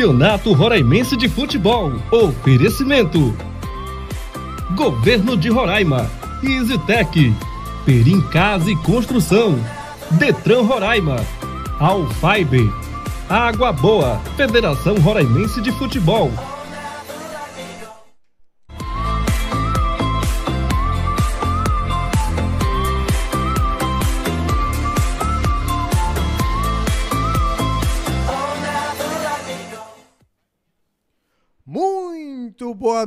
Campeonato Roraimense de Futebol. Oferecimento: Governo de Roraima, EasyTech, Perim Casa e Construção, Detran Roraima, Alfaibe, Água Boa, Federação Roraimense de Futebol.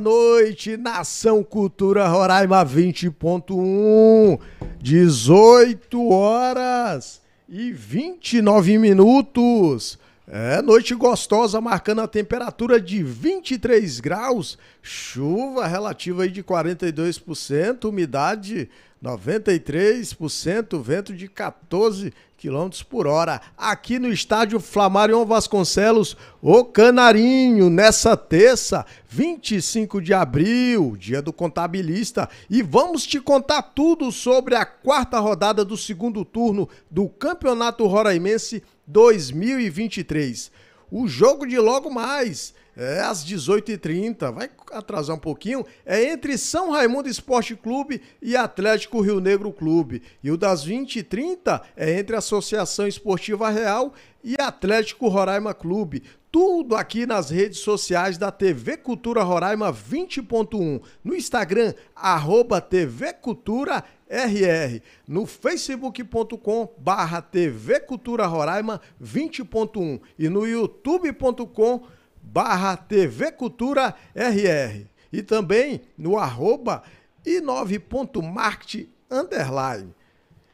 boa noite, Nação Cultura Roraima 20.1, 18 horas e 29 minutos. É noite gostosa, marcando a temperatura de 23 graus, chuva relativa aí de 42%, umidade 93%, vento de 14 km por hora aqui no estádio Flamarion Vasconcelos, o Canarinho, nessa terça, 25 de abril, dia do contabilista, e vamos te contar tudo sobre a quarta rodada do segundo turno do Campeonato Roraimense 2023. O jogo de logo mais é às 18h30, vai atrasar um pouquinho. É entre São Raimundo Esporte Clube e Atlético Rio Negro Clube. E o das 20h30 é entre Associação Esportiva Real e Atlético Roraima Clube. Tudo aqui nas redes sociais da TV Cultura Roraima 20.1. No Instagram, arroba TV Cultura RR. No facebook.com barra TV Cultura Roraima 20.1. E no youtube.com barra barra TV Cultura RR e também no arroba i9.marketing underline.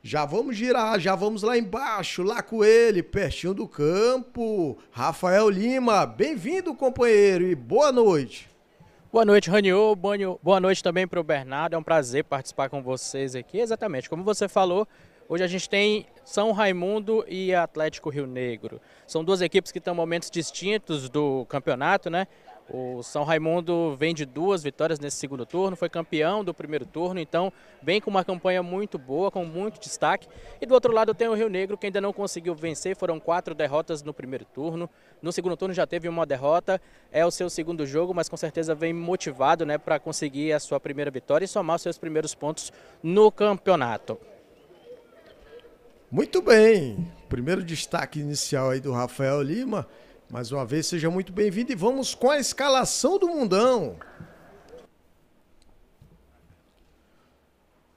Já vamos girar, já vamos lá embaixo, lá com ele, pertinho do campo. Rafael Lima, bem-vindo, companheiro, e boa noite. Boa noite, Raniô. Boa noite também para o Bernardo. É um prazer participar com vocês aqui. Exatamente, como você falou, Hoje a gente tem São Raimundo e Atlético Rio Negro. São duas equipes que estão em momentos distintos do campeonato, né? O São Raimundo vem de duas vitórias nesse segundo turno, foi campeão do primeiro turno, então vem com uma campanha muito boa, com muito destaque. E do outro lado tem o Rio Negro, que ainda não conseguiu vencer, foram quatro derrotas no primeiro turno. No segundo turno já teve uma derrota, é o seu segundo jogo, mas com certeza vem motivado né, para conseguir a sua primeira vitória e somar os seus primeiros pontos no campeonato. Muito bem. Primeiro destaque inicial aí do Rafael Lima. Mais uma vez, seja muito bem-vindo e vamos com a escalação do Mundão.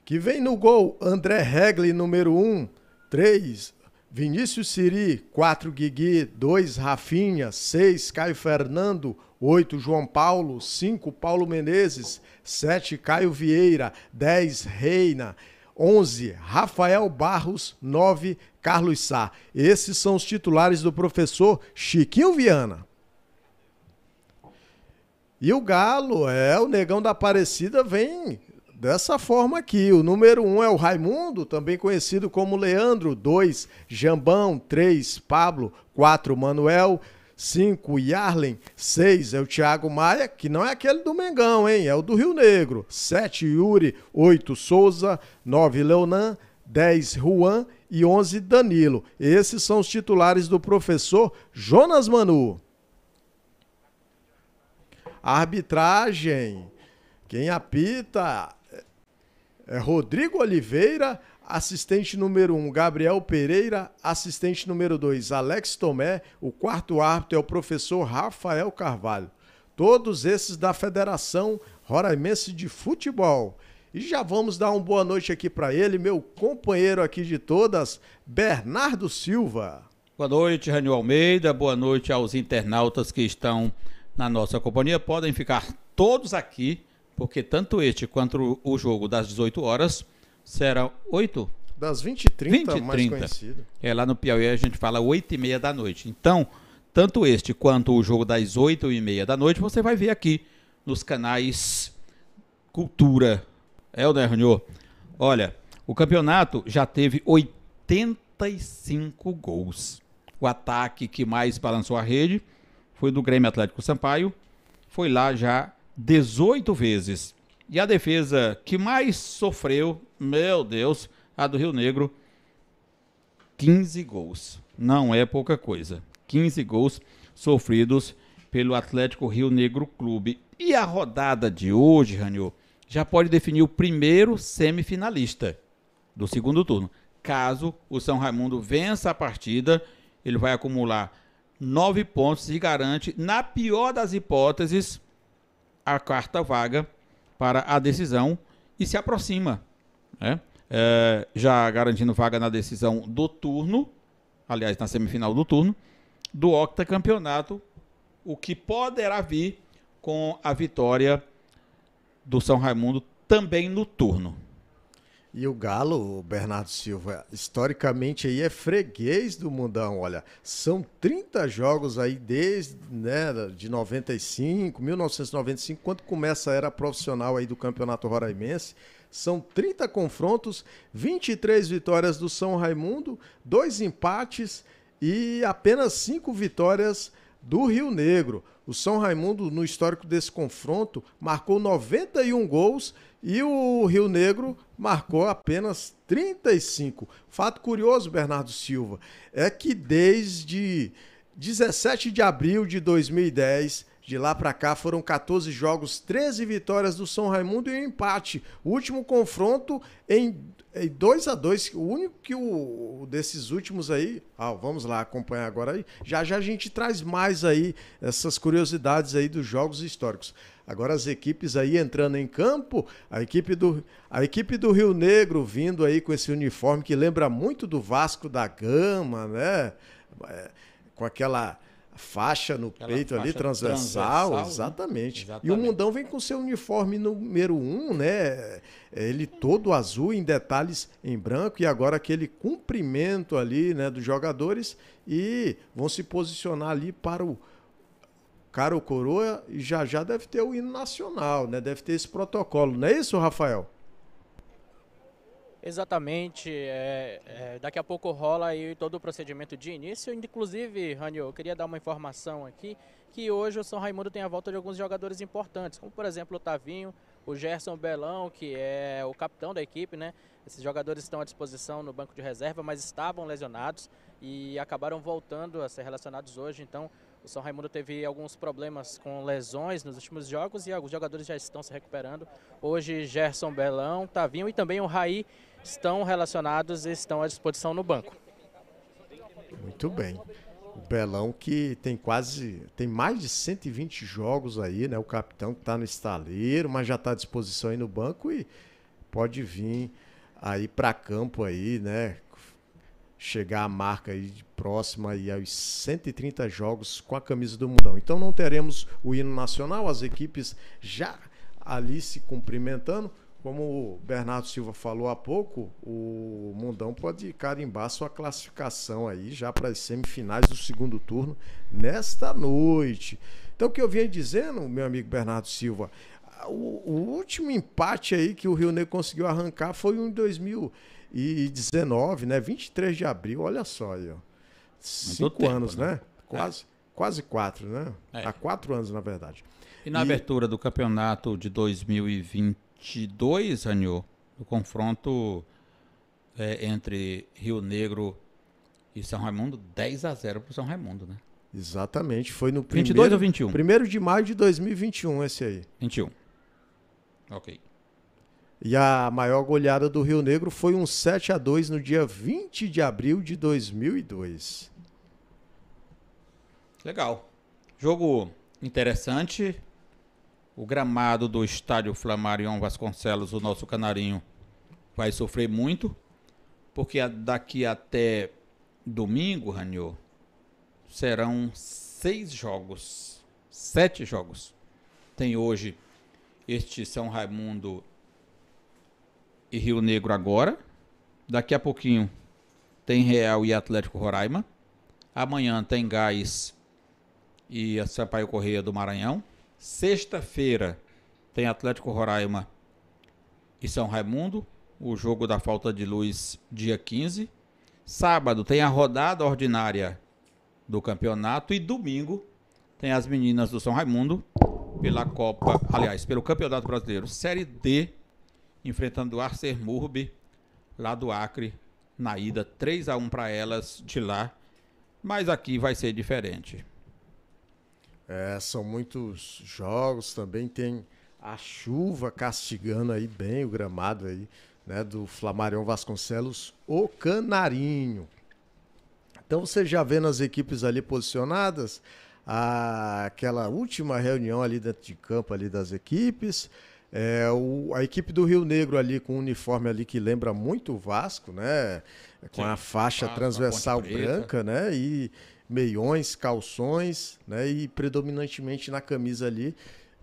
Que vem no gol André Regli, número 1, um, 3, Vinícius Siri, 4, Guigui, 2, Rafinha, 6, Caio Fernando, 8, João Paulo, 5, Paulo Menezes, 7, Caio Vieira, 10, Reina, 11, Rafael Barros, 9, Carlos Sá. Esses são os titulares do professor Chiquinho Viana. E o Galo, é, o Negão da Aparecida vem dessa forma aqui. O número 1 é o Raimundo, também conhecido como Leandro. 2, Jambão. 3, Pablo. 4, Manuel. 5, Yarlen. 6 é o Thiago Maia, que não é aquele do Mengão, hein? É o do Rio Negro. 7, Yuri. 8, Souza. 9, Leonan. 10, Juan. E 11, Danilo. Esses são os titulares do professor Jonas Manu. Arbitragem. Quem apita é Rodrigo Oliveira. Assistente número 1, um, Gabriel Pereira. Assistente número 2, Alex Tomé. O quarto árbitro é o professor Rafael Carvalho. Todos esses da Federação Roraimense de Futebol. E já vamos dar uma boa noite aqui para ele, meu companheiro aqui de todas, Bernardo Silva. Boa noite, Raniel Almeida. Boa noite aos internautas que estão na nossa companhia. Podem ficar todos aqui, porque tanto este quanto o jogo das 18 horas será 8? Das 20h30, 20 30. mais conhecido. É, lá no Piauí a gente fala 8h30 da noite. Então, tanto este quanto o jogo das 8h30 da noite, você vai ver aqui nos canais Cultura. É, o Nernô? Olha, o campeonato já teve 85 gols. O ataque que mais balançou a rede foi do Grêmio Atlético Sampaio. Foi lá já 18 vezes. E a defesa que mais sofreu, meu Deus, a do Rio Negro, 15 gols. Não é pouca coisa. 15 gols sofridos pelo Atlético Rio Negro Clube. E a rodada de hoje, Ranil, já pode definir o primeiro semifinalista do segundo turno. Caso o São Raimundo vença a partida, ele vai acumular nove pontos e garante, na pior das hipóteses, a quarta vaga para a decisão e se aproxima, né? é, já garantindo vaga na decisão do turno, aliás, na semifinal do turno, do octacampeonato, o que poderá vir com a vitória do São Raimundo também no turno. E o Galo, Bernardo Silva, historicamente aí é freguês do Mundão, olha. São 30 jogos aí desde, né, de 95, 1995, quando começa a era profissional aí do Campeonato Roraimense. São 30 confrontos, 23 vitórias do São Raimundo, dois empates e apenas cinco vitórias do Rio Negro. O São Raimundo, no histórico desse confronto, marcou 91 gols e o Rio Negro marcou apenas 35. Fato curioso, Bernardo Silva, é que desde 17 de abril de 2010, de lá para cá foram 14 jogos, 13 vitórias do São Raimundo e um empate. O último confronto em é, e 2 a 2 o único que o, desses últimos aí, ah, vamos lá acompanhar agora aí. Já já a gente traz mais aí essas curiosidades aí dos jogos históricos. Agora as equipes aí entrando em campo, a equipe do a equipe do Rio Negro vindo aí com esse uniforme que lembra muito do Vasco da Gama, né? É, com aquela faixa no Aquela peito ali, transversal, transversal exatamente. Né? exatamente. E o Mundão vem com seu uniforme número um, né? Ele todo azul, em detalhes em branco, e agora aquele cumprimento ali, né, dos jogadores, e vão se posicionar ali para o Caro coroa, e já já deve ter o hino nacional, né? Deve ter esse protocolo, não é isso, Rafael? Exatamente. É, é, daqui a pouco rola aí todo o procedimento de início. Inclusive, Rani eu queria dar uma informação aqui que hoje o São Raimundo tem a volta de alguns jogadores importantes, como por exemplo o Tavinho, o Gerson Belão, que é o capitão da equipe, né? Esses jogadores estão à disposição no banco de reserva, mas estavam lesionados e acabaram voltando a ser relacionados hoje. Então, o São Raimundo teve alguns problemas com lesões nos últimos jogos e alguns jogadores já estão se recuperando. Hoje, Gerson Belão, Tavinho e também o Raí estão relacionados e estão à disposição no banco. Muito bem. O Belão que tem quase, tem mais de 120 jogos aí, né? O capitão que está no estaleiro, mas já está à disposição aí no banco e pode vir aí para campo aí, né? Chegar à marca aí de próxima aí aos 130 jogos com a camisa do Mundão. Então não teremos o hino nacional, as equipes já ali se cumprimentando, como o Bernardo Silva falou há pouco, o Mundão pode carimbar sua classificação aí já para as semifinais do segundo turno nesta noite. Então, o que eu vinha dizendo, meu amigo Bernardo Silva, o, o último empate aí que o Rio Negro conseguiu arrancar foi um em 2019, né? 23 de abril, olha só aí, ó. Cinco tempo, anos, né? né? Quase, é. quase quatro, né? É. Há quatro anos, na verdade. E na e... abertura do campeonato de 2020, de Anio, Anil, confronto é, entre Rio Negro e São Raimundo, 10 a 0 para o São Raimundo, né? Exatamente, foi no primeiro, 22 ou 21? Primeiro de maio de 2021 esse aí. 21. OK. E a maior goleada do Rio Negro foi um 7 a 2 no dia 20 de abril de 2002. Legal. Jogo interessante, o gramado do estádio Flamarion Vasconcelos, o nosso canarinho, vai sofrer muito, porque daqui até domingo, Ranio, serão seis jogos, sete jogos. Tem hoje este São Raimundo e Rio Negro agora. Daqui a pouquinho tem Real e Atlético Roraima. Amanhã tem Gás e Sampaio Correia do Maranhão. Sexta-feira tem Atlético Roraima e São Raimundo, o jogo da falta de luz, dia 15. Sábado tem a rodada ordinária do campeonato e domingo tem as meninas do São Raimundo pela Copa, aliás, pelo Campeonato Brasileiro Série D, enfrentando o Arcermurbe lá do Acre, na ida 3 a 1 para elas de lá, mas aqui vai ser diferente. É, são muitos jogos também, tem a chuva castigando aí bem o gramado aí, né, do Flamarion Vasconcelos, o Canarinho. Então você já vê nas equipes ali posicionadas, a, aquela última reunião ali dentro de campo ali das equipes, é, o, a equipe do Rio Negro ali com um uniforme ali que lembra muito o Vasco, né, com Sim, a faixa transversal branca, né, e meiões, calções, né? E predominantemente na camisa ali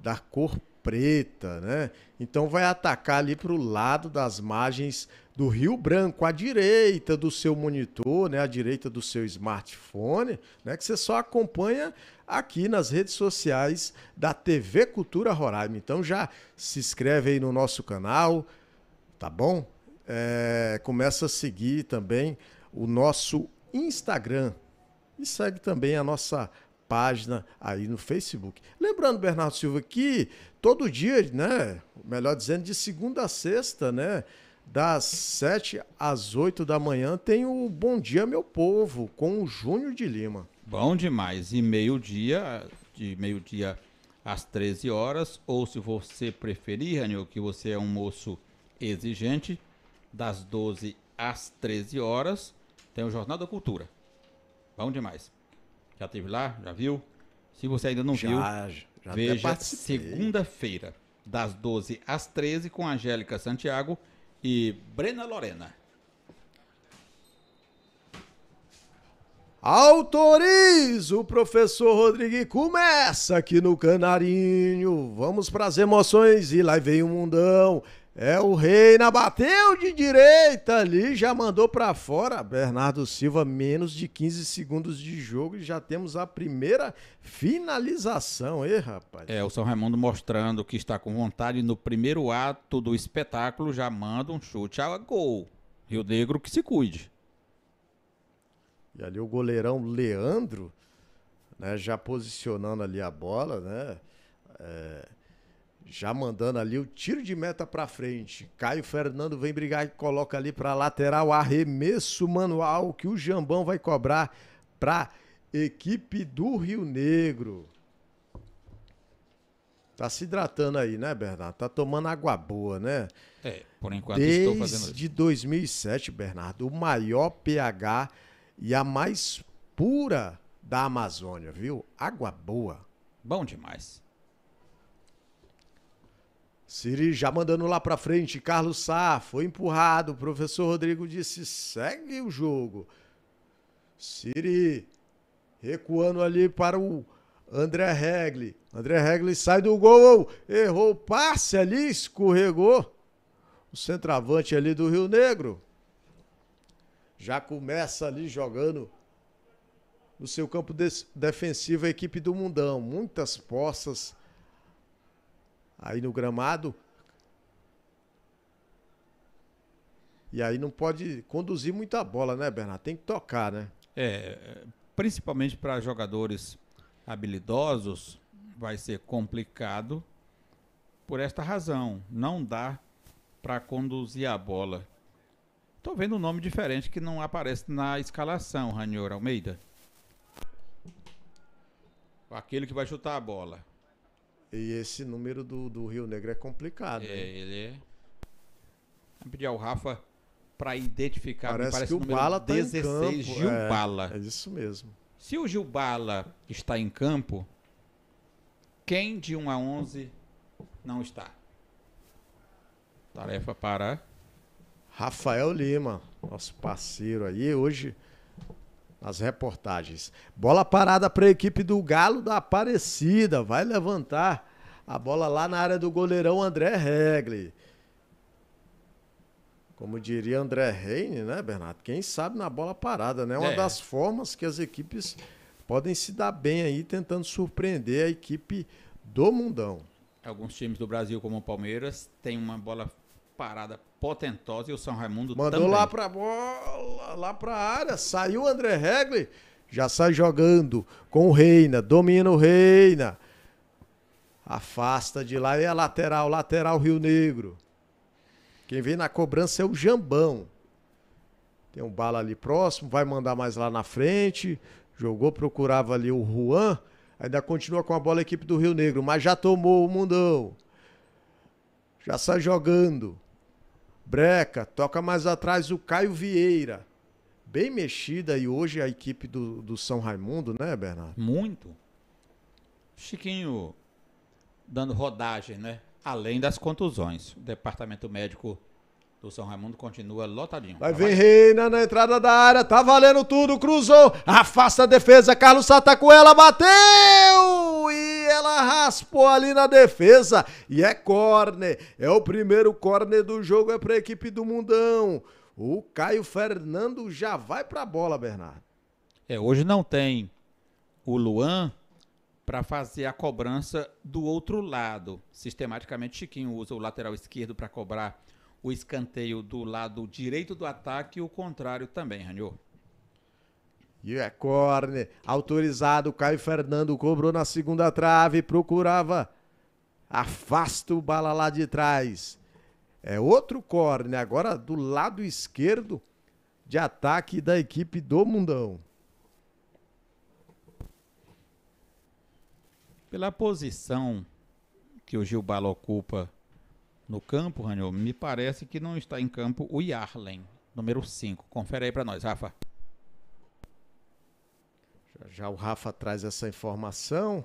da cor preta, né? Então vai atacar ali para o lado das margens do Rio Branco, à direita do seu monitor, né? À direita do seu smartphone, né? Que você só acompanha aqui nas redes sociais da TV Cultura Roraima. Então já se inscreve aí no nosso canal, tá bom? É, começa a seguir também o nosso Instagram, e segue também a nossa página aí no Facebook. Lembrando, Bernardo Silva, que todo dia, né? Melhor dizendo, de segunda a sexta, né? Das 7 às 8 da manhã tem o Bom Dia Meu Povo com o Júnior de Lima. Bom demais. E meio-dia, de meio-dia às 13 horas, ou se você preferir, Ranil, que você é um moço exigente, das 12 às 13 horas, tem o Jornal da Cultura. Bom demais. Já teve lá, já viu? Se você ainda não já, viu, já veja segunda-feira, das 12 às 13, com Angélica Santiago e Brena Lorena. Autoriza o professor Rodrigues. Começa aqui no Canarinho. Vamos para as emoções e lá vem o mundão. É, o Reina bateu de direita ali, já mandou para fora. Bernardo Silva, menos de 15 segundos de jogo e já temos a primeira finalização, hein, rapaz? É, o São Raimundo mostrando que está com vontade no primeiro ato do espetáculo, já manda um chute a gol. Rio Negro que se cuide. E ali o goleirão Leandro, né, já posicionando ali a bola, né? É já mandando ali o tiro de meta para frente. Caio Fernando vem brigar e coloca ali para lateral arremesso manual que o Jambão vai cobrar para equipe do Rio Negro. Tá se hidratando aí, né, Bernardo? Tá tomando água boa, né? É, por enquanto Desde estou fazendo Desde 2007, Bernardo, o maior pH e a mais pura da Amazônia, viu? Água boa. Bom demais. Siri já mandando lá para frente, Carlos Sá foi empurrado, o professor Rodrigo disse, segue o jogo. Siri recuando ali para o André Regli. André Regli sai do gol, errou o passe ali, escorregou. O centroavante ali do Rio Negro já começa ali jogando no seu campo defensivo a equipe do Mundão. Muitas poças aí no gramado. E aí não pode conduzir muita bola, né, Bernardo? Tem que tocar, né? É, principalmente para jogadores habilidosos, vai ser complicado por esta razão. Não dá para conduzir a bola. Estou vendo um nome diferente que não aparece na escalação, Ranior Almeida. Aquele que vai chutar a bola. E esse número do, do Rio Negro é complicado. É, né? ele. É. Vou pedir ao Rafa para identificar. Parece, parece que o Bala tá 16, tá em campo. Gil é, Bala. É isso mesmo. Se o Gil Bala está em campo, quem de 1 a 11 não está? Tarefa para Rafael Lima, nosso parceiro aí. Hoje nas reportagens. Bola parada para a equipe do Galo da Aparecida. Vai levantar a bola lá na área do goleirão André Regli. Como diria André Reine, né, Bernardo? Quem sabe na bola parada, né? Uma é. das formas que as equipes podem se dar bem aí, tentando surpreender a equipe do Mundão. Alguns times do Brasil, como o Palmeiras, tem uma bola parada Potentosa e o São Raimundo Mandou também. lá pra bola, lá pra área, saiu o André Regli, já sai jogando com o Reina, domina o Reina. Afasta de lá e é lateral, lateral Rio Negro. Quem vem na cobrança é o Jambão. Tem um bala ali próximo, vai mandar mais lá na frente. Jogou, procurava ali o Juan. Ainda continua com a bola a equipe do Rio Negro, mas já tomou o mundão. Já sai jogando. Breca, toca mais atrás o Caio Vieira. Bem mexida e hoje a equipe do, do São Raimundo, né, Bernardo? Muito. Chiquinho dando rodagem, né? Além das contusões. O departamento médico do São Raimundo continua lotadinho. Vai vir Reina na entrada da área, tá valendo tudo, cruzou, afasta a defesa, Carlos com ela, bateu e ela raspou ali na defesa e é corner, é o primeiro corner do jogo, é pra equipe do Mundão. O Caio Fernando já vai pra bola, Bernardo. É, hoje não tem o Luan para fazer a cobrança do outro lado. Sistematicamente, Chiquinho usa o lateral esquerdo para cobrar o escanteio do lado direito do ataque e o contrário também, Ranil. E é corner, autorizado, Caio Fernando cobrou na segunda trave, procurava, afasta o bala lá de trás. É outro corner, agora do lado esquerdo de ataque da equipe do Mundão. Pela posição que o Gilbalo ocupa no campo, Ranio, me parece que não está em campo o Yarlen, número 5. Confere aí para nós, Rafa. Já, já o Rafa traz essa informação.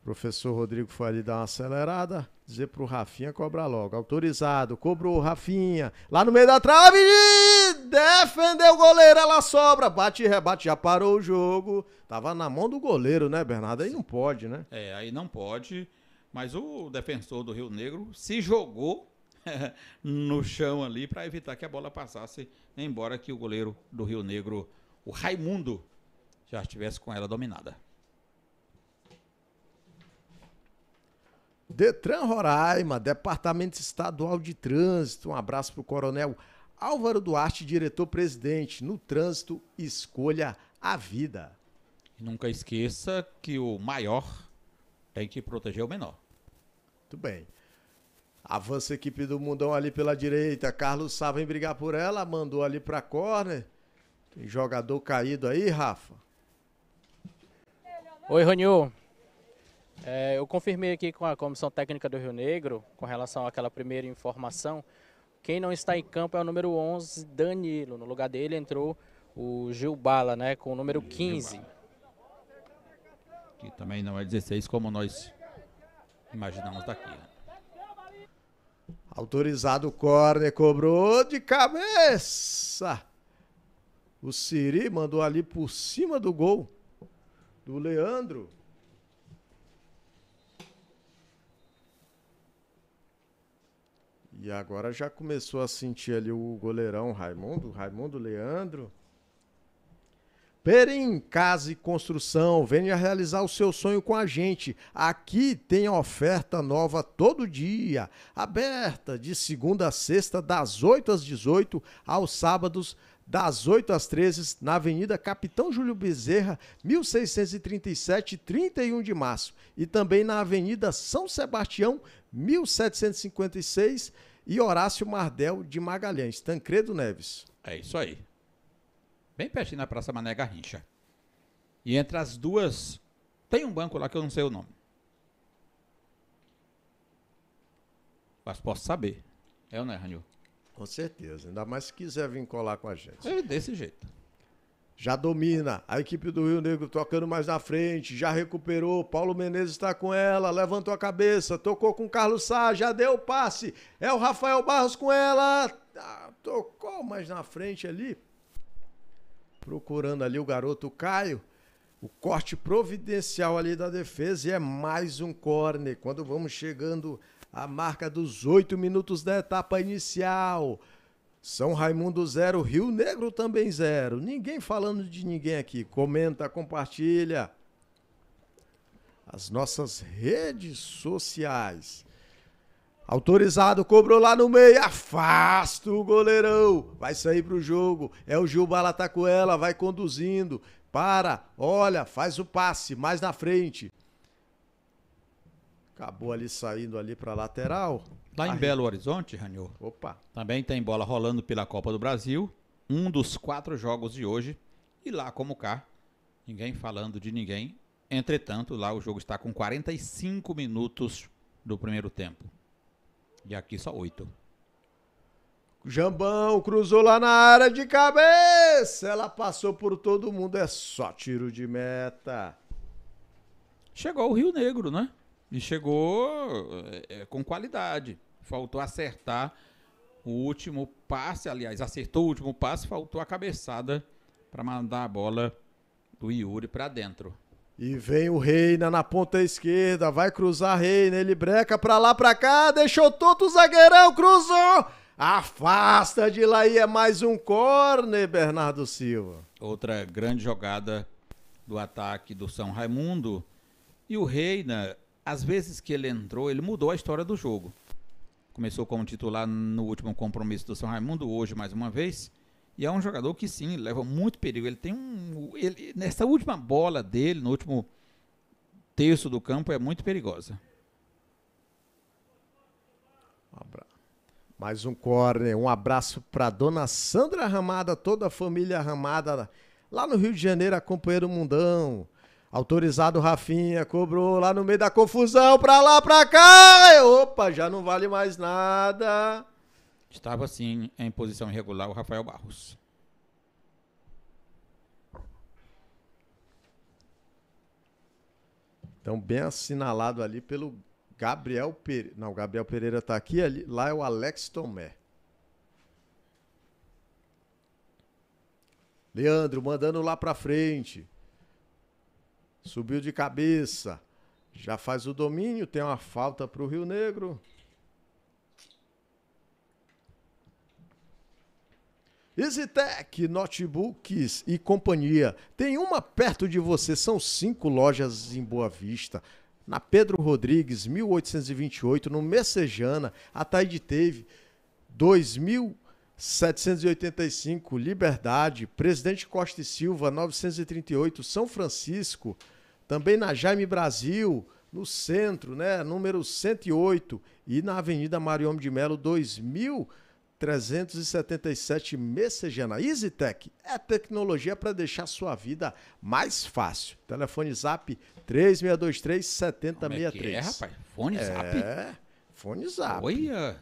O professor Rodrigo foi ali dar uma acelerada, dizer pro Rafinha cobrar logo. Autorizado, cobrou, o Rafinha. Lá no meio da trave, defendeu o goleiro, ela sobra, bate e rebate, já parou o jogo. Tava na mão do goleiro, né, Bernardo? Aí não pode, né? É, aí não pode. Mas o defensor do Rio Negro se jogou no chão ali para evitar que a bola passasse, embora que o goleiro do Rio Negro, o Raimundo, já estivesse com ela dominada. Detran Roraima, Departamento Estadual de Trânsito. Um abraço para o Coronel Álvaro Duarte, diretor-presidente. No trânsito, escolha a vida. Nunca esqueça que o maior tem que proteger o menor. Muito bem. Avança a equipe do Mundão ali pela direita. Carlos Sá vem brigar por ela. Mandou ali pra corner. Tem jogador caído aí, Rafa. Oi, Ronyu. É, eu confirmei aqui com a comissão técnica do Rio Negro, com relação àquela primeira informação. Quem não está em campo é o número 11, Danilo. No lugar dele entrou o Gil Bala, né, com o número 15. Que também não é 16 como nós Imaginamos daqui. Né? Autorizado o córner, cobrou de cabeça. O Siri mandou ali por cima do gol do Leandro. E agora já começou a sentir ali o goleirão Raimundo, Raimundo Leandro. Perim Casa e Construção, venha realizar o seu sonho com a gente. Aqui tem oferta nova todo dia, aberta de segunda a sexta, das 8 às 18, aos sábados, das 8 às 13, na Avenida Capitão Júlio Bezerra, 1637, 31 de março. E também na Avenida São Sebastião, 1756, e Horácio Mardel de Magalhães. Tancredo Neves. É isso aí bem pertinho da Praça Mané Garrincha. E entre as duas, tem um banco lá que eu não sei o nome. Mas posso saber. É ou não é, Ranil? Com certeza. Ainda mais se quiser vir colar com a gente. É desse jeito. Já domina. A equipe do Rio Negro tocando mais na frente. Já recuperou. Paulo Menezes está com ela. Levantou a cabeça. Tocou com o Carlos Sá. Já deu o passe. É o Rafael Barros com ela. Ah, tocou mais na frente ali procurando ali o garoto Caio. O corte providencial ali da defesa e é mais um corner. Quando vamos chegando à marca dos oito minutos da etapa inicial. São Raimundo zero, Rio Negro também zero. Ninguém falando de ninguém aqui. Comenta, compartilha. As nossas redes sociais. Autorizado, cobrou lá no meio, afasta o goleirão, vai sair pro jogo, é o Gil Bala tá com ela, vai conduzindo, para, olha, faz o passe, mais na frente. Acabou ali saindo ali pra lateral. Lá em Aí. Belo Horizonte, Ranil. Opa. Também tem bola rolando pela Copa do Brasil, um dos quatro jogos de hoje, e lá como cá, ninguém falando de ninguém. Entretanto, lá o jogo está com 45 minutos do primeiro tempo. E aqui só oito. Jambão cruzou lá na área de cabeça. Ela passou por todo mundo. É só tiro de meta. Chegou o Rio Negro, né? E chegou é, é com qualidade. Faltou acertar o último passe. Aliás, acertou o último passe. Faltou a cabeçada para mandar a bola do Yuri para dentro. E vem o Reina na ponta esquerda, vai cruzar Reina, ele breca pra lá, pra cá, deixou todo o zagueirão, cruzou! Afasta de lá e é mais um corner, Bernardo Silva. Outra grande jogada do ataque do São Raimundo. E o Reina, às vezes que ele entrou, ele mudou a história do jogo. Começou como titular no último compromisso do São Raimundo, hoje mais uma vez e é um jogador que sim, leva muito perigo. Ele tem um. Ele, nessa última bola dele, no último terço do campo, é muito perigosa. Mais um corner. Um abraço para dona Sandra Ramada, toda a família Ramada, lá no Rio de Janeiro, acompanhando o mundão. Autorizado Rafinha, cobrou lá no meio da confusão, pra lá, pra cá. Opa, já não vale mais nada. Estava assim em posição irregular o Rafael Barros. Então, bem assinalado ali pelo Gabriel Pereira. Não, o Gabriel Pereira está aqui, ali, lá é o Alex Tomé. Leandro, mandando lá para frente. Subiu de cabeça. Já faz o domínio, tem uma falta para o Rio Negro. EasyTech, notebooks e companhia. Tem uma perto de você, são cinco lojas em Boa Vista. Na Pedro Rodrigues, 1828, no Messejana, a Ataíde teve 2785, Liberdade, Presidente Costa e Silva, 938, São Francisco, também na Jaime Brasil, no centro, né, número 108, e na Avenida Mário de Melo, 2000 377 Messejana. EasyTech é tecnologia para deixar sua vida mais fácil. Telefone zap 3623 7063. é, é, rapaz? Fone Zap? é, Fone zap. Olha.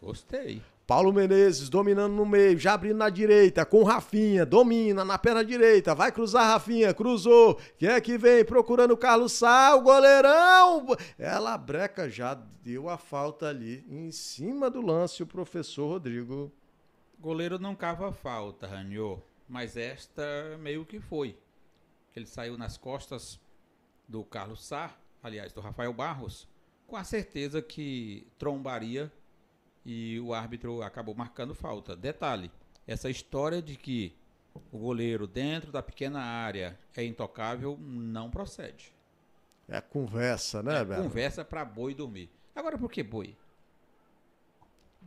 Gostei. Paulo Menezes dominando no meio, já abrindo na direita, com Rafinha, domina na perna direita, vai cruzar Rafinha, cruzou. Quem é que vem procurando o Carlos Sá, o goleirão? Ela breca já deu a falta ali em cima do lance o professor Rodrigo. Goleiro não cava falta, Ranio, mas esta meio que foi. Ele saiu nas costas do Carlos Sá, aliás, do Rafael Barros, com a certeza que trombaria e o árbitro acabou marcando falta. Detalhe: essa história de que o goleiro dentro da pequena área é intocável não procede. É conversa, né, é Conversa para boi dormir. Agora, por que boi?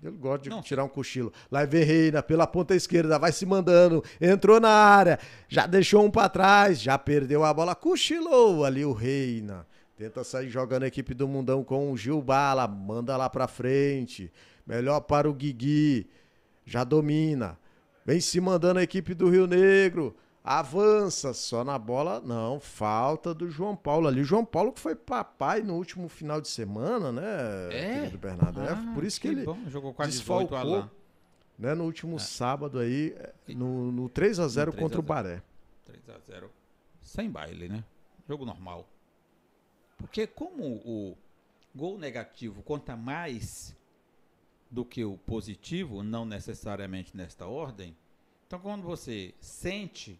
Ele gosta de não. tirar um cochilo. Lá reina pela ponta esquerda, vai se mandando, entrou na área, já deixou um para trás, já perdeu a bola, cochilou ali o Reina. Tenta sair jogando a equipe do Mundão com o Gil Bala, manda lá para frente. Melhor para o Guigui. Já domina. Vem se mandando a equipe do Rio Negro. Avança só na bola. Não, falta do João Paulo ali. O João Paulo que foi papai no último final de semana, né, é? querido Bernardo? É, ah, é, por isso que, que ele bom. jogou quase desfalcou, 18 né, no último é. sábado aí, eh, no, no 3 a 0 no 3 contra a 0. o Baré. 3 a 0 Sem baile, né? Jogo normal. Porque como o gol negativo conta mais do que o positivo, não necessariamente nesta ordem. Então, quando você sente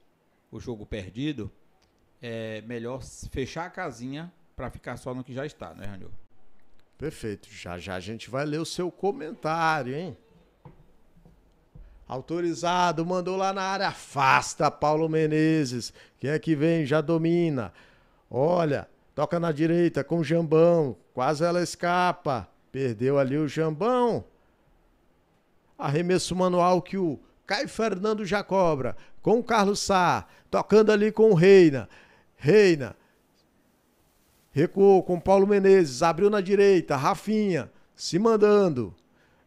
o jogo perdido, é melhor fechar a casinha para ficar só no que já está, né, Ranil? Perfeito. Já já a gente vai ler o seu comentário, hein? Autorizado, mandou lá na área. Afasta Paulo Menezes. Quem é que vem? Já domina. Olha, toca na direita com o Jambão. Quase ela escapa. Perdeu ali o Jambão. Arremesso manual que o Caio Fernando já cobra. Com o Carlos Sá. Tocando ali com o Reina. Reina. Recuou com Paulo Menezes. Abriu na direita. Rafinha. Se mandando.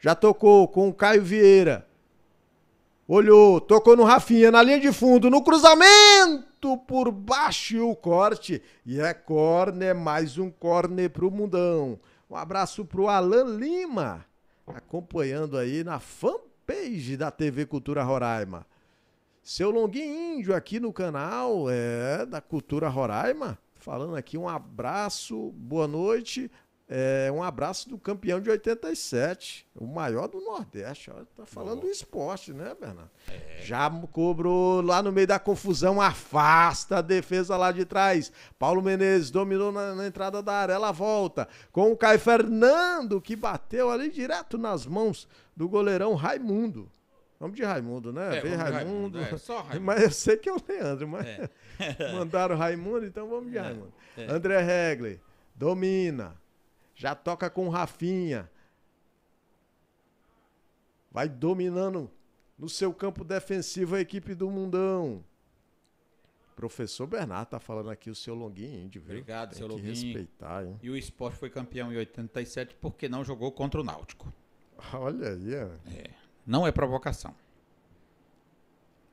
Já tocou com o Caio Vieira. Olhou, tocou no Rafinha, na linha de fundo, no cruzamento, por baixo o corte. E é corner, mais um corner pro mundão. Um abraço pro Alan Lima acompanhando aí na fanpage da TV Cultura Roraima. Seu Longuinho Índio aqui no canal é, da Cultura Roraima, falando aqui um abraço, boa noite. É, um abraço do campeão de 87, o maior do Nordeste. Ó, tá falando do esporte, né, Bernardo? É. Já cobrou lá no meio da confusão, afasta a defesa lá de trás. Paulo Menezes dominou na, na entrada da área, ela volta com o Caio Fernando, que bateu ali direto nas mãos do goleirão Raimundo. Nome de Raimundo, né? É, Vem Raimundo. Raimundo é, só Raimundo. Mas eu sei que é o Leandro, mas é. mandaram Raimundo, então vamos de é, Raimundo. É. André Regley, domina já toca com Rafinha. Vai dominando no seu campo defensivo a equipe do Mundão. Professor Bernardo tá falando aqui o seu Longuinho, índio, Obrigado, Tem seu que Longuinho. respeitar, hein? E o esporte foi campeão em 87 porque não jogou contra o Náutico. Olha aí. É. é. Não é provocação.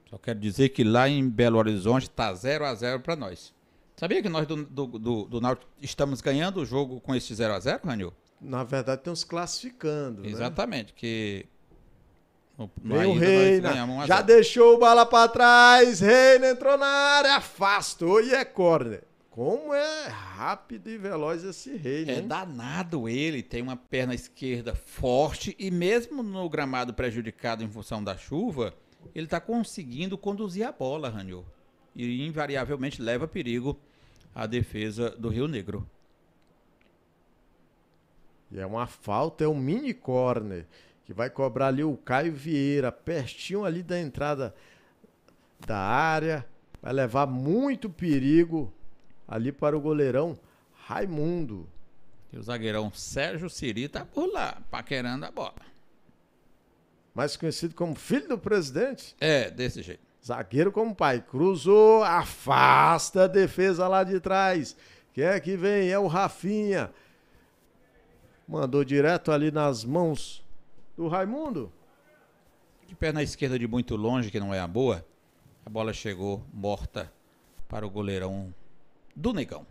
Só quero dizer que lá em Belo Horizonte tá 0 a 0 para nós. Sabia que nós do, do, do, do Náutico estamos ganhando o jogo com esse 0x0, Ranil? Na verdade, estamos classificando. Né? Exatamente, né? que. No, o Reina, já deixou o bala para trás, Reina entrou na área, afastou e é corner. Como é rápido e veloz esse Reina? É danado ele, tem uma perna esquerda forte e mesmo no gramado prejudicado em função da chuva, ele está conseguindo conduzir a bola, Ranil e invariavelmente leva perigo à defesa do Rio Negro. E é uma falta, é um mini corner que vai cobrar ali o Caio Vieira, pertinho ali da entrada da área. Vai levar muito perigo ali para o goleirão Raimundo. E o zagueirão Sérgio Siri tá por lá, paquerando a bola. Mais conhecido como filho do presidente? É, desse jeito. Zagueiro como pai. Cruzou, afasta a defesa lá de trás. Quem é que vem? É o Rafinha. Mandou direto ali nas mãos do Raimundo. De perna esquerda de muito longe, que não é a boa. A bola chegou morta para o goleirão do Negão.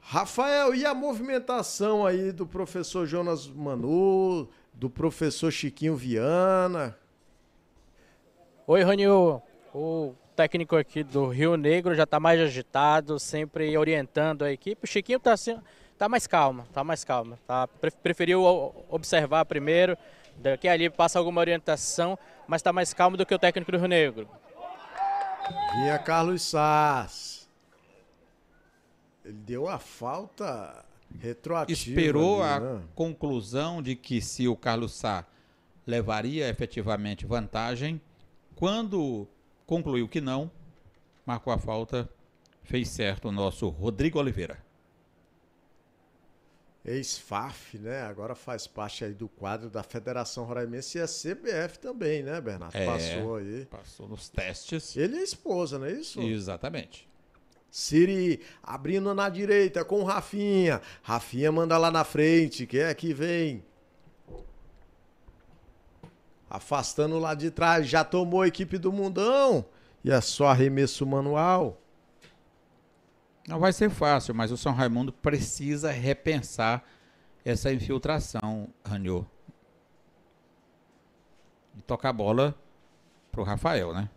Rafael, e a movimentação aí do professor Jonas Manu, do professor Chiquinho Viana? Oi, Ronil. O técnico aqui do Rio Negro já está mais agitado, sempre orientando a equipe. O Chiquinho está assim, tá mais calmo, está mais calmo. Tá, preferiu observar primeiro, daqui a ali passa alguma orientação, mas está mais calmo do que o técnico do Rio Negro. Vinha Carlos Sass. Ele deu a falta retroativa. Esperou ali, né? a conclusão de que se o Carlos Sá levaria efetivamente vantagem, quando concluiu que não, marcou a falta, fez certo o nosso Rodrigo Oliveira. Ex-FAF, né? Agora faz parte aí do quadro da Federação Roraimense e a é CBF também, né, Bernardo? É, passou aí. Passou nos testes. Ele é esposa, não é isso? Exatamente. Siri abrindo na direita com Rafinha. Rafinha manda lá na frente. Quem é que vem? Afastando lá de trás, já tomou a equipe do Mundão. E é só arremesso manual. Não vai ser fácil, mas o São Raimundo precisa repensar essa infiltração, Ranio. E tocar a bola pro Rafael, né?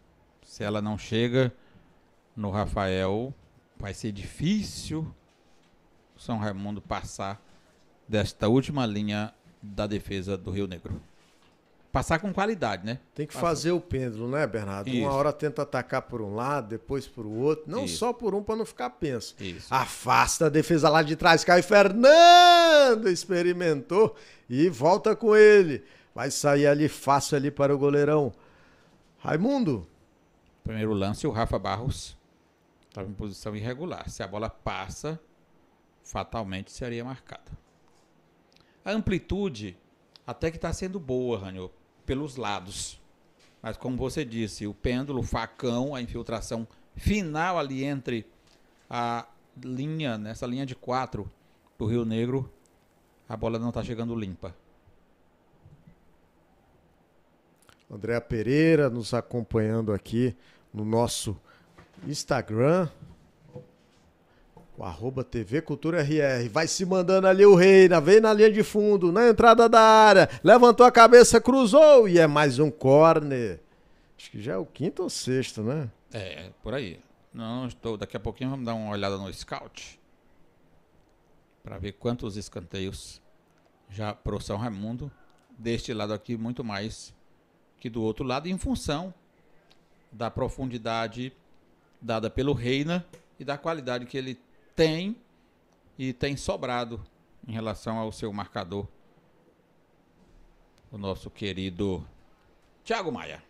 Se ela não chega no Rafael, vai ser difícil o São Raimundo passar desta última linha da defesa do Rio Negro. Passar com qualidade, né? Tem que Passar. fazer o pêndulo, né, Bernardo? Isso. Uma hora tenta atacar por um lado, depois por outro. Não Isso. só por um para não ficar penso. Isso. Afasta a defesa lá de trás. cai Fernando experimentou e volta com ele. Vai sair ali fácil ali para o goleirão. Raimundo. Primeiro lance, o Rafa Barros estava tá. em posição irregular. Se a bola passa, fatalmente seria marcada. A amplitude até que está sendo boa, Ranho, pelos lados. Mas como você disse, o pêndulo, o facão, a infiltração final ali entre a linha, nessa linha de quatro do Rio Negro, a bola não está chegando limpa. Andréa Pereira nos acompanhando aqui no nosso Instagram o arroba TV Cultura RR. Vai se mandando ali o Reina, vem na linha de fundo, na entrada da área, levantou a cabeça, cruzou e é mais um corner. Acho que já é o quinto ou sexto, né? É, por aí. Não, estou. Daqui a pouquinho vamos dar uma olhada no scout para ver quantos escanteios já pro São Raimundo deste lado aqui muito mais que do outro lado em função da profundidade dada pelo Reina e da qualidade que ele tem e tem sobrado em relação ao seu marcador. O nosso querido Thiago Maia.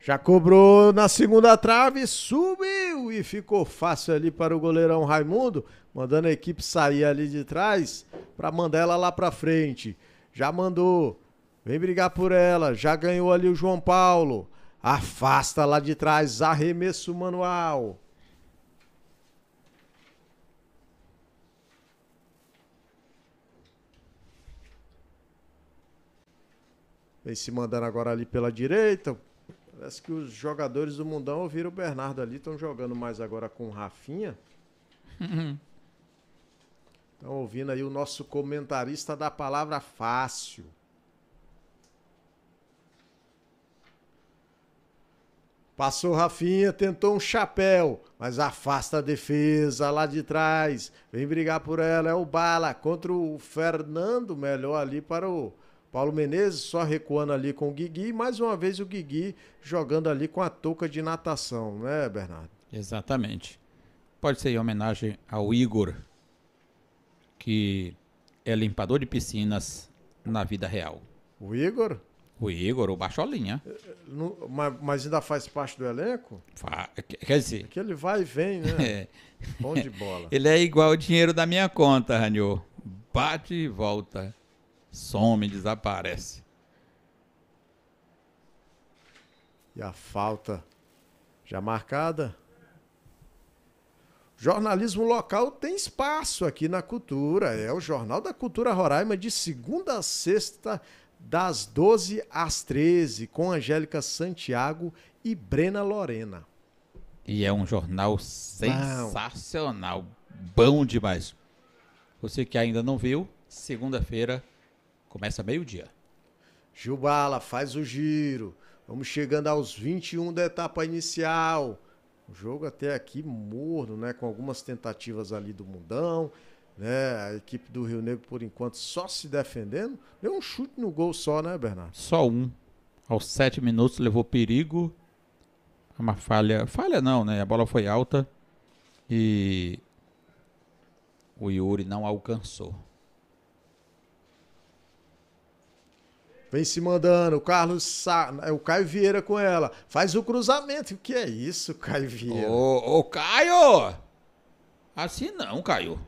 Já cobrou na segunda trave, subiu e ficou fácil ali para o goleirão Raimundo, mandando a equipe sair ali de trás para mandar ela lá para frente. Já mandou, vem brigar por ela, já ganhou ali o João Paulo. Afasta lá de trás, arremesso manual. vem se mandando agora ali pela direita. Parece que os jogadores do Mundão ouviram o Bernardo ali, estão jogando mais agora com o Rafinha. Estão ouvindo aí o nosso comentarista da palavra fácil. Passou Rafinha, tentou um chapéu, mas afasta a defesa lá de trás. Vem brigar por ela, é o Bala contra o Fernando, melhor ali para o Paulo Menezes só recuando ali com o Guigui, mais uma vez o Guigui jogando ali com a touca de natação, né, Bernardo? Exatamente. Pode ser em homenagem ao Igor, que é limpador de piscinas na vida real. O Igor? O Igor, o Baixolinha? Eh, eh, no, mas, mas, ainda faz parte do elenco? Fa quer dizer. É que ele vai e vem, né? É. Bom de bola. ele é igual o dinheiro da minha conta, Ranil. Bate e volta some, desaparece. E a falta já marcada. Jornalismo local tem espaço aqui na cultura. É o Jornal da Cultura Roraima de segunda a sexta, das 12 às 13, com Angélica Santiago e Brena Lorena. E é um jornal sensacional, bom, bom demais. Você que ainda não viu, segunda-feira, Começa meio-dia. Gilbala, faz o giro. Vamos chegando aos 21 da etapa inicial. O jogo até aqui morno, né? Com algumas tentativas ali do mundão. Né? A equipe do Rio Negro, por enquanto, só se defendendo. Deu um chute no gol só, né, Bernardo? Só um. Aos sete minutos levou perigo. É uma falha. Falha não, né? A bola foi alta. E o Yuri não alcançou. Vem se mandando. O Carlos Sa... É o Caio Vieira com ela. Faz o cruzamento. O que é isso, Caio Vieira? Ô, ô Caio! Assim não, Caio.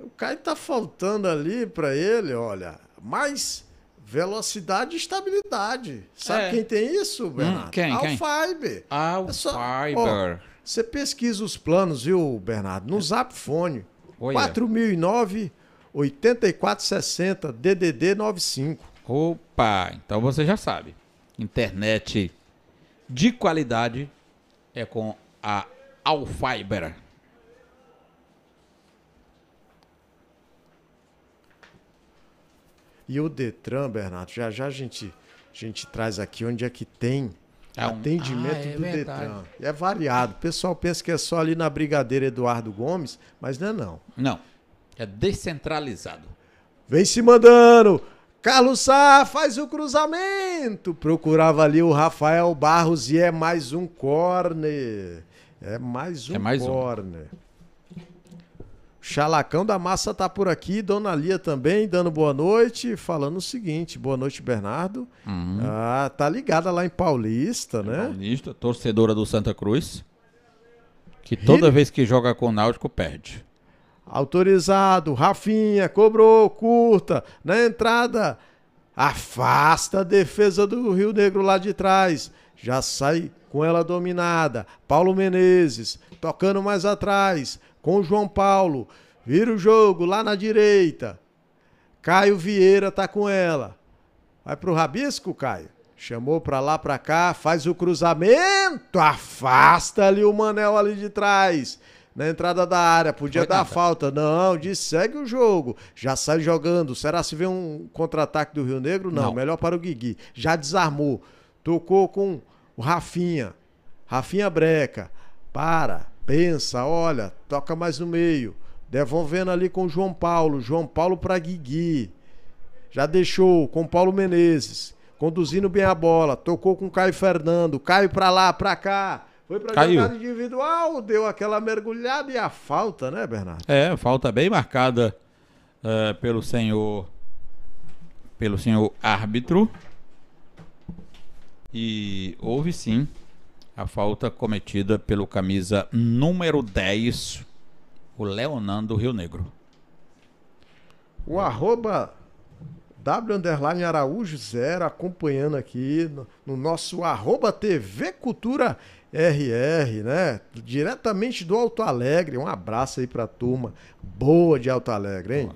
O Caio tá faltando ali para ele, olha. Mas velocidade e estabilidade. Sabe é. quem tem isso, hum, Bernardo? Hum, quem? Al é Fiber você pesquisa os planos, viu, Bernardo? No Zapfone. 4009 8460 DDD 95. Opa, então você já sabe. Internet de qualidade é com a Alfiber. E o Detran, Bernardo, já já a gente, a gente traz aqui onde é que tem é um... atendimento ah, é do verdade. Detran. É variado. O pessoal pensa que é só ali na Brigadeira Eduardo Gomes, mas não é não. Não. É descentralizado. Vem se mandando! Carlos Sá faz o cruzamento. Procurava ali o Rafael Barros e é mais um corner. É mais um é mais corner. Um. Chalacão da Massa tá por aqui, Dona Lia também, dando boa noite, falando o seguinte, boa noite, Bernardo. Uhum. Ah, tá ligada lá em Paulista, é né? Paulista, torcedora do Santa Cruz, que toda vez que joga com o Náutico perde autorizado, Rafinha, cobrou, curta, na entrada, afasta a defesa do Rio Negro lá de trás, já sai com ela dominada, Paulo Menezes, tocando mais atrás, com o João Paulo, vira o jogo lá na direita, Caio Vieira tá com ela, vai pro rabisco, Caio? Chamou para lá, para cá, faz o cruzamento, afasta ali o Manel ali de trás na entrada da área, podia dar falta. Não, diz, segue o jogo, já sai jogando. Será se vê um contra-ataque do Rio Negro? Não, não, melhor para o Guigui. Já desarmou, tocou com o Rafinha, Rafinha Breca. Para, pensa, olha, toca mais no meio. Devolvendo ali com o João Paulo, João Paulo para Guigui. Já deixou com o Paulo Menezes, conduzindo bem a bola, tocou com o Caio Fernando, Caio para lá, para cá foi pra Caiu. jogada individual, deu aquela mergulhada e a falta, né, Bernardo? É, falta bem marcada uh, pelo senhor pelo senhor árbitro. E houve sim a falta cometida pelo camisa número 10, o Leonardo Rio Negro. O arroba W underline Araújo Zero acompanhando aqui no, no nosso arroba TV Cultura RR, né? Diretamente do Alto Alegre. Um abraço aí pra turma boa de Alto Alegre, hein?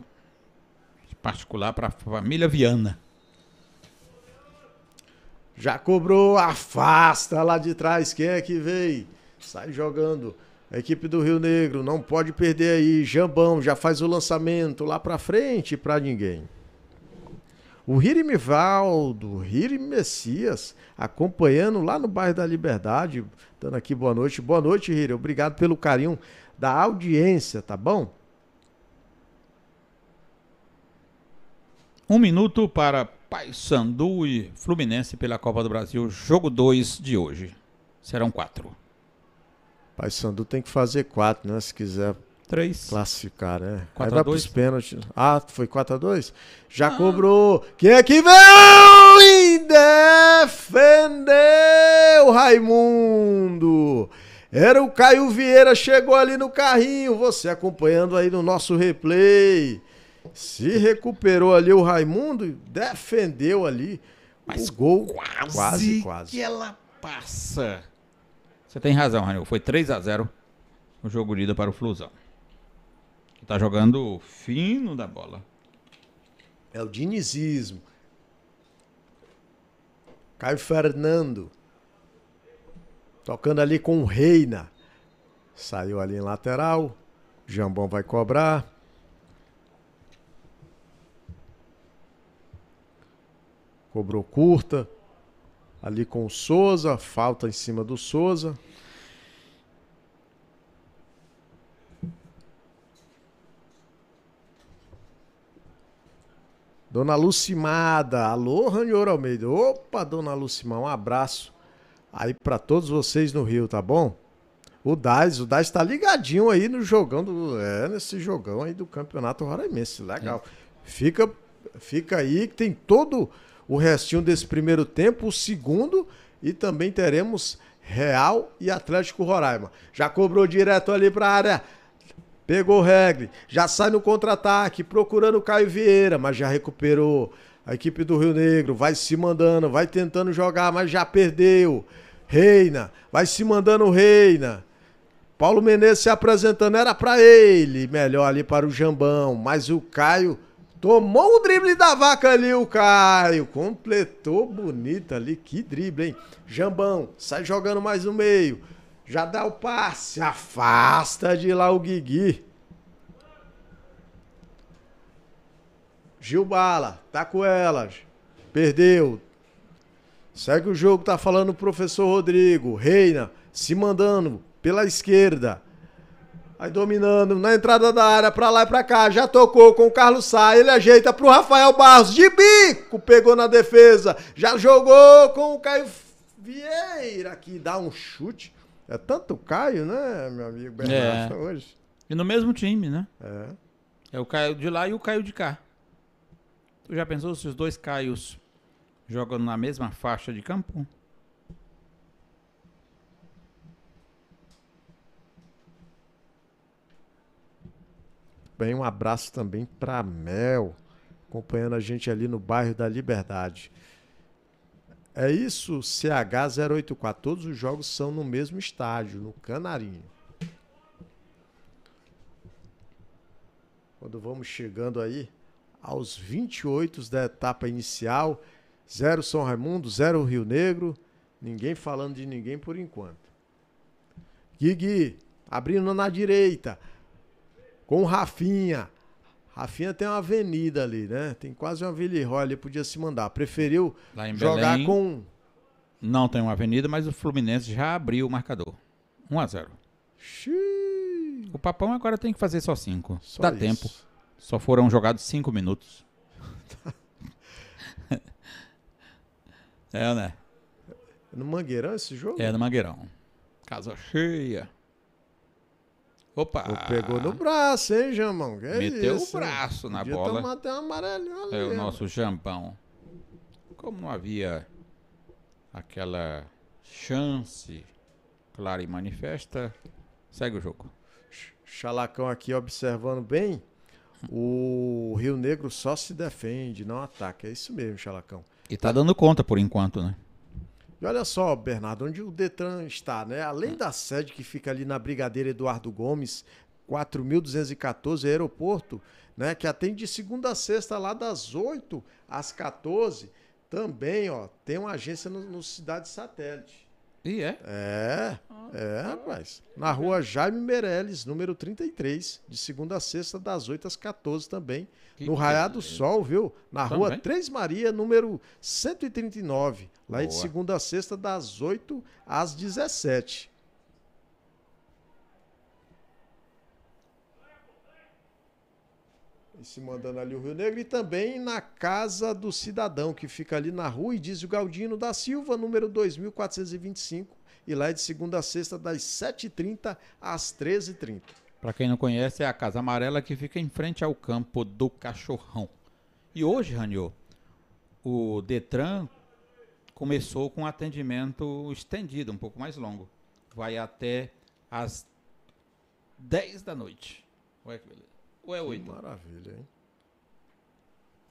Particular pra família Viana. Já cobrou, afasta lá de trás. Quem é que veio? Sai jogando. A equipe do Rio Negro não pode perder aí. Jambão já faz o lançamento lá pra frente pra ninguém. O Hirimivaldo, Riri Messias, acompanhando lá no bairro da Liberdade, dando aqui boa noite. Boa noite, Riri. Obrigado pelo carinho da audiência, tá bom? Um minuto para Paysandu e Fluminense pela Copa do Brasil, jogo 2 de hoje. Serão quatro. Paysandu tem que fazer quatro, né? Se quiser 3. Classificar, né? 4 Aí vai pros pênaltis. Ah, foi 4x2? Já ah. cobrou. Quem é que veio? E defendeu Raimundo. Era o Caio Vieira, chegou ali no carrinho. Você acompanhando aí no nosso replay. Se recuperou ali o Raimundo, defendeu ali. Mas o gol quase, quase, quase. que ela passa. Você tem razão, Ranil. Foi 3 a 0 o jogo lido para o Flusão. Tá jogando fino da bola. É o dinizismo. Caio Fernando. Tocando ali com o Reina. Saiu ali em lateral. Jambon vai cobrar. Cobrou curta. Ali com o Souza. Falta em cima do Souza. Dona Lucimada, alô, Ranior Almeida. Opa, Dona Lucimar, um abraço aí para todos vocês no Rio, tá bom? O Daz, o Daz tá ligadinho aí no jogão do, é, nesse jogão aí do Campeonato Roraimense, legal. É. Fica fica aí que tem todo o restinho desse primeiro tempo, o segundo e também teremos Real e Atlético Roraima. Já cobrou direto ali para a área Pegou o Regli, já sai no contra-ataque, procurando o Caio Vieira, mas já recuperou. A equipe do Rio Negro vai se mandando, vai tentando jogar, mas já perdeu. Reina, vai se mandando Reina. Paulo Menezes se apresentando, era para ele, melhor ali para o Jambão, mas o Caio tomou o drible da vaca ali, o Caio, completou bonito ali, que drible, hein? Jambão, sai jogando mais no meio, já dá o passe. Afasta de lá o Guigui. Gilbala, tá com elas. Perdeu. Segue o jogo, tá falando o professor Rodrigo. Reina se mandando pela esquerda. Aí dominando na entrada da área, pra lá e pra cá. Já tocou com o Carlos Sá. Ele ajeita pro Rafael Barros. De bico, pegou na defesa. Já jogou com o Caio Vieira, que dá um chute é tanto o Caio, né, meu amigo Bernardo, é. hoje. E no mesmo time, né? É. É o Caio de lá e o Caio de cá. Tu já pensou se os dois Caios jogam na mesma faixa de campo? Bem, um abraço também para Mel, acompanhando a gente ali no bairro da Liberdade. É isso, CH084. Todos os jogos são no mesmo estádio, no Canarinho. Quando vamos chegando aí aos 28 da etapa inicial, zero São Raimundo, zero Rio Negro, ninguém falando de ninguém por enquanto. Gui abrindo na direita, com o Rafinha, Rafinha tem uma avenida ali, né? Tem quase uma Ville Roy ali, podia se mandar. Preferiu jogar Belém, com. Não tem uma avenida, mas o Fluminense já abriu o marcador. 1 a 0 Xiii. O Papão agora tem que fazer só 5. Dá isso. tempo. Só foram jogados 5 minutos. é, né? É no Mangueirão esse jogo? É no Mangueirão. Casa cheia. Opa! Pegou no braço, hein, Jamão? Que é Meteu isso, o braço na Podia bola. Tomar até um amarelinho ali. É o nosso Jampão. Como não havia aquela chance clara e manifesta, segue o jogo. Chalacão aqui observando bem. O Rio Negro só se defende, não ataca. É isso mesmo, Chalacão. E tá dando conta por enquanto, né? E olha só, Bernardo, onde o Detran está, né? Além é. da sede que fica ali na Brigadeira Eduardo Gomes, 4.214 Aeroporto, né? Que atende de segunda a sexta, lá das 8 às 14. Também, ó, tem uma agência no, no Cidade Satélite. E é? É, é, rapaz. Na rua Jaime Meirelles, número 33, de segunda a sexta, das 8 às 14 também. no Raiar do Sol, viu? Na também? rua Três Maria, número 139, lá Boa. de segunda a sexta, das 8 às 17. E se mandando ali o Rio Negro e também na Casa do Cidadão, que fica ali na rua e diz o Galdino da Silva, número 2425. E lá é de segunda a sexta, das 7h30 às 13h30. Para quem não conhece, é a Casa Amarela que fica em frente ao campo do Cachorrão. E hoje, Raniô, o Detran começou com um atendimento estendido, um pouco mais longo. Vai até às 10 da noite. Olha que beleza ou é 8? maravilha, hein?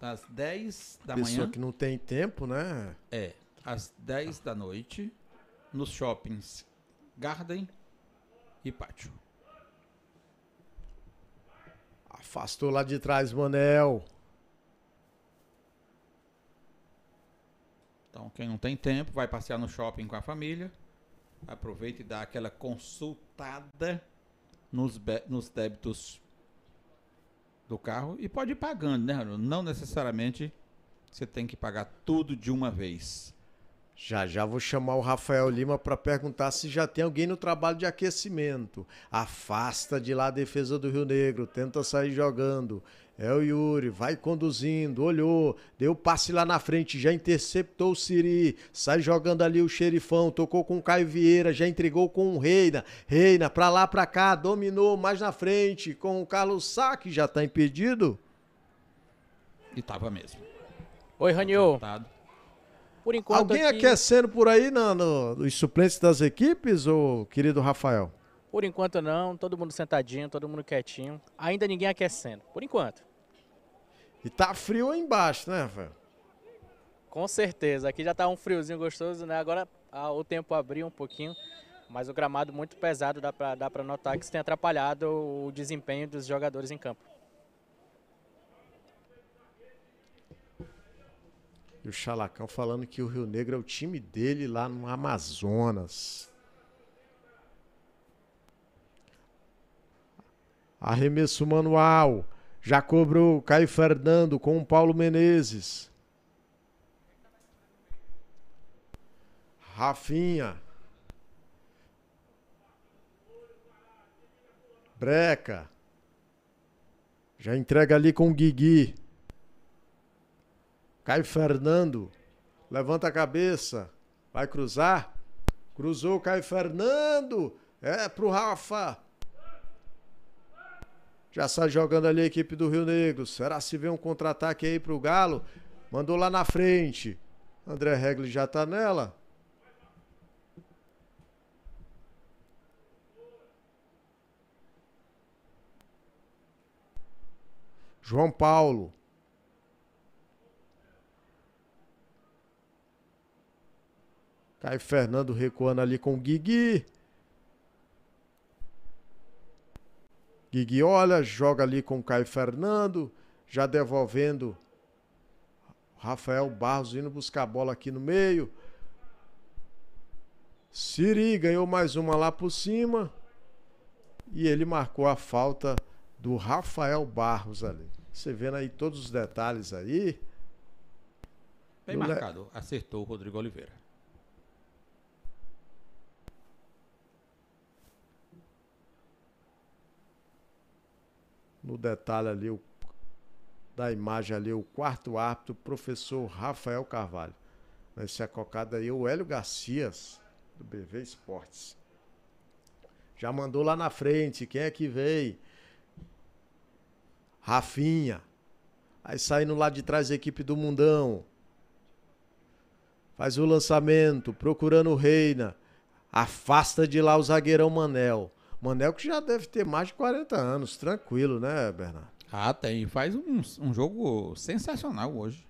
Às 10 da Pessoa manhã. Pessoa que não tem tempo, né? É. Às 10 da noite, nos shoppings Garden e Pátio. Afastou lá de trás, Manel. Então, quem não tem tempo, vai passear no shopping com a família. Aproveita e dá aquela consultada nos, nos débitos do carro e pode ir pagando, né, Ronaldo? Não necessariamente você tem que pagar tudo de uma vez. Já já vou chamar o Rafael Lima para perguntar se já tem alguém no trabalho de aquecimento. Afasta de lá a defesa do Rio Negro, tenta sair jogando. É o Yuri, vai conduzindo, olhou, deu passe lá na frente, já interceptou o Siri, sai jogando ali o xerifão, tocou com o Caio Vieira, já entregou com o Reina, Reina pra lá, pra cá, dominou mais na frente com o Carlos Sá, que já tá impedido. E tava mesmo. Oi, Raniel. Por enquanto Alguém aqui... aquecendo por aí na, no, nos suplentes das equipes, ou querido Rafael? Por enquanto não, todo mundo sentadinho, todo mundo quietinho. Ainda ninguém aquecendo, por enquanto. E tá frio aí embaixo, né, Rafael? Com certeza, aqui já tá um friozinho gostoso, né? Agora ah, o tempo abriu um pouquinho, mas o gramado muito pesado, dá pra, dá pra notar que isso tem atrapalhado o desempenho dos jogadores em campo. E o Chalacão falando que o Rio Negro é o time dele lá no Amazonas. Arremesso manual. Já cobrou Caio Fernando com o Paulo Menezes. Rafinha. Breca. Já entrega ali com o Guigui. Caio Fernando. Levanta a cabeça. Vai cruzar. Cruzou o Caio Fernando. É pro Rafa. Já sai jogando ali a equipe do Rio Negro. Será se vê um contra-ataque aí pro Galo? Mandou lá na frente. André Regli já tá nela. João Paulo. Caio Fernando recuando ali com o Guigui. Guiguiola joga ali com Caio Fernando, já devolvendo Rafael Barros indo buscar a bola aqui no meio. Siri ganhou mais uma lá por cima e ele marcou a falta do Rafael Barros ali. Você vendo aí todos os detalhes aí. Bem marcado, le... acertou o Rodrigo Oliveira. no detalhe ali o, da imagem ali o quarto árbitro, professor Rafael Carvalho. Nesse acocado aí, o Hélio Garcias, do BV Esportes. Já mandou lá na frente, quem é que veio? Rafinha. Aí saindo lá de trás a equipe do Mundão. Faz o lançamento, procurando o Reina. Afasta de lá o zagueirão Manel. Manel que já deve ter mais de 40 anos, tranquilo, né, Bernardo? Ah, tem. Faz um, um jogo sensacional hoje.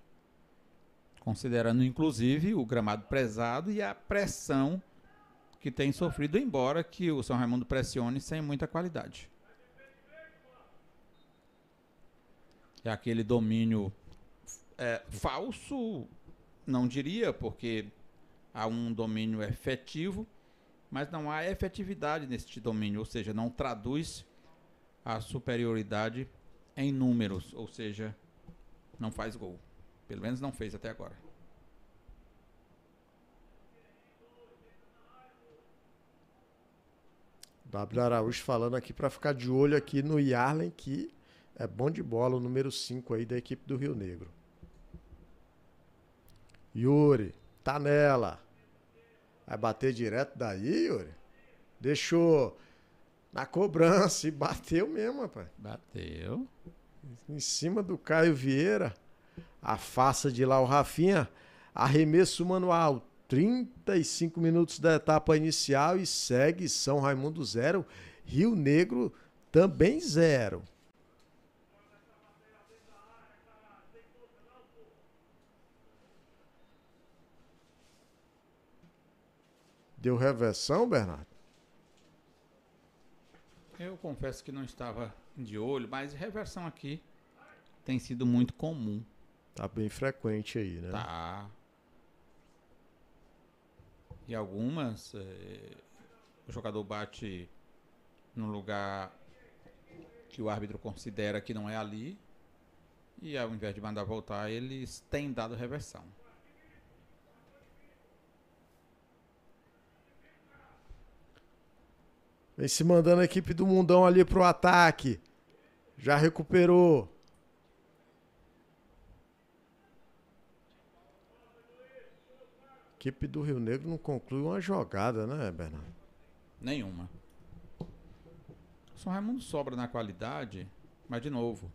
Considerando, inclusive, o gramado prezado e a pressão que tem sofrido, embora que o São Raimundo pressione sem muita qualidade. É aquele domínio é, falso, não diria, porque há um domínio efetivo, mas não há efetividade neste domínio, ou seja, não traduz a superioridade em números, ou seja, não faz gol. Pelo menos não fez até agora. W Araújo falando aqui para ficar de olho aqui no Yarlen, que é bom de bola, o número 5 aí da equipe do Rio Negro. Yuri, tá nela. Vai bater direto daí, Yuri? Deixou na cobrança e bateu mesmo, rapaz. Bateu. Em cima do Caio Vieira. Afasta de lá o Rafinha. Arremesso manual. 35 minutos da etapa inicial e segue São Raimundo zero. Rio Negro também zero. Deu reversão, Bernardo? Eu confesso que não estava de olho, mas reversão aqui tem sido muito comum. Tá bem frequente aí, né? Tá. E algumas, eh, o jogador bate num lugar que o árbitro considera que não é ali, e ao invés de mandar voltar, eles têm dado reversão. Vem se mandando a equipe do Mundão ali pro ataque. Já recuperou. Equipe do Rio Negro não conclui uma jogada, né, Bernardo? Nenhuma. O São Raimundo sobra na qualidade, mas de novo,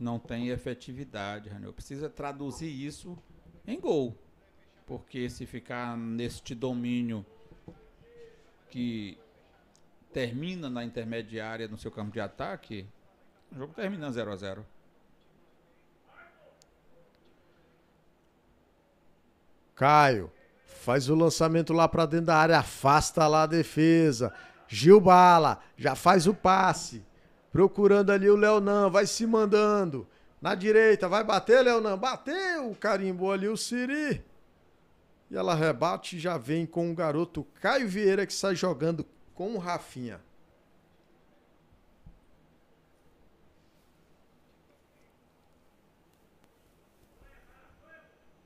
não tem efetividade, Raniel. Precisa é traduzir isso em gol. Porque se ficar neste domínio que termina na intermediária no seu campo de ataque, o jogo termina 0 a 0 Caio, faz o lançamento lá para dentro da área, afasta lá a defesa. Gilbala já faz o passe. Procurando ali o Leonan, vai se mandando. Na direita, vai bater, Leonan. Bateu, carimbou ali o Siri. E ela rebate e já vem com o garoto Caio Vieira que sai jogando com o Rafinha.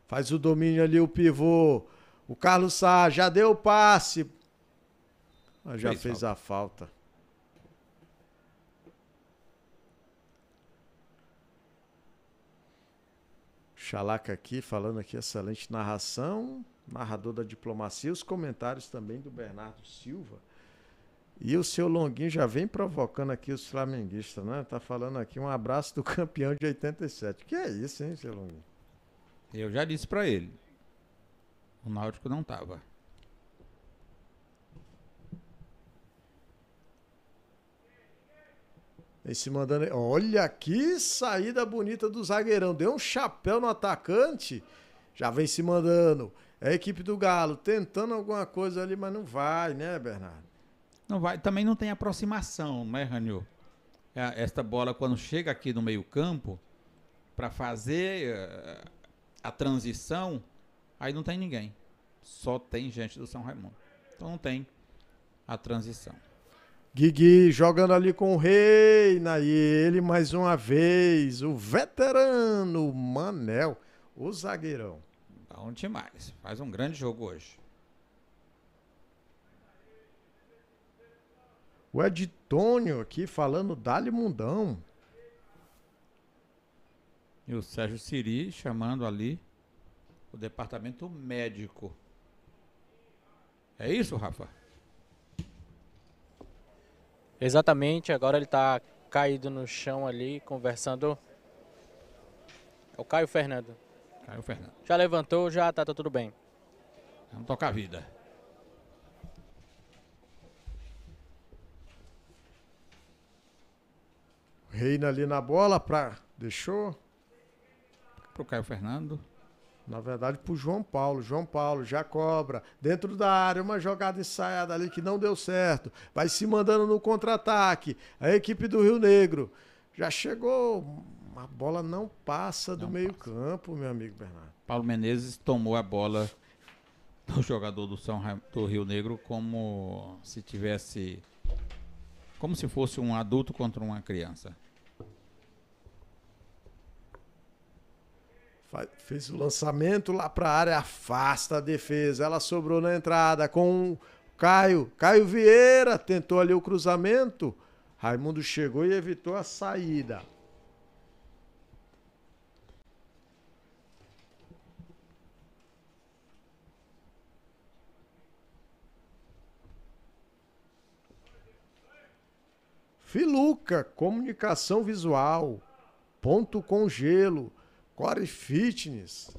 Faz o domínio ali, o pivô. O Carlos Sá já deu o passe. Mas já fez, fez falta. a falta. Chalaca aqui, falando aqui, excelente narração. Narrador da diplomacia. Os comentários também do Bernardo Silva. E o seu Longuinho já vem provocando aqui os flamenguistas, né? Tá falando aqui um abraço do campeão de 87. Que é isso, hein, seu Longuinho? Eu já disse para ele. O Náutico não tava. Vem se mandando. Olha que saída bonita do zagueirão. Deu um chapéu no atacante. Já vem se mandando. É a equipe do Galo tentando alguma coisa ali, mas não vai, né, Bernardo? não vai, também não tem aproximação, né, Ranio é, Esta bola, quando chega aqui no meio-campo, para fazer eh, a transição, aí não tem ninguém. Só tem gente do São Raimundo. Então não tem a transição. Guigui jogando ali com o Reina e ele mais uma vez, o veterano Manel, o zagueirão. Bom demais, faz um grande jogo hoje. O Editônio aqui falando Dali Mundão. E o Sérgio Siri chamando ali o departamento médico. É isso, Rafa? Exatamente, agora ele está caído no chão ali, conversando. É o Caio Fernando. Caio Fernando. Já levantou, já tá, tá tudo bem. Vamos tocar a vida. Reina ali na bola para. Deixou. para o Caio Fernando. Na verdade, para o João Paulo. João Paulo já cobra. Dentro da área, uma jogada ensaiada ali que não deu certo. Vai se mandando no contra-ataque. A equipe do Rio Negro. Já chegou. A bola não passa do meio-campo, meu amigo Bernardo. Paulo Menezes tomou a bola do jogador do, São, do Rio Negro como se tivesse. Como se fosse um adulto contra uma criança. fez o lançamento lá para a área, afasta a defesa. Ela sobrou na entrada com Caio. Caio Vieira tentou ali o cruzamento. Raimundo chegou e evitou a saída. Filuca, comunicação visual, ponto com gelo, Core Fitness.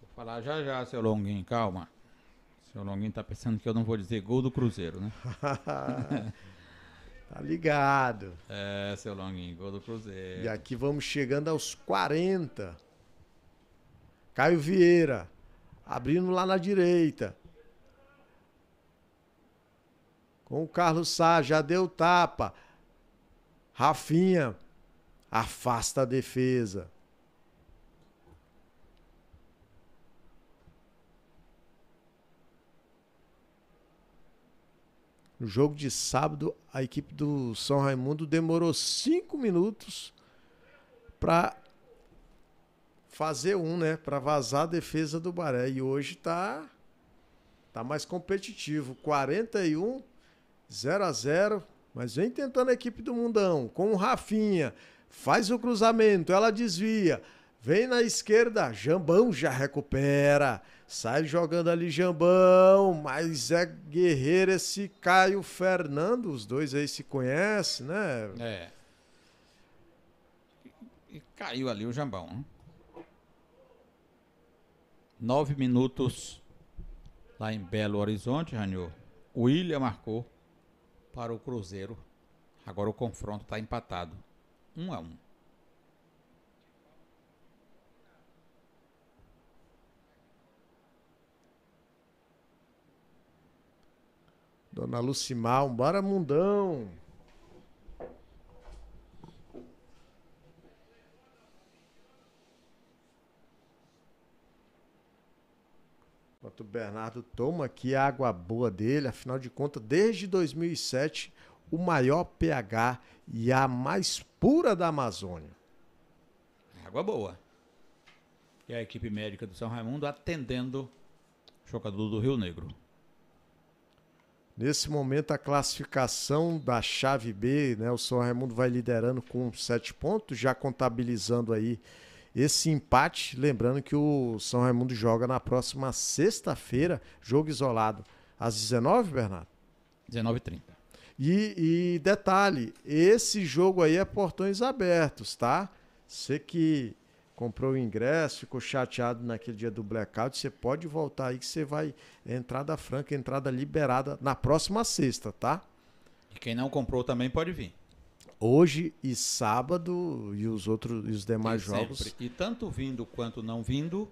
Vou falar já já, seu Longuinho, calma. Seu Longuinho tá pensando que eu não vou dizer gol do Cruzeiro, né? Tá ligado. É, seu Longuinho, gol do Cruzeiro. E aqui vamos chegando aos 40. Caio Vieira, abrindo lá na direita. Com o Carlos Sá, já deu tapa. Rafinha, afasta a defesa. No jogo de sábado, a equipe do São Raimundo demorou cinco minutos para fazer um, né? Para vazar a defesa do Baré. E hoje tá, tá mais competitivo. 41, 0 a 0 Mas vem tentando a equipe do Mundão. Com o Rafinha. Faz o cruzamento. Ela desvia. Vem na esquerda. Jambão já recupera. Sai jogando ali Jambão, mas é guerreiro esse Caio Fernando. Os dois aí se conhecem, né? É. E caiu ali o Jambão. Nove minutos lá em Belo Horizonte, Ranil. O William marcou para o Cruzeiro. Agora o confronto está empatado. Um a um. Dona Lucimar, um bora mundão. Enquanto o Bernardo toma aqui a água boa dele, afinal de contas, desde 2007, o maior pH e a mais pura da Amazônia. Água boa. E a equipe médica do São Raimundo atendendo o jogador do Rio Negro. Nesse momento, a classificação da chave B, né, o São Raimundo vai liderando com sete pontos, já contabilizando aí esse empate. Lembrando que o São Raimundo joga na próxima sexta-feira, jogo isolado, às 19 Bernardo? 19h30. E, e, detalhe, esse jogo aí é portões abertos, tá? Você que comprou o ingresso, ficou chateado naquele dia do blackout, você pode voltar aí que você vai entrada franca, entrada liberada na próxima sexta, tá? E quem não comprou também pode vir hoje e sábado e os outros e os demais e jogos. Sempre. E tanto vindo quanto não vindo,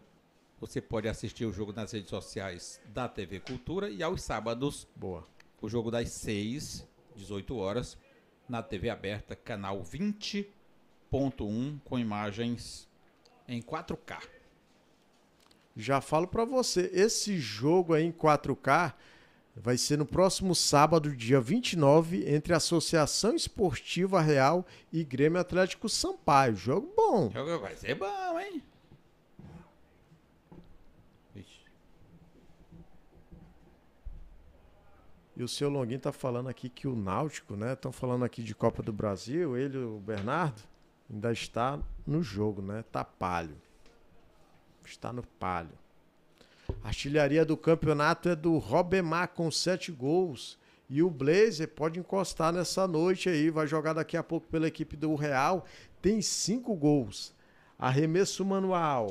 você pode assistir o jogo nas redes sociais da TV Cultura e aos sábados. Boa. O jogo das 6, 18 horas, na TV aberta, canal 20.1 com imagens em 4K. Já falo para você, esse jogo aí em 4K Vai ser no próximo sábado, dia 29, entre Associação Esportiva Real e Grêmio Atlético Sampaio. Jogo bom. Jogo vai ser bom, hein? E o seu Longuinho tá falando aqui que o Náutico, né? Estão falando aqui de Copa do Brasil, ele, o Bernardo, ainda está no jogo, né? Tá palho. Está no palho artilharia do campeonato é do Robemar com sete gols. E o Blazer pode encostar nessa noite aí, vai jogar daqui a pouco pela equipe do Real. Tem cinco gols. Arremesso manual.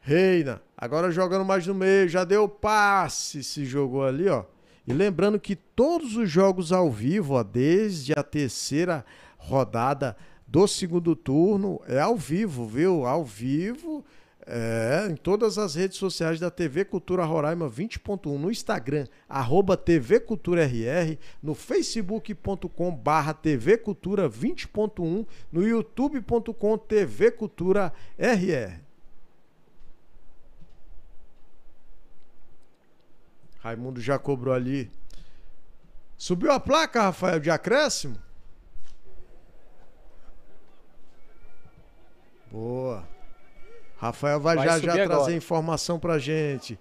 Reina, agora jogando mais no meio, já deu passe, se jogou ali, ó. E lembrando que todos os jogos ao vivo, ó, desde a terceira rodada do segundo turno, é ao vivo, viu? Ao vivo, é, em todas as redes sociais da TV Cultura Roraima 20.1, no Instagram, arroba TV Cultura RR, no facebook.com barra TV Cultura 20.1, no youtube.com TV Cultura RR. Raimundo já cobrou ali. Subiu a placa, Rafael, de acréscimo? Boa. Rafael vai, vai já, já agora. trazer informação pra gente.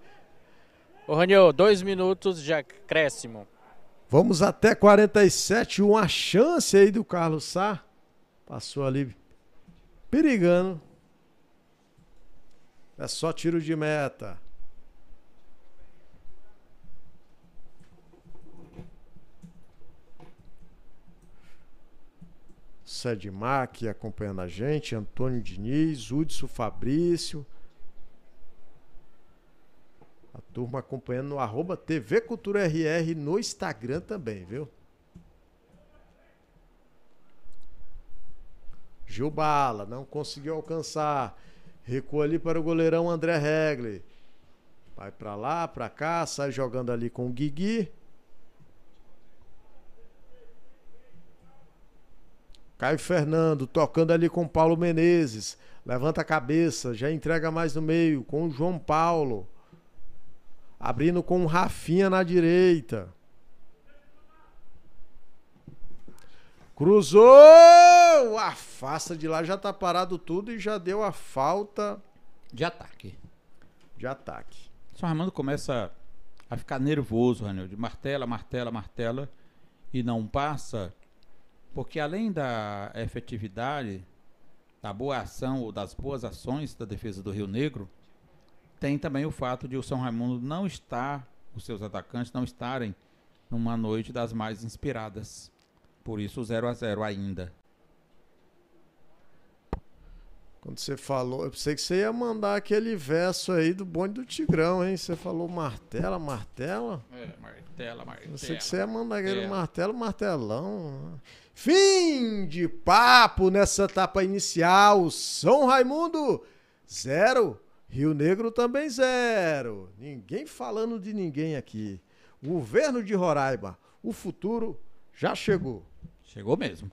Ô, Ranil, dois minutos de acréscimo. Vamos até 47, uma chance aí do Carlos Sá. Passou ali perigando. É só tiro de meta. Sedmar aqui acompanhando a gente, Antônio Diniz, Hudson Fabrício. A turma acompanhando no arroba TV Cultura RR no Instagram também, viu? Gilbala, não conseguiu alcançar. Recua ali para o goleirão André Regli. Vai para lá, para cá, sai jogando ali com o Guigui. Caio Fernando tocando ali com Paulo Menezes. Levanta a cabeça, já entrega mais no meio com o João Paulo. Abrindo com o Rafinha na direita. Cruzou! Afasta de lá, já tá parado tudo e já deu a falta. De ataque. De ataque. São Armando começa a ficar nervoso, Raniel De martela, martela, martela. E não passa. Porque além da efetividade, da boa ação ou das boas ações da defesa do Rio Negro, tem também o fato de o São Raimundo não estar, os seus atacantes não estarem numa noite das mais inspiradas. Por isso 0 a 0 ainda. Quando você falou, eu pensei que você ia mandar aquele verso aí do bonde do Tigrão, hein? Você falou martela, martela. É, martela, martela. Eu pensei que você ia mandar aquele martelo, martelão. Fim de papo nessa etapa inicial. São Raimundo, zero. Rio Negro também zero. Ninguém falando de ninguém aqui. Governo de Roraima, o futuro já chegou. Chegou mesmo.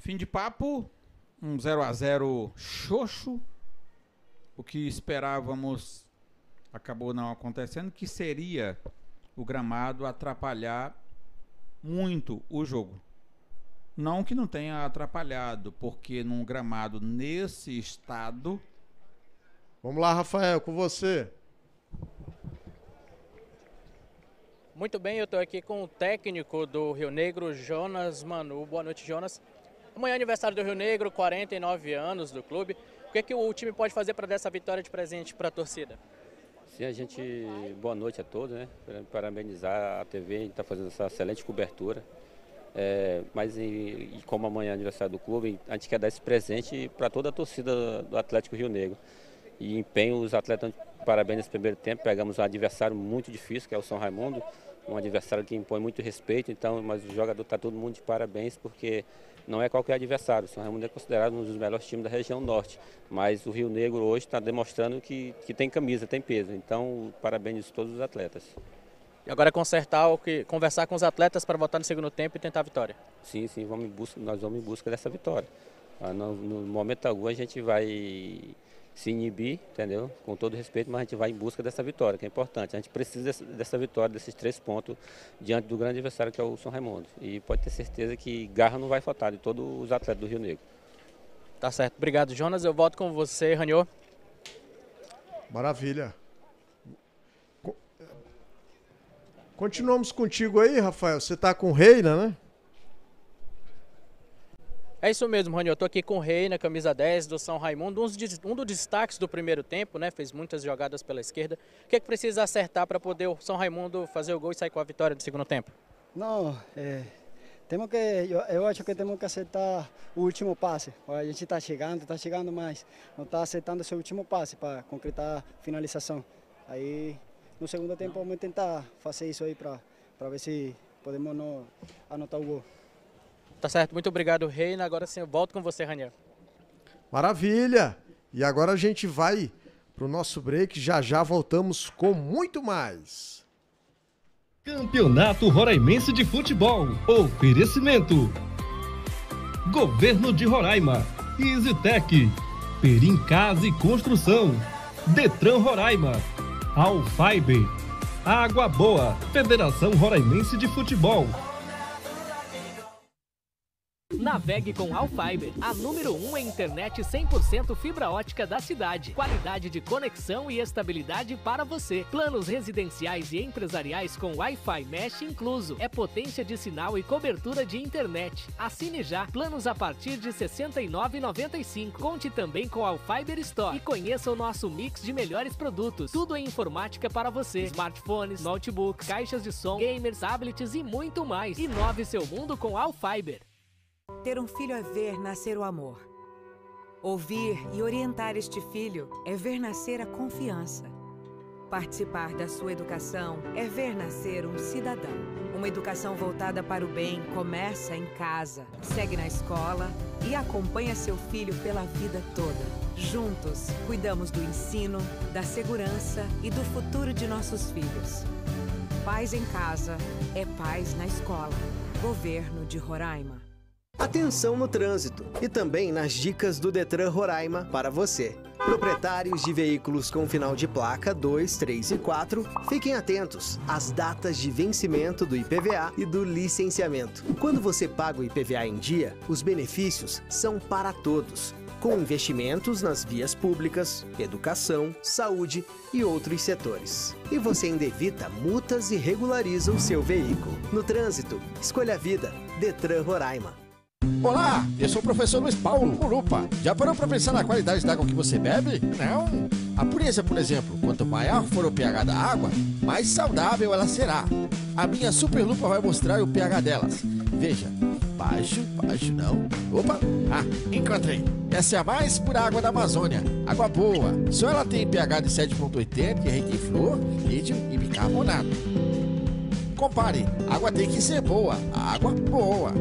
Fim de papo. Um 0 a 0 xoxo. O que esperávamos acabou não acontecendo, que seria o gramado atrapalhar muito o jogo. Não que não tenha atrapalhado, porque num gramado nesse estado. Vamos lá, Rafael, com você. Muito bem, eu estou aqui com o técnico do Rio Negro, Jonas Manu. Boa noite, Jonas. Amanhã é aniversário do Rio Negro, 49 anos do clube. O que, é que o time pode fazer para dar essa vitória de presente para a torcida? Sim, a gente. Boa noite a todos, né? Parabenizar a TV, a gente está fazendo essa excelente cobertura. É, mas e, e como amanhã é aniversário do clube, a gente quer dar esse presente para toda a torcida do Atlético Rio Negro. E empenho os atletas parabéns nesse primeiro tempo. Pegamos um adversário muito difícil, que é o São Raimundo, um adversário que impõe muito respeito. Então, mas o jogador está todo mundo de parabéns porque não é qualquer adversário. O São Raimundo é considerado um dos melhores times da região norte. Mas o Rio Negro hoje está demonstrando que, que tem camisa, tem peso. Então, parabéns a todos os atletas. E agora é consertar o que, conversar com os atletas para voltar no segundo tempo e tentar a vitória. Sim, sim, vamos busca, nós vamos em busca dessa vitória. Ah, no, no momento algum a gente vai se inibir, entendeu? Com todo respeito, mas a gente vai em busca dessa vitória, que é importante. A gente precisa dessa vitória, desses três pontos, diante do grande adversário que é o São Raimundo. E pode ter certeza que garra não vai faltar de todos os atletas do Rio Negro. Tá certo. Obrigado, Jonas. Eu volto com você, Raniô. Maravilha. Eh, continuamos contigo aí, Rafael. Você está com Reina, né? É isso mesmo, Rony. Eu estou aqui com o Rei na camisa 10 do São Raimundo. Um dos destaques do primeiro tempo, né? Fez muitas jogadas pela esquerda. O que é que precisa acertar para poder o São Raimundo fazer o gol e sair com a vitória do segundo tempo? Não, é, temos que, eu, eu, acho que temos que acertar o último passe. A gente está chegando, está chegando, mas não está acertando esse último passe para concretar a finalização. Aí, no segundo tempo, vamos tentar fazer isso aí para ver se podemos não anotar o gol. Tá certo, muito obrigado, Reina. Agora sim, eu volto com você, Raniel. Maravilha! E agora a gente vai para o nosso break. Já já voltamos com muito mais. Campeonato Roraimense de Futebol. Oferecimento: Governo de Roraima, EasyTech, Perim Casa e Construção, Detran Roraima, Alfaibe, Água Boa, Federação Roraimense de Futebol. Navegue com Alfiber, a número 1 um em internet 100% fibra ótica da cidade. Qualidade de conexão e estabilidade para você. Planos residenciais e empresariais com Wi-Fi Mesh incluso. É potência de sinal e cobertura de internet. Assine já. Planos a partir de R$ 69,95. Conte também com Alfiber Store e conheça o nosso mix de melhores produtos. Tudo em informática para você. Smartphones, notebooks, caixas de som, gamers, tablets e muito mais. Inove seu mundo com Alfiber. Ter um filho é ver nascer o amor. Ouvir e orientar este filho é ver nascer a confiança. Participar da sua educação é ver nascer um cidadão. Uma educação voltada para o bem começa em casa, segue na escola e acompanha seu filho pela vida toda. Juntos, cuidamos do ensino, da segurança e do futuro de nossos filhos. Paz em casa é paz na escola. Governo de Roraima. Atenção no trânsito e também nas dicas do Detran Roraima para você. Proprietários de veículos com final de placa 2, 3 e 4, fiquem atentos às datas de vencimento do IPVA e do licenciamento. Quando você paga o IPVA em dia, os benefícios são para todos, com investimentos nas vias públicas, educação, saúde e outros setores. E você ainda evita multas e regulariza o seu veículo. No trânsito, escolha a vida. Detran Roraima. Olá, eu sou o professor Luiz Paulo Lupa. Já parou para pensar na qualidade da água que você bebe? Não. A pureza, por exemplo, quanto maior for o pH da água, mais saudável ela será. A minha super lupa vai mostrar o pH delas. Veja, baixo, baixo não. Opa, ah, encontrei. Essa é a mais pura água da Amazônia. Água boa. Só ela tem pH de 7,80 que é rica em flor, lítio e bicarbonato. Compare, a água tem que ser boa, água boa.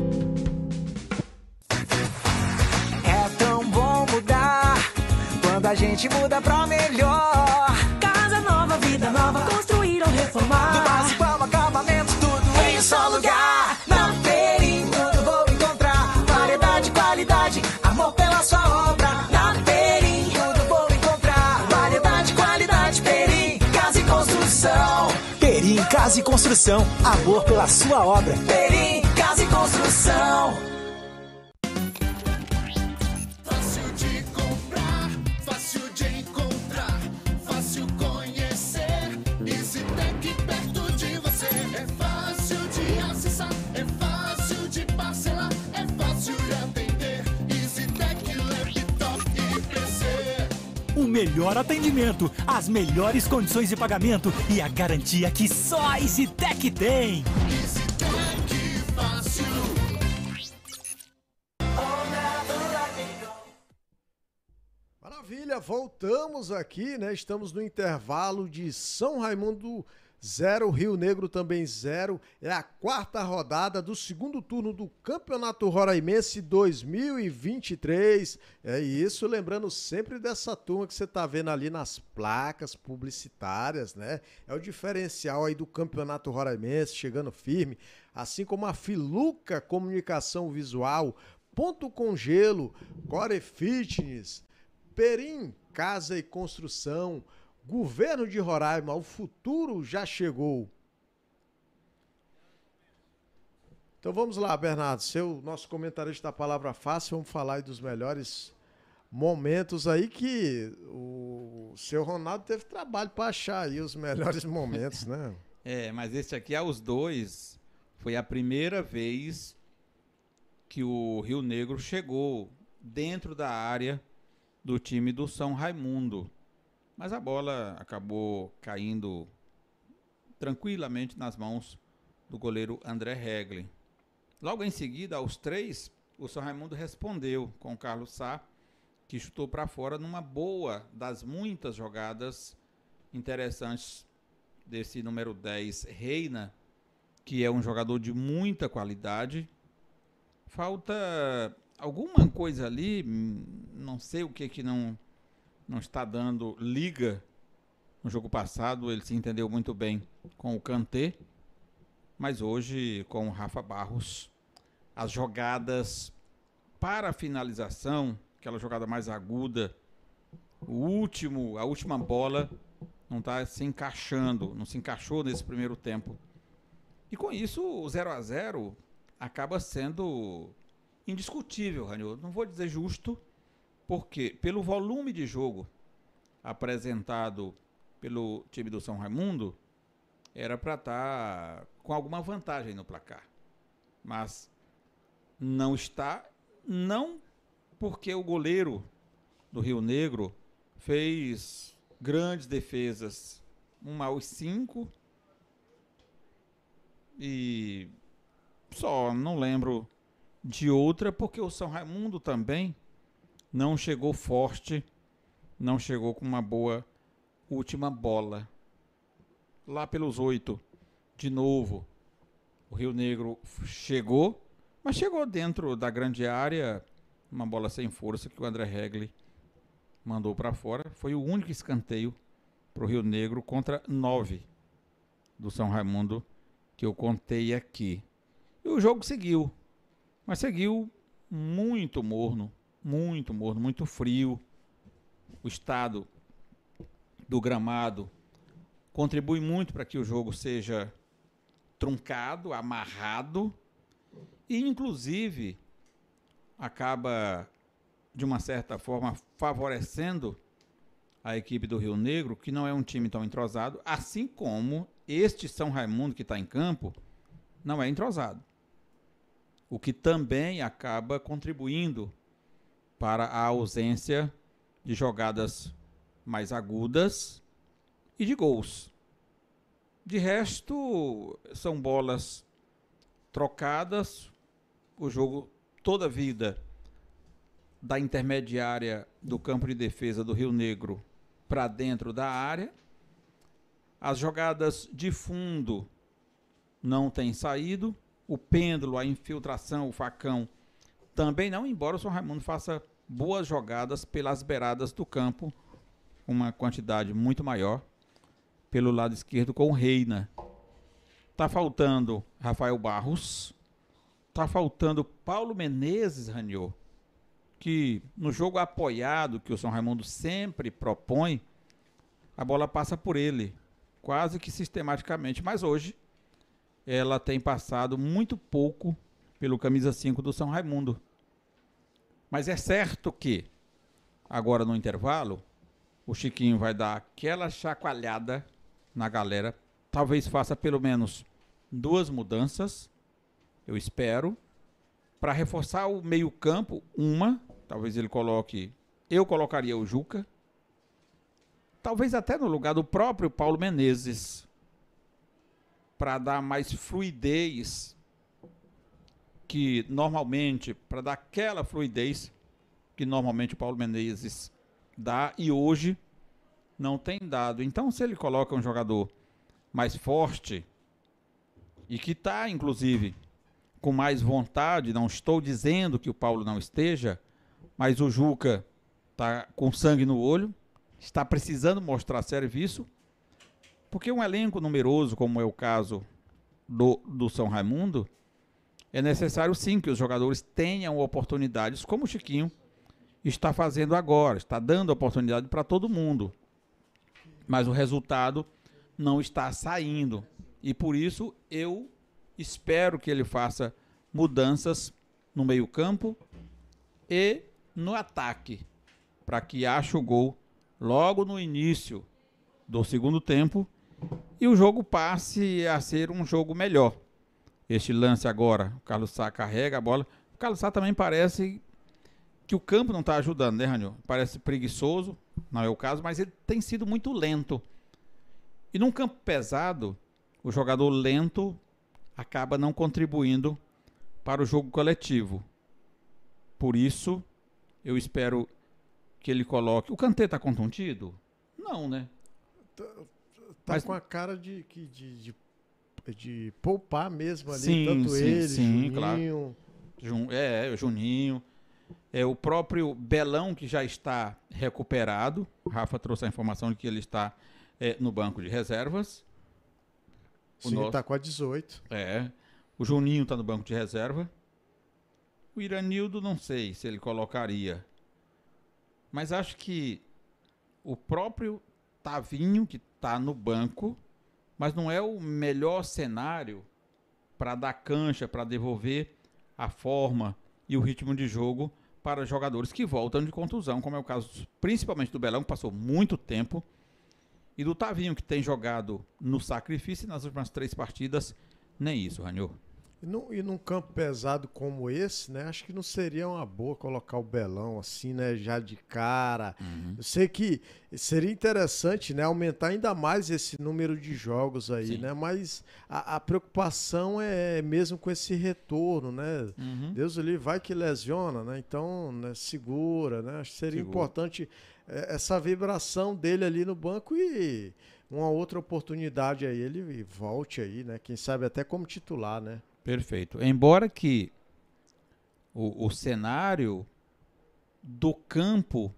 quando a gente muda pra melhor. Casa nova, vida nova, construir ou reformar. Do básico ao acabamento, tudo em um só lugar. Na Perim em tudo vou encontrar variedade, qualidade, amor pela sua obra. Na Perim em tudo vou encontrar variedade, qualidade, perim, casa e construção. Perim, casa e construção, amor pela sua obra. Perim, casa e construção. melhor atendimento, as melhores condições de pagamento e a garantia que só a EasyTech tem. Maravilha, voltamos aqui, né? Estamos no intervalo de São Raimundo Zero, Rio Negro também zero. É a quarta rodada do segundo turno do Campeonato Roraimense 2023. É isso, lembrando sempre dessa turma que você está vendo ali nas placas publicitárias, né? É o diferencial aí do Campeonato Roraimense chegando firme, assim como a Filuca Comunicação Visual, Ponto Congelo, Core Fitness, Perim Casa e Construção. Governo de Roraima, o futuro já chegou. Então vamos lá, Bernardo, seu nosso comentarista da palavra fácil, vamos falar dos melhores momentos aí que o seu Ronaldo teve trabalho para achar aí os melhores momentos, né? é, mas este aqui aos é dois foi a primeira vez que o Rio Negro chegou dentro da área do time do São Raimundo. Mas a bola acabou caindo tranquilamente nas mãos do goleiro André Regli. Logo em seguida, aos três, o São Raimundo respondeu com o Carlos Sá, que chutou para fora numa boa das muitas jogadas interessantes desse número 10, Reina, que é um jogador de muita qualidade. Falta alguma coisa ali, hum, não sei o que que não não está dando liga. No jogo passado ele se entendeu muito bem com o Kanté, mas hoje com o Rafa Barros, as jogadas para a finalização, aquela jogada mais aguda, o último, a última bola não está se encaixando, não se encaixou nesse primeiro tempo. E com isso, o 0 a 0 acaba sendo indiscutível, Raniel Não vou dizer justo, porque pelo volume de jogo apresentado pelo time do São Raimundo, era para estar tá com alguma vantagem no placar. Mas não está, não porque o goleiro do Rio Negro fez grandes defesas, um aos cinco, e só não lembro de outra, porque o São Raimundo também não chegou forte, não chegou com uma boa última bola. Lá pelos oito, de novo, o Rio Negro chegou, mas chegou dentro da grande área, uma bola sem força que o André Regli mandou para fora. Foi o único escanteio para o Rio Negro contra nove do São Raimundo que eu contei aqui. E o jogo seguiu, mas seguiu muito morno, muito morno, muito frio. O estado do gramado contribui muito para que o jogo seja truncado, amarrado e, inclusive, acaba de uma certa forma favorecendo a equipe do Rio Negro, que não é um time tão entrosado, assim como este São Raimundo que está em campo não é entrosado. O que também acaba contribuindo para a ausência de jogadas mais agudas e de gols. De resto, são bolas trocadas, o jogo toda a vida da intermediária do campo de defesa do Rio Negro para dentro da área. As jogadas de fundo não têm saído, o pêndulo, a infiltração, o facão também não, embora o São Raimundo faça boas jogadas pelas beiradas do campo, uma quantidade muito maior, pelo lado esquerdo com o Reina. Tá faltando Rafael Barros, tá faltando Paulo Menezes, Raniô, que no jogo apoiado que o São Raimundo sempre propõe, a bola passa por ele, quase que sistematicamente, mas hoje ela tem passado muito pouco pelo camisa 5 do São Raimundo. Mas é certo que, agora no intervalo, o Chiquinho vai dar aquela chacoalhada na galera. Talvez faça pelo menos duas mudanças, eu espero, para reforçar o meio-campo. Uma, talvez ele coloque. Eu colocaria o Juca. Talvez até no lugar do próprio Paulo Menezes. Para dar mais fluidez que normalmente, para dar aquela fluidez que normalmente o Paulo Menezes dá e hoje não tem dado. Então, se ele coloca um jogador mais forte e que está, inclusive, com mais vontade, não estou dizendo que o Paulo não esteja, mas o Juca está com sangue no olho, está precisando mostrar serviço, porque um elenco numeroso, como é o caso do, do São Raimundo, é necessário sim que os jogadores tenham oportunidades, como o Chiquinho está fazendo agora, está dando oportunidade para todo mundo. Mas o resultado não está saindo. E por isso eu espero que ele faça mudanças no meio-campo e no ataque, para que ache o gol logo no início do segundo tempo e o jogo passe a ser um jogo melhor. Este lance agora, o Carlos Sá carrega a bola. O Carlos Sá também parece que o campo não está ajudando, né, Ranil? Parece preguiçoso, não é o caso, mas ele tem sido muito lento. E num campo pesado, o jogador lento acaba não contribuindo para o jogo coletivo. Por isso, eu espero que ele coloque. O Kantê está contundido? Não, né? Tá, tá Mas... com a cara de, de, de de poupar mesmo ali, sim, tanto sim, ele, sim, Juninho. Claro. Jun, é, é, o Juninho. É o próprio Belão, que já está recuperado. Rafa trouxe a informação de que ele está é, no banco de reservas. O Sim, está com a 18. É. O Juninho está no banco de reserva. O Iranildo, não sei se ele colocaria. Mas acho que o próprio Tavinho, que está no banco, mas não é o melhor cenário para dar cancha, para devolver a forma e o ritmo de jogo para jogadores que voltam de contusão, como é o caso principalmente do Belão, que passou muito tempo, e do Tavinho, que tem jogado no sacrifício e nas últimas três partidas, nem isso, Ranil. E num, e num campo pesado como esse, né? Acho que não seria uma boa colocar o Belão assim, né? Já de cara. Uhum. Eu sei que seria interessante, né? Aumentar ainda mais esse número de jogos aí, Sim. né? Mas a, a, preocupação é mesmo com esse retorno, né? Uhum. Deus ali vai que lesiona, né? Então, né? segura, né? Acho que seria segura. importante eh, essa vibração dele ali no banco e uma outra oportunidade aí ele volte aí, né? Quem sabe até como titular, né? Perfeito. Embora que o, o cenário do campo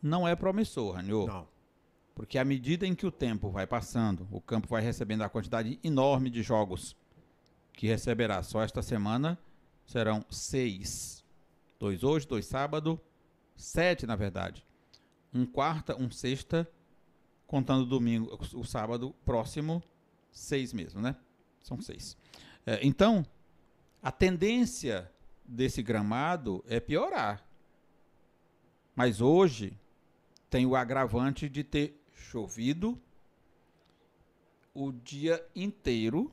não é promissor, Ranio. Não. Porque à medida em que o tempo vai passando, o campo vai recebendo a quantidade enorme de jogos que receberá. Só esta semana serão seis. Dois hoje, dois sábado, sete na verdade. Um quarta, um sexta, contando o domingo, o sábado próximo, seis mesmo, né? São seis. É, então, a tendência desse gramado é piorar. Mas hoje tem o agravante de ter chovido o dia inteiro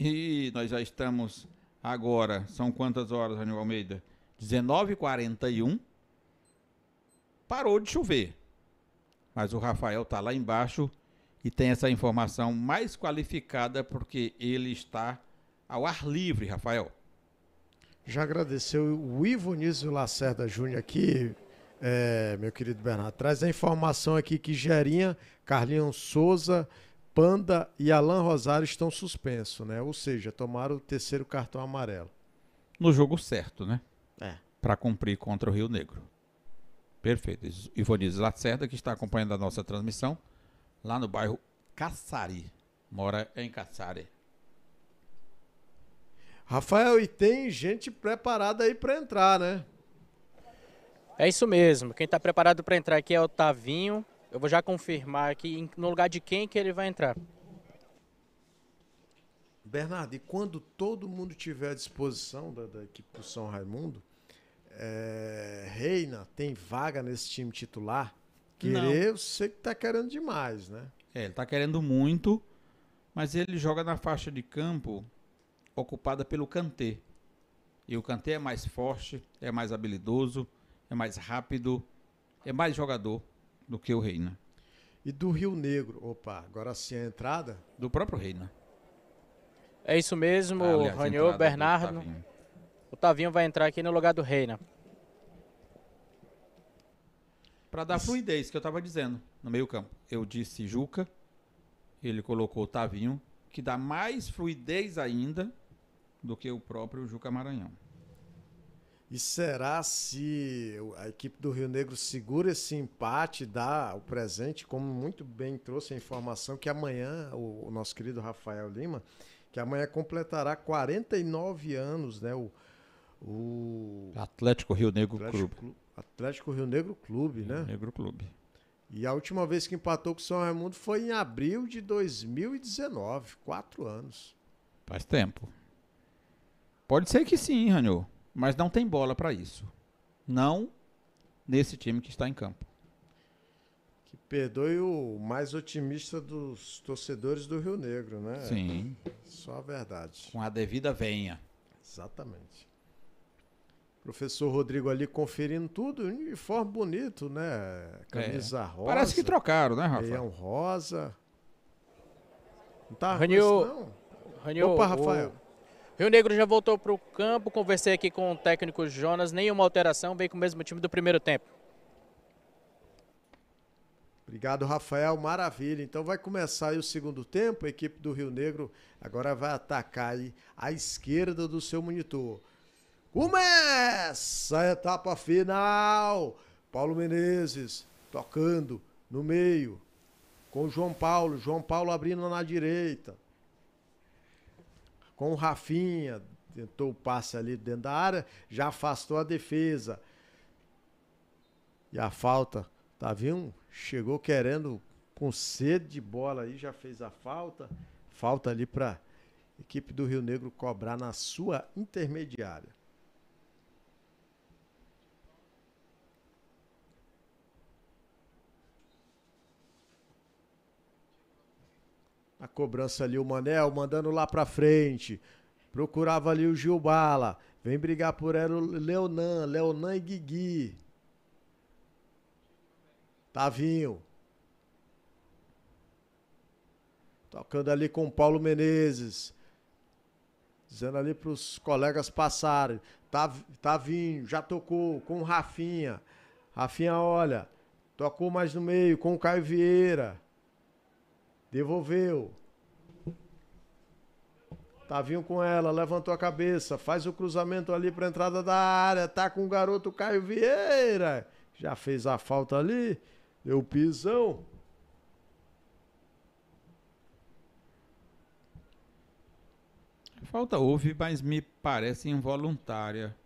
e nós já estamos agora, são quantas horas, Daniel Almeida? 19h41. Parou de chover. Mas o Rafael está lá embaixo e tem essa informação mais qualificada porque ele está ao ar livre, Rafael. Já agradeceu o Ivonísio Lacerda Júnior aqui, é, meu querido Bernardo. Traz a informação aqui que Gerinha, Carlinhos Souza, Panda e Alain Rosário estão suspensos, né? Ou seja, tomaram o terceiro cartão amarelo. No jogo certo, né? É. Para cumprir contra o Rio Negro. Perfeito. Ivonise Lacerda, que está acompanhando a nossa transmissão, lá no bairro Caçari. Mora em Caçari. Rafael, e tem gente preparada aí para entrar, né? É isso mesmo. Quem está preparado para entrar aqui é o Tavinho. Eu vou já confirmar aqui no lugar de quem que ele vai entrar. Bernardo, e quando todo mundo tiver à disposição da, da equipe do São Raimundo, é, Reina tem vaga nesse time titular? Querer, Não. eu sei que tá querendo demais, né? É, ele tá querendo muito, mas ele joga na faixa de campo ocupada pelo Kanté. E o Kanté é mais forte, é mais habilidoso, é mais rápido, é mais jogador do que o Reina. E do Rio Negro, opa, agora sim a entrada? Do próprio Reina. É isso mesmo, ah, Bernardo. Tavinho. O Tavinho vai entrar aqui no lugar do Reina. Para dar isso. fluidez, que eu estava dizendo no meio campo. Eu disse Juca, ele colocou o Tavinho, que dá mais fluidez ainda do que o próprio Juca Maranhão. E será se a equipe do Rio Negro segura esse empate, dá o presente, como muito bem trouxe a informação, que amanhã o, o nosso querido Rafael Lima, que amanhã completará 49 anos, né? O, o Atlético Rio Negro Atlético Clube. Clu, Atlético Rio Negro Clube, Rio né? Negro Clube. E a última vez que empatou com o São Raimundo foi em abril de 2019, quatro anos. Faz tempo. Pode ser que sim, Ranho, mas não tem bola para isso. Não nesse time que está em campo. Que perdoe o mais otimista dos torcedores do Rio Negro, né? Sim. Só a verdade. Com a devida venha. Exatamente. Professor Rodrigo ali conferindo tudo, uniforme bonito, né? Camisa é. rosa. Parece que trocaram, né, Rafael? um rosa. Não tá Ranil, Ranil, Opa, Rafael. O... Rio Negro já voltou para o campo, conversei aqui com o técnico Jonas, nenhuma alteração, veio com o mesmo time do primeiro tempo. Obrigado, Rafael. Maravilha. Então vai começar o segundo tempo. A equipe do Rio Negro agora vai atacar aí à esquerda do seu monitor. Começa a etapa final. Paulo Menezes tocando no meio com o João Paulo. João Paulo abrindo na direita com o Rafinha, tentou o passe ali dentro da área, já afastou a defesa. E a falta, tá vindo, chegou querendo com sede de bola aí, já fez a falta. Falta ali para equipe do Rio Negro cobrar na sua intermediária. a cobrança ali, o Manel mandando lá para frente. Procurava ali o Gilbala. Vem brigar por ela o Leonan, Leonan e Guigui. Tavinho. Tocando ali com o Paulo Menezes. Dizendo ali para os colegas passarem. Tavinho, já tocou com o Rafinha. Rafinha, olha. Tocou mais no meio com o Caio Vieira. Devolveu. Tavinho com ela, levantou a cabeça, faz o cruzamento ali para entrada da área, tá com o garoto Caio Vieira. Já fez a falta ali, deu pisão. Falta houve, mas me parece involuntária.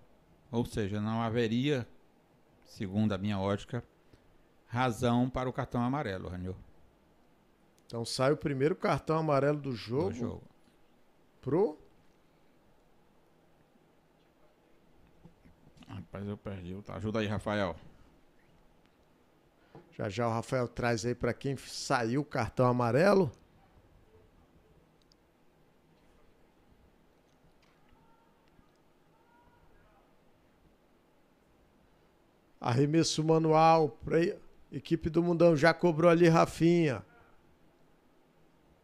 Ou seja, não haveria, segundo a minha ótica, razão para o cartão amarelo, Ranil. Então sai o primeiro cartão amarelo do jogo. Do jogo. Pro. Rapaz, eu perdi. Tá, ajuda aí, Rafael. Já já o Rafael traz aí para quem saiu o cartão amarelo. Arremesso manual para equipe do Mundão já cobrou ali Rafinha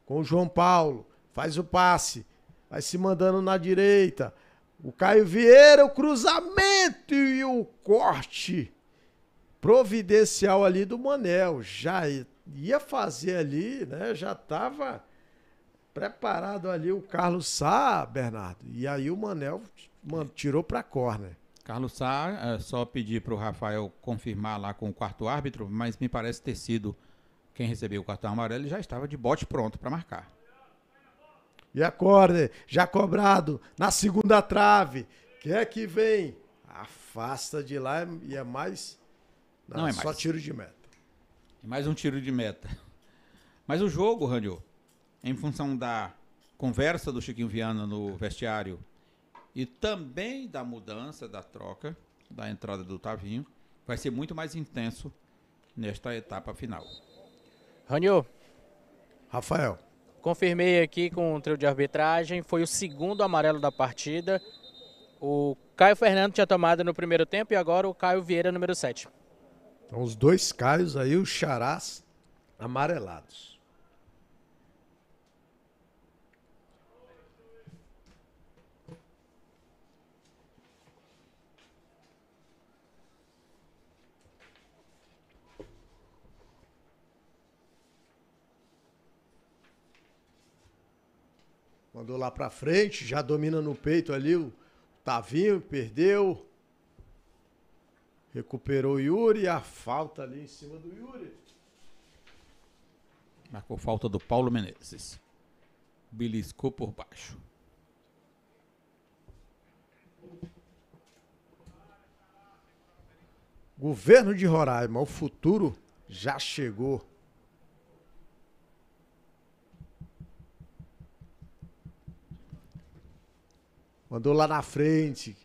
com o João Paulo, faz o passe, vai se mandando na direita. O Caio Vieira, o cruzamento e o corte providencial ali do Manel. Já ia fazer ali, né? Já estava preparado ali o Carlos Sá, Bernardo. E aí o Manel tirou para a corner. Carlos Sá, é só pedir para o Rafael confirmar lá com o quarto árbitro, mas me parece ter sido quem recebeu o cartão amarelo já estava de bote pronto para marcar. E a corner, já cobrado, na segunda trave. Quem é que vem? Afasta de lá e é mais. Não, é Não é mais. Só tiro de meta. É mais um tiro de meta. Mas o jogo, Randy, em função da conversa do Chiquinho Viana no vestiário e também da mudança, da troca, da entrada do Tavinho, vai ser muito mais intenso nesta etapa final. Ranio. Rafael. Confirmei aqui com o trio de arbitragem, foi o segundo amarelo da partida. O Caio Fernando tinha tomado no primeiro tempo e agora o Caio Vieira, número 7. Então, os dois Caios aí, os Charás, amarelados. Mandou lá pra frente, já domina no peito ali o Tavinho, perdeu. Recuperou o Yuri, a falta ali em cima do Yuri. Marcou falta do Paulo Menezes. Beliscou por baixo. Governo de Roraima, o futuro já chegou. Mandou lá na frente.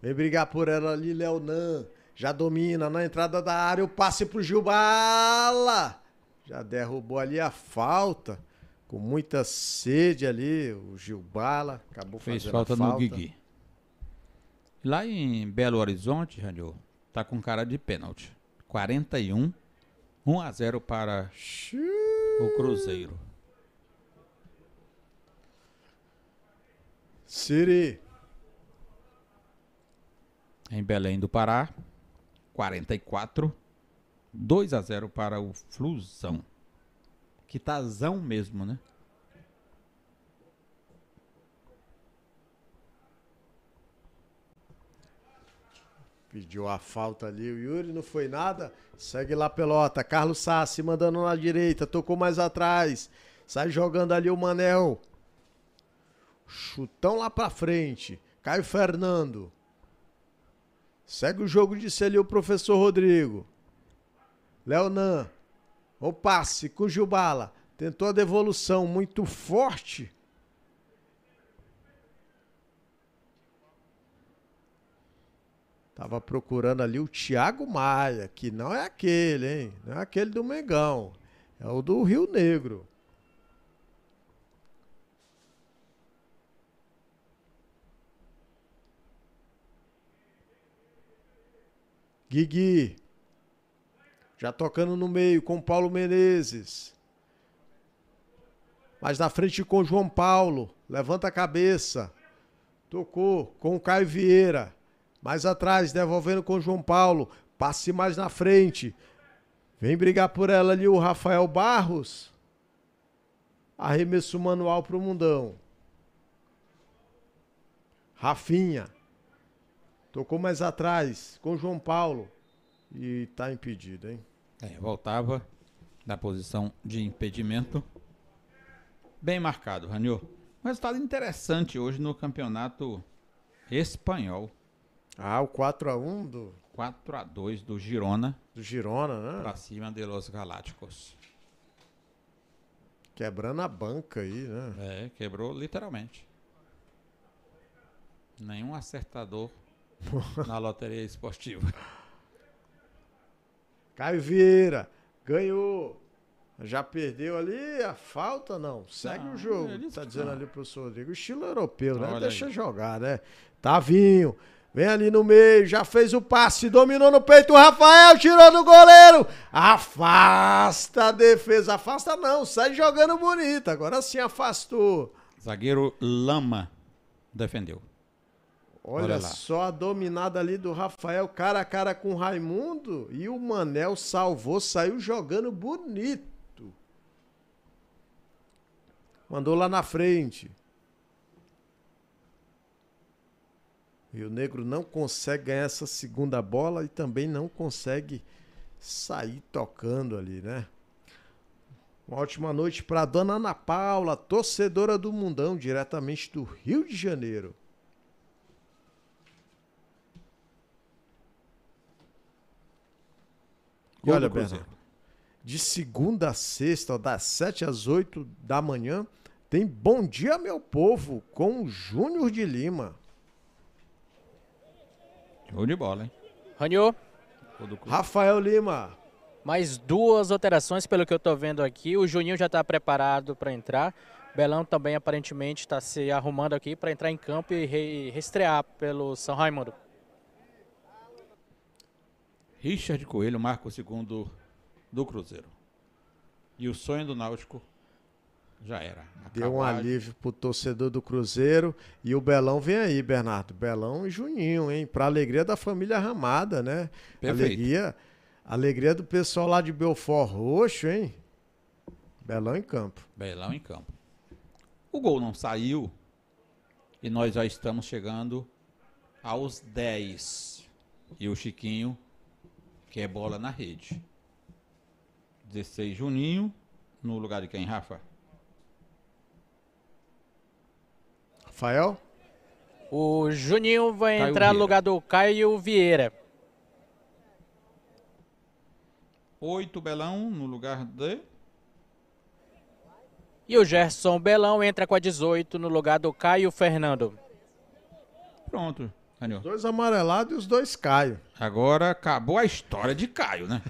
Vem brigar por ela ali, Leonan. Já domina na entrada da área. O passe pro Gilbala. Já derrubou ali a falta. Com muita sede ali. O Gilbala acabou Fez fazendo falta, falta. no Guigui. Lá em Belo Horizonte, Janio, tá com cara de pênalti. 41, 1 a 0 para o Cruzeiro. Siri. Em Belém do Pará, 44, 2 a 0 para o Flusão. Que tazão mesmo, né? Pediu a falta ali, o Yuri não foi nada. Segue lá pelota. Carlos Sassi mandando na direita, tocou mais atrás. Sai jogando ali o Manel. Chutão lá pra frente. Caio Fernando. Segue o jogo, disse ali o professor Rodrigo. Leonan. O passe com Gilbala. Tentou a devolução muito forte. Tava procurando ali o Thiago Maia, que não é aquele, hein? Não é aquele do Mengão. É o do Rio Negro. Guigui. Já tocando no meio com Paulo Menezes. Mas na frente com João Paulo. Levanta a cabeça. Tocou com o Caio Vieira. Mais atrás, devolvendo com o João Paulo. Passe mais na frente. Vem brigar por ela ali o Rafael Barros. Arremesso manual para o Mundão. Rafinha. Tocou mais atrás, com João Paulo. E tá impedido, hein? É, voltava da posição de impedimento. Bem marcado, Ranil. Um resultado interessante hoje no campeonato espanhol. Ah, o 4x1 do. 4x2 do Girona. Do Girona, né? Pra cima de Los Galácticos. Quebrando a banca aí, né? É, quebrou literalmente. Nenhum acertador na loteria esportiva. Caio Vieira ganhou. Já perdeu ali a falta, não. Segue não, o jogo. É tá dizendo ali pro senhor Rodrigo. Estilo europeu, né? Olha Deixa aí. jogar, né? Tavinho. Vem ali no meio, já fez o passe, dominou no peito o Rafael, tirou do goleiro. Afasta a defesa, afasta não, sai jogando bonito. Agora sim afastou. Zagueiro Lama defendeu. Olha, Olha só a dominada ali do Rafael, cara a cara com o Raimundo. E o Manel salvou, saiu jogando bonito. Mandou lá na frente. E o negro não consegue ganhar essa segunda bola e também não consegue sair tocando ali, né? Uma ótima noite para dona Ana Paula, torcedora do Mundão, diretamente do Rio de Janeiro. E olha, Bernardo, de segunda a sexta, das 7 às 8 da manhã, tem Bom Dia Meu Povo com o Júnior de Lima. Show de bola, hein? Ranio. Rafael Lima. Mais duas alterações, pelo que eu estou vendo aqui. O Juninho já está preparado para entrar. Belão também aparentemente está se arrumando aqui para entrar em campo e re reestrear pelo São Raimundo. Richard Coelho marca o segundo do Cruzeiro. E o sonho do Náutico já era. Deu um alívio pro torcedor do Cruzeiro. E o Belão vem aí, Bernardo. Belão e Juninho, hein? Pra alegria da família Ramada, né? Perfeito. Alegria, alegria do pessoal lá de Belfort Roxo, hein? Belão em campo. Belão em campo. O gol não saiu. E nós já estamos chegando aos 10. E o Chiquinho que é bola na rede. 16 Juninho, no lugar de quem, Rafa? Rafael? O Juninho vai Caio entrar Vieira. no lugar do Caio Vieira. 8 Belão no lugar de. E o Gerson Belão entra com a 18 no lugar do Caio Fernando. Pronto. Os dois amarelados e os dois Caio. Agora acabou a história de Caio, né?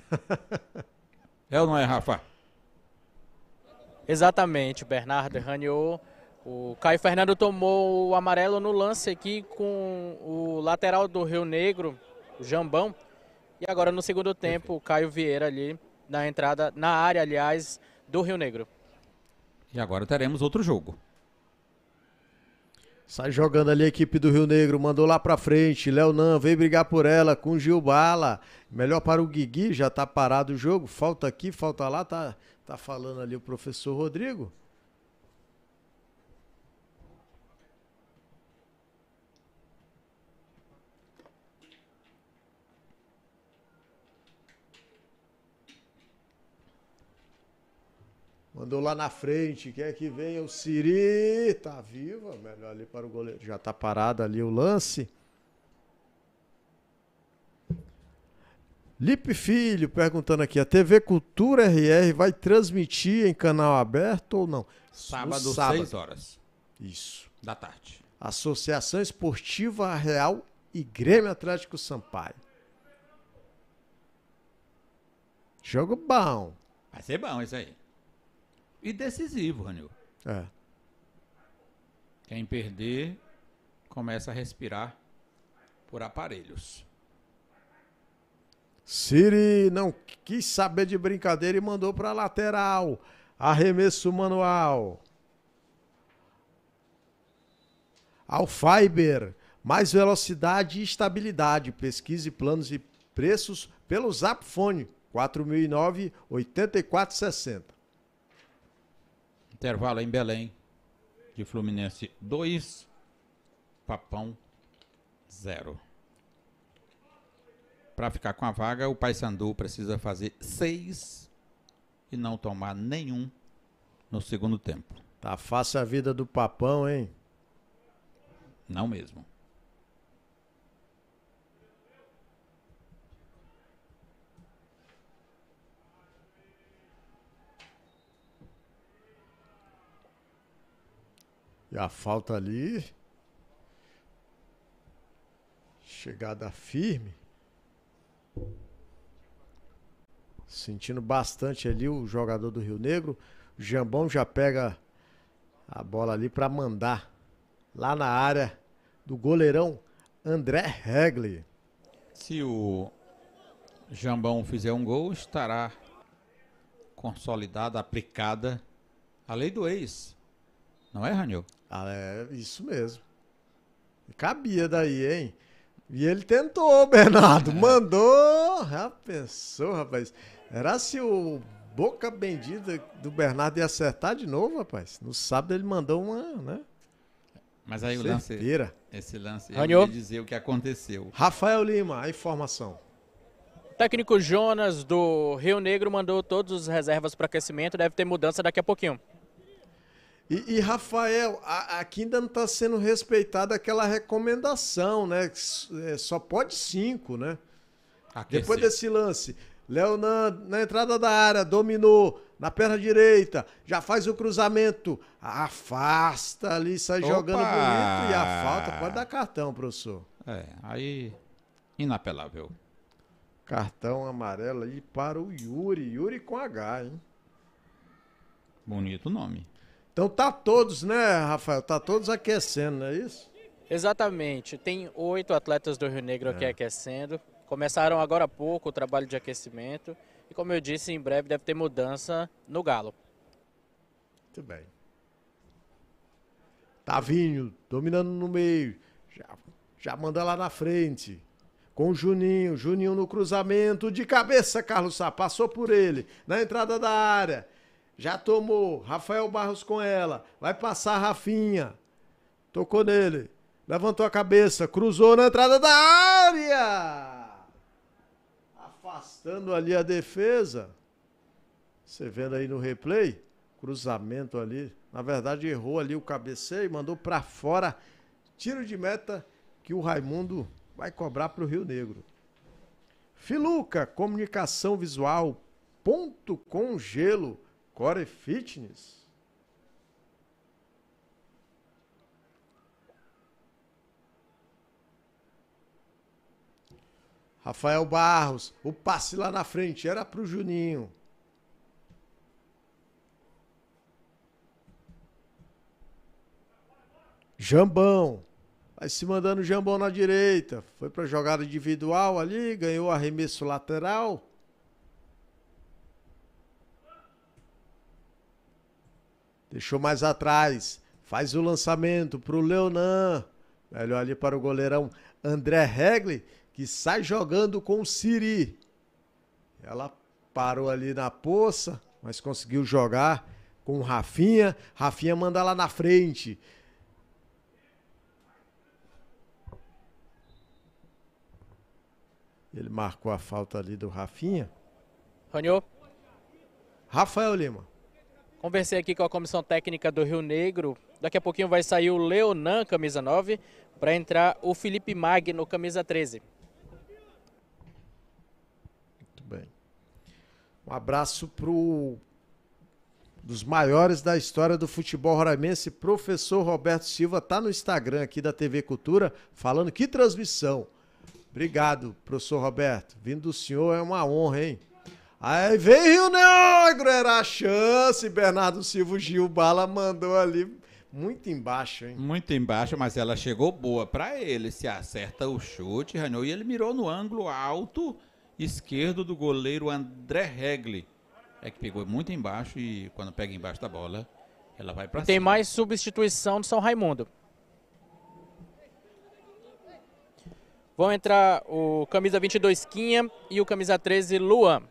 é ou não é, Rafa? Exatamente, Bernardo ranhou. O Caio Fernando tomou o amarelo no lance aqui com o lateral do Rio Negro, o Jambão. E agora no segundo tempo, o Caio Vieira ali na entrada, na área, aliás, do Rio Negro. E agora teremos outro jogo. Sai jogando ali a equipe do Rio Negro, mandou lá pra frente. Léo veio brigar por ela com Gil Bala. Melhor para o Guigui, já tá parado o jogo. Falta aqui, falta lá, tá, tá falando ali o professor Rodrigo. Mandou lá na frente, quer que venha o Siri. Tá viva, melhor ali para o goleiro. Já tá parado ali o lance. Lipe Filho perguntando aqui: a TV Cultura RR vai transmitir em canal aberto ou não? Sábado, sábado. 6 horas. Isso. Da tarde. Associação Esportiva Real e Grêmio Atlético Sampaio. Jogo bom. Vai ser bom isso aí e decisivo, Ranil. É. Quem perder começa a respirar por aparelhos. Siri não quis saber de brincadeira e mandou para lateral. Arremesso manual. Alfiber, mais velocidade e estabilidade. Pesquise planos e preços pelo Zapfone 4009 8460. Intervalo em Belém, de Fluminense 2, Papão 0. Para ficar com a vaga, o Paysandu precisa fazer 6 e não tomar nenhum no segundo tempo. Tá fácil a vida do Papão, hein? Não mesmo. E a falta ali. Chegada firme. Sentindo bastante ali o jogador do Rio Negro. O Jambão já pega a bola ali para mandar lá na área do goleirão André Regli. Se o Jambão fizer um gol, estará consolidada, aplicada a lei do ex. Não é, Ranil? Ah, é isso mesmo. Cabia daí, hein? E ele tentou, Bernardo. É. Mandou. Já pensou, rapaz? Era se o boca bendita do Bernardo ia acertar de novo, rapaz. No sábado ele mandou uma, né? Mas aí Certeira. o lance. Esse lance. Ranhou. Eu dizer o que aconteceu. Rafael Lima, a informação. técnico Jonas do Rio Negro mandou todos os reservas para aquecimento. Deve ter mudança daqui a pouquinho. E, e, Rafael, a, aqui ainda não está sendo respeitada aquela recomendação, né? É, só pode cinco, né? Ah, Depois desse lance, Léo na, entrada da área, dominou na perna direita, já faz o cruzamento, afasta ali, sai Opa! jogando bonito e a falta pode dar cartão, professor. É, aí inapelável. Cartão amarelo aí para o Yuri, Yuri com H, hein? Bonito nome. Então tá todos, né, Rafael? Tá todos aquecendo, não é isso? Exatamente. Tem oito atletas do Rio Negro aqui é. aquecendo. Começaram agora há pouco o trabalho de aquecimento. E como eu disse, em breve deve ter mudança no Galo. Muito bem. Tavinho dominando no meio. Já, já manda lá na frente. Com o Juninho. Juninho no cruzamento. De cabeça, Carlos Sá. Passou por ele. Na entrada da área. Já tomou. Rafael Barros com ela. Vai passar Rafinha. Tocou nele. Levantou a cabeça. Cruzou na entrada da área. Afastando ali a defesa. Você vendo aí no replay. Cruzamento ali. Na verdade, errou ali o cabeceio. Mandou para fora. Tiro de meta que o Raimundo vai cobrar para o Rio Negro. Filuca, comunicação visual, ponto com gelo Core Fitness? Rafael Barros, o passe lá na frente era pro Juninho. Jambão, vai se mandando Jambão na direita. Foi para jogada individual ali, ganhou arremesso lateral. deixou mais atrás, faz o lançamento para o Leonan, melhor ali para o goleirão André Regli, que sai jogando com o Siri. Ela parou ali na poça, mas conseguiu jogar com o Rafinha. Rafinha manda lá na frente. Ele marcou a falta ali do Rafinha. Ranhou. Rafael Lima. Conversei é aqui com a comissão técnica do Rio Negro. Daqui a pouquinho vai sair o Leonan, camisa 9, para entrar o Felipe Magno, camisa 13. Muito bem. Um abraço para um dos maiores da história do futebol roraimense, professor Roberto Silva, tá no Instagram aqui da TV Cultura, falando que transmissão. Obrigado, professor Roberto. Vindo do senhor é uma honra, hein? Aí vem Rio Negro, era a chance. Bernardo Silva Gil Bala mandou ali muito embaixo, hein? Muito embaixo, mas ela chegou boa para ele. Se acerta o chute, Ranou, e ele mirou no ângulo alto esquerdo do goleiro André Regli. É que pegou muito embaixo e quando pega embaixo da bola, ela vai para cima. Tem mais substituição do São Raimundo. Vão entrar o camisa 22 Quinha e o camisa 13 Luan.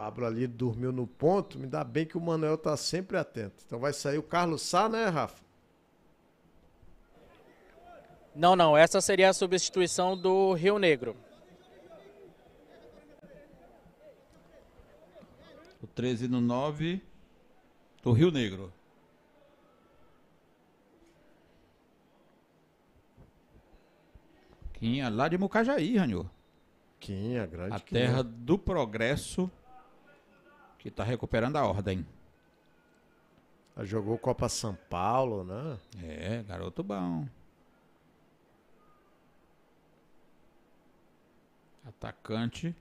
Pablo ali dormiu no ponto, me dá bem que o Manuel tá sempre atento. Então vai sair o Carlos Sá, né, Rafa? Não, não, essa seria a substituição do Rio Negro. O 13 no 9 do Rio Negro. Quinha, é lá de Mucajaí, Ranil. Quinha, é grande. A é? terra Quinha. do progresso que está recuperando a ordem. Ela ah, jogou Copa São Paulo, né? É, garoto bom. Atacante.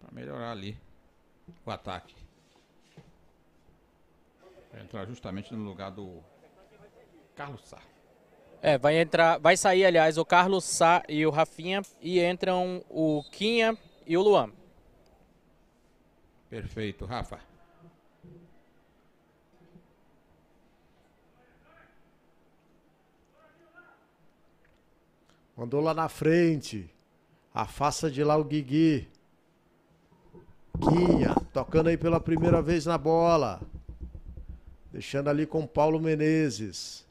Para melhorar ali o ataque. Vai entrar justamente no lugar do Carlos Sá. É, vai entrar, vai sair, aliás, o Carlos Sá e o Rafinha e entram o Quinha, e o Luan. Perfeito, Rafa. Mandou lá na frente. Afasta de lá o Guigui. Quinha tocando aí pela primeira vez na bola. Deixando ali com Paulo Menezes.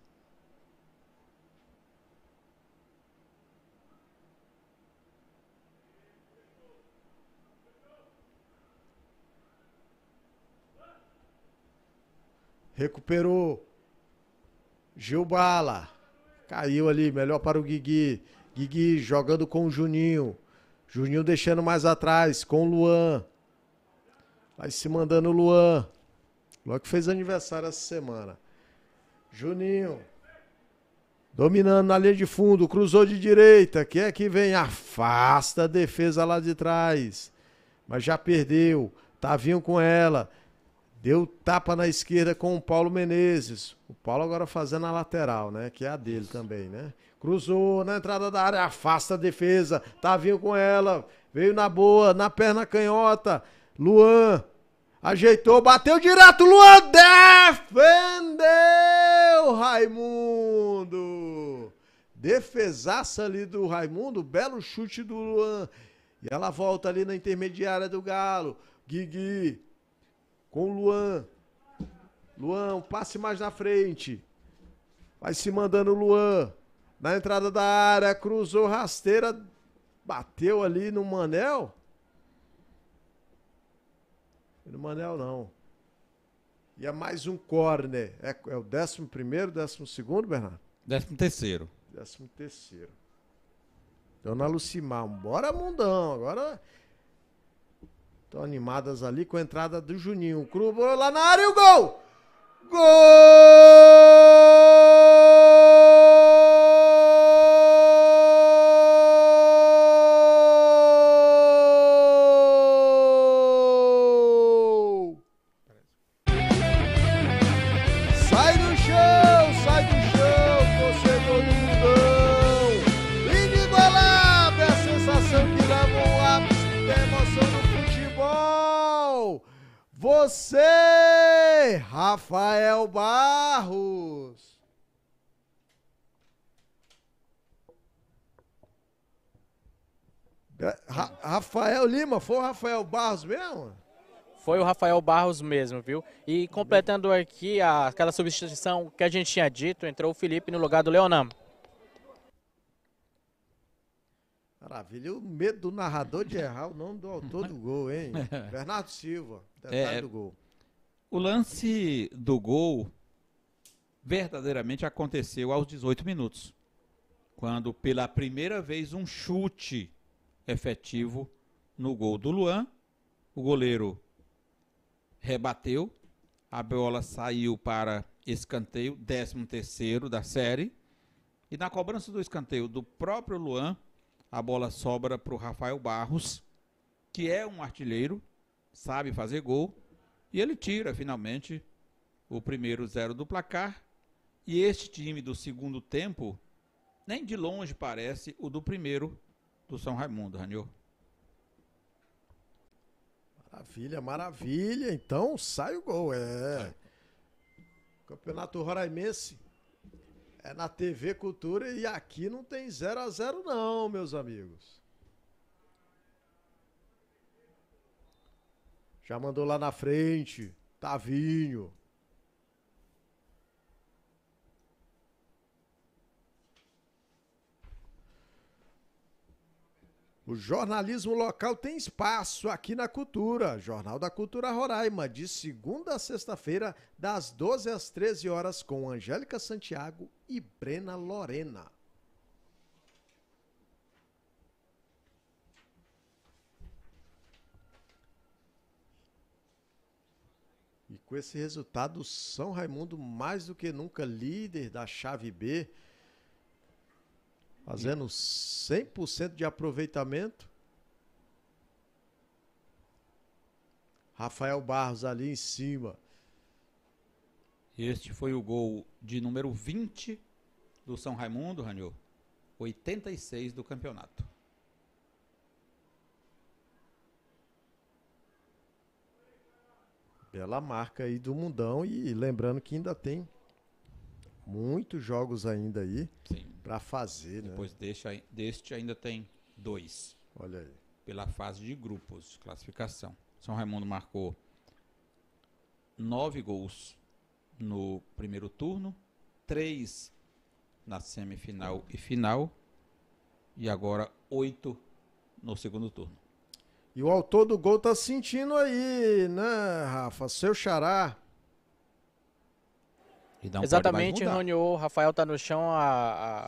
Recuperou. Gilbala, Caiu ali, melhor para o Guigui. Guigui jogando com o Juninho. Juninho deixando mais atrás com o Luan. Vai se mandando o Luan. Luan que fez aniversário essa semana. Juninho. Dominando na linha de fundo, cruzou de direita. Quem é que vem? Afasta a defesa lá de trás. Mas já perdeu. Tavinho com ela. Deu tapa na esquerda com o Paulo Menezes. O Paulo agora fazendo a lateral, né? Que é a dele também, né? Cruzou na entrada da área, afasta a defesa. Tavinho com ela. Veio na boa, na perna canhota. Luan ajeitou, bateu direto. Luan defendeu, Raimundo. Defesaça ali do Raimundo. Belo chute do Luan. E ela volta ali na intermediária do Galo. Guigui com o Luan. Luan, passe mais na frente. Vai se mandando o Luan. Na entrada da área, cruzou rasteira, bateu ali no Manel. No Manel não. E é mais um corner. É, é o décimo primeiro, décimo segundo, Bernardo? Décimo terceiro. Décimo terceiro. Dona Lucimar, bora mundão. Agora Estão animadas ali com a entrada do Juninho. O Crubo lá na área e o gol! Gol! Rafael Lima, foi o Rafael Barros mesmo? Foi o Rafael Barros mesmo, viu? E completando aqui a, aquela substituição que a gente tinha dito, entrou o Felipe no lugar do Leonam. Maravilha. O medo do narrador de errar o nome do autor do gol, hein? É. Bernardo Silva, detalhe é, é, do gol. O lance do gol verdadeiramente aconteceu aos 18 minutos. Quando pela primeira vez um chute efetivo no gol do Luan. O goleiro rebateu, a bola saiu para escanteio, 13 terceiro da série. E na cobrança do escanteio do próprio Luan, a bola sobra para o Rafael Barros, que é um artilheiro, sabe fazer gol, e ele tira finalmente o primeiro zero do placar. E este time do segundo tempo nem de longe parece o do primeiro do São Raimundo, Raniel. Maravilha, maravilha. Então sai o gol. É. Campeonato Roraimense é na TV Cultura e aqui não tem 0 a 0 não, meus amigos. Já mandou lá na frente, Tavinho. O jornalismo local tem espaço aqui na Cultura. Jornal da Cultura Roraima, de segunda a sexta-feira, das 12 às 13 horas, com Angélica Santiago e Brena Lorena. E com esse resultado, São Raimundo, mais do que nunca líder da chave B, Fazendo 100% de aproveitamento. Rafael Barros ali em cima. Este foi o gol de número 20 do São Raimundo, Ranil. 86 do campeonato. Bela marca aí do mundão e lembrando que ainda tem muitos jogos ainda aí. Sim. Para fazer, Depois né? Depois deste, ainda tem dois. Olha aí. Pela fase de grupos, classificação. São Raimundo marcou nove gols no primeiro turno, três na semifinal e final, e agora oito no segundo turno. E o autor do gol tá sentindo aí, né, Rafa? Seu xará, um Exatamente, o Rafael está no chão, a, a...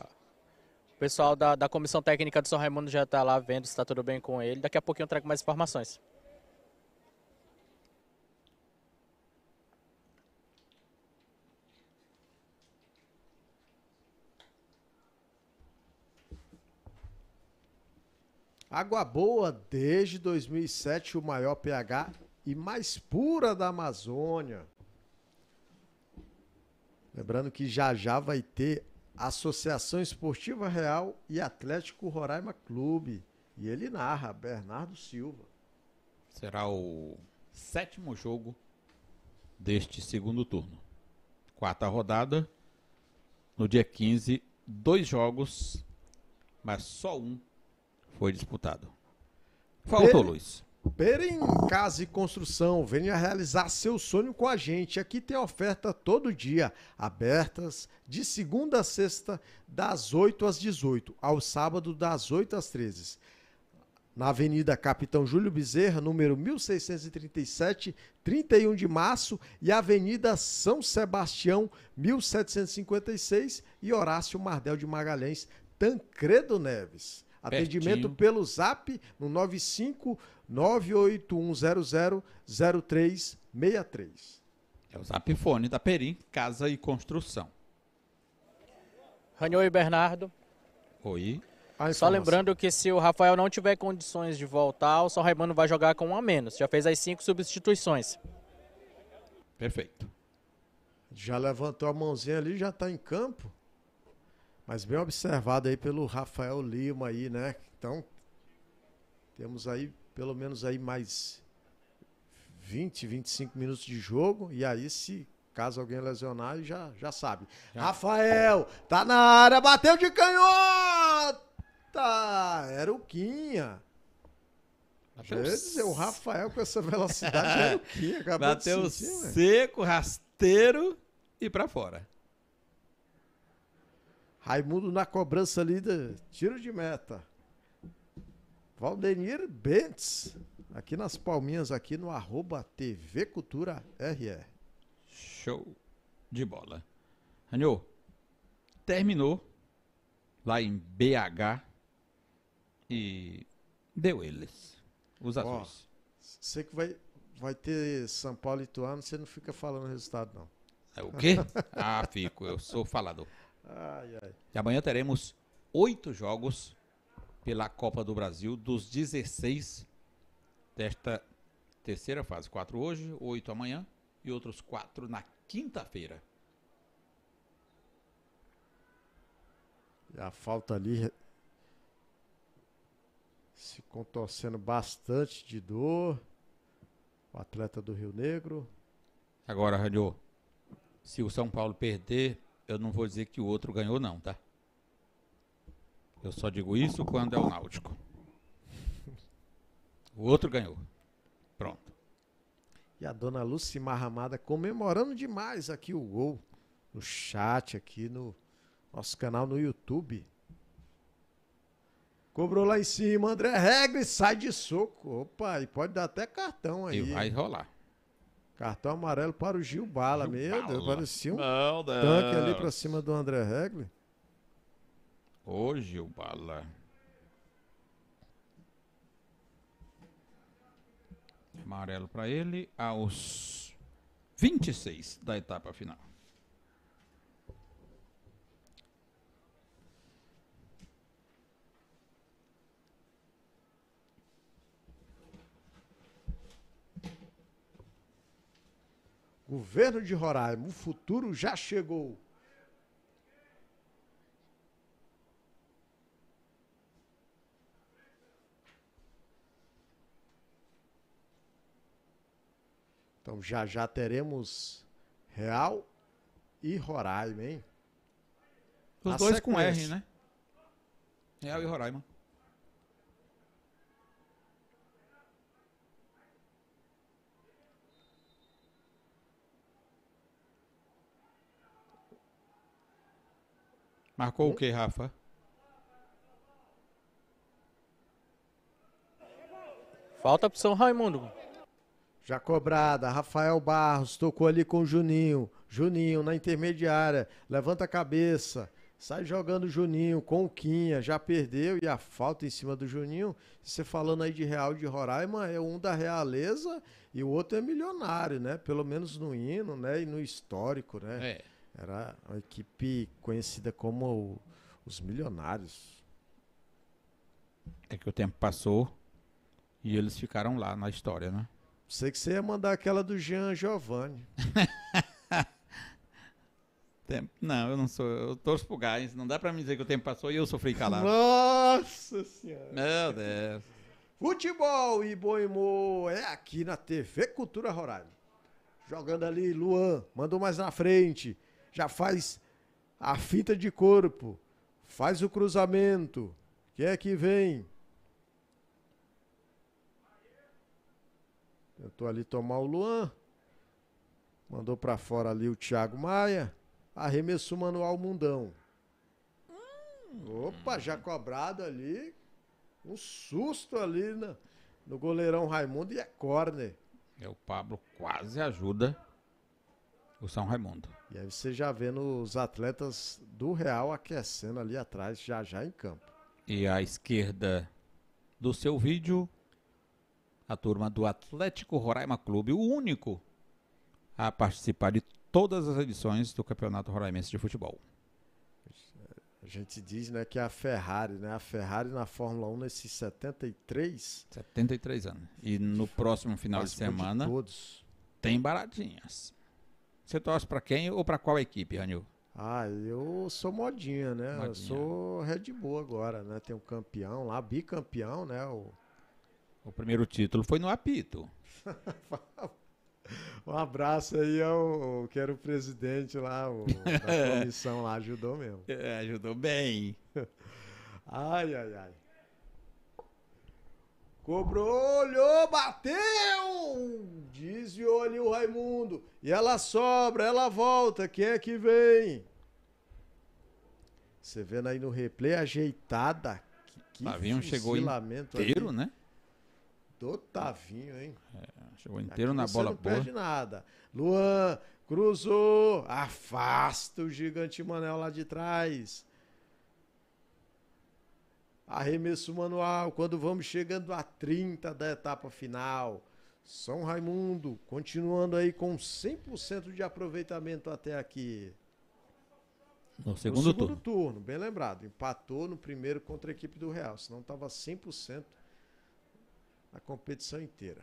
o pessoal da, da comissão técnica do São Raimundo já está lá vendo se está tudo bem com ele. Daqui a pouquinho eu trago mais informações. Água Boa, desde 2007, o maior pH e mais pura da Amazônia. Lembrando que já já vai ter Associação Esportiva Real e Atlético Roraima Clube. E ele narra, Bernardo Silva. Será o sétimo jogo deste segundo turno. Quarta rodada, no dia 15, dois jogos, mas só um foi disputado. Faltou, Pe Luiz. Perem Casa e Construção, venha realizar seu sonho com a gente. Aqui tem oferta todo dia, abertas de segunda a sexta, das 8 às 18, ao sábado, das 8 às 13. Na Avenida Capitão Júlio Bezerra, número 1637, 31 de março, e Avenida São Sebastião, 1756, e Horácio Mardel de Magalhães, Tancredo Neves. Atendimento pelo zap no 95981000363. É o zap fone da Perim Casa e Construção. e Bernardo. Oi. Só lembrando que se o Rafael não tiver condições de voltar, o São Raimundo vai jogar com um a menos. Já fez as cinco substituições. Perfeito. Já levantou a mãozinha ali, já está em campo. Mas bem observado aí pelo Rafael Lima aí, né? Então, temos aí pelo menos aí mais 20, 25 minutos de jogo e aí se caso alguém lesionar, já já sabe. Já. Rafael, tá na área, bateu de canhota. Era o Quinha. Bateu dizer, o Rafael com essa velocidade era o Quinha, acabou Bateu de sentir, né? seco, rasteiro e para fora. Raimundo na cobrança ali de tiro de meta. Valdenir Bentes, aqui nas palminhas, aqui no arroba TV Cultura RE. Show de bola. Ranho, terminou lá em BH e deu eles, os azuis. Você que vai, vai ter São Paulo e Ituano, você não fica falando o resultado, não. É o quê? ah, fico, eu sou falador. Ai, ai. E amanhã teremos oito jogos pela Copa do Brasil, dos 16 desta terceira fase. Quatro hoje, oito amanhã e outros quatro na quinta-feira. A falta ali se contorcendo bastante de dor. O atleta do Rio Negro. Agora, Ranho, se o São Paulo perder eu não vou dizer que o outro ganhou, não, tá? Eu só digo isso quando é o Náutico. O outro ganhou. Pronto. E a dona Lúcia Marramada comemorando demais aqui o gol. No chat, aqui no nosso canal no YouTube. Cobrou lá em cima, André Regre, sai de soco. Opa, e pode dar até cartão aí. E vai rolar. Cartão amarelo para o Gil Bala. Gil Meu Bala. Deus, parecia um não, não. tanque ali para cima do André Regli. Ô, Gil Bala. Amarelo para ele aos 26 da etapa final. Governo de Roraima, o futuro já chegou. Então já já teremos Real e Roraima, hein? Os A dois sequência. com R, né? Real e Roraima. Marcou o que, Rafa? Falta pro São Raimundo. Já cobrada, Rafael Barros tocou ali com o Juninho. Juninho na intermediária, levanta a cabeça. Sai jogando Juninho com o Quinha, já perdeu e a falta em cima do Juninho. Você falando aí de Real de Roraima, é um da realeza e o outro é milionário, né? Pelo menos no hino, né? E no histórico, né? É. Era uma equipe conhecida como o, os Milionários. É que o tempo passou e eles ficaram lá na história, né? Sei que você ia mandar aquela do Jean Giovanni. tempo... Não, eu não sou. Eu torço pro Gás. Não dá pra me dizer que o tempo passou e eu sofri calado. Nossa Senhora! Meu Deus! Futebol e humor é aqui na TV Cultura Roraima. Jogando ali, Luan, mandou mais na frente já faz a fita de corpo, faz o cruzamento, que é que vem. Tentou ali tomar o Luan, mandou para fora ali o Thiago Maia, arremesso manual Mundão. Opa, já cobrado ali, um susto ali no, no goleirão Raimundo e é corner. É, o Pablo quase ajuda o São Raimundo. E aí você já vendo os atletas do Real aquecendo ali atrás, já já em campo. E à esquerda do seu vídeo, a turma do Atlético Roraima Clube, o único a participar de todas as edições do Campeonato Roraimense de Futebol. A gente diz né, que é a Ferrari, né? A Ferrari na Fórmula 1 nesses 73. 73 anos. E no próximo final de semana. De todos. Tem baratinhas. Você torce para quem ou para qual equipe, Ranil? Ah, eu sou modinha, né? Modinha. Eu sou Red Bull agora, né? Tem um campeão lá, bicampeão, né? O, o primeiro título foi no apito. um abraço aí ao que era o presidente lá, o, da comissão lá, ajudou mesmo. É, ajudou bem. ai, ai, ai. Cobrou, olhou, bateu! Desviou ali o Raimundo. E ela sobra, ela volta. Quem é que vem? Você vendo aí no replay, ajeitada. Que, que Tavinho chegou inteiro, ali. né? Do Tavinho, hein? É, chegou inteiro Aqui na bola não boa. Não perde nada. Luan cruzou, afasta o gigante Manel lá de trás arremesso manual, quando vamos chegando a 30 da etapa final. São Raimundo continuando aí com 100% de aproveitamento até aqui. No segundo, no segundo turno. turno. bem lembrado. Empatou no primeiro contra a equipe do Real, senão estava 100% a competição inteira.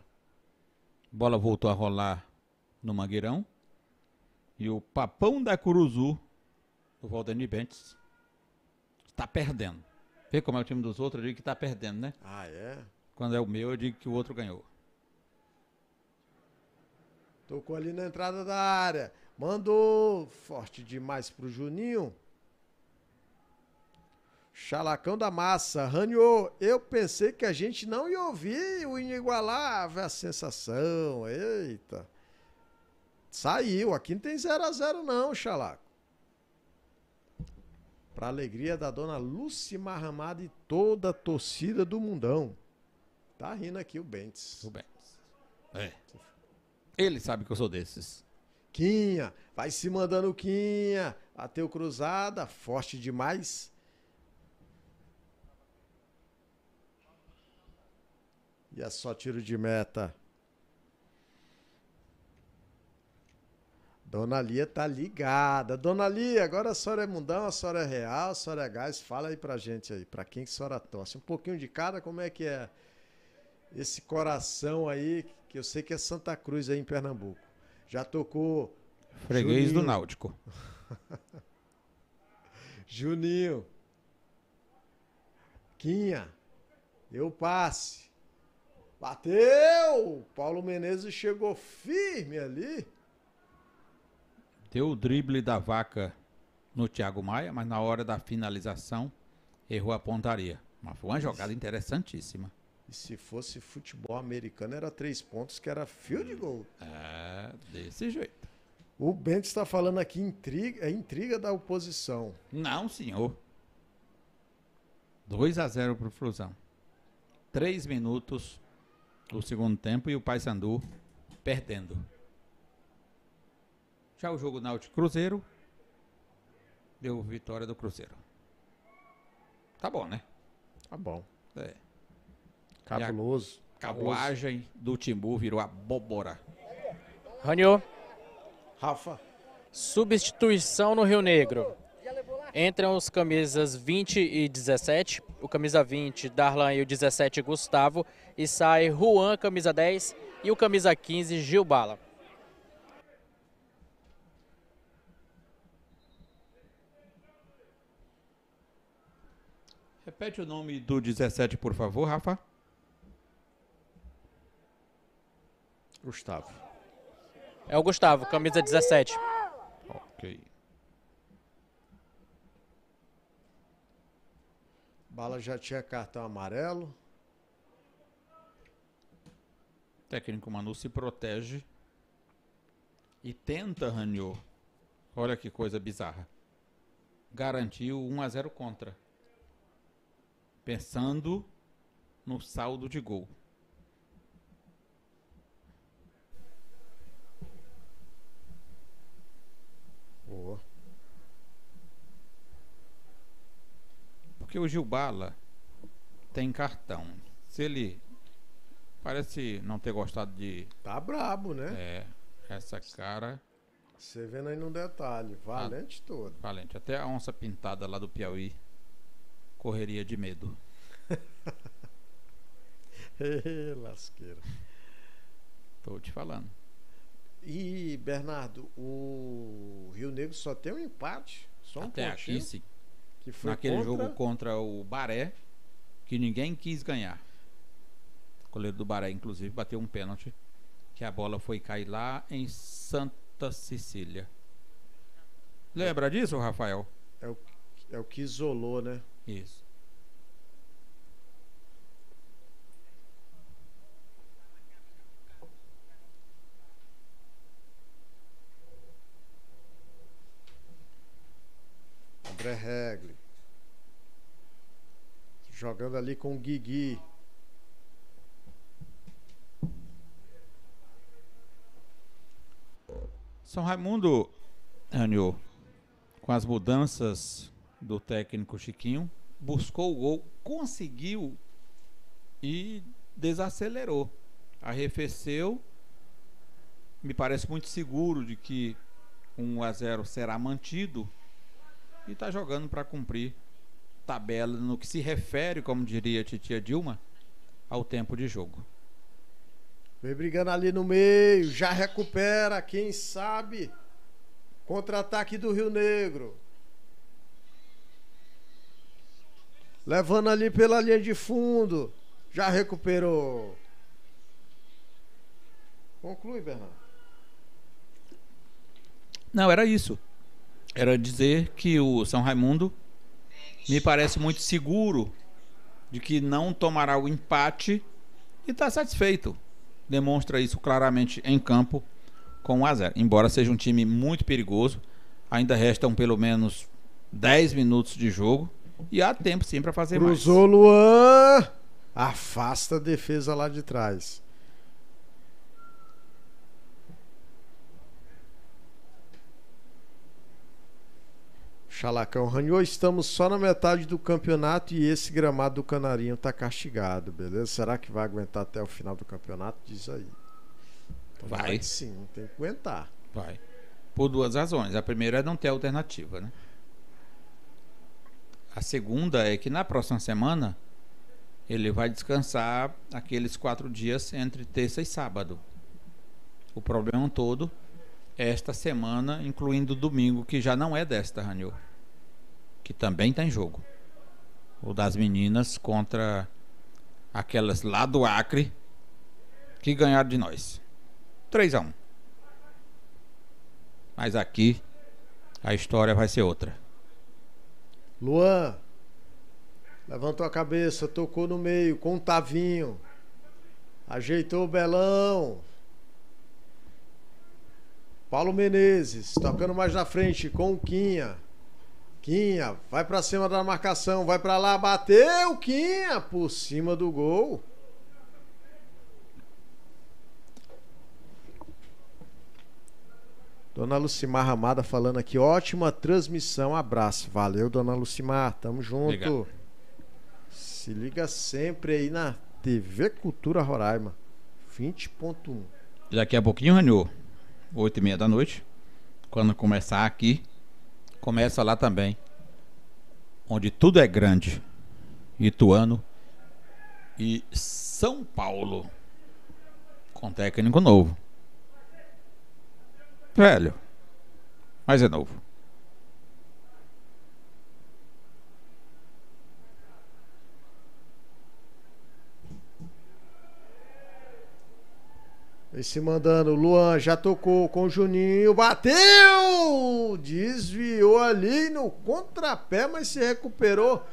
Bola voltou a rolar no Mangueirão. E o Papão da Curuzu, o Valdemir Bentes, está perdendo. Vê como é o time dos outros, eu digo que está perdendo, né? Ah, é? Quando é o meu, eu digo que o outro ganhou. Tocou ali na entrada da área. Mandou forte demais pro Juninho. Chalacão da massa, Ranio, eu pensei que a gente não ia ouvir o inigualável, a sensação, eita. Saiu, aqui não tem 0 a 0 não, Chalaco. Para alegria da dona Lucimar Ramada e toda a torcida do mundão. Tá rindo aqui o Bentes. O Bentes. É. Ele sabe que eu sou desses. Quinha, vai se mandando Quinha. Bateu cruzada, forte demais. E é só tiro de meta. Dona Lia tá ligada. Dona Lia, agora a senhora é mundão, a senhora é real, a senhora é gás. Fala aí pra gente aí, pra quem que a senhora torce. Um pouquinho de cada, como é que é esse coração aí, que eu sei que é Santa Cruz aí em Pernambuco. Já tocou... Freguês Juninho. do Náutico. Juninho. Quinha. Deu passe. Bateu! Paulo Menezes chegou firme ali. Bateu o drible da vaca no Thiago Maia, mas na hora da finalização errou a pontaria. Mas foi uma jogada interessantíssima. E se fosse futebol americano, era três pontos que era fio de hum. gol. É, desse jeito. O Bento está falando aqui intriga, é intriga da oposição. Não, senhor. 2 a 0 para o Flusão. Três minutos do segundo tempo e o Paysandu perdendo. Já o jogo Náutico Cruzeiro deu vitória do Cruzeiro. Tá bom, né? Tá bom. É. Cabuloso. a cabuagem Cabuloso. do Timbu virou abóbora. Ranio. Rafa. Substituição no Rio Negro. Entram os camisas 20 e 17. O camisa 20, Darlan, e o 17, Gustavo. E sai Juan, camisa 10. E o camisa 15, Gilbala. Repete o nome do 17, por favor, Rafa. Gustavo. É o Gustavo, camisa 17. Ok. Bala já tinha cartão amarelo. técnico Manu se protege e tenta, Ranio. Olha que coisa bizarra. Garantiu 1 a 0 contra pensando no saldo de gol. Boa. Porque o Gilbala tem cartão. Se ele parece não ter gostado de. Tá brabo, né? É. Essa cara. Você vendo aí num detalhe. Valente ah, todo. Valente. Até a onça pintada lá do Piauí correria de medo. Lasqueira. Estou te falando. E, Bernardo, o Rio Negro só tem um empate. Só um Até aqui, sim. Que foi Naquele contra... jogo contra o Baré, que ninguém quis ganhar. O goleiro do Baré, inclusive, bateu um pênalti. Que a bola foi cair lá em Santa Cecília. Lembra disso, Rafael? É o, é o que isolou, né? Isso. André Regli. Jogando ali com o Guigui. São Raimundo, Anil, com as mudanças do técnico Chiquinho, buscou o gol, conseguiu e desacelerou. Arrefeceu. Me parece muito seguro de que 1 a 0 será mantido e está jogando para cumprir tabela no que se refere, como diria a titia Dilma, ao tempo de jogo. Vem brigando ali no meio, já recupera, quem sabe. Contra-ataque do Rio Negro. Levando ali pela linha de fundo. Já recuperou. Conclui, Bernardo. Não, era isso. Era dizer que o São Raimundo me parece muito seguro de que não tomará o empate e está satisfeito. Demonstra isso claramente em campo com 1 a 0. Embora seja um time muito perigoso, ainda restam pelo menos 10 minutos de jogo. E há tempo sim para fazer Cruzou mais. Cruzou Luan. Afasta a defesa lá de trás. Chalacão ranhou, estamos só na metade do campeonato e esse gramado do Canarinho tá castigado, beleza? Será que vai aguentar até o final do campeonato? Diz aí. Então, vai. Sim, tem que aguentar. Vai. Por duas razões. A primeira é não ter alternativa, né? A segunda é que na próxima semana ele vai descansar aqueles quatro dias entre terça e sábado. O problema todo é esta semana, incluindo domingo, que já não é desta, Ranio. que também tem jogo. O das meninas contra aquelas lá do Acre que ganharam de nós. 3 a 1. Mas aqui a história vai ser outra. Luan, levantou a cabeça, tocou no meio, com o Tavinho. Ajeitou o Belão. Paulo Menezes, tocando mais na frente com o Quinha. Quinha, vai para cima da marcação, vai para lá, bateu Quinha por cima do gol. Dona Lucimar Ramada falando aqui, ótima transmissão, abraço. Valeu, dona Lucimar, tamo junto. Obrigado. Se liga sempre aí na TV Cultura Roraima, 20.1. Daqui a pouquinho, Ranil, 8 e meia da noite, quando começar aqui, começa lá também, onde tudo é grande, Ituano e São Paulo, com técnico novo. Velho, mas é novo. Vem se mandando. Luan já tocou com o Juninho. Bateu! Desviou ali no contrapé, mas se recuperou.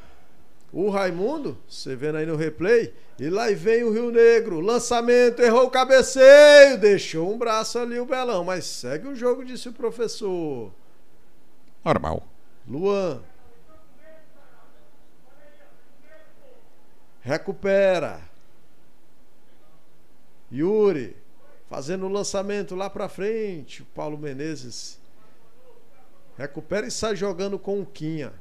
O Raimundo, você vendo aí no replay, e lá vem o Rio Negro, lançamento, errou o cabeceio, deixou um braço ali o Belão, mas segue o jogo, disse o professor. Normal. Luan. Recupera. Yuri fazendo o lançamento lá para frente. O Paulo Menezes recupera e sai jogando com o Quinha.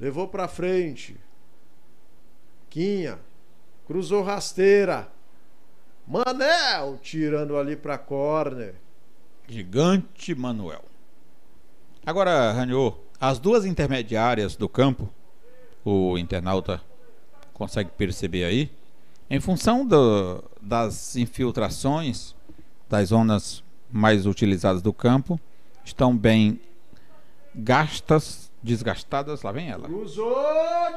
levou para frente, Quinha, cruzou rasteira, Manel tirando ali para corner. Gigante Manuel. Agora, Ranio, as duas intermediárias do campo, o internauta consegue perceber aí, em função do, das infiltrações das zonas mais utilizadas do campo, estão bem gastas desgastadas, lá vem ela. Cruzou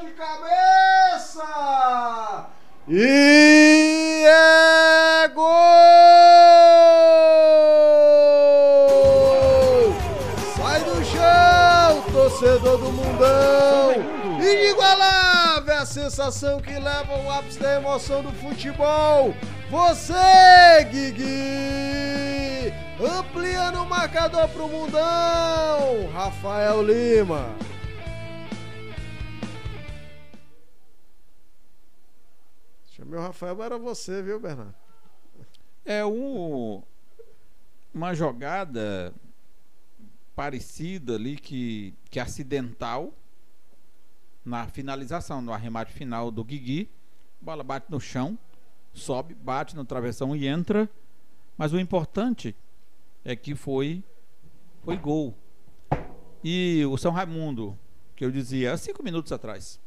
de cabeça! E é gol! Sai do chão, torcedor do mundão! Inigualável a sensação que leva o ápice da emoção do futebol! Você, Guigui! Ampliando o marcador pro mundão, Rafael Lima. Chamei o Rafael, era é você, viu, Bernardo? É um, uma jogada parecida ali que, que é acidental na finalização, no arremate final do Guigui. Bola bate no chão, sobe, bate no travessão e entra. Mas o importante é que foi foi gol. E o São Raimundo, que eu dizia há cinco minutos atrás,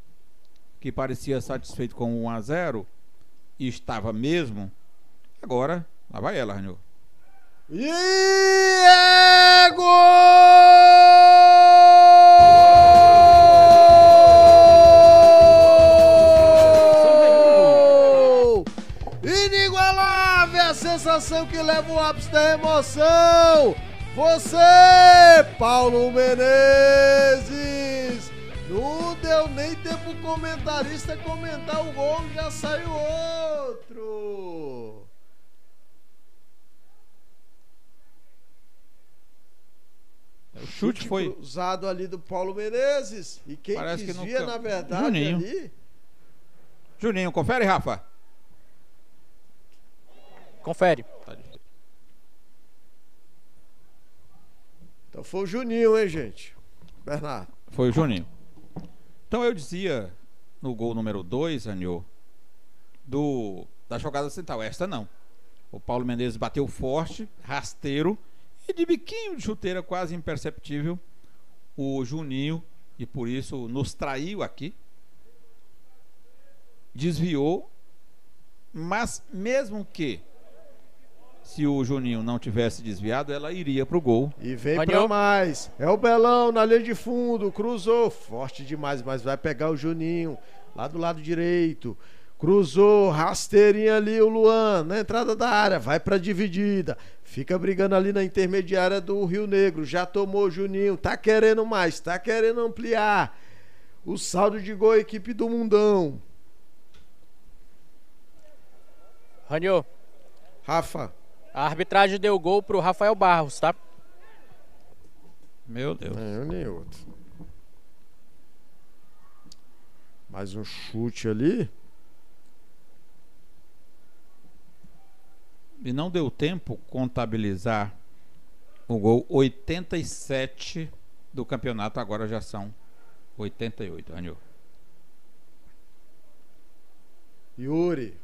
que parecia satisfeito com 1 a 0 e estava mesmo, agora lá vai ela, Arnô. E é gol! sensação que leva o ápice da emoção. Você, Paulo Menezes. Não deu nem tempo o comentarista comentar o gol, já saiu outro. É, o chute, chute foi usado ali do Paulo Menezes. E quem Parece desvia, que não... na verdade, Juninho. ali. Juninho, confere, Rafa. Confere. Então foi o Juninho, hein, gente? Bernardo. Foi o Juninho. Então eu dizia no gol número 2, Anil, do da jogada central. Esta não. O Paulo Menezes bateu forte, rasteiro e de biquinho de chuteira quase imperceptível o Juninho e por isso nos traiu aqui. Desviou, mas mesmo que se o Juninho não tivesse desviado, ela iria pro gol. E vem Manhou. pra mais. É o Belão na linha de fundo, cruzou, forte demais, mas vai pegar o Juninho lá do lado direito. Cruzou, rasteirinha ali o Luan, na entrada da área, vai pra dividida. Fica brigando ali na intermediária do Rio Negro, já tomou o Juninho, tá querendo mais, tá querendo ampliar. O saldo de gol, equipe do Mundão. Ranho. Rafa. A arbitragem deu gol pro Rafael Barros, tá? Meu Deus. É, nem outro. Mais um chute ali. E não deu tempo contabilizar o gol 87 do campeonato, agora já são 88, Anil. Yuri,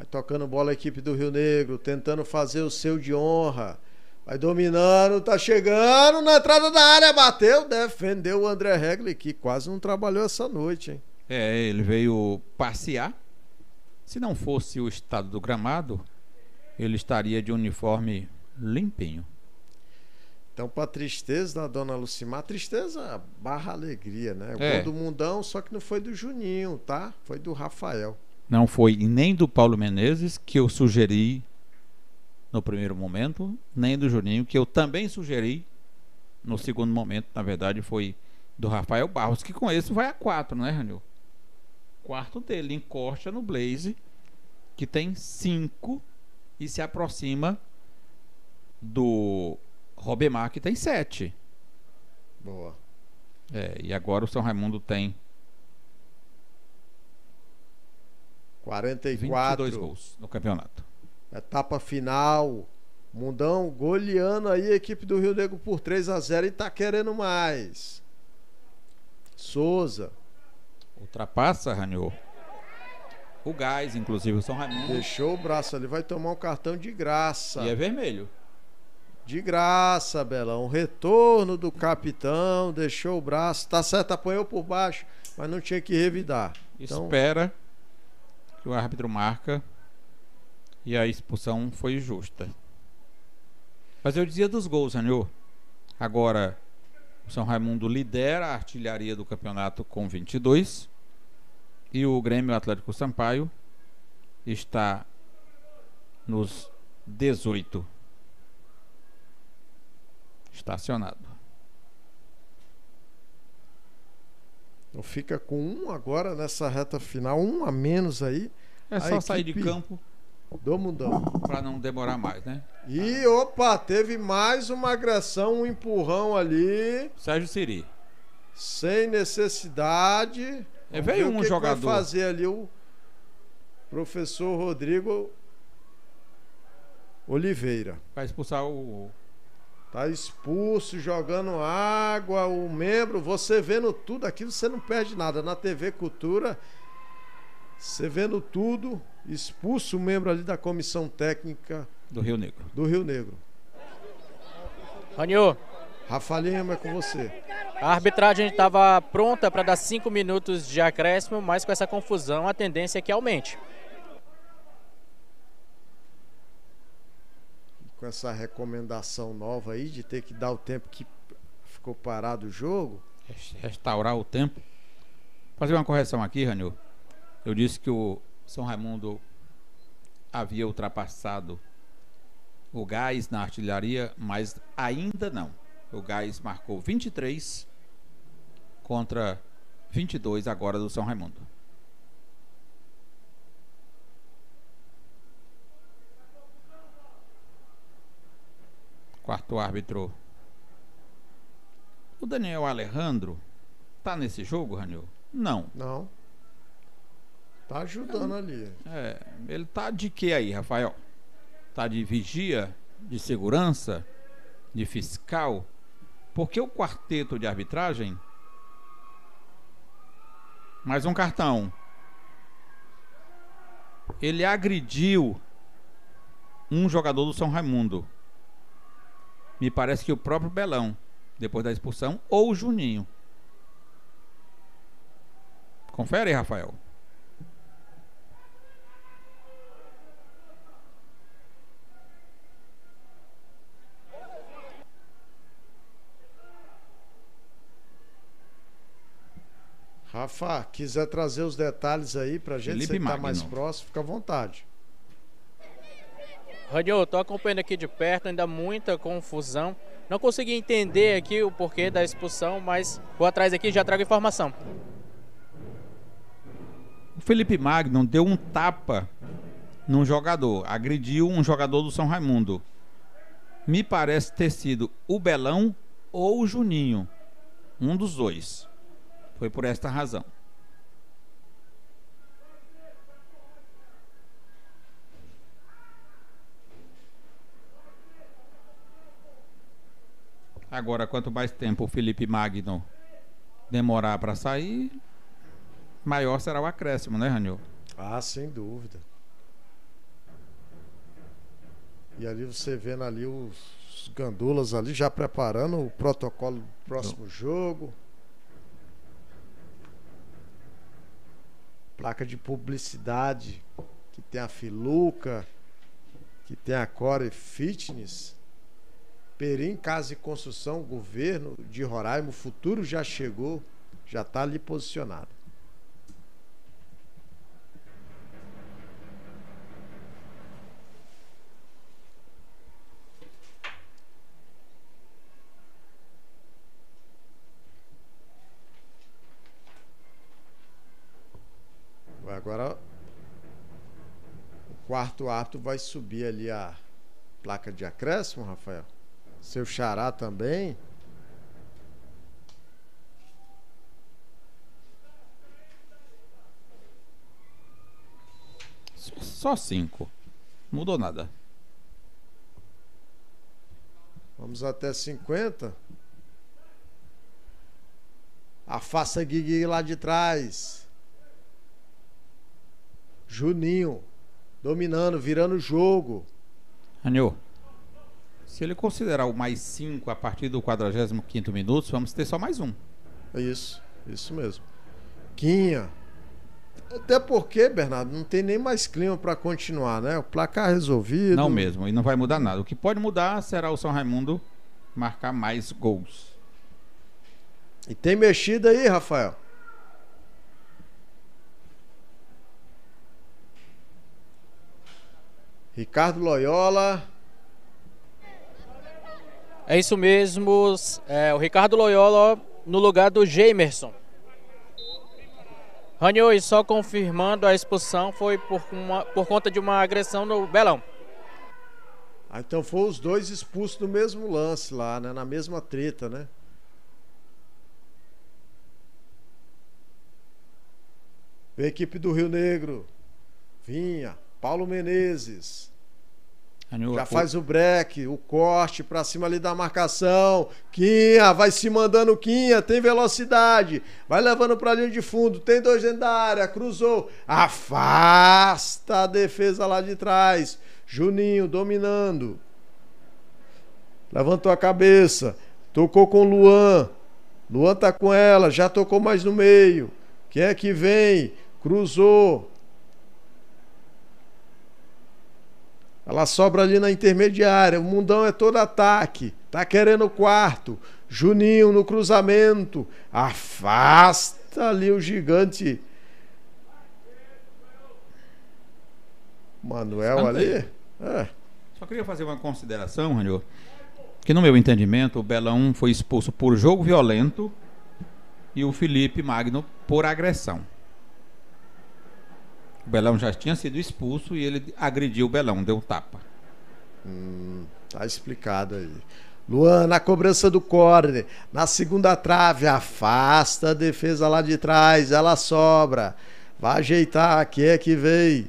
Vai tocando bola a equipe do Rio Negro, tentando fazer o seu de honra. Vai dominando, tá chegando na entrada da área, bateu, defendeu o André Regli, que quase não trabalhou essa noite, hein? É, ele veio passear. Se não fosse o estado do gramado, ele estaria de uniforme limpinho. Então, para tristeza da dona Lucimar, tristeza barra alegria, né? O é. gol do Mundão, só que não foi do Juninho, tá? Foi do Rafael. Não foi nem do Paulo Menezes que eu sugeri no primeiro momento, nem do Juninho que eu também sugeri no segundo momento. Na verdade, foi do Rafael Barros, que com esse vai a 4, né, Ranil? Quarto dele, encosta no Blaze, que tem 5 e se aproxima do Robemar, que tem 7. Boa. É, e agora o São Raimundo tem 44. gols no campeonato. Etapa final. Mundão goleando aí a equipe do Rio Negro por 3 a 0 e tá querendo mais. Souza. Ultrapassa, Ranhô. O gás, inclusive, o São Raimundo. Deixou o braço ali, vai tomar um cartão de graça. E é vermelho. De graça, Belão. Retorno do capitão, deixou o braço. Tá certo, apanhou por baixo, mas não tinha que revidar. Então, Espera que o árbitro marca e a expulsão foi justa. Mas eu dizia dos gols, senhor. Né, Agora, o São Raimundo lidera a artilharia do campeonato com 22 e o Grêmio Atlético Sampaio está nos 18. Estacionado. Então fica com um agora nessa reta final, um a menos aí. É só sair de campo. Do mundão. Para não demorar mais, né? E ah. opa, teve mais uma agressão, um empurrão ali. Sérgio Siri. Sem necessidade. É, veio um que jogador. Que vai fazer ali o professor Rodrigo Oliveira. Vai expulsar o Tá expulso, jogando água, o membro, você vendo tudo aqui, você não perde nada. Na TV Cultura, você vendo tudo, expulso o membro ali da comissão técnica do Rio Negro. Do Rio Negro. Ranil. Rafa é com você. A arbitragem estava pronta para dar cinco minutos de acréscimo, mas com essa confusão a tendência é que aumente. com essa recomendação nova aí de ter que dar o tempo que ficou parado o jogo. Restaurar o tempo. Fazer uma correção aqui, Ranil. Eu disse que o São Raimundo havia ultrapassado o Gás na artilharia, mas ainda não. O Gás marcou 23 contra 22 agora do São Raimundo. quarto árbitro. O Daniel Alejandro tá nesse jogo, Ranil? Não. Não. Tá ajudando ali. É, ele tá de que aí, Rafael? Tá de vigia, de segurança, de fiscal? Porque o quarteto de arbitragem mais um cartão. Ele agrediu um jogador do São Raimundo. Me parece que o próprio Belão, depois da expulsão, ou o Juninho. Confere, Rafael. Rafa, quiser trazer os detalhes aí pra gente, Felipe você que tá mais próximo, fica à vontade. Raniel, estou acompanhando aqui de perto, ainda muita confusão. Não consegui entender aqui o porquê da expulsão, mas vou atrás aqui e já trago informação. O Felipe Magno deu um tapa num jogador, agrediu um jogador do São Raimundo. Me parece ter sido o Belão ou o Juninho. Um dos dois. Foi por esta razão. Agora, quanto mais tempo o Felipe Magno demorar para sair, maior será o acréscimo, né, Ranil? Ah, sem dúvida. E ali você vendo ali os gandulas ali já preparando o protocolo do próximo Não. jogo. Placa de publicidade que tem a Filuca, que tem a Core Fitness. Perim, Casa e Construção, governo de Roraima, o futuro já chegou, já está ali posicionado. Agora o quarto ato vai subir ali a placa de acréscimo, Rafael. Seu xará também? Só cinco. Mudou nada. Vamos até 50. Afasta Guigui lá de trás. Juninho. Dominando, virando o jogo. Anil. Se ele considerar o mais 5 a partir do 45 minuto, vamos ter só mais um. É isso, isso mesmo. Quinha. Até porque, Bernardo, não tem nem mais clima para continuar, né? O placar resolvido. Não mesmo, e não vai mudar nada. O que pode mudar será o São Raimundo marcar mais gols. E tem mexida aí, Rafael? Ricardo Loyola é isso mesmo, é, o Ricardo Loyola no lugar do Gemerson. Ranioi só confirmando a expulsão foi por, uma, por conta de uma agressão no Belão. Ah, então foram os dois expulsos no mesmo lance lá, né? Na mesma treta, né? equipe do Rio Negro. Vinha, Paulo Menezes. Já faz o break, o corte para cima ali da marcação. Quinha, vai se mandando Quinha, tem velocidade. Vai levando para linha de fundo, tem dois dentro da área, cruzou. Afasta a defesa lá de trás. Juninho dominando. Levantou a cabeça, tocou com Luan. Luan tá com ela, já tocou mais no meio. Quem é que vem? Cruzou. Ela sobra ali na intermediária. O mundão é todo ataque. Tá querendo o quarto. Juninho no cruzamento. Afasta ali o gigante. Manuel ali. É. Só queria fazer uma consideração, Ranil. Que no meu entendimento, o Belão foi expulso por jogo violento e o Felipe Magno por agressão. O Belão já tinha sido expulso e ele agrediu o Belão, deu um tapa. Hum, tá explicado aí. Luan, na cobrança do corner, na segunda trave, afasta a defesa lá de trás, ela sobra. Vai ajeitar, aqui é que vem.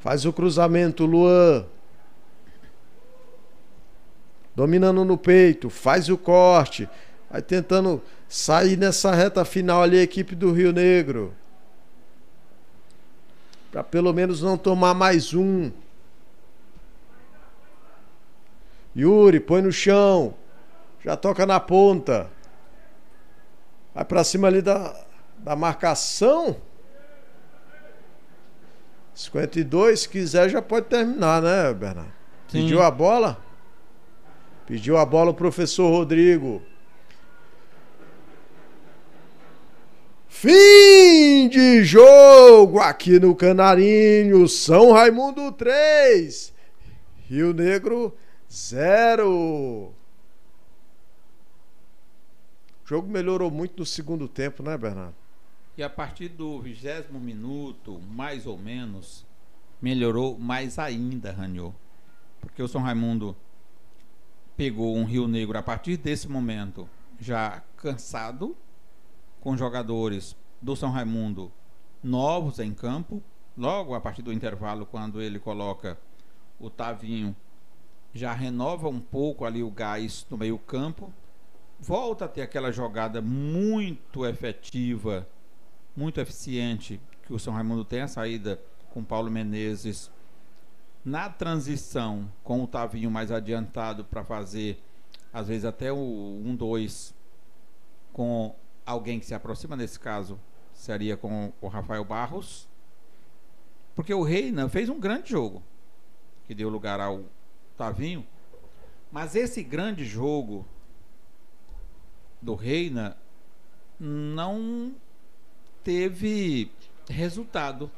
Faz o cruzamento, Luan. Dominando no peito, faz o corte. Vai tentando sair nessa reta final ali a equipe do Rio Negro para pelo menos não tomar mais um. Yuri, põe no chão. Já toca na ponta. Vai para cima ali da, da marcação. 52, se quiser já pode terminar, né, Bernardo? Sim. Pediu a bola? Pediu a bola o professor Rodrigo. Fim de jogo aqui no Canarinho, São Raimundo 3, Rio Negro 0. O jogo melhorou muito no segundo tempo, né, Bernardo? E a partir do vigésimo minuto, mais ou menos, melhorou mais ainda, Ranil. Porque o São Raimundo pegou um Rio Negro a partir desse momento já cansado com jogadores do São Raimundo novos em campo, logo a partir do intervalo, quando ele coloca o Tavinho, já renova um pouco ali o gás no meio-campo, volta a ter aquela jogada muito efetiva, muito eficiente que o São Raimundo tem a saída com Paulo Menezes na transição com o Tavinho mais adiantado para fazer às vezes até o 1-2 com alguém que se aproxima, nesse caso seria com o Rafael Barros, porque o Reina fez um grande jogo, que deu lugar ao Tavinho, mas esse grande jogo do Reina não teve resultado.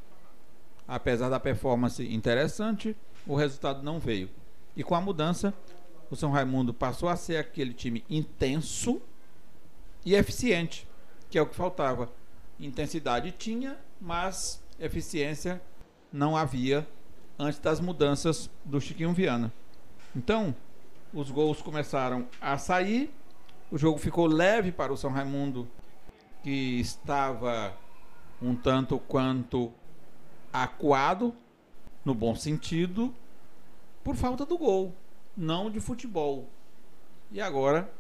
Apesar da performance interessante, o resultado não veio. E com a mudança, o São Raimundo passou a ser aquele time intenso, e eficiente, que é o que faltava. Intensidade tinha, mas eficiência não havia antes das mudanças do Chiquinho Viana. Então, os gols começaram a sair, o jogo ficou leve para o São Raimundo, que estava um tanto quanto acuado, no bom sentido, por falta do gol, não de futebol. E agora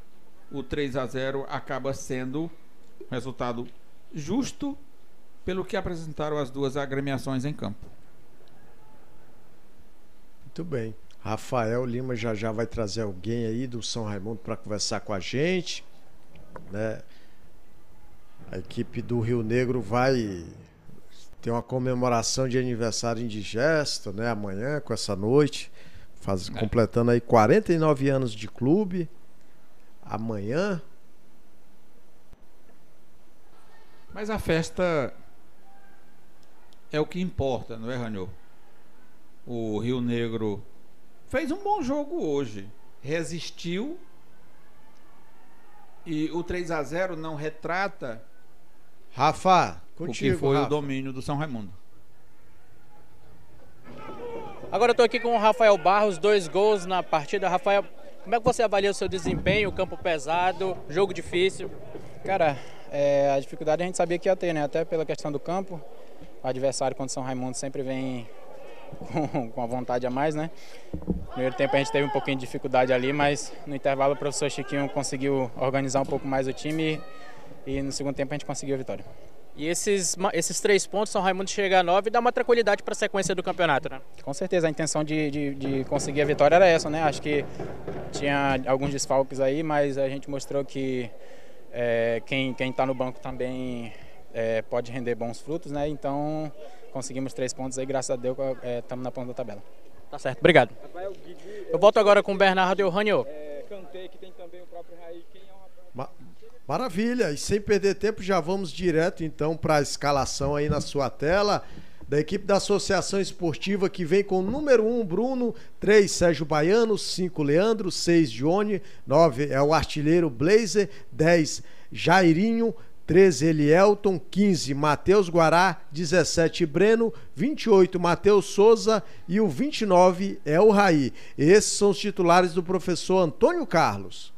o 3 a 0 acaba sendo resultado justo pelo que apresentaram as duas agremiações em campo. Muito bem. Rafael Lima já já vai trazer alguém aí do São Raimundo para conversar com a gente, né? A equipe do Rio Negro vai ter uma comemoração de aniversário indigesto, né? Amanhã com essa noite, faz, é. completando aí 49 anos de clube amanhã. Mas a festa é o que importa, não é, Ranil? O Rio Negro fez um bom jogo hoje, resistiu e o 3 a 0 não retrata Rafa, contigo, o que foi Rafa. o domínio do São Raimundo. Agora eu estou aqui com o Rafael Barros, dois gols na partida. Rafael, como é que você avalia o seu desempenho, campo pesado, jogo difícil? Cara, é, a dificuldade a gente sabia que ia ter, né? Até pela questão do campo. O adversário contra o São Raimundo sempre vem com, com a vontade a mais, né? No primeiro tempo a gente teve um pouquinho de dificuldade ali, mas no intervalo o professor Chiquinho conseguiu organizar um pouco mais o time e, e no segundo tempo a gente conseguiu a vitória. E esses, esses três pontos, São Raimundo chega a nove e dá uma tranquilidade para a sequência do campeonato, né? Com certeza, a intenção de, de, de, conseguir a vitória era essa, né? Acho que tinha alguns desfalques aí, mas a gente mostrou que é, quem está no banco também é, pode render bons frutos, né? Então conseguimos três pontos aí, graças a Deus estamos é, na ponta da tabela. Tá certo, obrigado. Eu volto agora com o Bernardo e o Ranio. Cantei, é, que tem também o próprio Raí. Quem é uma... Maravilha! E sem perder tempo, já vamos direto então para a escalação aí na sua tela da equipe da Associação Esportiva que vem com o número 1 um, Bruno, 3 Sérgio Baiano, 5 Leandro, 6 Johnny, 9 é o artilheiro Blazer, 10 Jairinho, 13 Elielton, 15 Matheus Guará, 17 Breno, 28 Matheus Souza e o 29 é o Raí. Esses são os titulares do professor Antônio Carlos.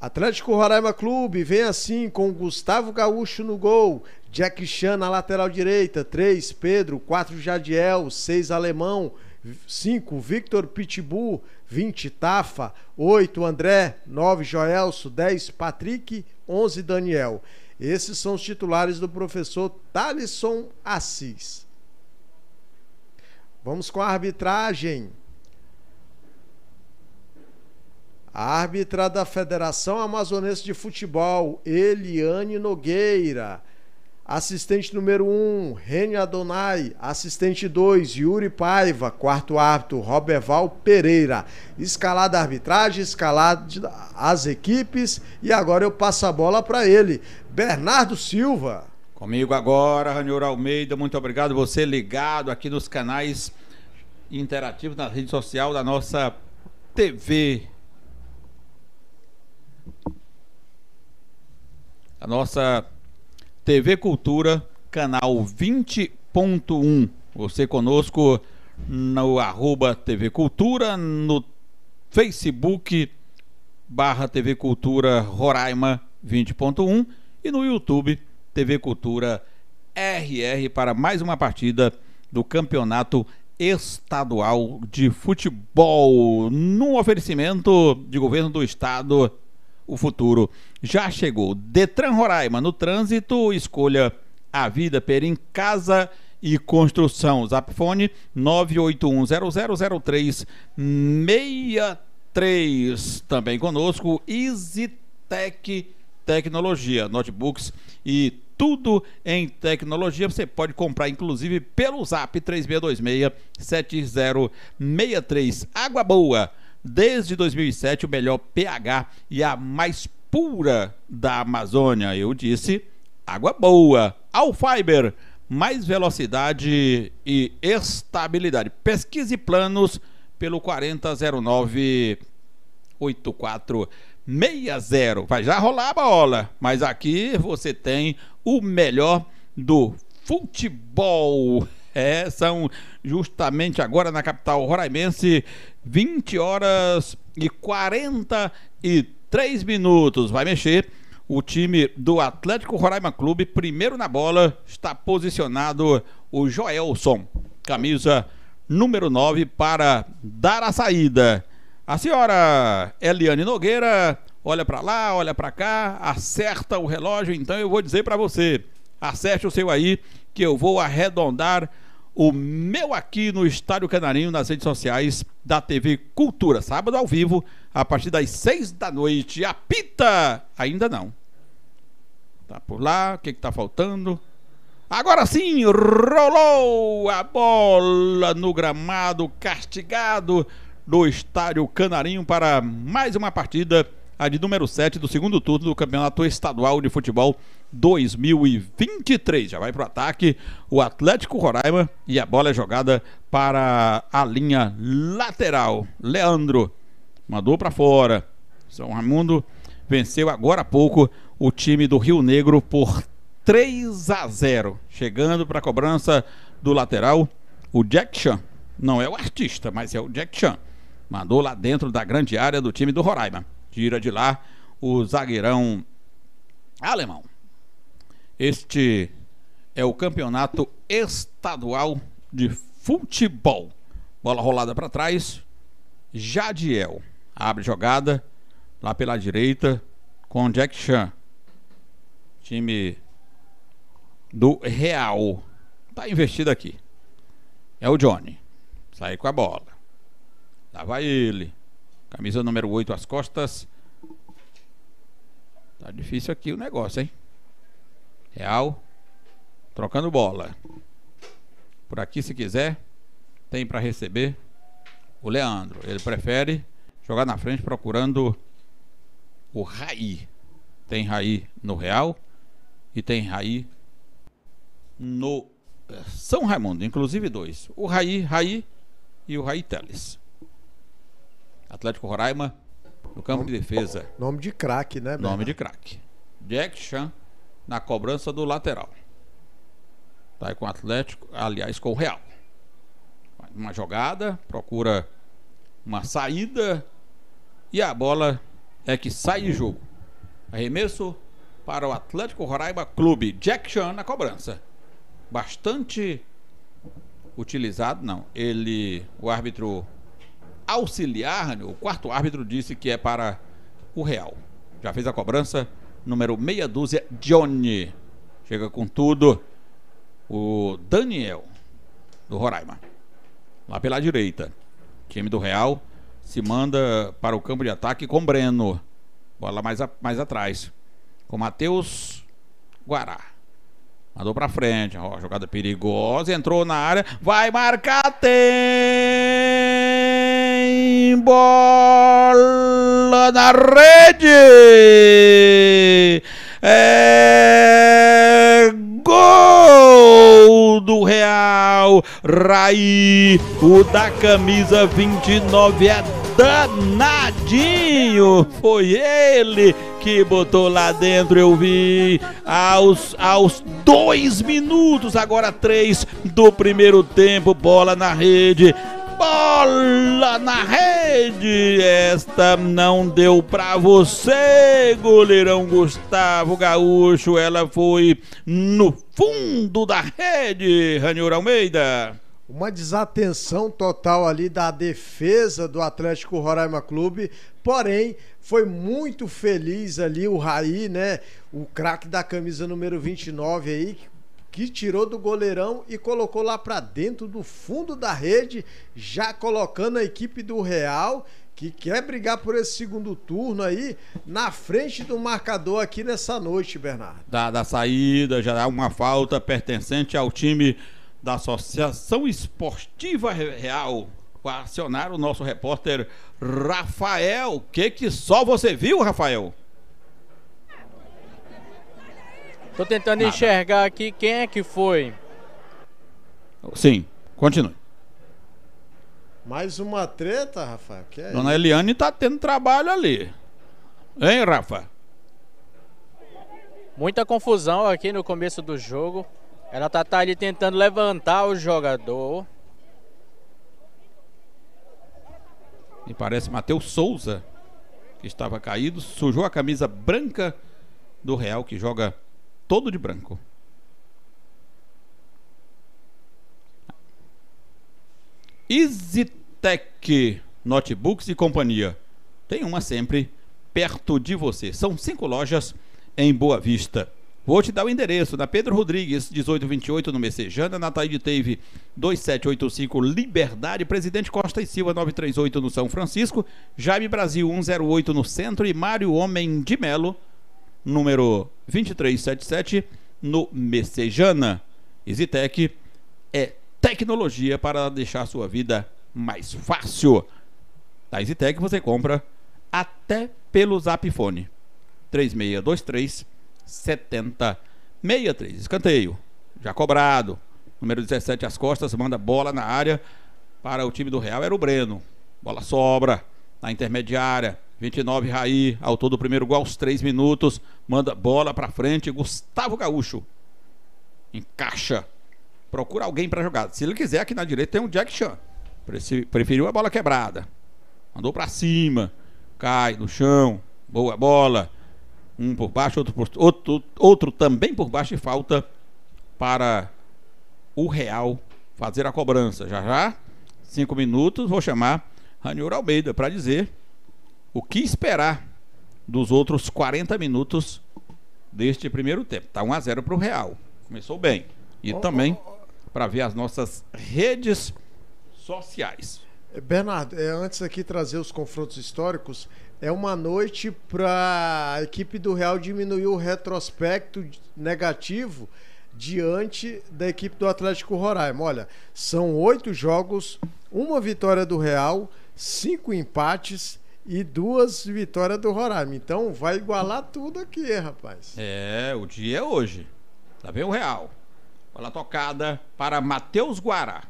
Atlético Roraima Clube vem assim com Gustavo Gaúcho no gol, Jack Chan na lateral direita, 3 Pedro, 4 Jadiel, 6 Alemão, 5 Victor Pitbull, 20 Tafa, 8 André, 9 Joelso, 10 Patrick, 11 Daniel. Esses são os titulares do professor Talisson Assis. Vamos com a arbitragem. A árbitra da Federação Amazonense de Futebol, Eliane Nogueira. Assistente número 1, um, Rênia Adonai. Assistente 2, Yuri Paiva. Quarto árbitro, Roberval Pereira. Escalada a arbitragem, escalada as equipes. E agora eu passo a bola para ele, Bernardo Silva. Comigo agora, Ranior Almeida. Muito obrigado você ligado aqui nos canais interativos, na rede social da nossa TV a nossa TV Cultura, canal 20.1. Você conosco no arroba TV Cultura, no Facebook barra TV Cultura Roraima 20.1 e no YouTube TV Cultura RR para mais uma partida do Campeonato Estadual de Futebol. Num oferecimento de governo do estado o futuro já chegou. Detran Roraima no trânsito, escolha a vida Perim Casa e Construção. Zap Fone 981000363. Também conosco EasyTech Tecnologia, notebooks e tudo em tecnologia. Você pode comprar, inclusive, pelo Zap 3626-7063. Água Boa desde 2007 o melhor pH e a mais pura da Amazônia. Eu disse água boa. Fiber mais velocidade e estabilidade. Pesquise planos pelo 4009 8460. Vai já rolar a bola, mas aqui você tem o melhor do futebol. É, são justamente agora na capital roraimense, 20 horas e 43 minutos. Vai mexer o time do Atlético Roraima Clube, primeiro na bola, está posicionado o Joelson, camisa número 9, para dar a saída. A senhora Eliane Nogueira olha para lá, olha para cá, acerta o relógio, então eu vou dizer para você. Acerte o seu aí, que eu vou arredondar o meu aqui no Estádio Canarinho, nas redes sociais da TV Cultura. Sábado ao vivo, a partir das seis da noite. Apita! Ainda não. Tá por lá, o que, que tá faltando? Agora sim, rolou a bola no gramado castigado do Estádio Canarinho para mais uma partida a de número 7 do segundo turno do Campeonato Estadual de Futebol 2023. Já vai para o ataque o Atlético Roraima e a bola é jogada para a linha lateral. Leandro mandou para fora. São Raimundo venceu agora há pouco o time do Rio Negro por 3 a 0. Chegando para a cobrança do lateral, o Jack Chan. Não é o artista, mas é o Jack Chan. Mandou lá dentro da grande área do time do Roraima. Tira de lá o zagueirão alemão. Este é o campeonato estadual de futebol. Bola rolada para trás. Jadiel abre jogada lá pela direita com Jack Chan. Time do Real. Tá investido aqui. É o Johnny. Sai com a bola. Lá vai ele. Camisa número 8 às costas. Tá difícil aqui o negócio, hein? Real. Trocando bola. Por aqui, se quiser, tem para receber o Leandro. Ele prefere jogar na frente procurando o Raí. Tem Raí no Real e tem Raí no eh, São Raimundo, inclusive dois. O Raí, Raí e o Raí Teles. Atlético Roraima, no campo nome, de defesa. Nome de craque, né, Bernardo? Nome de craque. Jack Chan na cobrança do lateral. Tá com o Atlético, aliás, com o Real. Uma jogada, procura uma saída e a bola é que sai de jogo. Arremesso para o Atlético Roraima Clube. Jack Chan na cobrança. Bastante utilizado, não. Ele, o árbitro auxiliar, né? o quarto árbitro disse que é para o Real. Já fez a cobrança, número meia dúzia, Johnny. Chega com tudo o Daniel, do Roraima. Lá pela direita. Time do Real se manda para o campo de ataque com Breno. Bola mais, a, mais atrás. Com Matheus Guará. Mandou para frente. Ó, jogada perigosa. Entrou na área. Vai marcar. Tem! bola na rede. É gol do Real. Raí, o da camisa 29 é danadinho. Foi ele que botou lá dentro, eu vi aos, aos dois minutos, agora três do primeiro tempo, bola na rede, bola na rede. Esta não deu pra você, goleirão Gustavo Gaúcho. Ela foi no fundo da rede, Ranior Almeida. Uma desatenção total ali da defesa do Atlético Roraima Clube, porém foi muito feliz ali o Raí, né? O craque da camisa número 29 aí, que que tirou do goleirão e colocou lá para dentro do fundo da rede, já colocando a equipe do Real que quer brigar por esse segundo turno aí na frente do marcador aqui nessa noite, Bernardo. Da, da saída, já dá uma falta pertencente ao time da Associação Esportiva Real. Acionar o nosso repórter Rafael. O que, que só você viu, Rafael? Tô tentando Nada. enxergar aqui quem é que foi. Sim, continue. Mais uma treta, Rafa? Que é Dona isso? Eliane tá tendo trabalho ali. Hein, Rafa? Muita confusão aqui no começo do jogo. Ela tá, tá ali tentando levantar o jogador. Me parece Matheus Souza, que estava caído, sujou a camisa branca do Real, que joga todo de branco. EasyTech Notebooks e Companhia. Tem uma sempre perto de você. São cinco lojas em Boa Vista. Vou te dar o endereço da Pedro Rodrigues, 1828, no Messejana, na Taíde Teve 2785, Liberdade, Presidente Costa e Silva, 938, no São Francisco, Jaime Brasil, 108, no Centro, e Mário Homem de Melo, número 2377, no Messejana. EasyTech é tecnologia para deixar sua vida mais fácil. Da EasyTech você compra até pelo Zapfone. 3623 7063. Escanteio. Já cobrado. Número 17 às costas, manda bola na área para o time do Real. Era o Breno. Bola sobra na intermediária. 29 Raí, autor do primeiro gol aos 3 minutos, manda bola para frente, Gustavo Gaúcho. Encaixa. Procura alguém para jogar. Se ele quiser, aqui na direita tem um Jack Chan. Preferiu a bola quebrada. Mandou para cima. Cai no chão. Boa bola. Um por baixo, outro por outro, outro também por baixo e falta para o Real fazer a cobrança. Já já, cinco minutos, vou chamar Raniel Almeida para dizer o que esperar dos outros 40 minutos deste primeiro tempo. Tá 1 a 0 para o Real. Começou bem. E oh, também oh, oh. para ver as nossas redes sociais. Bernardo, é, antes aqui trazer os confrontos históricos, é uma noite para a equipe do Real diminuir o retrospecto negativo diante da equipe do Atlético Roraima. Olha, são oito jogos, uma vitória do Real, cinco empates e duas vitórias do Roraima. Então vai igualar tudo aqui, rapaz. É, o dia é hoje. Tá bem o real. Bola tocada para Matheus Guará.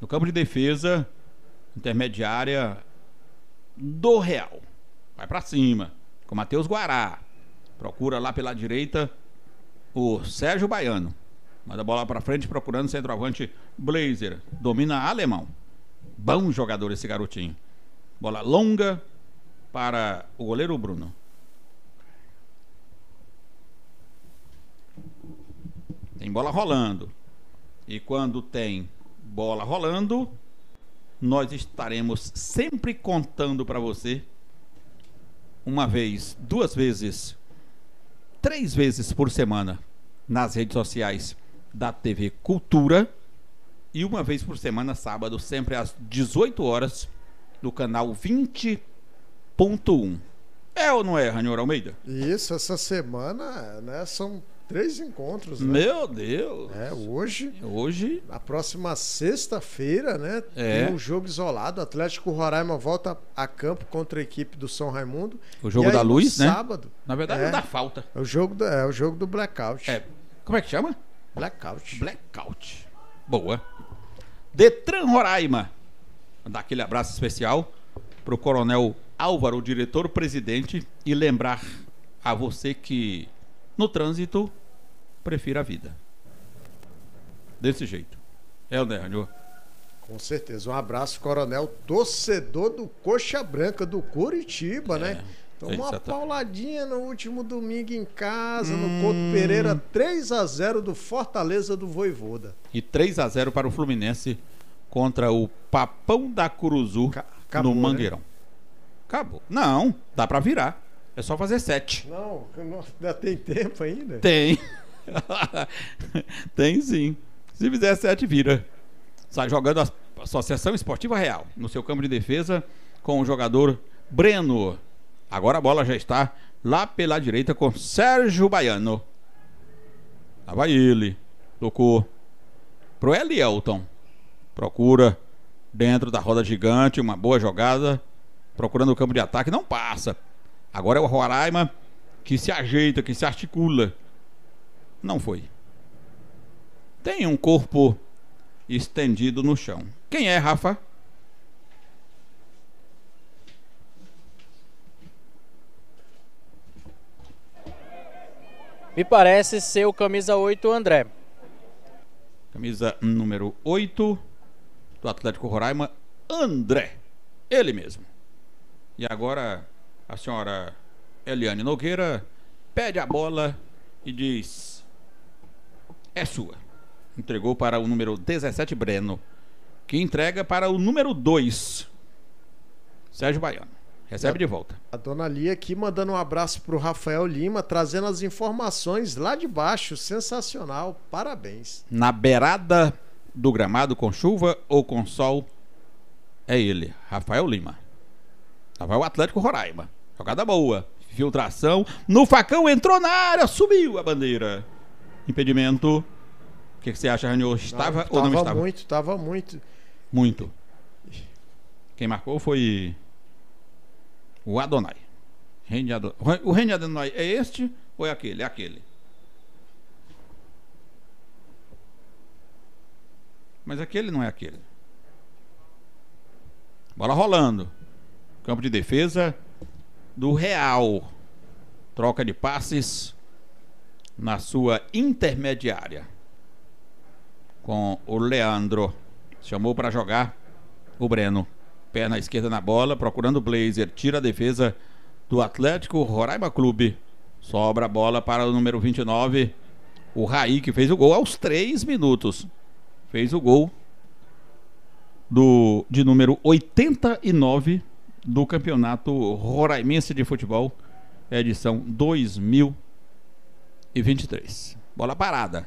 No campo de defesa, intermediária do Real. Vai para cima com Matheus Guará. Procura lá pela direita o Sérgio Baiano. Manda a bola para frente procurando centroavante Blazer. Domina alemão. Bom jogador esse garotinho. Bola longa para o goleiro Bruno. Tem bola rolando. E quando tem bola rolando, nós estaremos sempre contando para você uma vez, duas vezes, três vezes por semana nas redes sociais da TV Cultura e uma vez por semana, sábado, sempre às 18 horas, do canal 20.1. É ou não é, Ranior Almeida? Isso, essa semana né, são três encontros. Né? Meu Deus! É, hoje. Hoje. Na próxima sexta-feira, né? É. Tem um jogo isolado. Atlético Roraima volta a campo contra a equipe do São Raimundo. O jogo aí, da luz, né? Sábado. Na verdade, é, não dá falta. É o jogo do, é o jogo do blackout. É. Como é que chama? Blackout. Blackout. Boa. Detran Roraima dar aquele abraço especial para o Coronel Álvaro, diretor-presidente, e lembrar a você que no trânsito prefira a vida. Desse jeito. É o Daniel. Com certeza. Um abraço, Coronel, torcedor do Coxa Branca do Curitiba, é. né? Tomou então, uma pauladinha no último domingo em casa, hum. no Couto Pereira, 3 a 0 do Fortaleza do Voivoda. E 3 a 0 para o Fluminense contra o Papão da Cruzu acabou, no né? Mangueirão. Né? Acabou. Não, dá para virar. É só fazer sete. Não, ainda tem tempo ainda? Tem. tem sim. Se fizer sete, vira. Sai jogando a Associação Esportiva Real no seu campo de defesa com o jogador Breno. Agora a bola já está lá pela direita com Sérgio Baiano. Lá vai ele. Tocou pro Elielton. Procura dentro da roda gigante, uma boa jogada, procurando o campo de ataque, não passa. Agora é o Roraima que se ajeita, que se articula. Não foi. Tem um corpo estendido no chão. Quem é, Rafa? Me parece ser o camisa 8, André. Camisa número 8 do Atlético Roraima, André, ele mesmo. E agora a senhora Eliane Nogueira pede a bola e diz: É sua. Entregou para o número 17, Breno, que entrega para o número 2, Sérgio Baiano. Recebe de volta. A dona Lia aqui mandando um abraço para o Rafael Lima, trazendo as informações lá de baixo. Sensacional, parabéns. Na beirada do gramado com chuva ou com sol é ele, Rafael Lima. Lá vai o Atlético Roraima. Jogada boa. Filtração. No facão entrou na área, subiu a bandeira. Impedimento. O que, que você acha, Raniel? Estava ou não estava? Estava muito, estava muito. Muito. Quem marcou foi o Adonai. O Reino de Adonai é este ou é aquele? É aquele. Mas aquele não é aquele. Bola rolando. Campo de defesa do Real. Troca de passes na sua intermediária. Com o Leandro. Chamou para jogar o Breno. pé na esquerda na bola, procurando o Blazer. Tira a defesa do Atlético Roraima Clube. Sobra a bola para o número 29. O Raí, que fez o gol aos 3 minutos fez o gol do, de número 89 do Campeonato Roraimense de Futebol, edição 2023. Bola parada.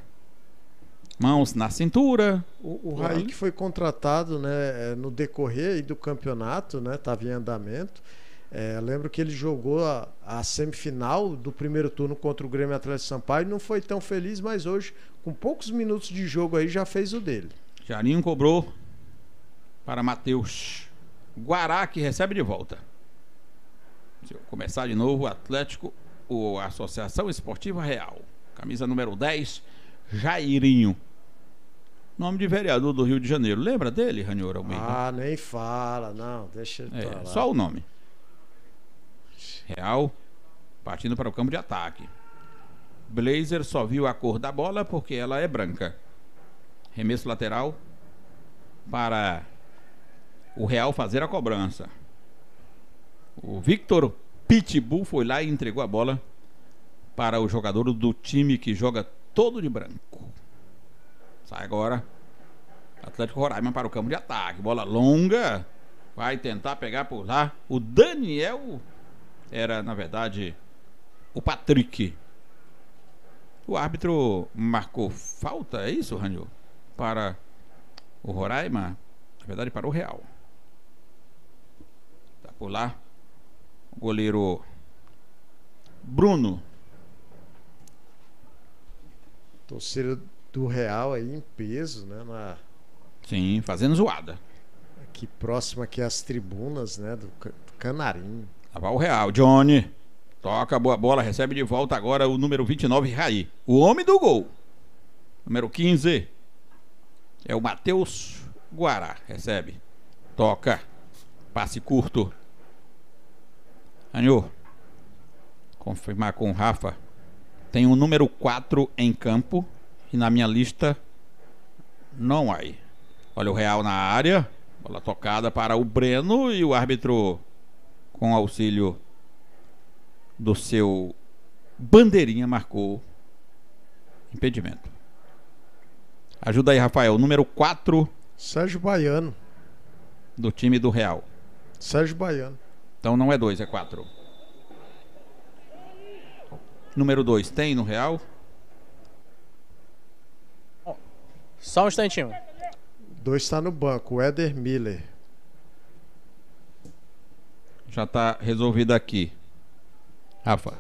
Mãos na cintura. O, o Raí que foi contratado né, é, no decorrer do campeonato, né? Estava em andamento. É, lembro que ele jogou a, a, semifinal do primeiro turno contra o Grêmio Atlético Sampaio, não foi tão feliz, mas hoje, com poucos minutos de jogo aí, já fez o dele. Jairinho cobrou para Matheus. Guará que recebe de volta. Se eu começar de novo, o Atlético, ou Associação Esportiva Real. Camisa número 10, Jairinho. Nome de vereador do Rio de Janeiro. Lembra dele, Ranior Almeida? Ah, nem fala, não. Deixa ele é, Só o nome. Real partindo para o campo de ataque. Blazer só viu a cor da bola porque ela é branca. Remesso lateral para o Real fazer a cobrança. O Victor Pitbull foi lá e entregou a bola para o jogador do time que joga todo de branco. Sai agora. Atlético Roraima para o campo de ataque. Bola longa. Vai tentar pegar por lá. O Daniel era, na verdade, o Patrick. O árbitro marcou falta, é isso, Ranil? Para o Roraima, na verdade, para o Real. Tá por lá. O goleiro Bruno. Torcida do Real aí em peso, né? Na... Sim, fazendo zoada. Aqui próximo aqui às tribunas, né? Do, do Canarinho. Lá o Real, Johnny. Toca boa bola, recebe de volta agora o número 29, Raí. O homem do gol. Número 15 é o Matheus Guará. Recebe. Toca. Passe curto. Anhô. Confirmar com o Rafa. Tem o um número 4 em campo. E na minha lista não aí. Olha o Real na área. Bola tocada para o Breno e o árbitro com auxílio do seu bandeirinha, marcou impedimento. Ajuda aí, Rafael. Número 4. Sérgio Baiano. Do time do Real. Sérgio Baiano. Então não é 2, é 4. Número 2, tem no Real? Só um instantinho. Dois está no banco, o Éder Miller já está resolvido aqui. Rafa,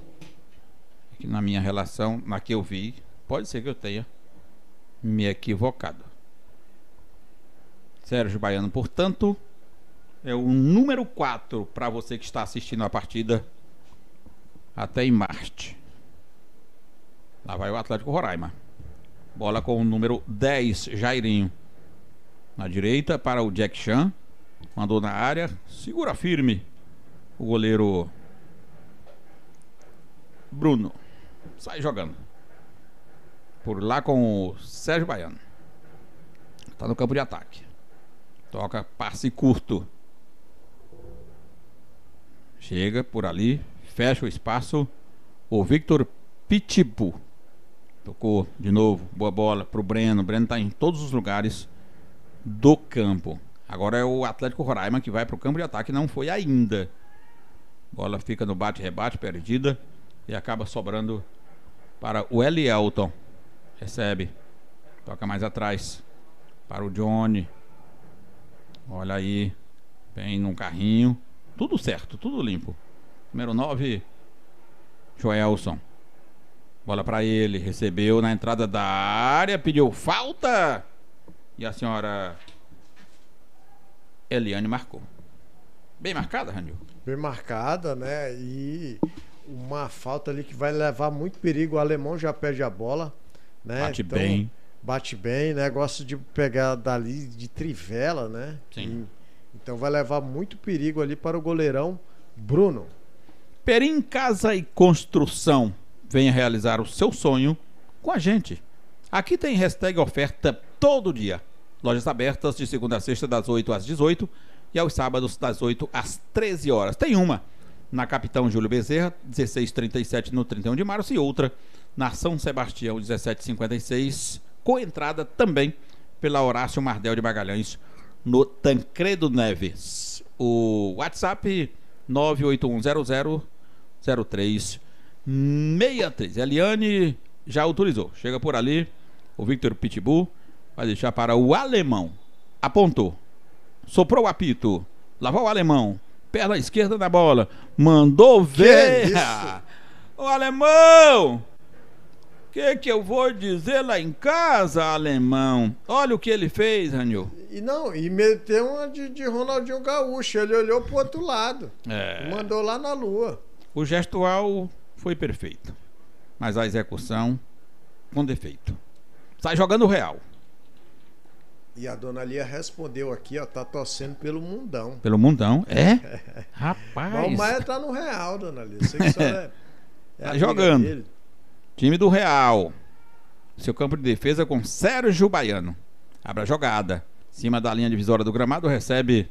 aqui na minha relação, na que eu vi, pode ser que eu tenha me equivocado. Sérgio Baiano, portanto, é o número 4 para você que está assistindo a partida até em Marte. Lá vai o Atlético Roraima. Bola com o número 10, Jairinho. Na direita para o Jack Chan. Mandou na área. Segura firme o goleiro Bruno sai jogando. Por lá com o Sérgio Baiano. Tá no campo de ataque. Toca passe curto. Chega por ali, fecha o espaço. O Victor Pitipu Tocou de novo, boa bola pro Breno. O Breno tá em todos os lugares do campo. Agora é o Atlético Roraima que vai pro campo de ataque, não foi ainda. Bola fica no bate-rebate, perdida. E acaba sobrando para o Elielton. Recebe. Toca mais atrás. Para o Johnny. Olha aí. Vem num carrinho. Tudo certo, tudo limpo. Número 9, Joelson. Bola para ele. Recebeu na entrada da área. Pediu falta. E a senhora Eliane marcou. Bem marcada, Ranil? bem marcada, né? E uma falta ali que vai levar muito perigo. O alemão já perde a bola, né? Bate então, bem. Bate bem, né? Gosta de pegar dali de trivela, né? Sim. E, então vai levar muito perigo ali para o goleirão Bruno. Perim Casa e Construção. Venha realizar o seu sonho com a gente. Aqui tem hashtag oferta todo dia. Lojas abertas de segunda a sexta, das 8 às 18 e aos é sábados das 8 às 13 horas. Tem uma na Capitão Júlio Bezerra, 1637 no 31 de março, e outra na São Sebastião, 1756, com entrada também pela Horácio Mardel de Magalhães, no Tancredo Neves. O WhatsApp 981000363. Eliane já autorizou. Chega por ali, o Victor Pitbull vai deixar para o alemão. Apontou. Soprou o apito. Lá vai o alemão. Perna esquerda da bola. Mandou ver. É Ô alemão! que que eu vou dizer lá em casa, alemão? Olha o que ele fez, Ranil. E não, e meteu uma de, de, Ronaldinho Gaúcho. Ele olhou pro outro lado. É. Mandou lá na lua. O gestual foi perfeito. Mas a execução com defeito. Sai jogando real. E a dona Lia respondeu aqui, ó, tá torcendo pelo mundão. Pelo mundão, é? é. Rapaz. Mas o Maia tá no Real, dona Lia. Você que é, é tá jogando. Dele. Time do Real. Seu campo de defesa com Sérgio Baiano. Abra a jogada. Cima da linha divisória do gramado recebe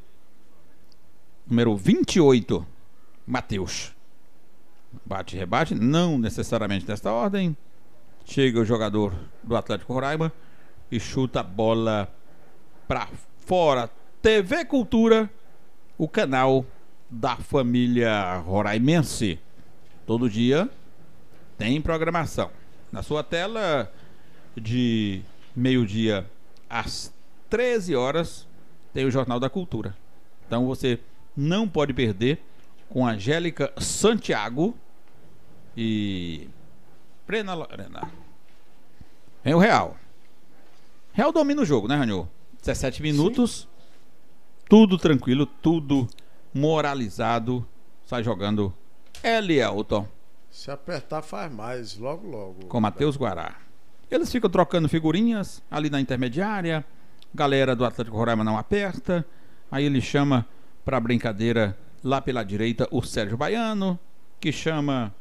número 28, Matheus. Bate rebate, não necessariamente nesta ordem. Chega o jogador do Atlético Roraima e chuta a bola para fora TV Cultura, o canal da família Roraimense. Todo dia tem programação. Na sua tela de meio-dia às 13 horas tem o Jornal da Cultura. Então você não pode perder com Angélica Santiago e Prena Lorena. Vem o Real. Real domina o jogo, né, Ranil? 17 minutos. Sim. Tudo tranquilo, tudo moralizado. Sai jogando Elielton. É, Se apertar faz mais, logo logo. Com Matheus Guará. Eles ficam trocando figurinhas ali na intermediária. Galera do Atlético Roraima não aperta. Aí ele chama para brincadeira lá pela direita o Sérgio Baiano, que chama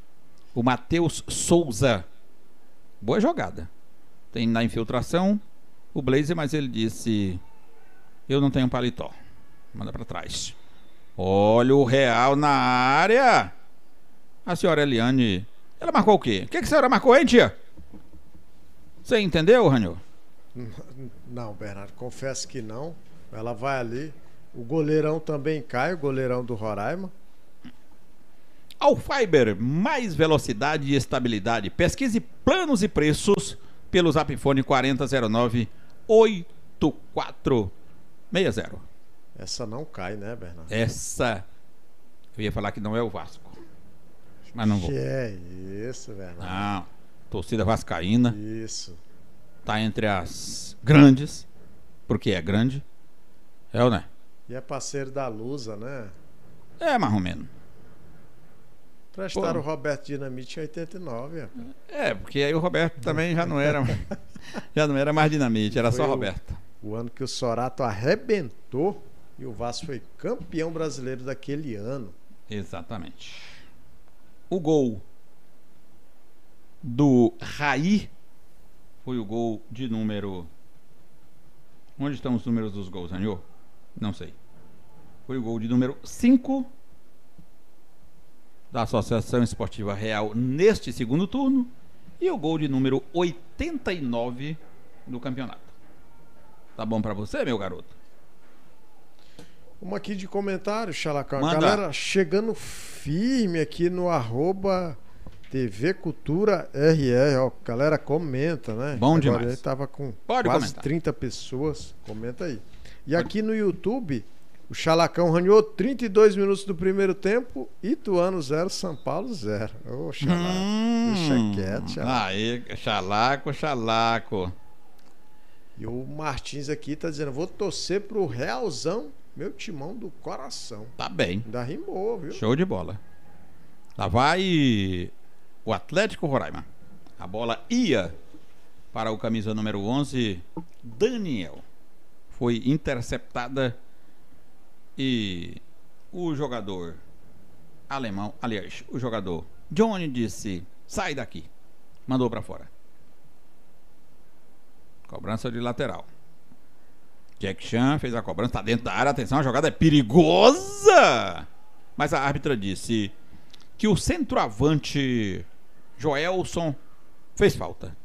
o Matheus Souza. Boa jogada. Tem na infiltração o blazer, mas ele disse: Eu não tenho paletó. Manda para trás. Olha o real na área. A senhora Eliane, ela marcou o quê? O que, que a senhora marcou, hein, tia? Você entendeu, Ranil? Não, Bernardo, confesso que não. Ela vai ali. O goleirão também cai, o goleirão do Roraima. Alfiber, mais velocidade e estabilidade. Pesquise planos e preços pelo Zapfone 4009 8460. Essa não cai, né, Bernardo? Essa. Eu ia falar que não é o Vasco. Mas não vou. Que é isso, Bernardo? Não. Torcida Vascaína. Isso. Tá entre as grandes, porque é grande. É ou não é? E é parceiro da Lusa, né? É, mais ou menos. Prestaram o Roberto Dinamite em 89. Rapaz. É, porque aí o Roberto também já não era, já não era mais Dinamite, era foi só Roberto. O, ano que o Sorato arrebentou e o Vasco foi campeão brasileiro daquele ano. Exatamente. O gol do Raí foi o gol de número. Onde estão os números dos gols, Anil? Não sei. Foi o gol de número 5 da Associação Esportiva Real neste segundo turno e o gol de número 89 no campeonato. Tá bom para você, meu garoto? Uma aqui de comentário, Xalacão. A Galera chegando firme aqui no arroba TV Cultura RR. Ó, galera comenta, né? Bom Agora demais. Agora tava com Pode quase comentar. 30 pessoas. Comenta aí. E Pode. aqui no YouTube, o Chalacão ranhou 32 minutos do primeiro tempo, Ituano 0, São Paulo 0. Ô, oh, Xalá. Hum, Deixa quieto, Xalá. Aí, Xalaco, Xalaco. E o Martins aqui tá dizendo: vou torcer pro Realzão, meu timão do coração. Tá bem. Ainda rimou, viu? Show de bola. Lá vai o Atlético Roraima. A bola ia para o camisa número 11, Daniel. Foi interceptada e o jogador alemão, aliás, o jogador Johnny disse: sai daqui. Mandou para fora. Cobrança de lateral. Jack Chan fez a cobrança, está dentro da área. Atenção, a jogada é perigosa. Mas a árbitra disse que o centroavante Joelson fez falta.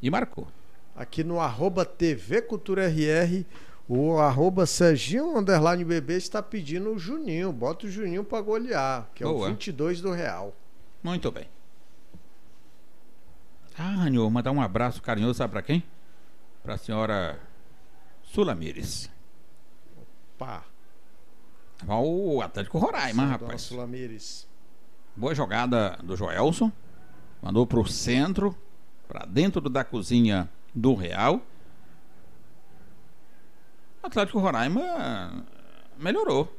E marcou. Aqui no arroba TV Cultura RR, o arroba Serginho Underline Bebê está pedindo o Juninho. Bota o Juninho para golear, que Boa. é o 22 do Real. Muito bem. Ah, Raniô, mandar um abraço carinhoso, sabe para quem? Para a senhora Sulamires. Opa! O Atlético Roraima, Sim, rapaz. Sulamires. Boa jogada do Joelson. Mandou para o centro, para dentro da cozinha do Real. Atlético Roraima melhorou.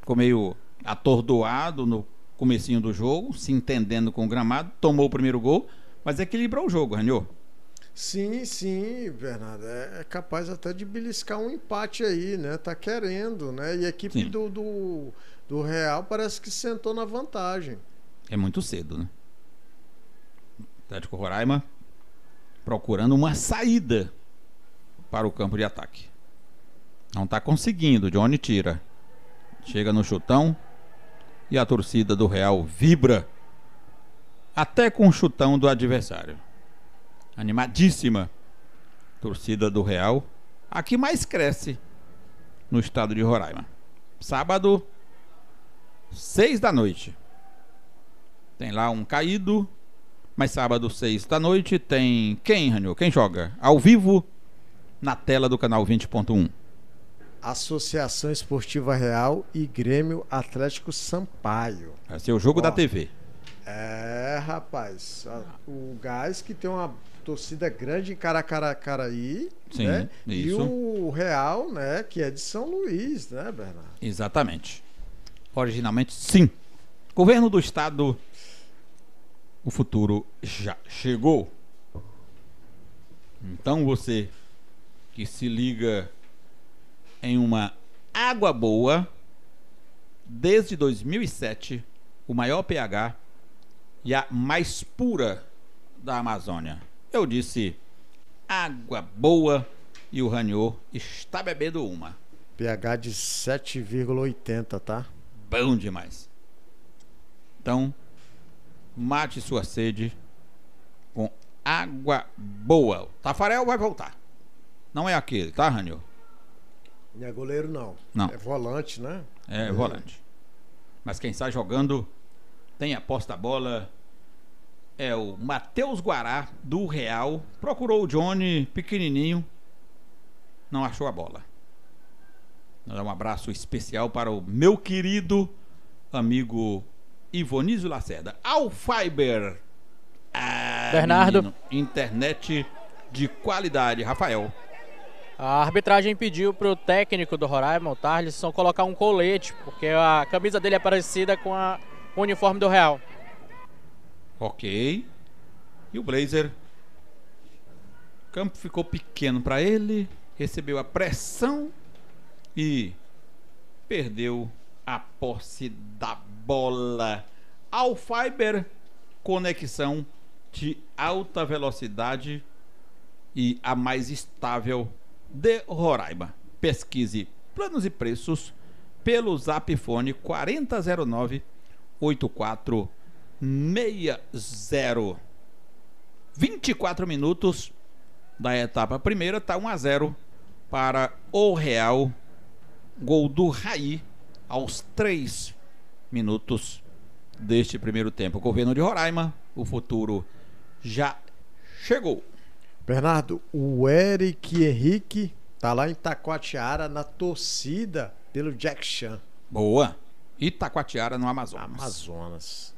Ficou meio atordoado no comecinho do jogo, se entendendo com o gramado, tomou o primeiro gol, mas equilibrou o jogo, Raniô. Sim, sim, Bernardo. É, é capaz até de beliscar um empate aí, né? Tá querendo, né? E a equipe do, do, do, Real parece que sentou na vantagem. É muito cedo, né? Atlético Roraima procurando uma saída para o campo de ataque. Não está conseguindo. Johnny tira. Chega no chutão. E a torcida do Real vibra. Até com o chutão do adversário. Animadíssima. Torcida do Real. A que mais cresce no estado de Roraima. Sábado, seis da noite. Tem lá um caído. Mas sábado, seis da noite, tem quem, Ranil? Quem joga? Ao vivo, na tela do canal 20.1. Associação Esportiva Real e Grêmio Atlético Sampaio. Esse é o jogo Ó, da TV. É, rapaz. o Gás que tem uma torcida grande em Caracaraí, Sim, né? Isso. E o Real, né, que é de São Luís, né, Bernardo? Exatamente. Originalmente, sim. Governo do Estado, o futuro já chegou. Então você que se liga em uma água boa desde 2007, o maior pH e a mais pura da Amazônia. Eu disse água boa e o Ranior está bebendo uma. pH de 7,80, tá? Bom demais. Então, mate sua sede com água boa. O Tafarel vai voltar. Não é aquele, tá, Ranil? Não é goleiro, não. Não. É volante, né? É, é. volante. Mas quem está jogando, tem aposta bola, é o Matheus Guará, do Real. Procurou o Johnny, pequenininho, não achou a bola. Um abraço especial para o meu querido amigo Ivonísio Lacerda. Alfiber. Ah, Bernardo. Menino, internet de qualidade. Rafael. A arbitragem pediu para o técnico do Roraima, o Tarlisson, colocar um colete, porque a camisa dele é parecida com, a, o uniforme do Real. Ok. E o Blazer? O campo ficou pequeno para ele, recebeu a pressão e perdeu a posse da bola. Alfaiber, conexão de alta velocidade e a mais estável de Roraima. Pesquise planos e preços pelo Zapfone 4009 8460. 24 minutos da etapa primeira, está 1 a 0 para o Real. Gol do Raí aos 3 minutos deste primeiro tempo. Governo de Roraima, o futuro já chegou. Bernardo, o Eric Henrique tá lá em Taquatiara na torcida pelo Jack Chan. Boa. Itacoatiara, no Amazonas. Amazonas.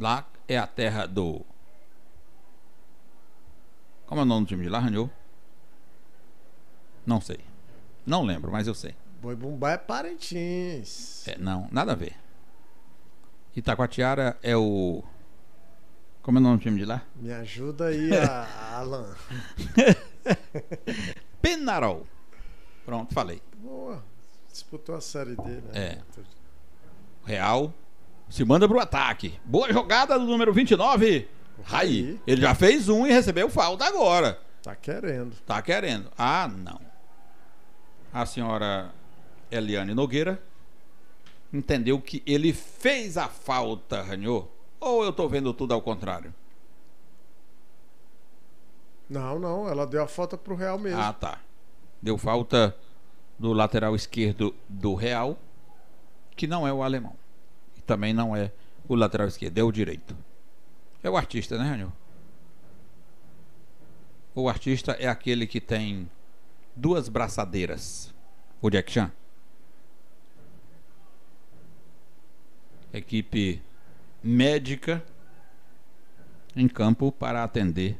Lá é a terra do. Como é o nome do time de lá, Ranjou? Não sei. Não lembro, mas eu sei. Boi Bumbá é Parintins. É, não, nada a ver. Itacoatiara é o como é o nome do time de lá? Me ajuda aí, a Alan. Penarol. Pronto, falei. Boa. Disputou a série dele. né? É. Real se manda pro ataque. Boa jogada do número 29. Raí. Ele já fez um e recebeu falta agora. Tá querendo. Tá querendo. Ah, não. A senhora Eliane Nogueira entendeu que ele fez a falta, Ranhô. Ou eu estou vendo tudo ao contrário? Não, não, ela deu a falta o Real mesmo. Ah, tá. Deu falta no lateral esquerdo do Real, que não é o alemão. E também não é o lateral esquerdo, é o direito. É o artista, né, Ranil? O artista é aquele que tem duas braçadeiras. O Jack Chan. Equipe médica em campo para atender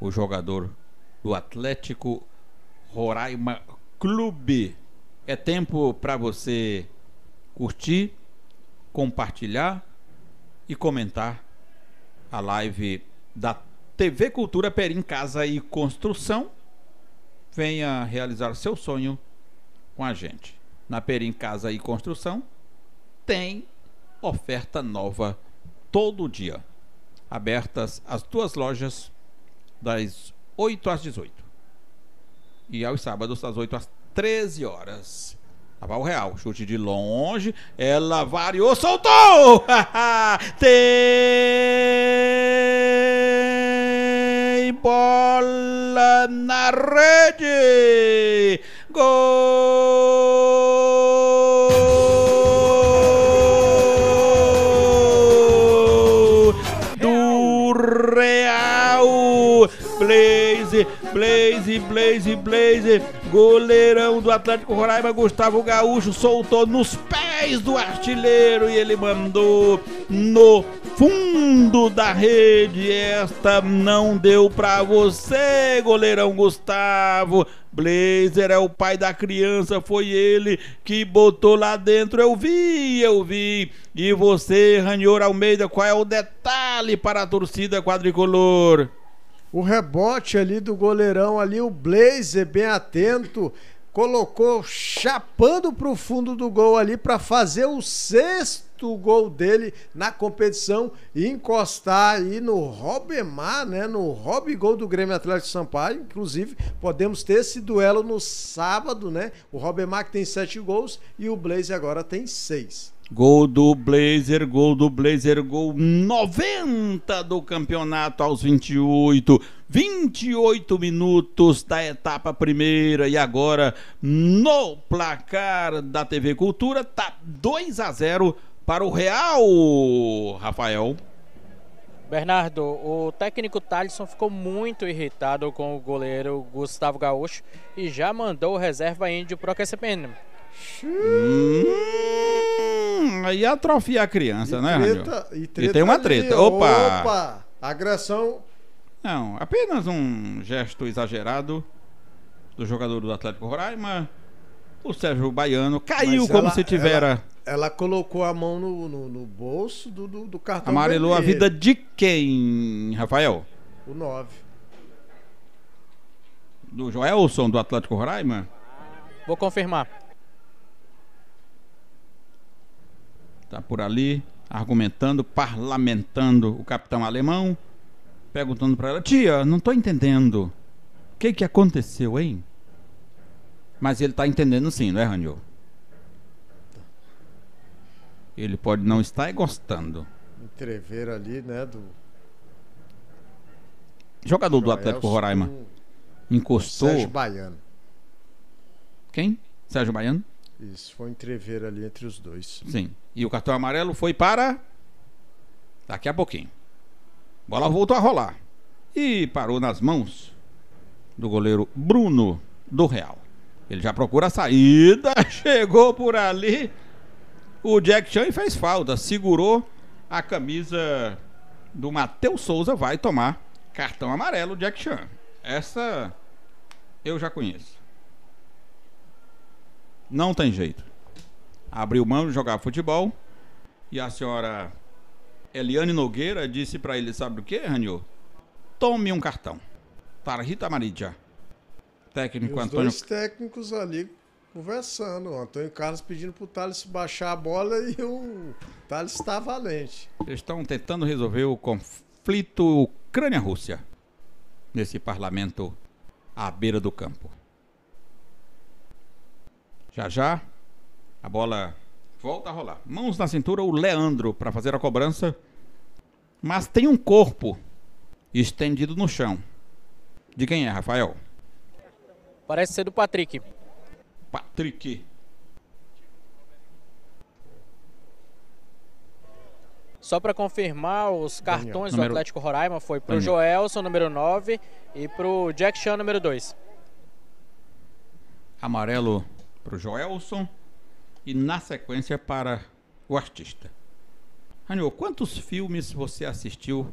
o jogador do Atlético Roraima Clube. É tempo para você curtir, compartilhar e comentar a live da TV Cultura Perim Casa e Construção. Venha realizar seu sonho com a gente. Na Perim Casa e Construção tem oferta nova todo dia. Abertas as duas lojas das 8 às 18 e aos sábados das 8 às 13 horas. Lá o Real, chute de longe, ela variou, soltou! Tem bola na rede! Gol! Blaze, Blaze, goleirão do Atlético Roraima, Gustavo Gaúcho, soltou nos pés do artilheiro e ele mandou no fundo da rede. Esta não deu pra você, goleirão Gustavo. Blazer é o pai da criança, foi ele que botou lá dentro. Eu vi, eu vi. E você, Ranior Almeida, qual é o detalhe para a torcida quadricolor? O rebote ali do goleirão ali, o Blazer bem atento, colocou chapando para o fundo do gol ali para fazer o sexto gol dele na competição e encostar aí no Robemar, né, no Rob Gol do Grêmio Atlético Sampaio, inclusive podemos ter esse duelo no sábado, né, o Robemar que tem sete gols e o Blaze agora tem seis. Gol do Blazer, gol do Blazer, gol 90 do campeonato aos 28. 28 minutos da etapa primeira e agora no placar da TV Cultura tá 2 a 0 para o Real, Rafael. Bernardo, o técnico Thalisson ficou muito irritado com o goleiro Gustavo Gaúcho e já mandou o reserva índio para o aquecimento. Hum, atrofia a criança, e né, treta, e, treta e, tem uma treta. Ali, opa! Opa! Agressão. Não, apenas um gesto exagerado do jogador do Atlético Roraima. O Sérgio Baiano caiu como se tivera. Ela, ela colocou a mão no, no, no bolso do, do, do cartão. Amarelou vermelho. a vida de quem, Rafael? O 9. Do Joelson, do Atlético Roraima? Vou confirmar. está por ali argumentando, parlamentando o capitão alemão, perguntando para ela: Tia, não estou entendendo. O que, que aconteceu, hein? Mas ele está entendendo sim, não é, Raniel Ele pode não estar gostando. Entrever ali, né, do. Jogador Joel do Atlético Roraima. Encostou. Sérgio Baiano. Quem? Sérgio Baiano? Isso, foi entrever ali entre os dois. Sim. E o cartão amarelo foi para. Daqui a pouquinho. A bola voltou a rolar. E parou nas mãos do goleiro Bruno do Real. Ele já procura a saída, chegou por ali. O Jack Chan fez falta, segurou a camisa do Matheus Souza, vai tomar cartão amarelo, Jack Chan. Essa eu já conheço. Não tem jeito. Abriu mão de jogar futebol e a senhora Eliane Nogueira disse para ele, sabe o que, Ranio? Tome um cartão. Para Rita Maridja, Técnico os Antônio... Dois técnicos ali conversando. O Antônio Carlos pedindo pro Thales baixar a bola e o Thales está valente. Eles estão tentando resolver o conflito Ucrânia-Rússia nesse parlamento à beira do campo. Já já a bola volta a rolar. Mãos na cintura, o Leandro para fazer a cobrança. Mas tem um corpo estendido no chão. De quem é, Rafael? Parece ser do Patrick. Patrick. Só para confirmar, os cartões do Atlético Roraima foi para o Joelson, número 9, e para o Jack Chan, número 2. Amarelo para o Joelson e, na sequência, para o artista. Raniel, quantos filmes você assistiu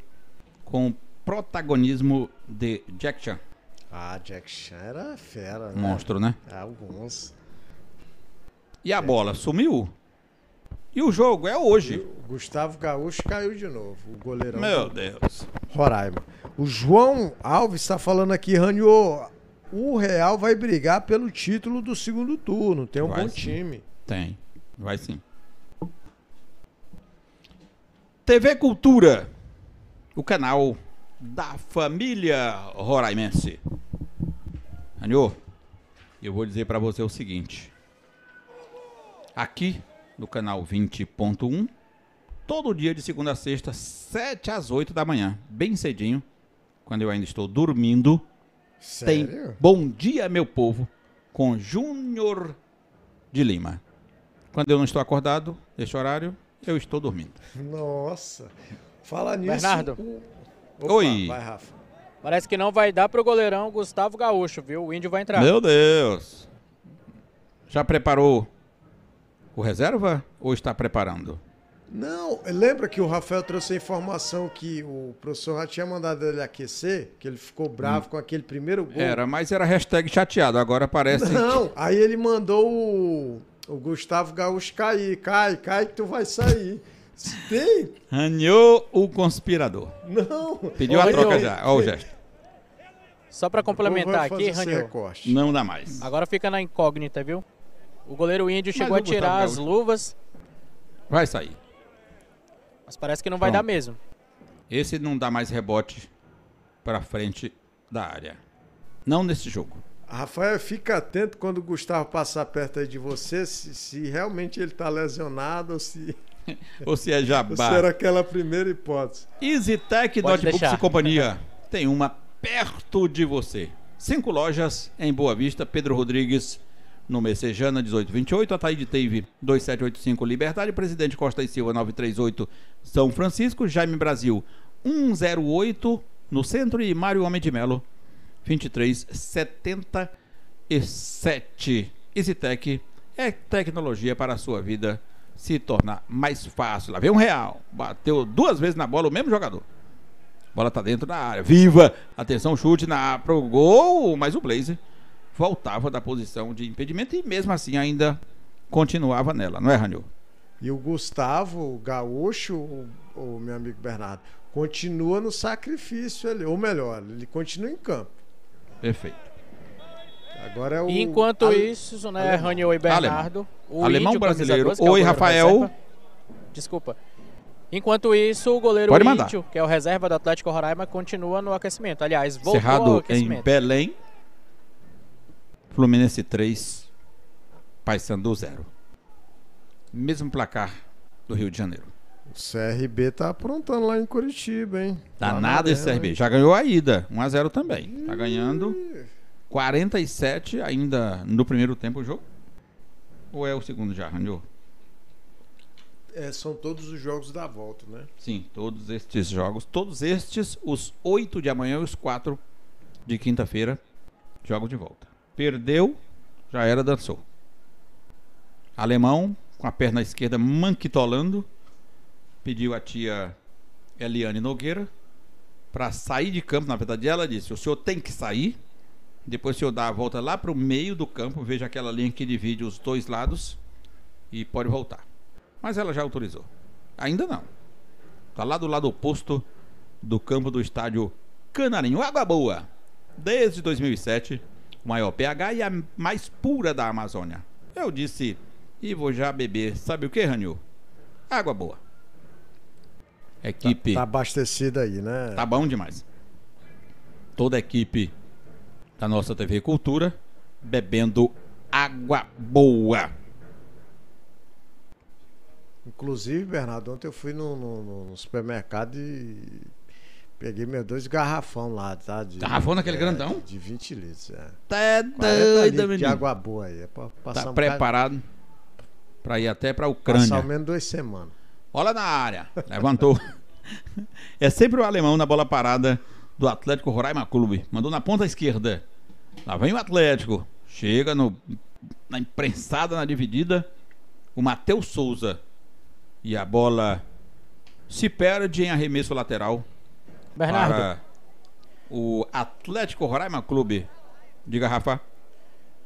com protagonismo de Jack Chan? Ah, Jack Chan era fera, né? Monstro, né? É, alguns. E a é. bola sumiu? E o jogo é hoje. O Gustavo Gaúcho caiu de novo, o goleirão. Meu Deus. Roraima. O João Alves está falando aqui, Raniô, o Real vai brigar pelo título do segundo turno. Tem um vai bom sim. time. Tem. Vai sim. TV Cultura, o canal da família Roraimense. Anhô, eu vou dizer para você o seguinte. Aqui no canal 20.1, todo dia de segunda a sexta, 7 às 8 da manhã, bem cedinho, quando eu ainda estou dormindo Sério? tem Bom Dia Meu Povo com Júnior de Lima. Quando eu não estou acordado, neste horário, eu estou dormindo. Nossa. Fala nisso. Bernardo. Opa, Oi. Vai, Rafa. Parece que não vai dar para o goleirão Gustavo Gaúcho, viu? O índio vai entrar. Meu Deus. Já preparou o reserva ou está preparando? Não, lembra que o Rafael trouxe a informação que o professor já tinha mandado ele aquecer, que ele ficou bravo hum. com aquele primeiro gol. Era, mas era hashtag chateado, agora parece. Não, aí ele mandou o, o Gustavo Gaúcho cair. Cai, cai que tu vai sair. Tem? Ranhou o conspirador. Não. Pediu Ô, a Ranhou. troca já. Olha o gesto. Só para complementar aqui, Ranhou. Não dá mais. Agora fica na incógnita, viu? O goleiro índio chegou a tirar as luvas. Vai sair. Mas parece que não vai Pronto. dar mesmo. Esse não dá mais rebote para frente da área. Não nesse jogo. Rafael, fica atento quando o Gustavo passar perto aí de você, se, se realmente ele está lesionado ou se. ou se é jabá. Ou se era aquela primeira hipótese. EasyTech Notebooks e Companhia tem uma perto de você. Cinco lojas em Boa Vista, Pedro Rodrigues, no Messejana 1828, Ataíde Teve 2785 Liberdade, Presidente Costa e Silva 938 São Francisco, Jaime Brasil 108 no centro e Mário Homem de Melo 2377. EasyTech é tecnologia para a sua vida se tornar mais fácil. Lá vem um real, bateu duas vezes na bola o mesmo jogador. Bola tá dentro da área, viva! Atenção, chute na pro gol, mais o Blaze voltava da posição de impedimento e mesmo assim ainda continuava nela, não é, Ranil? E o Gustavo Gaúcho, o, o, meu amigo Bernardo, continua no sacrifício ali, ou melhor, ele continua em campo. Perfeito. Agora é o Enquanto Ale... isso, né, Ranil e Bernardo, Alemão, o Alemão índio, brasileiro. o Oi, é Rafael. Desculpa. Enquanto isso, o goleiro Pode que é o reserva do Atlético Roraima, continua no aquecimento. Aliás, voltou Cerrado ao aquecimento. em Belém, Fluminense 3, Paysandu 0. Mesmo placar do Rio de Janeiro. O CRB tá aprontando lá em Curitiba, hein? Danado tá tá esse CRB. Já ganhou a ida, 1x0 também. Tá ganhando 47 ainda no primeiro tempo o jogo. Ou é o segundo já, Randio? É, são todos os jogos da volta, né? Sim, todos estes jogos. Todos estes, os 8 de amanhã e os 4 de quinta-feira, jogo de volta. Perdeu, já era, dançou. Alemão, com a perna esquerda manquitolando, pediu à tia Eliane Nogueira para sair de campo. Na verdade, ela disse: o senhor tem que sair. Depois o senhor dá a volta lá para o meio do campo, veja aquela linha que divide os dois lados e pode voltar. Mas ela já autorizou. Ainda não. Está lá do lado oposto do campo do estádio Canarinho. Água Boa. Desde 2007 com maior pH e a mais pura da Amazônia. Eu disse, e vou já beber, sabe o que, Ranil? Água boa. Equipe. Tá, tá abastecida aí, né? Tá bom demais. Toda a equipe da nossa TV Cultura bebendo água boa. Inclusive, Bernardo, ontem eu fui no, no, no supermercado e Peguei meus dois garrafão lá, tá? De, garrafão naquele é, grandão? De 20 litros, é. Tá é doido, menino. De água boa aí. É pra passar tá um preparado cara... pra ir até pra Ucrânia. Passar ao menos duas semanas. Olha na área. Levantou. é sempre o alemão na bola parada do Atlético Roraima Clube. Mandou na ponta esquerda. Lá vem o Atlético. Chega no, na imprensada, na dividida. O Matheus Souza. E a bola se perde em arremesso lateral Bernardo. Para o Atlético Roraima Clube. Diga, Rafa.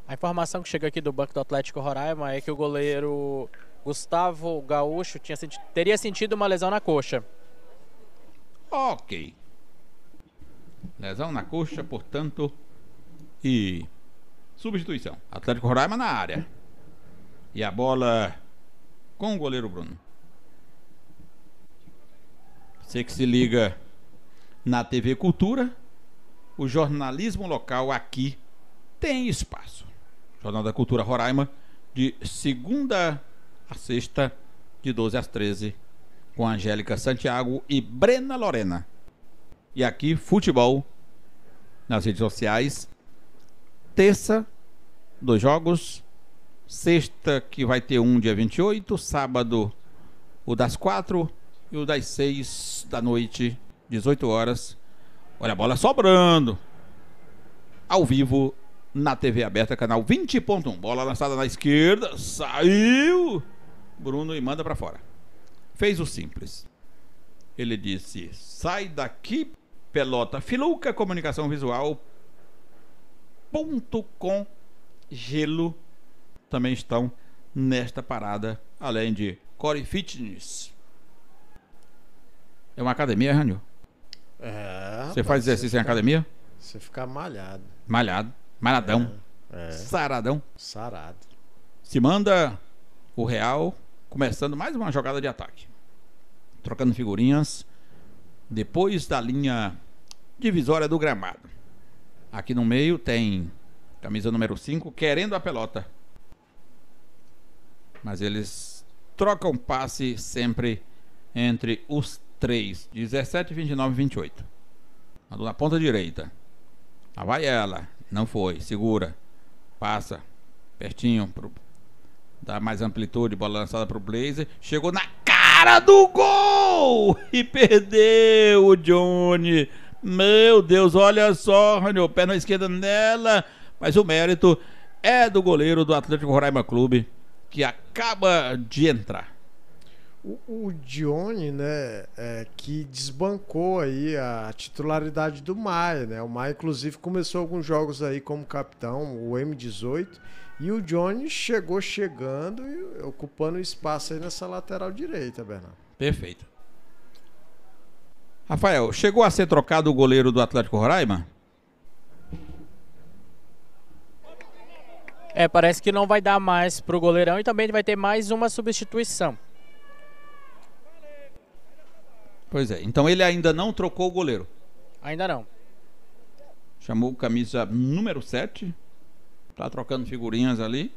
A informação que chega aqui do banco do Atlético Roraima é que o goleiro Gustavo Gaúcho tinha teria sentido uma lesão na coxa. Ok. Lesão na coxa, portanto. E substituição. Atlético Roraima na área. E a bola com o goleiro Bruno. Você que se liga na TV Cultura, o jornalismo local aqui tem espaço. Jornal da Cultura Roraima, de segunda a sexta, de 12 às 13, com Angélica Santiago e Brena Lorena. E aqui, futebol nas redes sociais. Terça, dois jogos. Sexta, que vai ter um dia 28. Sábado, o das quatro. E o das seis da noite, 18 horas. Olha a bola sobrando. Ao vivo na TV aberta, canal 20.1. Bola lançada na esquerda, saiu Bruno e manda para fora. Fez o simples. Ele disse: "Sai daqui, pelota Filuca Comunicação Visual ponto com gelo também estão nesta parada, além de Core Fitness. É uma academia, Ranil? É, você faz exercício em academia? Você fica malhado. Malhado. Malhadão. É, é. Saradão. Sarado. Se manda o Real começando mais uma jogada de ataque. Trocando figurinhas. Depois da linha divisória do gramado. Aqui no meio tem camisa número 5 querendo a pelota. Mas eles trocam passe sempre entre os 3, 17, 29, 28. Mandou na ponta direita. Lá vai ela. Não foi. Segura. Passa. Pertinho. Pro... Dá mais amplitude. Bola lançada pro Blazer. Chegou na cara do gol! E perdeu o Johnny. Meu Deus, olha só, pé na esquerda nela. Mas o mérito é do goleiro do Atlético Roraima Clube. Que acaba de entrar. O, o Dione, né, é, que desbancou aí a titularidade do Maia, né? O Maia, inclusive, começou alguns jogos aí como capitão, o M18, e o Johnny chegou chegando e ocupando espaço aí nessa lateral direita, Bernardo. Perfeito. Rafael, chegou a ser trocado o goleiro do Atlético Roraima? É, parece que não vai dar mais pro goleirão e também vai ter mais uma substituição. Pois é. Então ele ainda não trocou o goleiro. Ainda não. Chamou camisa número 7. Tá trocando figurinhas ali.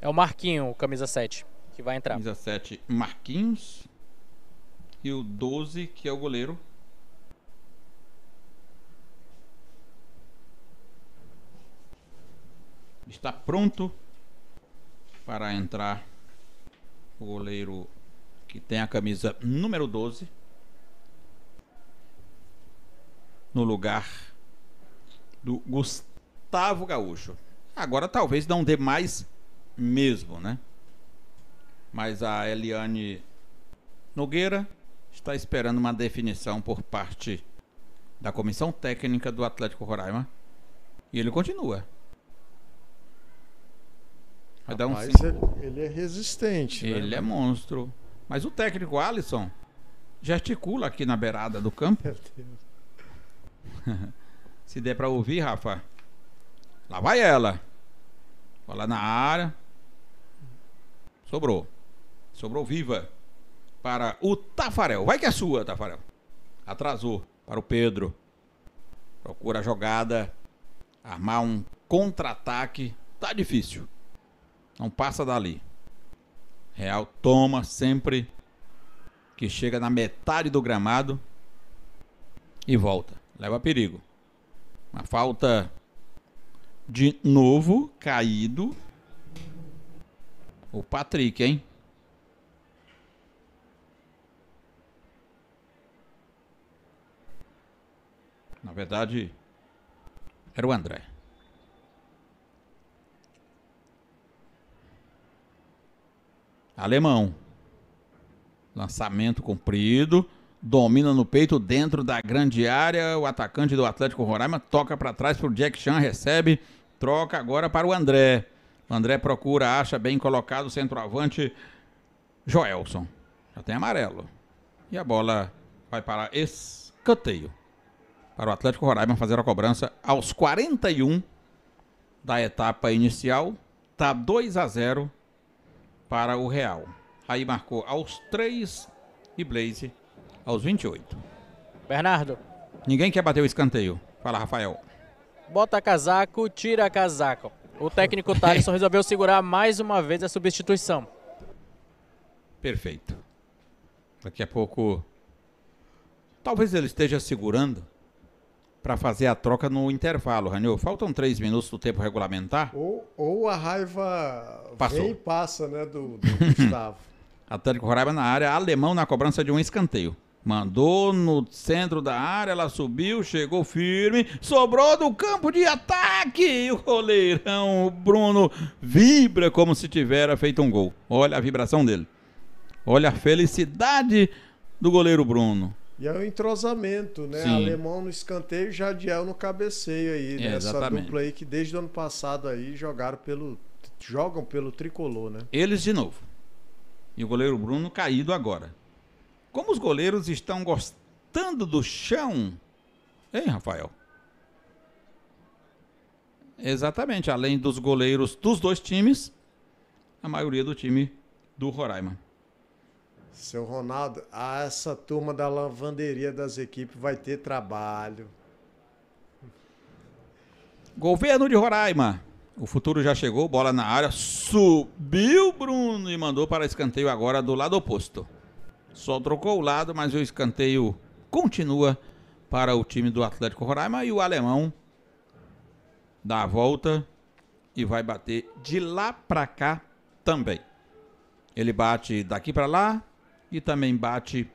É o Marquinho, camisa 7, que vai entrar. Camisa 7, Marquinhos. E o 12, que é o goleiro. Está pronto para entrar o goleiro que tem a camisa número 12, no lugar do Gustavo Gaúcho. Agora talvez não dê mais mesmo, né? Mas a Eliane Nogueira está esperando uma definição por parte da comissão técnica do Atlético Roraima. E ele continua. Vai Rapaz, dar um cinco. Ele é resistente. Né? Ele né? é monstro. Mas o técnico Alisson gesticula aqui na beirada do campo. Meu Deus. Se der para ouvir, Rafa. Lá vai ela. Bola na área. Sobrou. Sobrou viva para o Tafarel. Vai que é sua, Tafarel. Atrasou para o Pedro. Procura a jogada. Armar um contra-ataque. Tá difícil. Não passa dali. Real toma sempre que chega na metade do gramado e volta. Leva perigo. Uma falta de novo caído. O Patrick, hein? Na verdade, era o André. Alemão. Lançamento comprido, domina no peito dentro da grande área. O atacante do Atlético Roraima toca para trás para o Jack Chan, recebe, troca agora para o André. O André procura, acha bem colocado o centroavante Joelson. Já tem amarelo. E a bola vai para escanteio. Para o Atlético Roraima fazer a cobrança aos 41 da etapa inicial. Tá 2 a 0 para o Real. Aí marcou aos 3 e Blaze aos 28. Bernardo. Ninguém quer bater o escanteio. Fala, Rafael. Bota casaco, tira casaco. O técnico Thaleson resolveu segurar mais uma vez a substituição. Perfeito. Daqui a pouco. Talvez ele esteja segurando para fazer a troca no intervalo, Raniel, Faltam três minutos do tempo regulamentar. Ou, ou a raiva Passou. vem e passa, né, do, do Gustavo. Atlético Roraima na área, alemão na cobrança de um escanteio. Mandou no centro da área, ela subiu, chegou firme, sobrou do campo de ataque. E o goleirão Bruno vibra como se tivera feito um gol. Olha a vibração dele. Olha a felicidade do goleiro Bruno. E é o um entrosamento, né? Sim. Alemão no escanteio e Jadiel no cabeceio aí, é, né? Essa dupla aí que desde o ano passado aí jogaram pelo. jogam pelo tricolor, né? Eles de novo. E o goleiro Bruno caído agora. Como os goleiros estão gostando do chão, hein, Rafael? Exatamente, além dos goleiros dos dois times, a maioria do time do Roraima. Seu Ronaldo, essa turma da lavanderia das equipes vai ter trabalho. Governo de Roraima. O futuro já chegou, bola na área, subiu Bruno e mandou para escanteio agora do lado oposto. Só trocou o lado, mas o escanteio continua para o time do Atlético Roraima e o alemão dá a volta e vai bater de lá para cá também. Ele bate daqui para lá, e também bate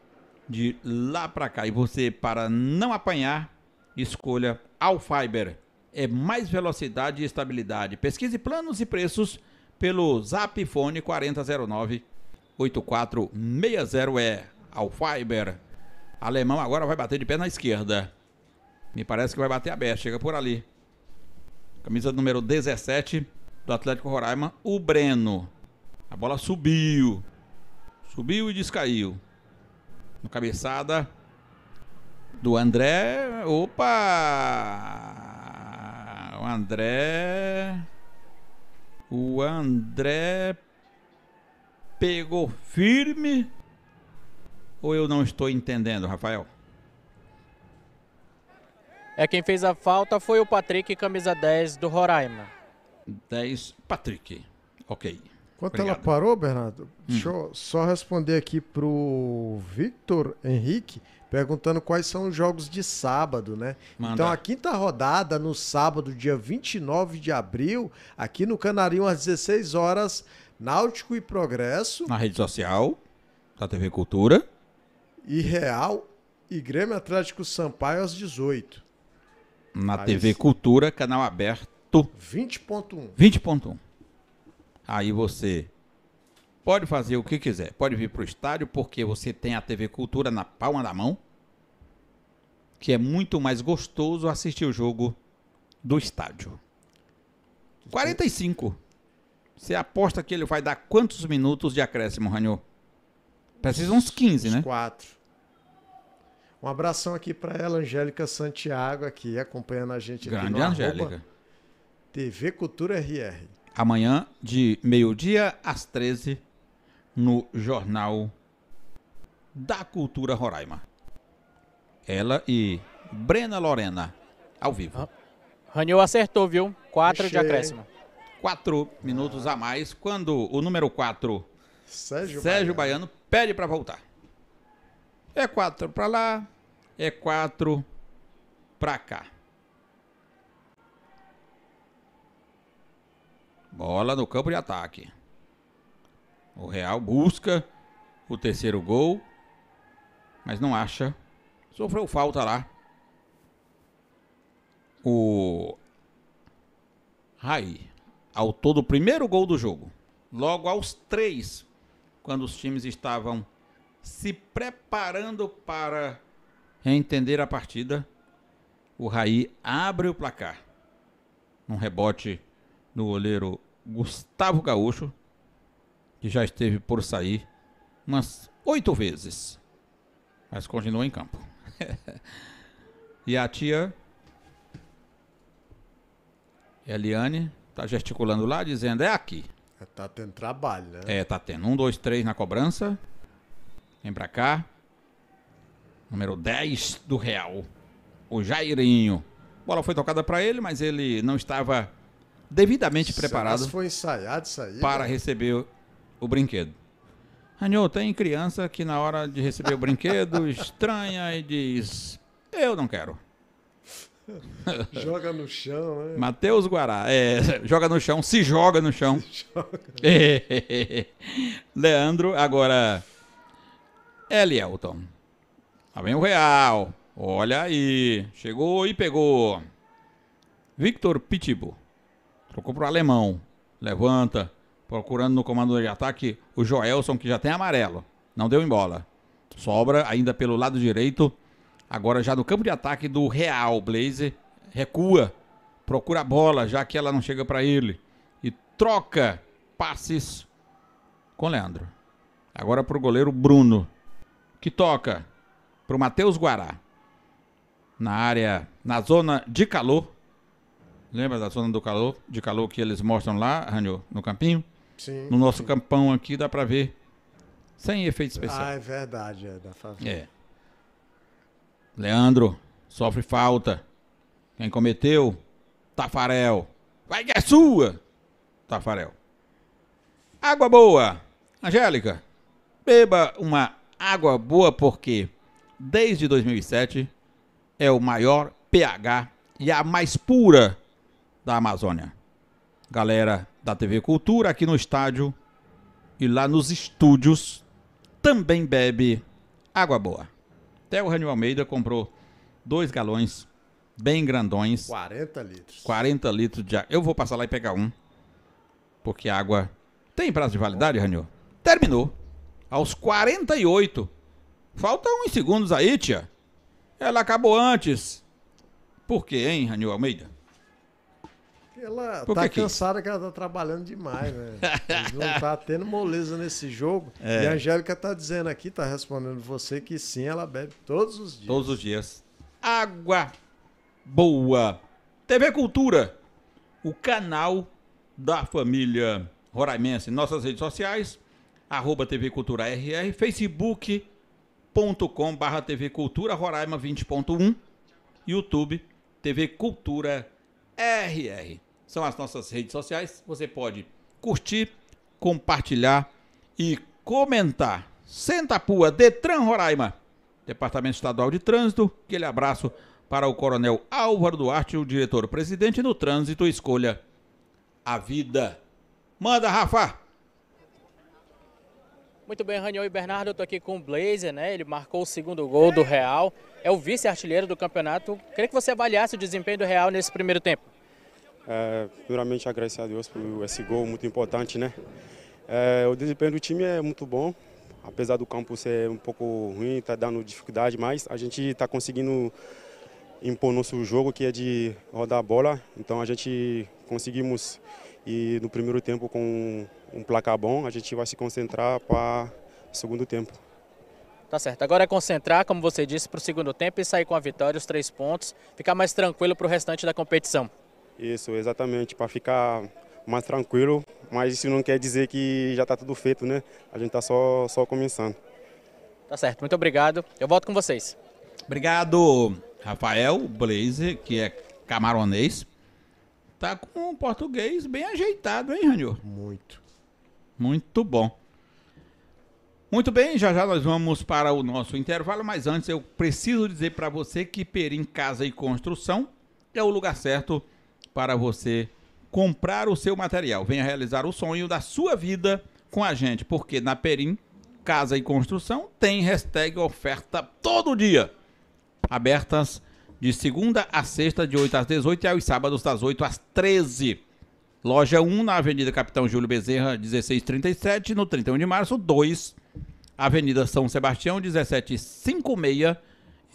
de lá para cá. E você, para não apanhar, escolha Alfiber. É mais velocidade e estabilidade. Pesquise planos e preços pelo Zap Fone 4009 8460 é Alfiber. Alemão agora vai bater de pé na esquerda. Me parece que vai bater aberto, chega por ali. Camisa número 17 do Atlético Roraima, o Breno. A bola subiu. Subiu e descaiu. Uma cabeçada do André. Opa! O André. O André pegou firme. Ou eu não estou entendendo, Rafael? É quem fez a falta foi o Patrick, camisa 10 do Roraima. 10, Patrick. Ok. Enquanto Obrigado. ela parou, Bernardo, hum. deixa eu só responder aqui pro Victor Henrique, perguntando quais são os jogos de sábado, né? Manda. Então, a quinta rodada, no sábado, dia 29 de abril, aqui no Canarinho, às 16 horas, Náutico e Progresso. Na rede social, da TV Cultura. E Real e Grêmio Atlético Sampaio, às 18. Na Aí, TV Cultura, canal aberto. 20.1. 20.1. Aí você pode fazer o que quiser, pode vir para o estádio, porque você tem a TV Cultura na palma da mão, que é muito mais gostoso assistir o jogo do estádio. 45. Você aposta que ele vai dar quantos minutos de acréscimo, Ranho? Precisa uns 15, uns né? Quatro. Um abração aqui para ela, Angélica Santiago, aqui acompanhando a gente Grande aqui no Angélica. TV Cultura RR amanhã de meio-dia às 13 no Jornal da Cultura Roraima. Ela e Brena Lorena, ao vivo. Ah, Raniel acertou, viu? 4 de acréscimo. 4 minutos a mais quando o número 4, Sérgio, Sérgio Baiano. Baiano, pede para voltar. É 4 para lá, é 4 para cá. Bola no campo de ataque. O Real busca o terceiro gol, mas não acha. Sofreu falta lá. O Raí, ao todo o primeiro gol do jogo. Logo aos três, quando os times estavam se preparando para entender a partida, o Raí abre o placar. Um rebote no goleiro Gustavo Gaúcho, que já esteve por sair umas oito vezes, mas continua em campo. e a tia Eliane está gesticulando lá, dizendo: é aqui. É, tá tendo trabalho, né? É, tá tendo. Um, dois, três na cobrança. Vem para cá. Número 10 do Real. O Jairinho. Bola foi tocada para ele, mas ele não estava devidamente preparado foi ensaiado isso aí, para né? receber o, o brinquedo. Anil, tem criança que na hora de receber o brinquedo estranha e diz: Eu não quero. joga no chão, né? Matheus Guará, é, joga no chão, se joga no chão. Joga. É. Leandro, agora. Elielton. Lá vem o Real. Olha aí. Chegou e pegou. Victor Pitbull. Trocou pro alemão. Levanta, procurando no comando de ataque o Joelson, que já tem amarelo. Não deu em bola. Sobra ainda pelo lado direito. Agora já no campo de ataque do Real Blazer. Recua. Procura a bola, já que ela não chega para ele. E troca passes com Leandro. Agora para o goleiro Bruno. Que toca para o Matheus Guará. Na área, na zona de calor Lembra da zona do calor, de calor que eles mostram lá, Ranio no campinho? Sim. No nosso sim. campão aqui dá para ver sem efeito especial. Ah, é verdade, é da favela. É. Leandro, sofre falta. Quem cometeu? Tafarel. Vai que é sua! Tafarel. Água boa. Angélica, beba uma água boa porque desde 2007 é o maior pH e a mais pura da Amazônia. Galera da TV Cultura aqui no estádio e lá nos estúdios também bebe água boa. Até o Ranil Almeida comprou dois galões bem grandões. 40 litros. 40 litros de água. Eu vou passar lá e pegar um. Porque água tem prazo de validade, Ranil? Terminou. Aos 48. Faltam uns segundos aí, tia. Ela acabou antes. Por quê, hein, Ranil Almeida? Ela Por tá que cansada que ela tá trabalhando demais, né? não tá tendo moleza nesse jogo. É. E a Angélica tá dizendo aqui, tá respondendo você que sim, ela bebe todos os dias. Todos os dias. Água boa. TV Cultura, o canal da família Roraimense. Nossas redes sociais, arroba TV Cultura RR, facebook.com barra TV Cultura, Roraima 20.1, YouTube, TV Cultura RR são as nossas redes sociais. Você pode curtir, compartilhar e comentar. Pua Detran Roraima, Departamento Estadual de Trânsito. Aquele abraço para o Coronel Álvaro Duarte, o diretor-presidente do Trânsito Escolha a Vida. Manda, Rafa! Muito bem, Raniel e Bernardo, eu tô aqui com o Blazer, né? Ele marcou o segundo gol do Real. É o vice-artilheiro do campeonato. Queria que você avaliasse o desempenho do Real nesse primeiro tempo. É, primeiramente agradecer a Deus por esse gol muito importante, né? É, o desempenho do time é muito bom, apesar do campo ser um pouco ruim, tá dando dificuldade, mas a gente está conseguindo impor nosso jogo, que é de rodar a bola. Então a gente conseguimos e no primeiro tempo com um placar bom, a gente vai se concentrar para o segundo tempo. Tá certo. Agora é concentrar, como você disse, para o segundo tempo e sair com a vitória, os três pontos, ficar mais tranquilo para o restante da competição. Isso, exatamente, para ficar mais tranquilo, mas isso não quer dizer que já está tudo feito, né? A gente está só, só começando. Tá certo, muito obrigado. Eu volto com vocês. Obrigado, Rafael Blazer, que é camaronês. Tá com um português bem ajeitado, hein, Ranil? Muito. Muito bom. Muito bem, já já nós vamos para o nosso intervalo, mas antes eu preciso dizer para você que Perim Casa e Construção é o lugar certo para para você comprar o seu material. Venha realizar o sonho da sua vida com a gente, porque na Perim Casa e Construção tem hashtag oferta todo dia. Abertas de segunda a sexta, de 8 às 18 e aos sábados das 8 às 13. Loja 1 na Avenida Capitão Júlio Bezerra, 1637, no 31 de março, 2, Avenida São Sebastião, 1756.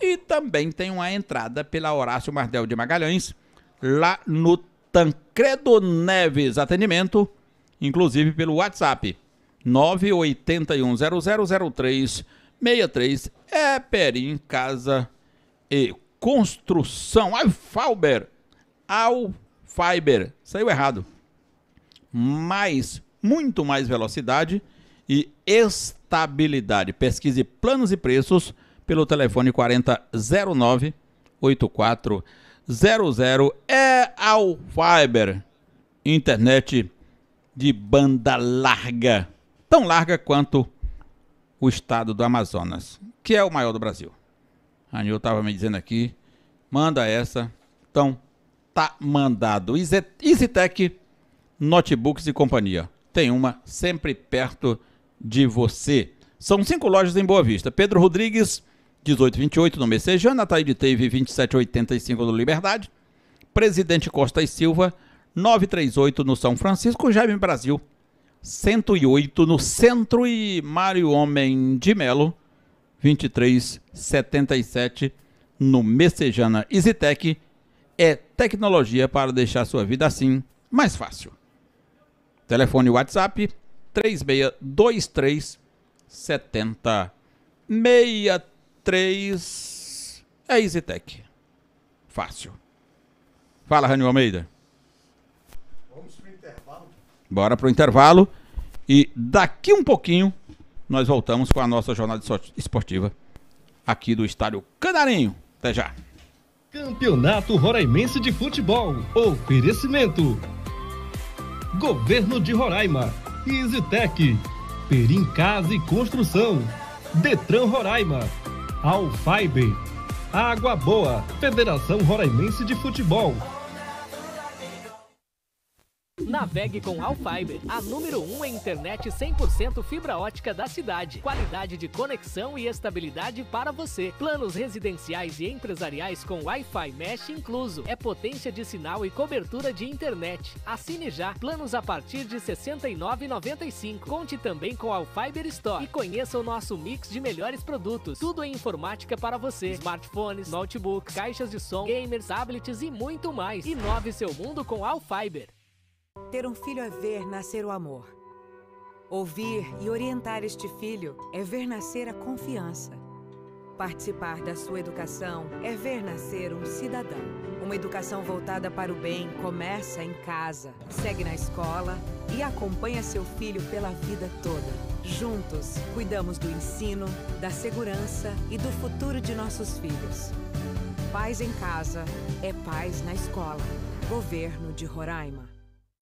E também tem uma entrada pela Horácio Mardel de Magalhães, lá no Tancredo Neves Atendimento, inclusive pelo WhatsApp 981000363 é Perim Casa e Construção. Alfauber, Alfiber, saiu errado. Mais, muito mais velocidade e estabilidade. Pesquise planos e preços pelo telefone 4009 84 00 é ao Fiber, internet de banda larga, tão larga quanto o estado do Amazonas, que é o maior do Brasil. A Anil estava me dizendo aqui, manda essa. Então, tá mandado. EasyTech Notebooks e Companhia. Tem uma sempre perto de você. São cinco lojas em Boa Vista. Pedro Rodrigues, 1828 no Messejana, Taíde teve 2785 no Liberdade, Presidente Costa e Silva 938 no São Francisco, Jaime Brasil 108 no Centro e Mário Homem de Melo 2377 no Messejana. EasyTech é tecnologia para deixar sua vida assim mais fácil. Telefone WhatsApp 3623 7063. 3 é EasyTech. Fácil. Fala, Rani Almeida. Vamos pro intervalo. Bora pro intervalo e daqui um pouquinho nós voltamos com a nossa jornada esportiva aqui do estádio Canarinho. Até já. Campeonato Roraimense de Futebol. Oferecimento. Governo de Roraima. EasyTech. Perim Casa e Construção. Detran Roraima. Alfaibe. Água Boa, Federação Roraimense de Futebol Navegue com Alfiber, a número 1 um em internet 100% fibra ótica da cidade. Qualidade de conexão e estabilidade para você. Planos residenciais e empresariais com Wi-Fi Mesh incluso. É potência de sinal e cobertura de internet. Assine já. Planos a partir de R$ 69,95. Conte também com Alfiber Store e conheça o nosso mix de melhores produtos. Tudo em informática para você. Smartphones, notebooks, caixas de som, gamers, tablets e muito mais. Inove seu mundo com Alfiber. Ter um filho é ver nascer o amor. Ouvir e orientar este filho é ver nascer a confiança. Participar da sua educação é ver nascer um cidadão. Uma educação voltada para o bem começa em casa, segue na escola e acompanha seu filho pela vida toda. Juntos, cuidamos do ensino, da segurança e do futuro de nossos filhos. Paz em casa é paz na escola. Governo de Roraima.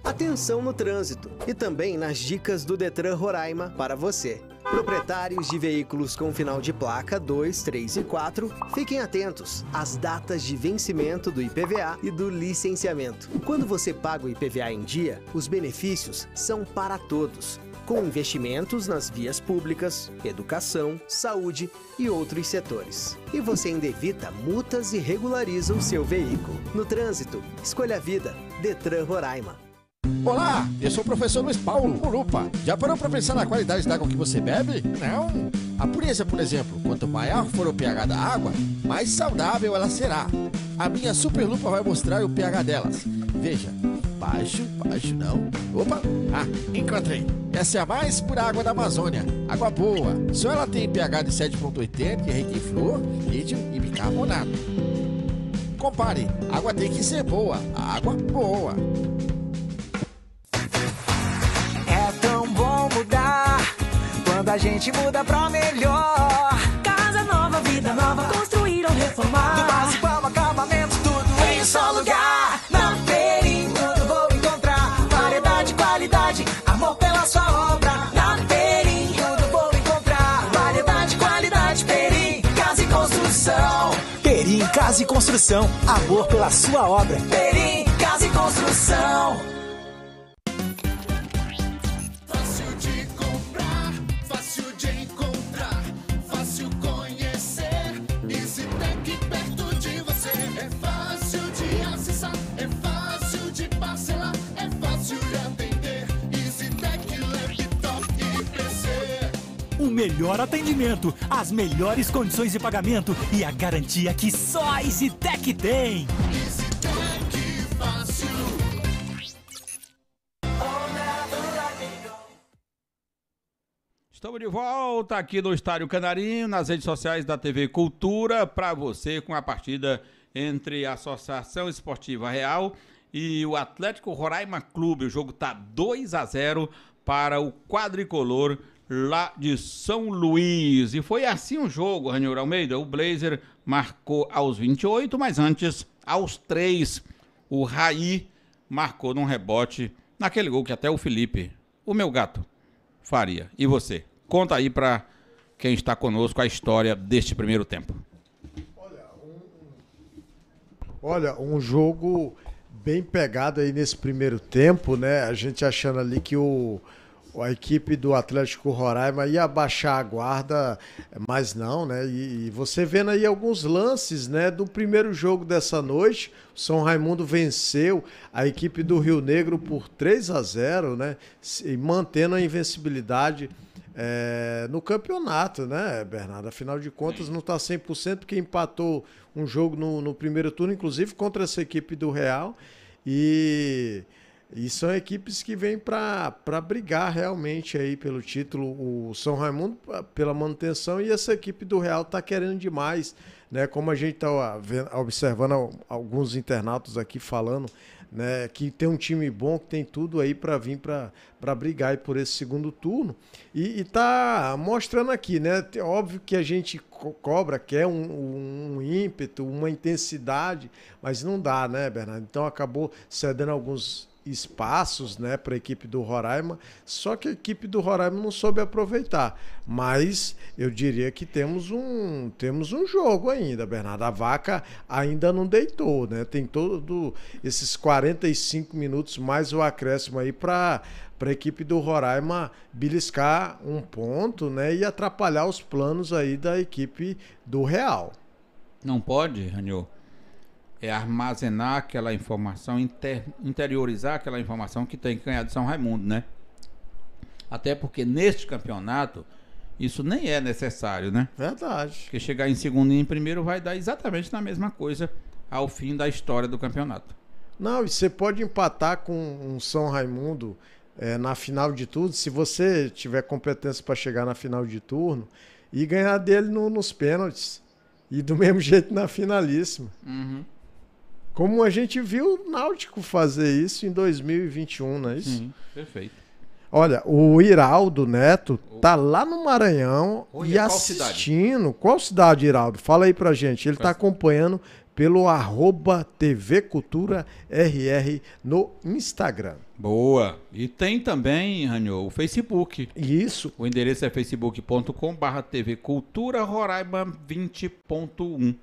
Atenção no trânsito e também nas dicas do Detran Roraima para você. Proprietários de veículos com final de placa 2, 3 e 4, fiquem atentos às datas de vencimento do IPVA e do licenciamento. Quando você paga o IPVA em dia, os benefícios são para todos, com investimentos nas vias públicas, educação, saúde e outros setores. E você ainda evita multas e regulariza o seu veículo. No trânsito, escolha a vida. Detran Roraima. Olá, eu sou o professor Luiz Paulo Lupa. Já parou para pensar na qualidade da água que você bebe? Não. A pureza, por exemplo, quanto maior for o pH da água, mais saudável ela será. A minha super Lupa vai mostrar o pH delas. Veja, baixo, baixo não. Opa, ah, encontrei. Essa é a mais pura água da Amazônia. Água boa. Só ela tem pH de 7.80 que é rica em flor, lítio e bicarbonato. Compare, a água tem que ser boa, água boa. quando a gente muda pra melhor. Casa nova, vida nova, construir ou reformar. Do básico ao acabamento, tudo em um só lugar. Na Perim em tudo vou encontrar variedade, qualidade, amor pela sua obra. Na Perim em tudo vou encontrar variedade, qualidade, Perim, casa e construção. Perim, casa e construção, amor pela sua obra. Perim, casa e construção. melhor atendimento, as melhores condições de pagamento e a garantia que só a EasyTech tem. fácil. Estamos de volta aqui no Estádio Canarinho, nas redes sociais da TV Cultura, para você com a partida entre a Associação Esportiva Real e o Atlético Roraima Clube. O jogo está 2 a 0 para o quadricolor lá de São Luís. E foi assim o jogo, Raniel Almeida. O Blazer marcou aos 28, mas antes, aos 3, o Raí marcou num rebote naquele gol que até o Felipe, o meu gato, faria. E você? Conta aí para quem está conosco a história deste primeiro tempo. Olha, um jogo bem pegado aí nesse primeiro tempo, né? A gente achando ali que o a equipe do Atlético Roraima ia baixar a guarda, mas não, né? E, e, você vendo aí alguns lances, né, do primeiro jogo dessa noite, o São Raimundo venceu a equipe do Rio Negro por 3 a 0, né? E mantendo a invencibilidade é, no campeonato, né, Bernardo? Afinal de contas, não está 100% porque empatou um jogo no, no primeiro turno, inclusive contra essa equipe do Real. E e são equipes que vêm para brigar realmente aí pelo título. O São Raimundo pela manutenção e essa equipe do Real está querendo demais, né? Como a gente está observando alguns internautas aqui falando, né? Que tem um time bom, que tem tudo aí para vir para brigar por esse segundo turno. E, está mostrando aqui, né? Óbvio que a gente cobra, quer um, um ímpeto, uma intensidade, mas não dá, né, Bernardo? Então acabou cedendo alguns espaços né, para a equipe do Roraima, só que a equipe do Roraima não soube aproveitar. Mas eu diria que temos um, temos um jogo ainda, Bernardo. A vaca ainda não deitou, né? Tem todo esses 45 minutos mais o acréscimo aí para para a equipe do Roraima beliscar um ponto, né, e atrapalhar os planos aí da equipe do Real. Não pode, Ranil é armazenar aquela informação, inter, interiorizar aquela informação que tem que ganhar de São Raimundo, né? Até porque neste campeonato isso nem é necessário, né? Verdade. Porque chegar em segundo e em primeiro vai dar exatamente na mesma coisa ao fim da história do campeonato. Não, e você pode empatar com um São Raimundo é, na final de tudo, se você tiver competência para chegar na final de turno e ganhar dele no, nos pênaltis. E do mesmo jeito na finalíssima. Uhum. Como a gente viu o Náutico fazer isso em 2021, não é isso? Sim, perfeito. Olha, o Iraldo Neto tá lá no Maranhão e assistindo. Qual cidade? qual cidade, Iraldo? Fala aí pra gente. Ele está tá acompanhando pelo arroba TV Cultura RR no Instagram. Boa. E tem também, Ranho, o Facebook. Isso. O endereço é facebook.com barra TV Cultura Roraima 20.1.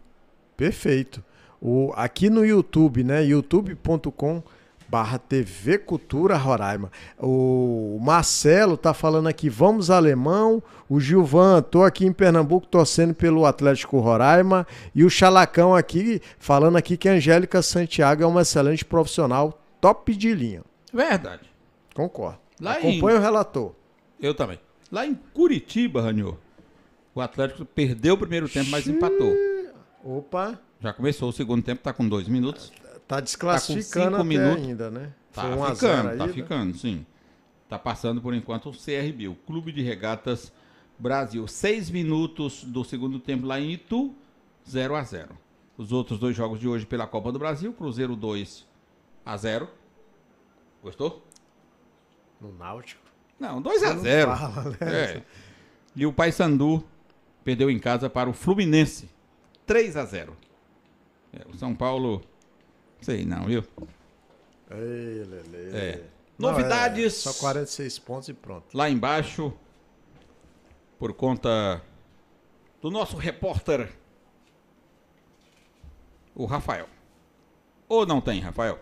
Perfeito o, aqui no YouTube, né? youtube.com barra TV Cultura Roraima. O Marcelo tá falando aqui, vamos alemão. O Gilvan, tô aqui em Pernambuco torcendo pelo Atlético Roraima. E o Chalacão aqui, falando aqui que a Angélica Santiago é uma excelente profissional, top de linha. Verdade. Concordo. Lá Acompanha em... o relator. Eu também. Lá em Curitiba, Ranil, o Atlético perdeu o primeiro tempo, mas empatou. Opa! Já começou o segundo tempo, tá com dois minutos. Tá desclassificando tá com cinco minutos. ainda, né? Tá um ficando, tá aí, né? ficando, né? sim. Tá passando por enquanto o CRB, o Clube de Regatas Brasil. Seis minutos do segundo tempo lá em Itu, 0 a 0 Os outros dois jogos de hoje pela Copa do Brasil, Cruzeiro 2 a 0 Gostou? No Náutico? Não, 2 a 0 né? é. E o Paysandu perdeu em casa para o Fluminense, 3 a 0 é, o São Paulo. Sei não, viu? Ei, lele. É. Não, Novidades. É, só 46 pontos e pronto. Lá embaixo, por conta do nosso repórter, o Rafael. Ou não tem, Rafael?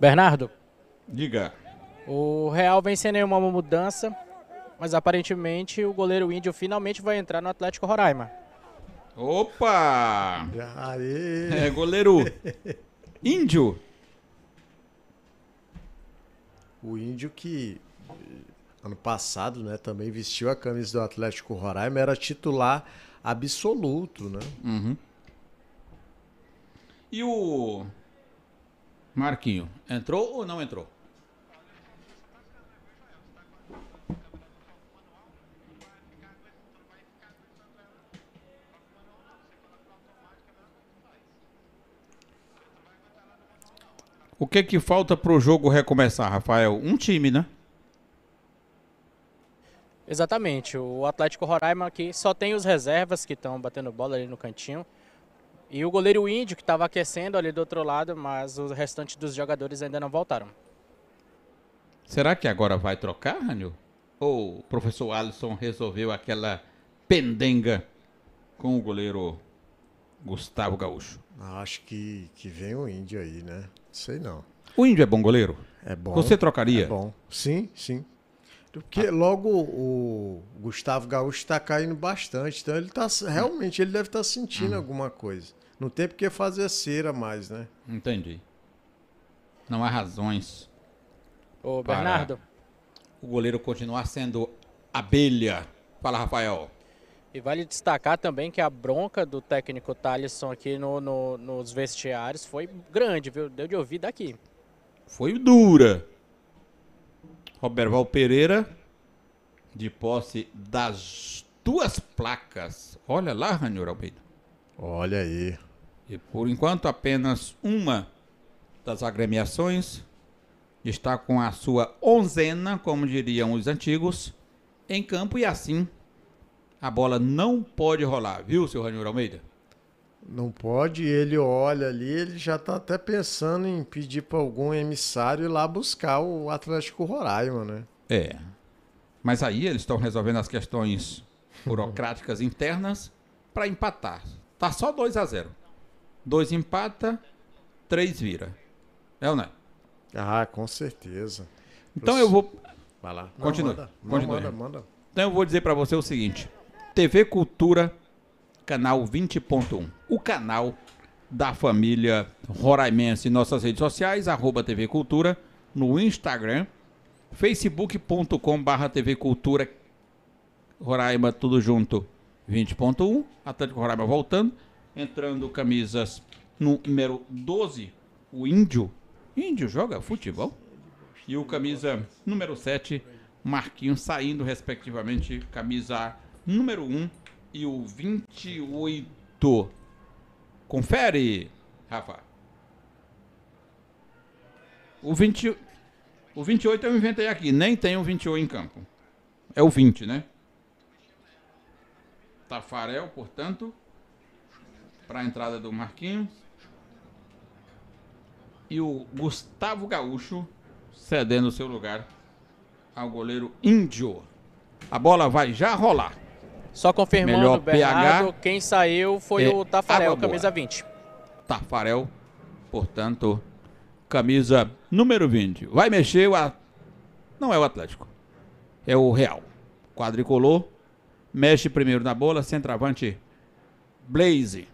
Bernardo. Diga. O Real vem sem nenhuma mudança mas aparentemente o goleiro índio finalmente vai entrar no Atlético Roraima. Opa! Aê. É, goleiro índio. O índio que eh, ano passado, né, também vestiu a camisa do Atlético Roraima, era titular absoluto, né? Uhum. E o Marquinho, entrou ou não entrou? O que é que falta para o jogo recomeçar, Rafael? Um time, né? Exatamente. O Atlético Roraima aqui só tem os reservas que estão batendo bola ali no cantinho. E o goleiro Índio, que estava aquecendo ali do outro lado, mas o restante dos jogadores ainda não voltaram. Será que agora vai trocar, Rânio? Ou o professor Alisson resolveu aquela pendenga com o goleiro Gustavo Gaúcho? Acho que, que vem o Índio aí, né? Sei não. O Índio é bom goleiro? É bom. Você trocaria? É bom. Sim, sim. Porque logo o Gustavo Gaúcho está caindo bastante, então ele tá realmente ele deve estar tá sentindo hum. alguma coisa. Não tem porque fazer cera mais, né? Entendi. Não há razões. Ô, Bernardo. O goleiro continuar sendo abelha. Fala, Rafael. E vale destacar também que a bronca do técnico Thalisson aqui no, no, nos vestiários foi grande, viu? Deu de ouvir daqui. Foi dura. Roberval Pereira, de posse das duas placas. Olha lá, Ranhor Almeida. Olha aí. E por enquanto apenas uma das agremiações está com a sua onzena, como diriam os antigos, em campo e assim a bola não pode rolar, viu, seu Raniro Almeida? Não pode, ele olha ali, ele já está até pensando em pedir para algum emissário ir lá buscar o Atlético Roraima, né? É. Mas aí eles estão resolvendo as questões burocráticas internas para empatar. Tá só 2 a 0. 2 empata, 3 vira. É ou não é? Ah, com certeza. Então eu vou Vai lá. Continua. manda, manda, manda. Então eu vou dizer para você o seguinte, TV Cultura, canal 20.1. O canal da família Roraimense em nossas redes sociais, arroba TV Cultura, no Instagram, facebook.com barra TV Cultura, Roraima tudo junto, 20.1, Atlético Roraima voltando, entrando camisas número 12, o Índio, Índio joga futebol, e o camisa número 7, Marquinhos, saindo respectivamente, camisa número 1 e o 28. Confere, Rafa. O, 20, o 28 eu inventei aqui, nem tem o 28 em campo. É o 20, né? Tafarel, portanto, para a entrada do Marquinhos. E o Gustavo Gaúcho cedendo o seu lugar ao goleiro Índio. A bola vai já rolar. Só confirmando, Melhor Bernardo, PH, quem saiu foi é, o Tafarel, camisa 20. Tafarel, portanto, camisa número 20. Vai mexer o. A... Não é o Atlético, é o Real. Quadricolor, mexe primeiro na bola, centroavante Blaze,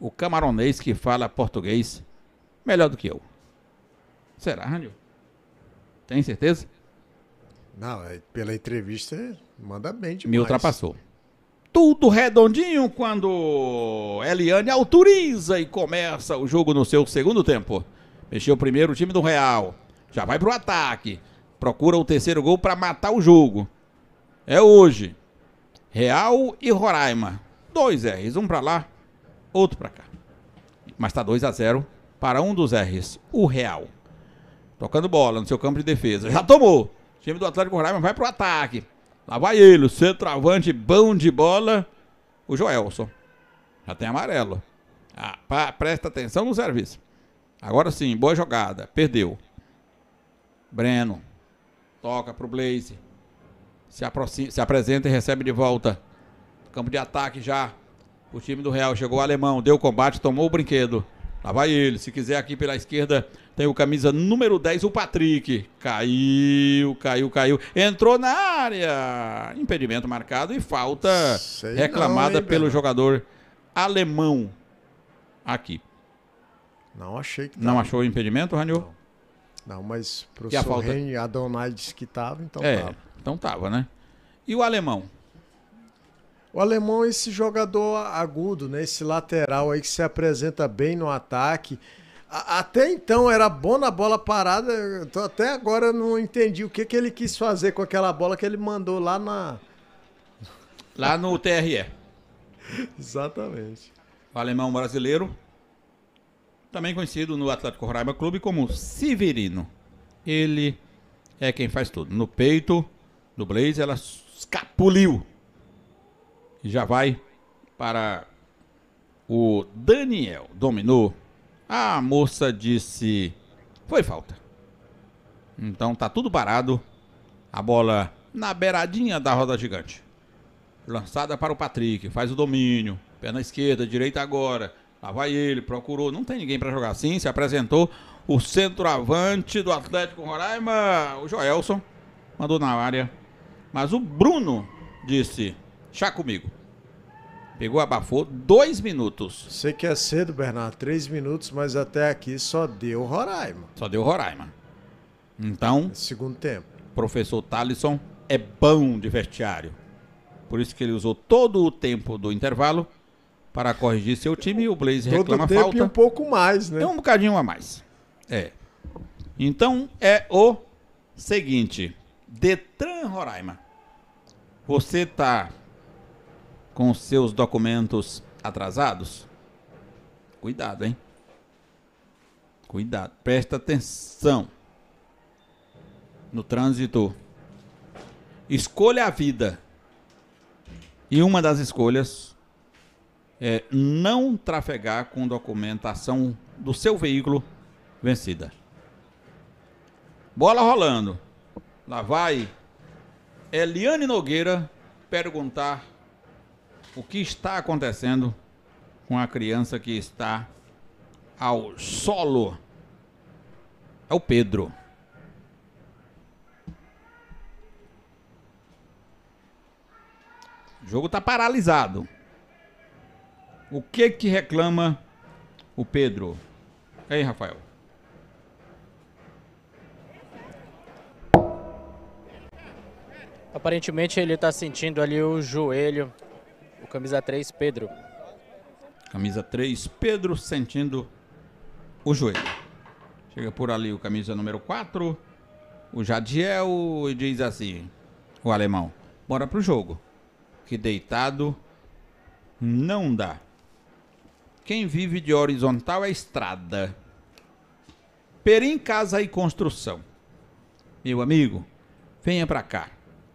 o camaronês que fala português melhor do que eu. Será, Rânio? Tem certeza? Não, é, pela entrevista, manda bem demais. Me ultrapassou tudo redondinho quando Eliane autoriza e começa o jogo no seu segundo tempo. Mexeu primeiro o time do Real. Já vai pro ataque. Procura o terceiro gol para matar o jogo. É hoje. Real e Roraima. Dois R's, um para lá, outro para cá. Mas tá 2 a 0 para um dos R's, o Real. Tocando bola no seu campo de defesa. Já tomou. O time do Atlético Roraima vai pro ataque. Lá vai ele, o centroavante bom de bola, o Joelson. Já tem amarelo. Ah, pra, presta atenção no serviço. Agora sim, boa jogada. Perdeu. Breno. Toca pro Blaze. Se, aproxima, se apresenta e recebe de volta. Campo de ataque já. O time do Real chegou o alemão, deu combate, tomou o brinquedo. Lá vai ele. Se quiser aqui pela esquerda, tem o camisa número 10, o Patrick. Caiu, caiu, caiu. Entrou na área. Impedimento marcado e falta Sei reclamada não, hein, pelo jogador alemão. Aqui. Não achei que tava. Não achou o impedimento, Ranil? Não. não, mas pro professor e a falta... Ren Adonai disse que tava então é, tava. Então tava, né? E o alemão? O alemão é esse jogador agudo, né? Esse lateral aí que se apresenta bem no ataque. A, até então era bom na bola parada. até agora eu não entendi o que, que ele quis fazer com aquela bola que ele mandou lá na. Lá no TRE. Exatamente. O alemão brasileiro, também conhecido no Atlético Roraima Clube como Severino. Ele é quem faz tudo. No peito do Blaze, ela escapuliu e já vai para o Daniel. Dominou. A moça disse: Foi falta. Então tá tudo parado. A bola na beiradinha da roda gigante. Lançada para o Patrick. Faz o domínio. pé na esquerda, direita agora. Lá vai ele, procurou. Não tem ninguém para jogar assim. Se apresentou o centroavante do Atlético Roraima, o Joelson. Mandou na área. Mas o Bruno disse: Chá comigo. Pegou, abafou, dois minutos. Sei que é cedo, Bernardo, três minutos, mas até aqui só deu Roraima. Só deu Roraima. Então. É segundo tempo. Professor Talisson é bom de vestiário. Por isso que ele usou todo o tempo do intervalo para corrigir seu time e o Blaze reclama tempo falta. E um pouco mais, né? É um bocadinho a mais. É. Então é o seguinte, Detran Roraima. Você tá com seus documentos atrasados? Cuidado, hein? Cuidado, presta atenção no trânsito. Escolha a vida. E uma das escolhas é não trafegar com documentação do seu veículo vencida. Bola rolando. Lá vai Eliane Nogueira perguntar o que está acontecendo com a criança que está ao solo. É o Pedro. O jogo está paralisado. O que que reclama o Pedro? E aí, Rafael? Aparentemente ele está sentindo ali o joelho o camisa 3, Pedro. Camisa 3, Pedro sentindo o joelho. Chega por ali o camisa número 4, o Jadiel, e diz assim: o alemão, bora pro jogo. Que deitado não dá. Quem vive de horizontal é estrada. Perim Casa e Construção. Meu amigo, venha para cá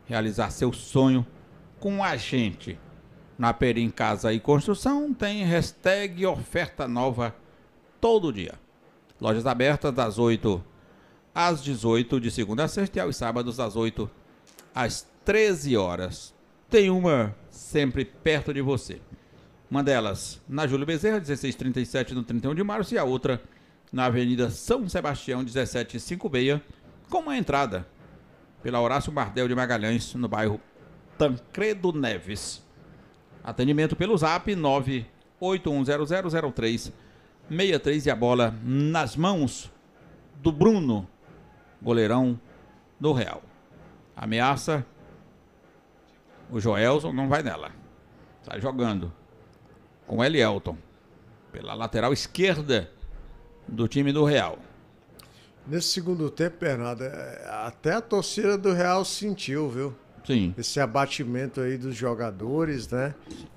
realizar seu sonho com a gente. Na Perim Casa e Construção tem hashtag oferta nova todo dia. Lojas abertas das 8 às 18 de segunda a sexta e aos sábados das 8 às 13 horas. Tem uma sempre perto de você. Uma delas na Júlio Bezerra, 1637 no 31 de março, e a outra na Avenida São Sebastião, 1756, com uma entrada pela Horácio Bardel de Magalhães, no bairro Tancredo Neves. Atendimento pelo zap 981000363 e a bola nas mãos do Bruno, goleirão do Real. Ameaça. O Joelson não vai nela. Sai tá jogando com o Elielton pela lateral esquerda do time do Real. Nesse segundo tempo, Bernardo, é, até a torcida do Real sentiu, viu? Sim. Esse abatimento aí dos jogadores, né?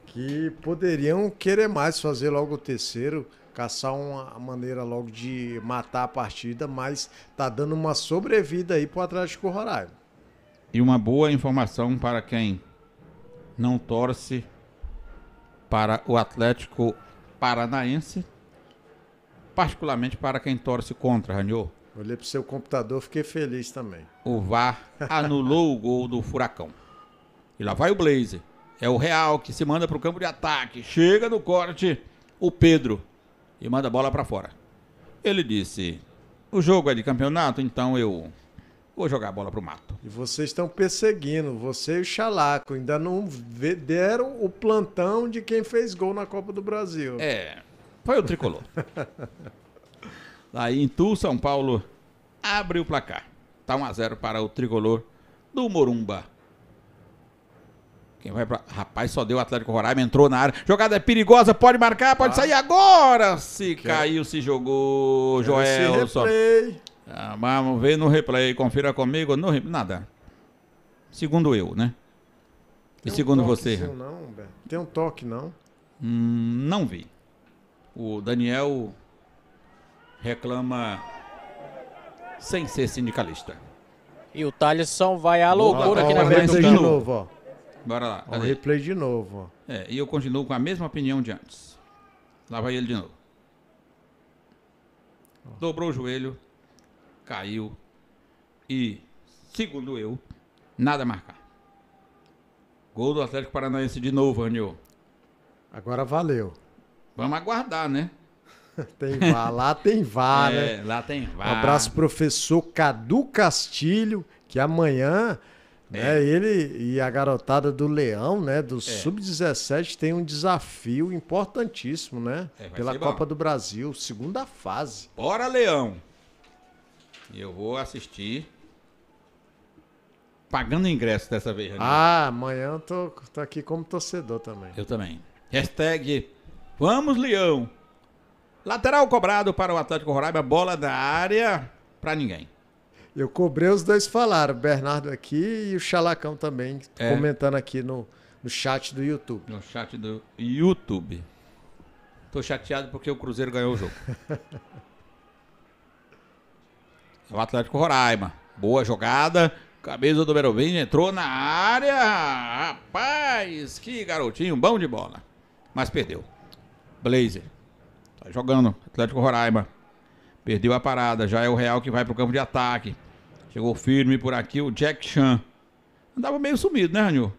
Que poderiam querer mais fazer logo o terceiro, caçar uma maneira logo de matar a partida, mas tá dando uma sobrevida aí pro Atlético Roraima. E uma boa informação para quem não torce para o Atlético Paranaense, particularmente para quem torce contra, Raniô. Olhei pro seu computador, fiquei feliz também. O VAR anulou o gol do Furacão. E lá vai o Blazer. É o Real que se manda pro campo de ataque. Chega no corte o Pedro e manda a bola para fora. Ele disse: "O jogo é de campeonato, então eu vou jogar a bola pro mato". E vocês estão perseguindo, você e o Chalaco ainda não deram o plantão de quem fez gol na Copa do Brasil. É. Foi o tricolor. Aí em Tu, São Paulo, abre o placar. Tá 1 a 0 para o tricolor do Morumba. Quem vai pra... Rapaz, só deu o Atlético Roraima, entrou na área. Jogada é perigosa, pode marcar, pode ah. sair agora. Se caiu, se jogou, Joel. Só... Ah, vamos ver no replay, confira comigo. No... Nada. Segundo eu, né? Tem e um segundo você? Não, Tem um toque, não? Hum, não vi. O Daniel reclama sem ser sindicalista. E o Thalisson vai à loucura aqui na frente de novo, ó. Bora lá. O replay de novo, ó. É, e eu continuo com a mesma opinião de antes. Lá vai ele de novo. Dobrou o joelho, caiu e, segundo eu, nada a marcar. Gol do Atlético Paranaense de novo, Anil. Agora valeu. Vamos aguardar, né? tem vá, lá tem vá, é, né? Lá tem vá. Um abraço professor Cadu Castilho, que amanhã, né, é. né, ele e a garotada do Leão, né, do é. sub-17 tem um desafio importantíssimo, né? É, pela Copa bom. do Brasil, segunda fase. Bora, Leão. eu vou assistir pagando ingresso dessa vez. Né? Ah, amanhã eu tô, tô aqui como torcedor também. Eu também. Hashtag Vamos Leão. Lateral cobrado para o Atlético Roraima, bola da área para ninguém. Eu cobrei, os dois falaram, Bernardo aqui e o Chalacão também, é. comentando aqui no, no chat do YouTube. No chat do YouTube. Tô chateado porque o Cruzeiro ganhou o jogo. É o Atlético Roraima. Boa jogada. cabeça do Berovim entrou na área. Rapaz, que garotinho bom de bola. Mas perdeu. Blazer. Tá jogando. Atlético Roraima. Perdeu a parada. Já é o Real que vai pro campo de ataque. Chegou firme por aqui o Jack Chan. Andava meio sumido, né, Ranil?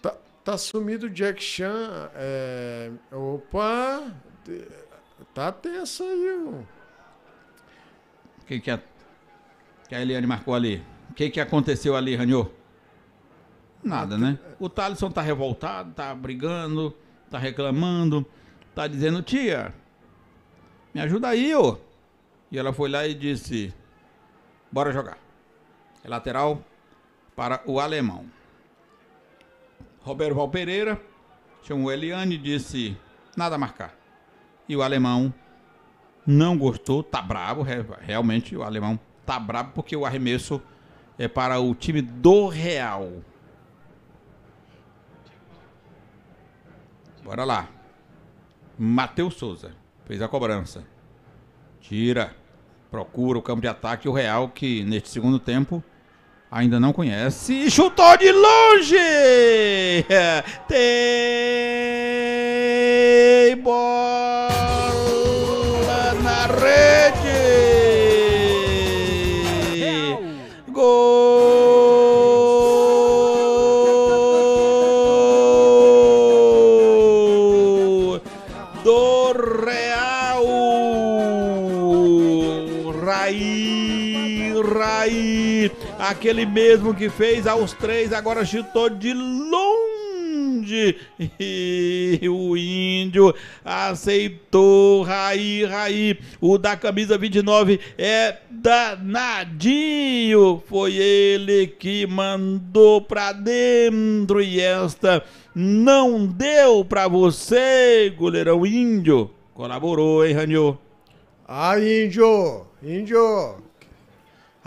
Tá, tá sumido o Jack Chan. É... Opa! Tá tenso aí, O que, que, é, a, que a Eliane marcou ali? O que, que aconteceu ali, Ranio? Nada, né? O Thaleson tá revoltado, tá brigando, tá reclamando tá dizendo, tia, me ajuda aí, ô. E ela foi lá e disse, bora jogar. É lateral para o alemão. Roberto Val Pereira chamou Eliane e disse, nada a marcar. E o alemão não gostou, tá bravo, realmente o alemão tá bravo porque o arremesso é para o time do Real. Bora lá. Matheus Souza fez a cobrança. Tira, procura o campo de ataque. O Real, que neste segundo tempo ainda não conhece, e chutou de longe! Tem bola! aquele mesmo que fez aos três, agora chutou de longe. E o índio aceitou. Raí, Raí, o da camisa 29 é danadinho. Foi ele que mandou pra dentro. E esta não deu pra você, goleirão índio. Colaborou, hein, Ranio? Ah, índio! Índio!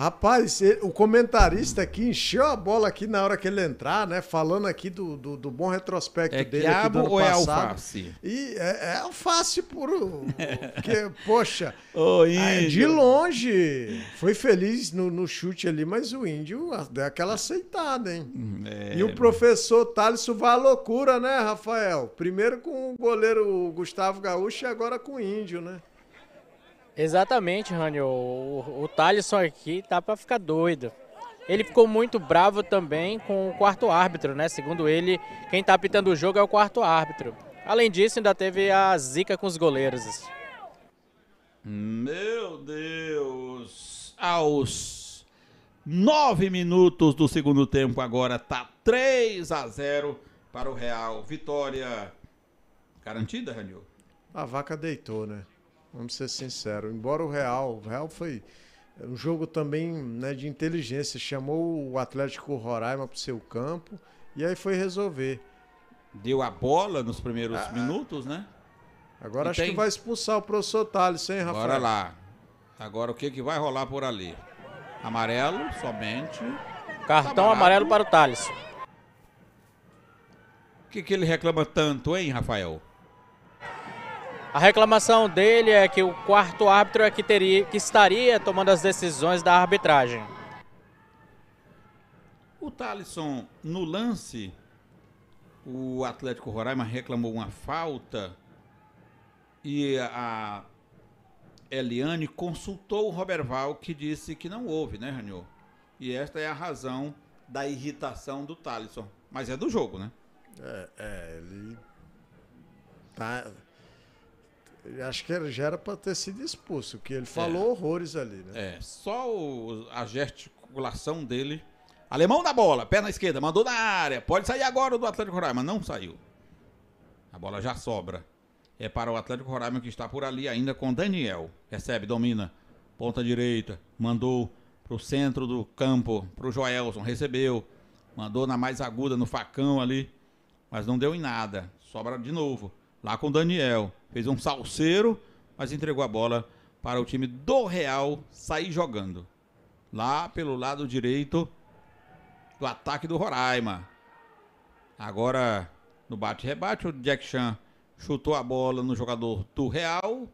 Rapaz, o comentarista aqui encheu a bola aqui na hora que ele entrar, né? Falando aqui do, do, do bom retrospecto é dele. Quiabo aqui do ou é passado. é alface? E é, é alface puro. Porque, poxa, Ô, é, de longe foi feliz no, no, chute ali, mas o índio deu aquela aceitada, hein? Hum, é, e o professor Thales vai à loucura, né, Rafael? Primeiro com o goleiro Gustavo Gaúcho e agora com o índio, né? Exatamente, Rani. O, o, o aqui tá para ficar doido. Ele ficou muito bravo também com o quarto árbitro, né? Segundo ele, quem tá apitando o jogo é o quarto árbitro. Além disso, ainda teve a zica com os goleiros. Meu Deus! Aos nove minutos do segundo tempo agora tá 3 a 0 para o Real. Vitória garantida, Raniel. A vaca deitou, né? Vamos ser sinceros. Embora o Real, o Real foi um jogo também né, de inteligência. Chamou o Atlético Roraima para o seu campo e aí foi resolver. Deu a bola nos primeiros ah, ah. minutos, né? Agora e acho tem... que vai expulsar o professor Thales, hein, Rafael? Bora lá. Agora o que, que vai rolar por ali? Amarelo somente. Cartão tá amarelo para o Thales. O que, que ele reclama tanto, hein, Rafael? A reclamação dele é que o quarto árbitro é que, teria, que estaria tomando as decisões da arbitragem. O Talisson, no lance, o Atlético Roraima reclamou uma falta e a Eliane consultou o Roberval, que disse que não houve, né, Ranio? E esta é a razão da irritação do Talisson. Mas é do jogo, né? É, é ele tá acho que já era para ter sido expulso, que ele é. falou é. horrores ali, né? É, só o, a gesticulação dele. Alemão da bola, perna esquerda, mandou na área. Pode sair agora do Atlético Roraima, não saiu. A bola já sobra. É para o Atlético Roraima que está por ali ainda com Daniel. Recebe, domina. Ponta direita, mandou para o centro do campo, para o Joelson, recebeu. Mandou na mais aguda, no facão ali, mas não deu em nada. Sobra de novo lá com o Daniel. Fez um salseiro, mas entregou a bola para o time do Real sair jogando. Lá pelo lado direito do ataque do Roraima. Agora, no bate-rebate, o Jack Chan chutou a bola no jogador do Real,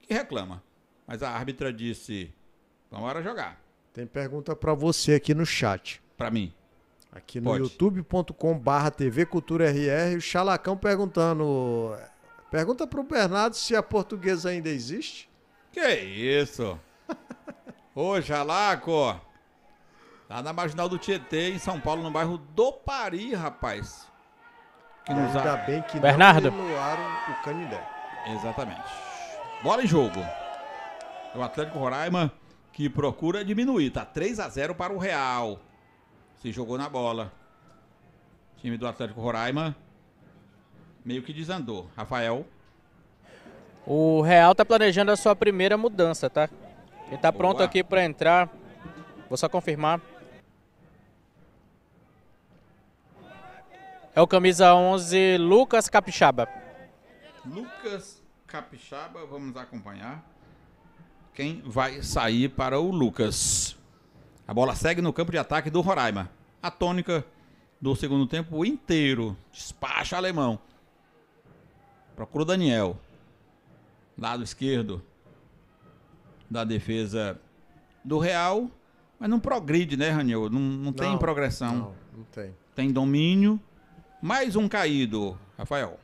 que reclama. Mas a árbitra disse: vamos hora jogar. Tem pergunta para você aqui no chat. Para mim. Aqui no youtube.com/barra TV Cultura RR, o Chalacão perguntando. Pergunta pro Bernardo se a portuguesa ainda existe. Que isso? Ô, Chalaco Lá tá na marginal do Tietê, em São Paulo, no bairro do Pari, rapaz. Que nos Ainda bem que Bernardo. não o Canindé. Exatamente. Bola em jogo. É o Atlético Roraima que procura diminuir, tá 3 a 0 para o Real se jogou na bola. time do Atlético Roraima meio que desandou. Rafael. O Real tá planejando a sua primeira mudança, tá? Ele tá Boa. pronto aqui para entrar. Vou só confirmar. É o camisa 11, Lucas Capixaba. Lucas Capixaba, vamos acompanhar. Quem vai sair para o Lucas? A bola segue no campo de ataque do Roraima. A tônica do segundo tempo inteiro. Despacha alemão. Procura o Daniel. Lado esquerdo da defesa do Real. Mas não progride, né, Raniel? Não, não, não tem progressão. Não, não tem. Tem domínio. Mais um caído, Rafael.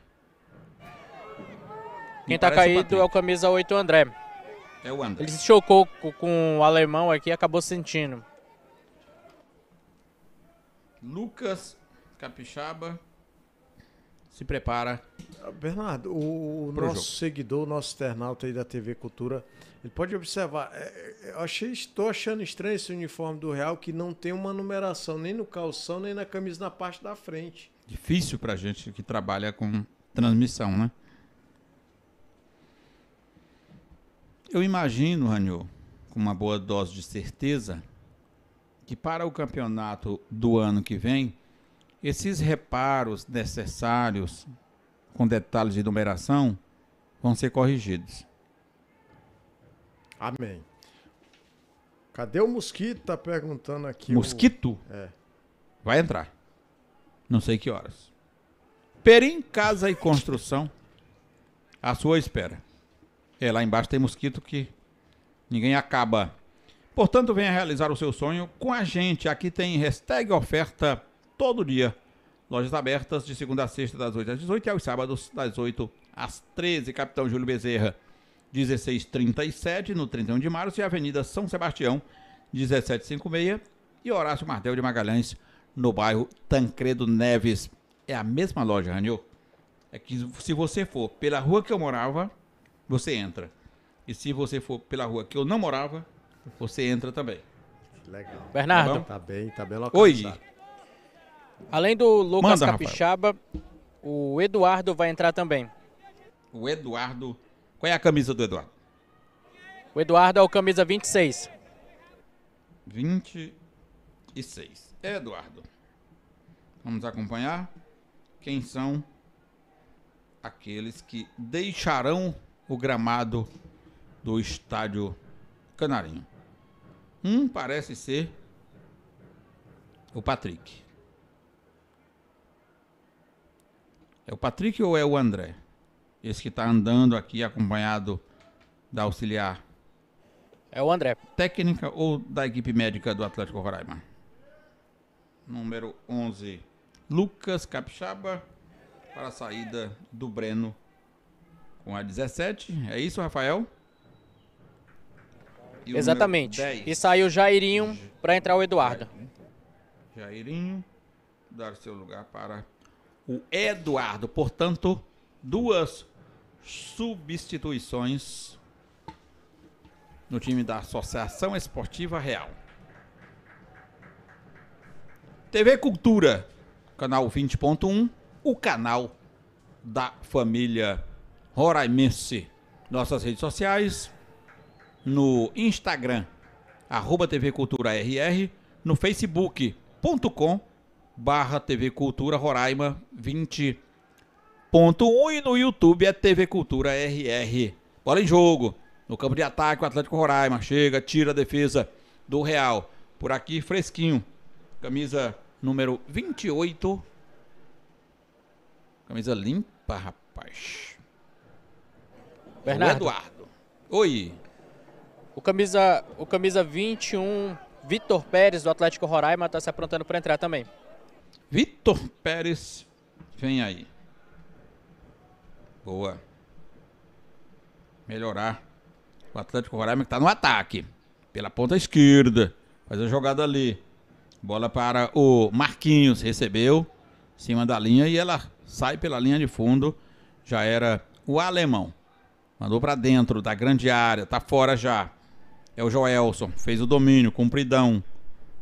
Quem está caído é o camisa 8 André. É o André. Ele se chocou com o alemão aqui e acabou sentindo. Lucas Capixaba se prepara. Bernardo, o nosso jogo. seguidor, nosso internauta aí da TV Cultura, ele pode observar. É, é, estou achando estranho esse uniforme do Real que não tem uma numeração nem no calção, nem na camisa na parte da frente. Difícil para gente que trabalha com transmissão, né? Eu imagino, Ranil, com uma boa dose de certeza, que para o campeonato do ano que vem, esses reparos necessários com detalhes de numeração vão ser corrigidos. Amém. Cadê o mosquito? Tá perguntando aqui. Mosquito? O... É. Vai entrar. Não sei que horas. Perim Casa e Construção, à sua espera. É, lá embaixo tem mosquito que ninguém acaba Portanto, venha realizar o seu sonho com a gente. Aqui tem hashtag oferta todo dia. Lojas abertas de segunda a sexta, das 8 às 18 e aos sábados, das 8 às 13. Capitão Júlio Bezerra, 1637, no 31 de março, e Avenida São Sebastião, 1756, e Horácio Martel de Magalhães, no bairro Tancredo Neves. É a mesma loja, Ranil. É que se você for pela rua que eu morava, você entra. E se você for pela rua que eu não morava, você entra também. Legal. Bernardo. Tá, tá bem, tá bem localizado. Oi. Além do Lucas Manda, Capixaba, Rafael. o Eduardo vai entrar também. O Eduardo. Qual é a camisa do Eduardo? O Eduardo é o camisa 26. 26. Eduardo. Vamos acompanhar quem são aqueles que deixarão o gramado do estádio Canarinho. Um parece ser o Patrick. É o Patrick ou é o André? Esse que está andando aqui acompanhado da auxiliar. É o André. Técnica ou da equipe médica do Atlético Roraima? Número 11, Lucas Capixaba para a saída do Breno com a 17. É isso, Rafael? E Exatamente. E saiu o Jairinho para entrar o Eduardo. Jairinho, dar seu lugar para o Eduardo. Portanto, duas substituições no time da Associação Esportiva Real. TV Cultura, canal 20.1, o canal da família Roraimense. Nossas redes sociais, no Instagram, arroba TV Cultura RR, no facebook.com barra TV Cultura Roraima 20.1 e no YouTube é TV Cultura RR. Bola em jogo. No campo de ataque, o Atlético Roraima chega, tira a defesa do Real. Por aqui, fresquinho. Camisa número 28. Camisa limpa, rapaz. Bernardo. O Eduardo. Oi. O camisa, o camisa 21, Vitor Pérez, do Atlético Roraima, está se aprontando para entrar também. Vitor Pérez, vem aí. Boa. Melhorar. O Atlético Roraima que está no ataque. Pela ponta esquerda. Faz a jogada ali. Bola para o Marquinhos. Recebeu. Cima da linha e ela sai pela linha de fundo. Já era o alemão. Mandou para dentro da grande área. Tá fora já. É o Joelson. Fez o domínio, compridão.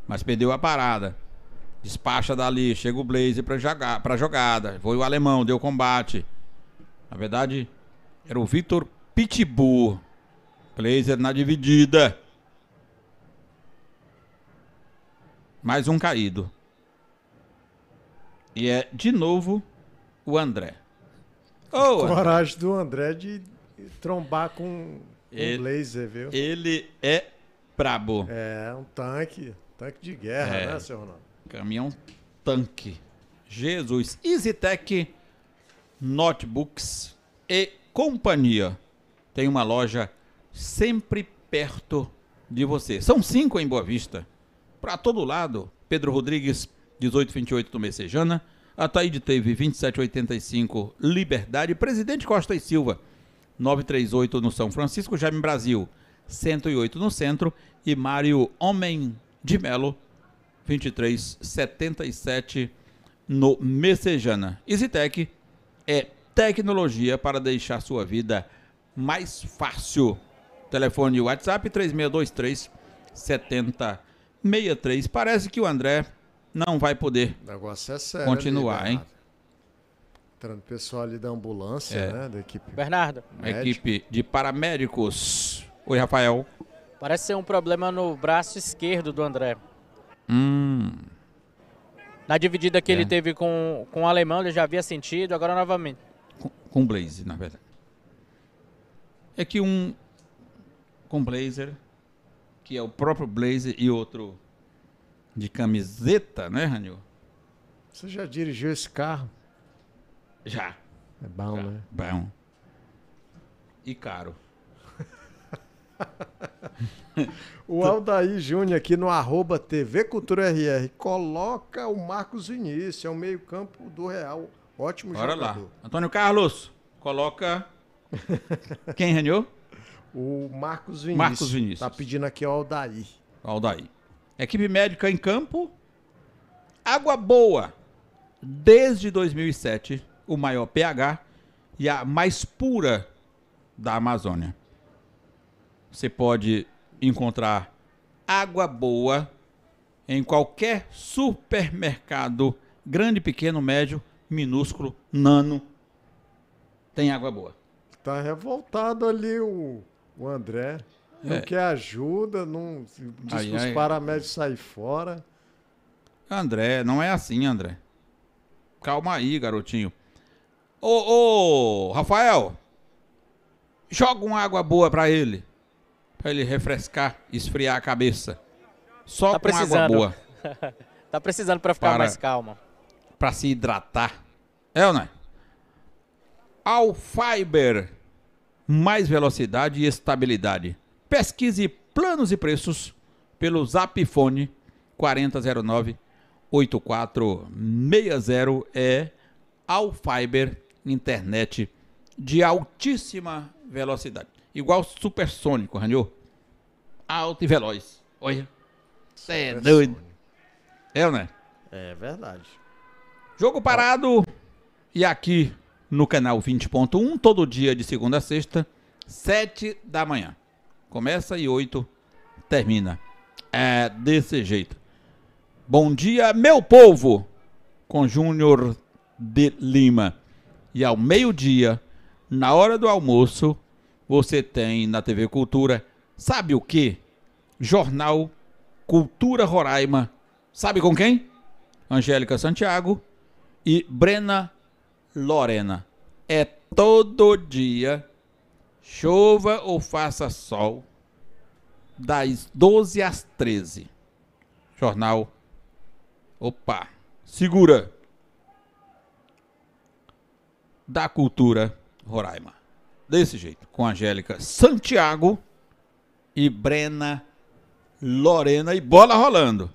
Mas perdeu a parada. Despacha dali, chega o Blaze pra, jogar, pra jogada. Foi o alemão, deu combate. Na verdade, era o Vitor Pitbull. Blazer na dividida. Mais um caído. E é de novo o André. Oh, Coragem André. do André de trombar com ele, um blazer, viu? Ele é brabo. É, um tanque. Tanque de guerra, é, né, seu Ronaldo? Caminhão tanque. Jesus. EasyTech, notebooks e companhia. Tem uma loja sempre perto de você. São cinco em Boa Vista. Para todo lado. Pedro Rodrigues, 1828 do Messejana. Ataíde teve 2785 Liberdade. Presidente Costa e Silva, 938 no São Francisco, Jaime Brasil 108 no centro e Mário Homem de Melo 2377 no Messejana. EasyTech é tecnologia para deixar sua vida mais fácil. Telefone WhatsApp 3623 7063. Parece que o André não vai poder o negócio é sério, continuar, hein? entrando pessoal ali da ambulância, é. né? Da equipe. Bernardo. Médica. Equipe de paramédicos. Oi, Rafael. Parece ser um problema no braço esquerdo do André. Hum. Na dividida que é. ele teve com, com o alemão, ele já havia sentido, agora novamente. Com, o Blaze, na verdade. É que um com blazer, que é o próprio blazer, e outro de camiseta, né, Ranil? Você já dirigiu esse carro? Já. É bom, Já. né? Bom. E caro. o Aldair Júnior aqui no arroba TV Cultura RR coloca o Marcos Vinícius, é o meio campo do Real. Ótimo Bora jogador. lá. Antônio Carlos, coloca... Quem ganhou? O Marcos Vinícius. Marcos Vinícius. Tá pedindo aqui o Aldair. Aldair. Equipe médica em campo. Água Boa. Desde 2007 o maior pH e a mais pura da Amazônia. Você pode encontrar água boa em qualquer supermercado, grande, pequeno, médio, minúsculo, nano, tem água boa. Tá revoltado ali o, o André. Não é. quer ajuda, não diz ai, que os paramédicos saem fora. André, não é assim, André. Calma aí, garotinho. Ô, ô, Rafael, joga uma água boa para ele. Para ele refrescar, esfriar a cabeça. Só tá com precisando. água boa. tá precisando para ficar para, mais calmo. Para se hidratar. É ou não é? Alfiber. Mais velocidade e estabilidade. Pesquise planos e preços pelo Zapfone 4009 8460 é Alfiber internet de altíssima velocidade. Igual supersônico, Ranhô. Alto e veloz. Olha. Você é doido. É, né? É verdade. Jogo parado. E aqui no canal 20.1, todo dia de segunda a sexta, 7 da manhã. Começa e 8 termina. É desse jeito. Bom dia, meu povo, com Júnior de Lima e ao meio-dia, na hora do almoço, você tem na TV Cultura, sabe o que? Jornal Cultura Roraima. Sabe com quem? Angélica Santiago e Brena Lorena. É todo dia, chova ou faça sol, das 12 às 13. Jornal. Opa, segura da Cultura Roraima. Desse jeito, com Angélica Santiago e Brena Lorena e bola rolando.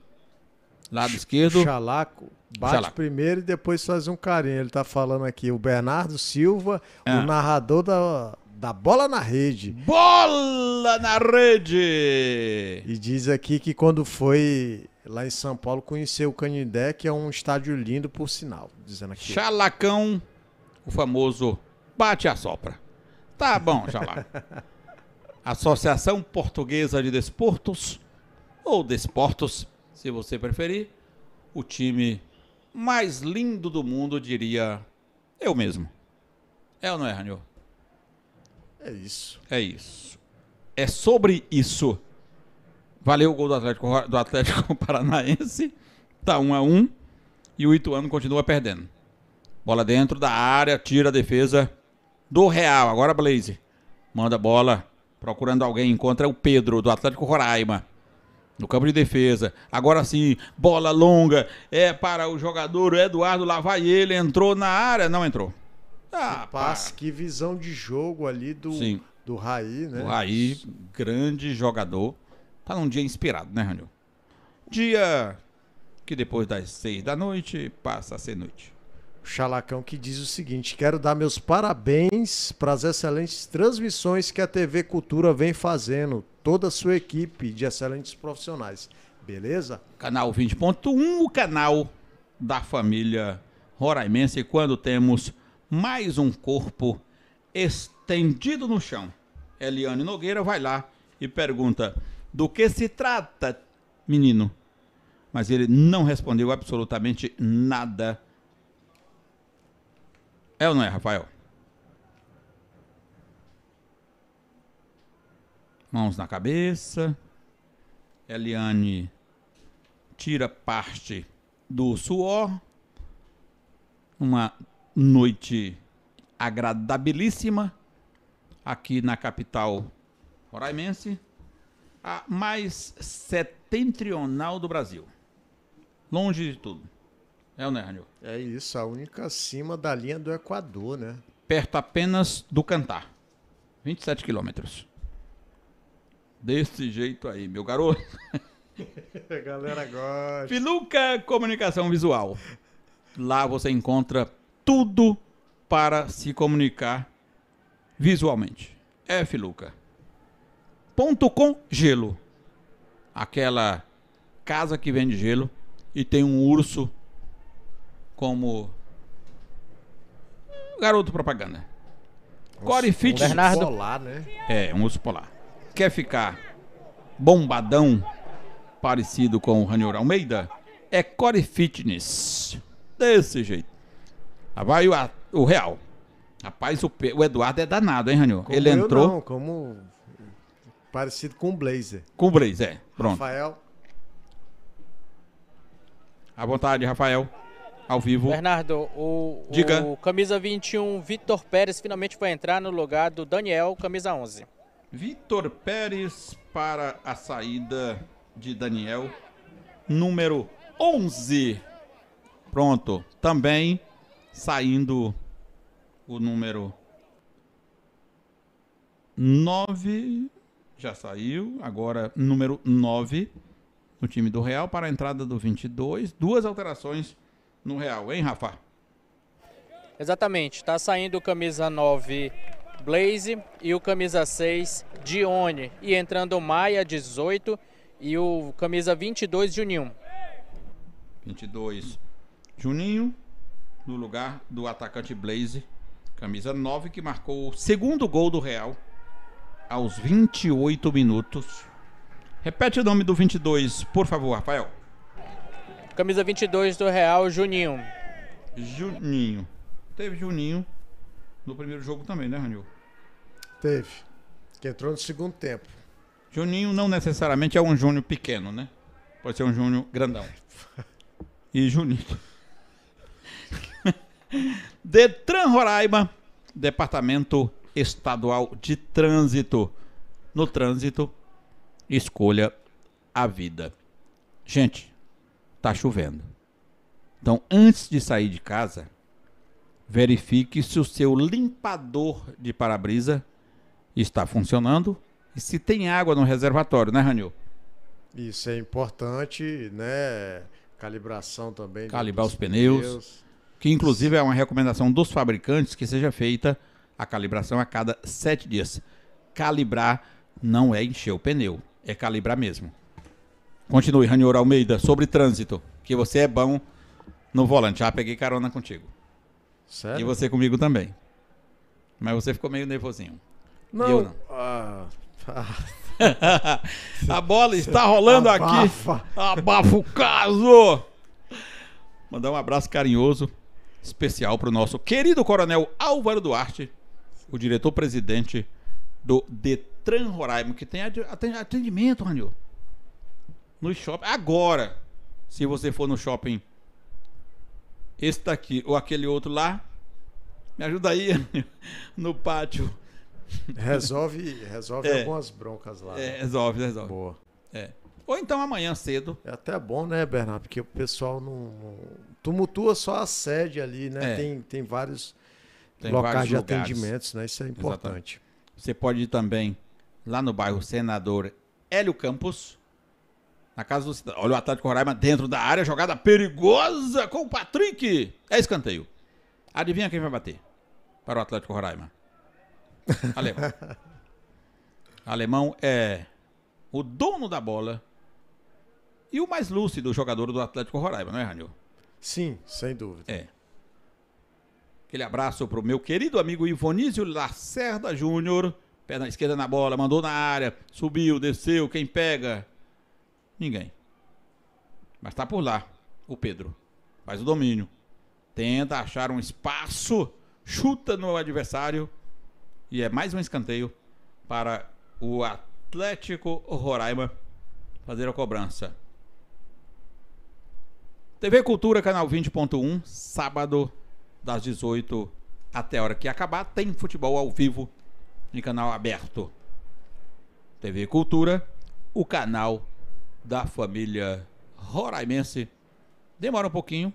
Lado esquerdo. Chalaco. Bate Xalaco. primeiro e depois faz um carinho. Ele tá falando aqui, o Bernardo Silva, ah. o narrador da, da bola na rede. Bola na rede! E diz aqui que quando foi lá em São Paulo, conheceu o Canindé, que é um estádio lindo, por sinal. Dizendo aqui. Chalacão o famoso bate a sopra. Tá bom, lá Associação Portuguesa de Desportos, ou Desportos, se você preferir, o time mais lindo do mundo, diria eu mesmo. É ou não é, Ranio? É isso. É isso. É sobre isso. Valeu o gol do Atlético, do Atlético Paranaense. Tá 1 um a 1 um, e o Ituano continua perdendo. Bola dentro da área, tira a defesa do Real. Agora Blaze manda a bola procurando alguém, encontra o Pedro do Atlético Roraima. No campo de defesa. Agora sim, bola longa. É para o jogador Eduardo. Lá vai ele. Entrou na área. Não entrou. Ah, passe, que visão de jogo ali do, sim. do Raí, né? O Raí, grande jogador. Tá num dia inspirado, né, Ranil? Dia que depois das seis da noite passa a ser noite o Chalacão que diz o seguinte: quero dar meus parabéns para as excelentes transmissões que a TV Cultura vem fazendo, toda a sua equipe de excelentes profissionais. Beleza? Canal 20.1, o canal da família Roraimense, quando temos mais um corpo estendido no chão. Eliane Nogueira vai lá e pergunta: do que se trata, menino? Mas ele não respondeu absolutamente nada é ou não é, Rafael? Mãos na cabeça. Eliane tira parte do suor. Uma noite agradabilíssima aqui na capital roraimense, a mais setentrional do Brasil. Longe de tudo. É o Nérnio. É isso, a única acima da linha do Equador, né? Perto apenas do Cantar. 27 quilômetros. Desse jeito aí, meu garoto. a galera gosta. Filuca Comunicação Visual. Lá você encontra tudo para se comunicar visualmente. É Filuca. Ponto com gelo. Aquela casa que vende gelo e tem um urso como garoto propaganda. Corey fitness Um Bernardo. polar, né? É, um urso polar. Quer ficar bombadão, parecido com o Raniel Almeida? É Core Fitness. Desse jeito. Lá vai o, o real. Rapaz, o, o, Eduardo é danado, hein, Raniel Ele entrou. Não, como. Parecido com o Blazer. Com o Blazer, é, Pronto. Rafael. À vontade, Rafael ao vivo. Bernardo, o, Diga. o camisa 21 Vitor Pérez finalmente vai entrar no lugar do Daniel, camisa 11. Vitor Pérez para a saída de Daniel, número 11. Pronto, também saindo o número 9 já saiu, agora número 9 no time do Real para a entrada do 22, duas alterações no Real, hein, Rafa? Exatamente, está saindo o camisa 9 Blaze e o camisa 6 Dione. E entrando o Maia, 18, e o camisa 22 Juninho. 22 Juninho, no lugar do atacante Blaze, camisa 9, que marcou o segundo gol do Real aos 28 minutos. Repete o nome do 22, por favor, Rafael. Camisa 22 do Real, Juninho. Juninho. Teve Juninho no primeiro jogo também, né, Ranil? Teve. Que entrou no segundo tempo. Juninho não necessariamente é um Júnior pequeno, né? Pode ser um Júnior grandão. E Juninho. Detran Roraima, Departamento Estadual de Trânsito. No trânsito, escolha a vida. Gente, está chovendo. Então, antes de sair de casa, verifique se o seu limpador de para-brisa está funcionando e se tem água no reservatório, né, Ranil? Isso é importante, né? Calibração também. Calibrar os pneus, pneus, Que inclusive é uma recomendação dos fabricantes que seja feita a calibração a cada sete dias. Calibrar não é encher o pneu, é calibrar mesmo. Continue, Ranior Almeida, sobre trânsito, que você é bom no volante. Já ah, peguei carona contigo. Sério? E você comigo também. Mas você ficou meio nervosinho. Não. Eu não. Ah, ah. a bola está rolando Abafa. aqui. Abafa o caso. Mandar um abraço carinhoso, especial para o nosso querido coronel Álvaro Duarte, o diretor-presidente do Detran Roraima, que tem atendimento, Ranil no shopping. Agora, se você for no shopping, esse daqui ou aquele outro lá, me ajuda aí no pátio. Resolve, resolve é. algumas broncas lá. É, né? resolve, resolve. Boa. É. Ou então amanhã cedo. É até bom, né, Bernardo? Porque o pessoal não. tumultua só a sede ali, né? É. Tem, tem vários tem locais vários de atendimentos, né? Isso é importante. Exatamente. Você pode ir também lá no bairro Senador Hélio Campos, na casa do Olha o Atlético Roraima dentro da área, jogada perigosa com o Patrick. É escanteio. Adivinha quem vai bater para o Atlético Roraima? Alemão. Alemão é o dono da bola e o mais lúcido jogador do Atlético Roraima, não é, Ranil? Sim, sem dúvida. É. Aquele abraço para o meu querido amigo Ivonísio Lacerda Júnior. pé na esquerda na bola, mandou na área, subiu, desceu, quem pega? Ninguém. Mas tá por lá o Pedro. Faz o domínio. Tenta achar um espaço, chuta no adversário e é mais um escanteio para o Atlético Roraima fazer a cobrança. TV Cultura, canal 20.1, sábado das 18 até a hora que acabar, tem futebol ao vivo em canal aberto. TV Cultura, o canal da família roraimense. Demora um pouquinho,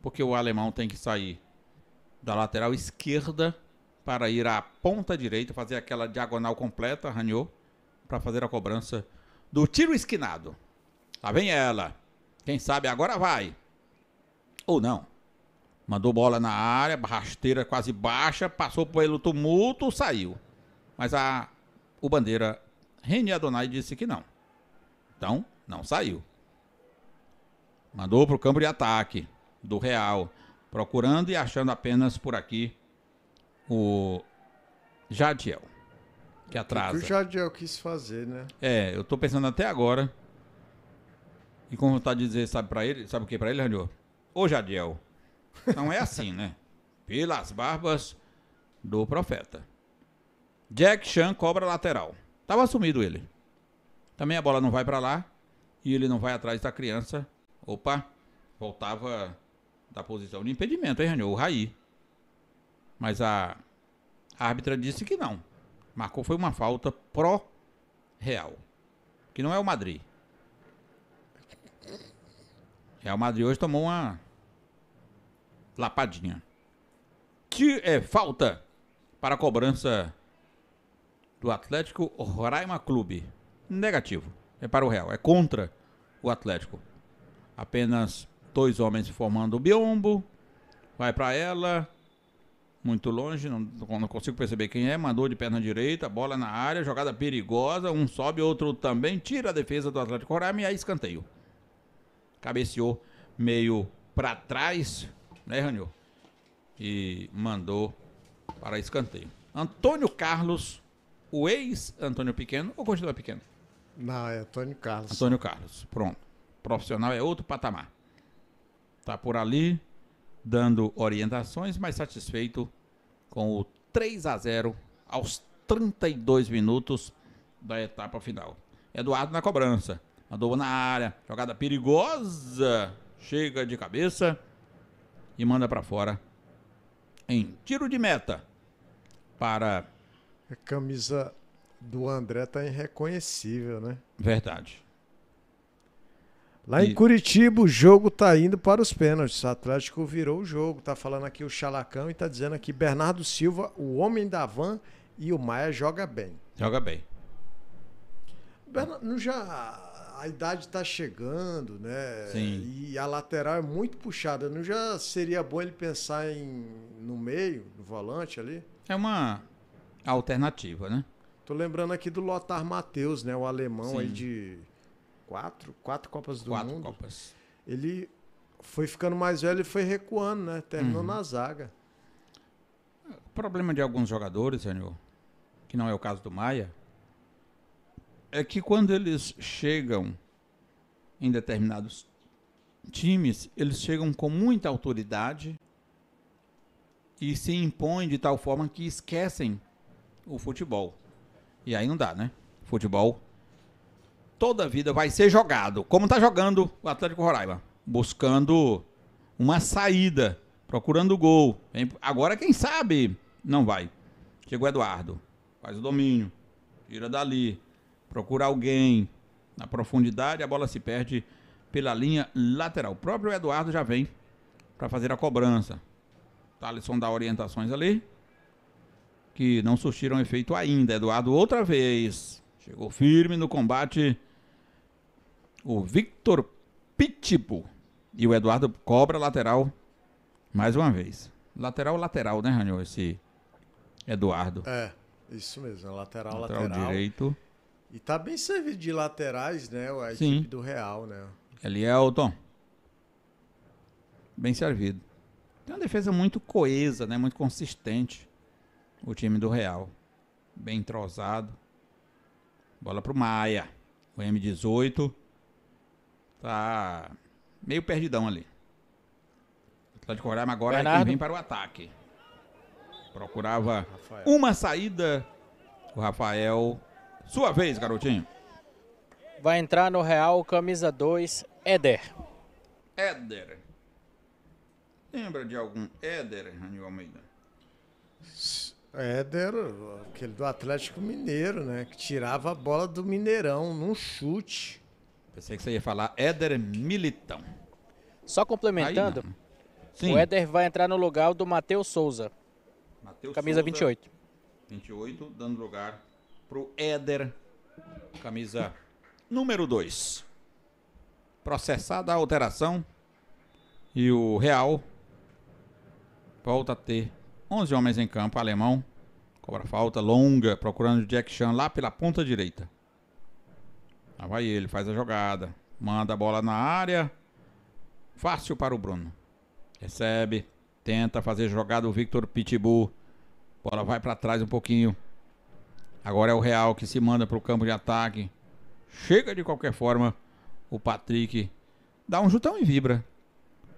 porque o alemão tem que sair da lateral esquerda para ir à ponta direita, fazer aquela diagonal completa, arranhou, para fazer a cobrança do tiro esquinado. Lá vem ela. Quem sabe agora vai. Ou não. Mandou bola na área, rasteira quase baixa, passou pelo tumulto, saiu. Mas a, o bandeira René Adonai disse que não. Então, não saiu. Mandou para o campo de ataque do Real, procurando e achando apenas por aqui o Jadiel, que atrasa. O que o Jadiel quis fazer, né? É, eu estou pensando até agora. E com vontade de dizer, sabe para ele, sabe o que para ele, Ranior? Ô Jadiel, não é assim, né? Pelas barbas do profeta. Jack Chan cobra lateral. Tava sumido ele. Também a bola não vai para lá e ele não vai atrás da criança. Opa, voltava da posição de impedimento, hein, Ranil? O Raí. Mas a árbitra disse que não. Marcou foi uma falta pro real Que não é o Madrid. Real Madrid hoje tomou uma lapadinha. Que é falta para a cobrança do Atlético Roraima Clube negativo. É para o Real, é contra o Atlético. Apenas dois homens formando o biombo. Vai para ela, muito longe, não, não, consigo perceber quem é, mandou de perna direita, bola na área, jogada perigosa, um sobe, outro também, tira a defesa do Atlético Roraima e aí escanteio. Cabeceou meio para trás, né, Ranio? E mandou para escanteio. Antônio Carlos, o ex-Antônio Pequeno, ou continua pequeno? Não, é Antônio Carlos. Antônio Carlos, pronto. Profissional é outro patamar. Está por ali, dando orientações, mas satisfeito com o 3 a 0 aos 32 minutos da etapa final. Eduardo na cobrança. Mandou na área. Jogada perigosa. Chega de cabeça e manda para fora. Em tiro de meta. Para. A é camisa do André tá irreconhecível, né? Verdade. Lá e... em Curitiba, o jogo tá indo para os pênaltis. O Atlético virou o jogo. Tá falando aqui o Chalacão e tá dizendo aqui Bernardo Silva, o homem da van e o Maia joga bem. Joga bem. Bernardo, já a idade está chegando, né? Sim. E a lateral é muito puxada. Não já seria bom ele pensar em no meio, no volante ali? É uma alternativa, né? Tô lembrando aqui do Lothar Matheus, né? O alemão Sim. aí de quatro, quatro Copas do quatro Mundo. Quatro Copas. Ele foi ficando mais velho e foi recuando, né? Terminou uhum. na zaga. O problema de alguns jogadores, senhor, que não é o caso do Maia, é que quando eles chegam em determinados times, eles chegam com muita autoridade e se impõem de tal forma que esquecem o futebol. E aí não dá, né? Futebol toda a vida vai ser jogado, como está jogando o Atlético Roraima, buscando uma saída, procurando o gol. Agora, quem sabe, não vai. Chega o Eduardo, faz o domínio, tira dali, procura alguém. Na profundidade, a bola se perde pela linha lateral. O próprio Eduardo já vem para fazer a cobrança. Talisson dá orientações ali, que não surtiram efeito ainda. Eduardo, outra vez, chegou firme no combate o Victor Pitbull. E o Eduardo cobra lateral mais uma vez. Lateral, lateral, né, Ranil? Esse Eduardo. É, isso mesmo. É lateral, lateral. lateral. direito. E tá bem servido de laterais, né? A Sim. equipe do Real, né? Elielton. Bem servido. Tem uma defesa muito coesa, né? Muito consistente o time do Real. Bem entrosado. Bola pro Maia. O M18 tá meio perdidão ali. O Atlético Roraima agora é quem vem para o ataque. Procurava Rafael. uma saída. O Rafael. Sua vez, garotinho. Vai entrar no Real, camisa 2, Éder. Éder. Lembra de algum Éder, Raniel Almeida? Éder, aquele do Atlético Mineiro, né? Que tirava a bola do Mineirão num chute. Pensei que você ia falar Éder Militão. Só complementando, o Éder vai entrar no lugar do Matheus Souza. Mateus camisa Souza, 28. 28, dando lugar pro Éder, camisa número 2. Processada a alteração e o Real volta a ter 11 homens em campo, alemão. Cobra falta, longa, procurando o Jack Chan lá pela ponta direita. Lá vai ele, faz a jogada. Manda a bola na área. Fácil para o Bruno. Recebe. Tenta fazer jogada o Victor Pitbull. Bola vai para trás um pouquinho. Agora é o Real que se manda para o campo de ataque. Chega de qualquer forma. O Patrick dá um chutão e vibra.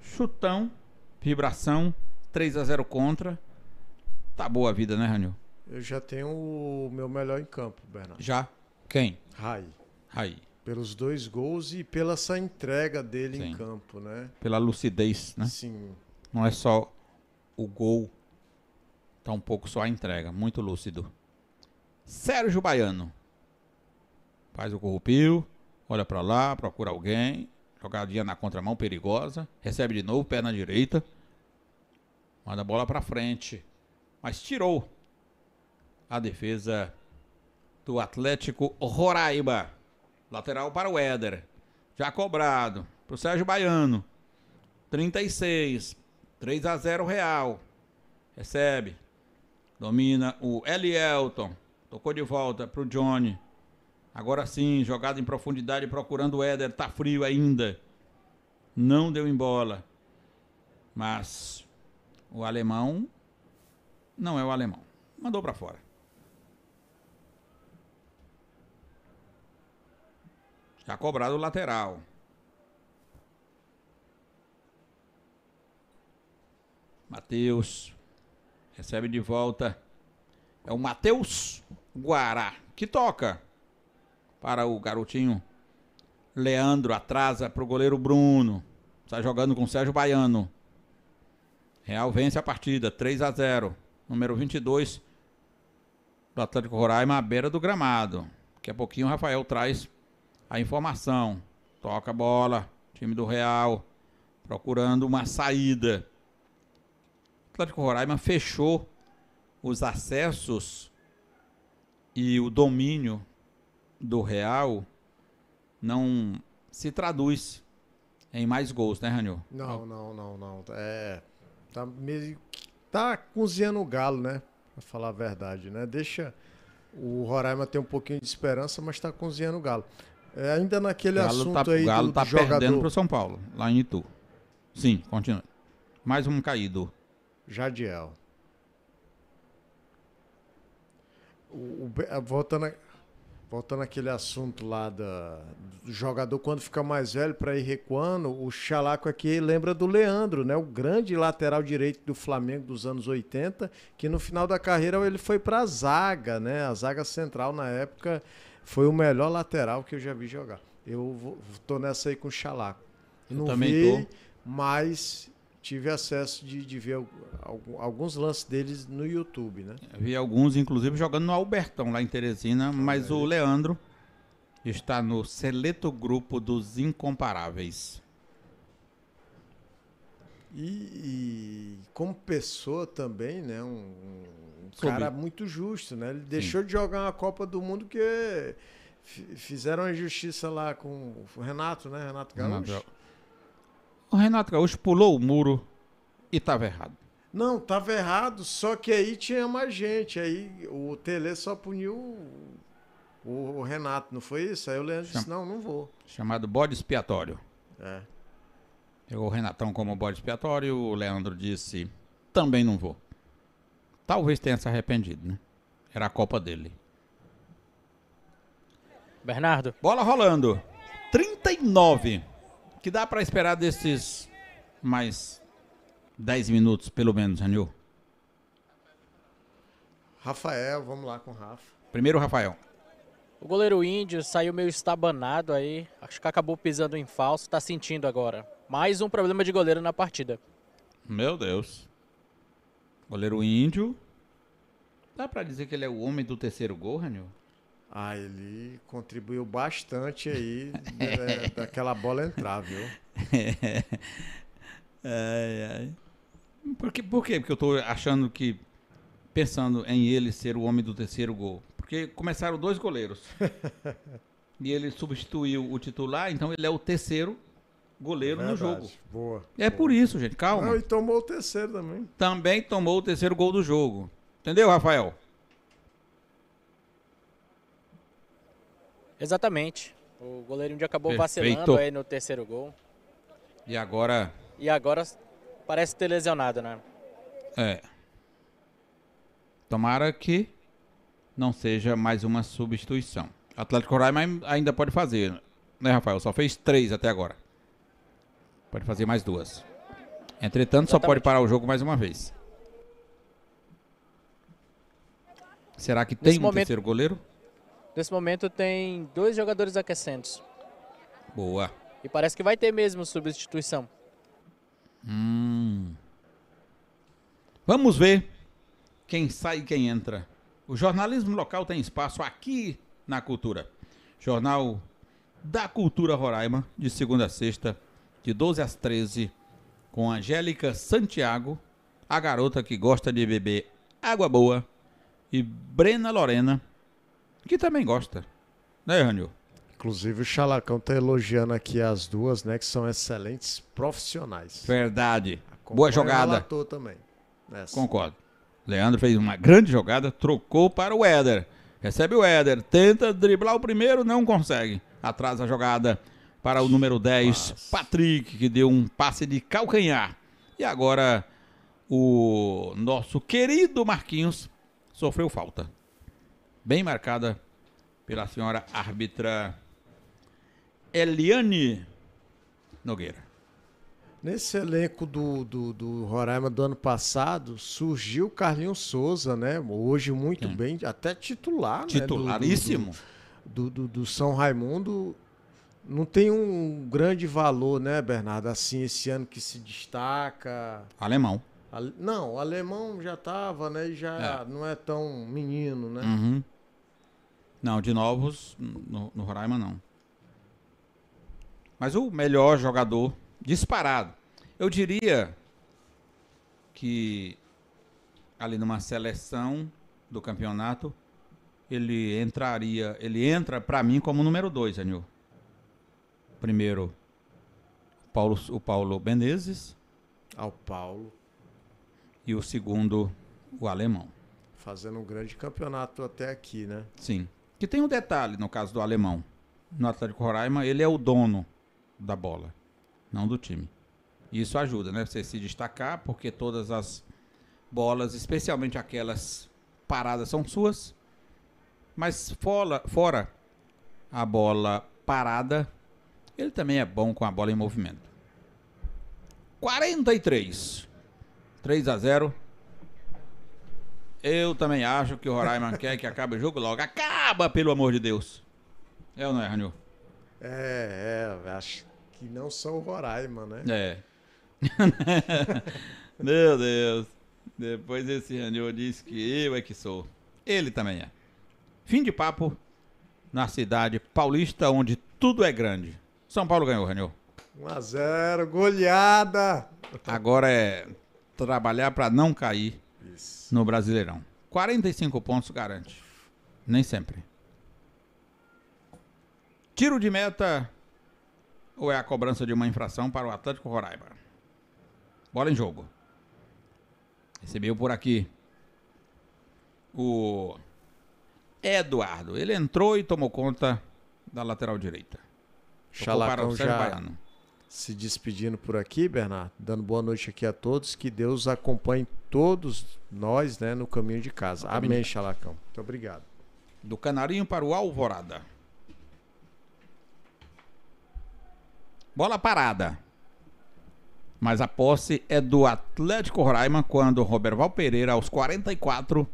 Chutão, vibração, 3 a 0 contra. Tá boa a vida, né, Ranil? Eu já tenho o meu melhor em campo, Bernardo. Já? Quem? Rai. Rai. Pelos dois gols e pela essa entrega dele Sim. em campo, né? Pela lucidez, né? Sim. Não é só o gol, tá um pouco só a entrega, muito lúcido. Sérgio Baiano. Faz o corrupio, olha para lá, procura alguém, jogadinha na contramão perigosa, recebe de novo, perna direita, manda a bola para frente mas tirou a defesa do Atlético Roraima. Lateral para o Éder. Já cobrado para o Sérgio Baiano. 36. 3 a 0 Real. Recebe. Domina o Elielton. Tocou de volta para o Johnny. Agora sim, jogada em profundidade procurando o Éder. Tá frio ainda. Não deu em bola. Mas o alemão não é o alemão. Mandou para fora. Já cobrado o lateral. Matheus. Recebe de volta. É o Matheus Guará que toca para o garotinho Leandro. Atrasa para o goleiro Bruno. Está jogando com o Sérgio Baiano. Real vence a partida, 3 a 0 número 22 do Atlético Roraima, à beira do gramado. Daqui a pouquinho o Rafael traz a informação. Toca a bola, time do Real, procurando uma saída. O Atlético Roraima fechou os acessos e o domínio do Real não se traduz em mais gols, né, Ranil? Não, não, não, não. É, tá meio tá cozinhando o galo, né? Pra falar a verdade, né? Deixa o Roraima ter um pouquinho de esperança, mas tá cozinhando o galo. É, ainda naquele galo tá- assunto tá, aí. O Galo tá do jogador... perdendo pro São Paulo, lá em Itu. Sim, continua. Mais um caído. Jadiel. O, o, voltando a Voltando aquele assunto lá da, do jogador, quando fica mais velho para ir recuando, o Chalaco aqui lembra do Leandro, né? o grande lateral direito do Flamengo dos anos 80, que no final da carreira ele foi para a zaga, né? a zaga central na época foi o melhor lateral que eu já vi jogar. Eu vou, tô nessa aí com o Chalaco. Eu não também vi, tô. mas tive acesso de, de ver alguns lances deles no YouTube, né? Vi alguns, inclusive, jogando no Albertão, lá em Teresina, mas é. o Leandro está no seleto grupo dos incomparáveis. E, e como pessoa também, né? Um, um cara muito justo, né? Ele Sim. deixou de jogar uma Copa do Mundo que fizeram a injustiça lá com o Renato, né? Renato Gaúcho. Renato o Renato Gaúcho pulou o muro e estava errado. Não, estava errado, só que aí tinha mais gente. Aí o Tele só puniu o, o Renato, não foi isso? Aí o Leandro Cham... disse: não, não vou. Chamado bode expiatório. É. Pegou o Renatão como bode expiatório, o Leandro disse: também não vou. Talvez tenha se arrependido, né? Era a Copa dele. Bernardo. Bola rolando. 39 que dá para esperar desses mais 10 minutos, pelo menos, Anil? Rafael, vamos lá com o Rafa. Primeiro, Rafael. O goleiro índio saiu meio estabanado aí. Acho que acabou pisando em falso. Tá sentindo agora. Mais um problema de goleiro na partida. Meu Deus. Goleiro índio. Dá para dizer que ele é o homem do terceiro gol, Ranil? Ah, ele contribuiu bastante aí é. daquela bola entrar, viu? É. Ai, ai. Por, que, por quê? Porque eu estou achando que, pensando em ele ser o homem do terceiro gol. Porque começaram dois goleiros. e ele substituiu o titular, então ele é o terceiro goleiro no jogo. Boa. É boa. por isso, gente, calma. Não, e tomou o terceiro também. Também tomou o terceiro gol do jogo. Entendeu, Rafael? Exatamente. O goleirinho dia acabou Perfeito. vacilando aí no terceiro gol. E agora? E agora parece ter lesionado, né? É. Tomara que não seja mais uma substituição. Atlético Roraima ainda pode fazer, né, Rafael? Só fez três até agora. Pode fazer mais duas. Entretanto, Exatamente. só pode parar o jogo mais uma vez. Será que tem Nesse um momento... terceiro goleiro? Nesse momento tem dois jogadores aquecendo. Boa. E parece que vai ter mesmo substituição. Hum. Vamos ver quem sai e quem entra. O jornalismo local tem espaço aqui na Cultura. Jornal da Cultura Roraima, de segunda a sexta, de 12 às 13, com Angélica Santiago, a garota que gosta de beber água boa, e Brena Lorena que também gosta. Né, Rânio? Inclusive o Chalacão está elogiando aqui as duas, né? Que são excelentes profissionais. Verdade. Acompanha Boa jogada. O também. Nessa. Concordo. Leandro fez uma grande jogada, trocou para o Éder. Recebe o Éder, tenta driblar o primeiro, não consegue. Atrasa a jogada para o número 10, Nossa. Patrick, que deu um passe de calcanhar. E agora o nosso querido Marquinhos sofreu falta bem marcada pela senhora árbitra Eliane Nogueira. Nesse elenco do, do, do, Roraima do ano passado, surgiu Carlinhos Souza, né? Hoje muito bem, até titular, né? Titularíssimo. Né? Do, do, do, São Raimundo. Não tem um grande valor, né, Bernardo? Assim, esse ano que se destaca. Alemão. Ale... Não, o alemão já estava, né? E já é. não é tão menino, né? Uhum. Não, de novos no, no Roraima não. Mas o melhor jogador disparado. Eu diria que ali numa seleção do campeonato, ele entraria, ele entra para mim como número dois, Anil. Primeiro, Paulo, o Paulo Menezes. Ao Paulo. E o segundo, o alemão. Fazendo um grande campeonato até aqui, né? Sim. Que tem um detalhe no caso do alemão. No Atlético Roraima, ele é o dono da bola, não do time. Isso ajuda, né? Você se destacar, porque todas as bolas, especialmente aquelas paradas, são suas. Mas fora, fora a bola parada, ele também é bom com a bola em movimento. 43. 3 a 0 eu também acho que o Roraima quer que acabe o jogo logo. Acaba, pelo amor de Deus. É ou não é, Ranil? É, é, acho que não sou o Roraima, né? É. Meu Deus. Depois esse Ranil disse que eu é que sou. Ele também é. Fim de papo na cidade paulista, onde tudo é grande. São Paulo ganhou, Ranil. 1x0, goleada! Agora é trabalhar para não cair no Brasileirão. 45 pontos garante. Nem sempre. Tiro de meta ou é a cobrança de uma infração para o Atlético Roraima? Bola em jogo. Recebeu por aqui o Eduardo. Ele entrou e tomou conta da lateral direita. Xalacão já, Baiano se despedindo por aqui, Bernardo, dando boa noite aqui a todos, que Deus acompanhe todos nós né, no caminho de casa. Amém, Amém Xalacão. Muito obrigado. Do Canarinho para o Alvorada. Bola parada. Mas a posse é do Atlético Roraima quando Robert Pereira, aos 44,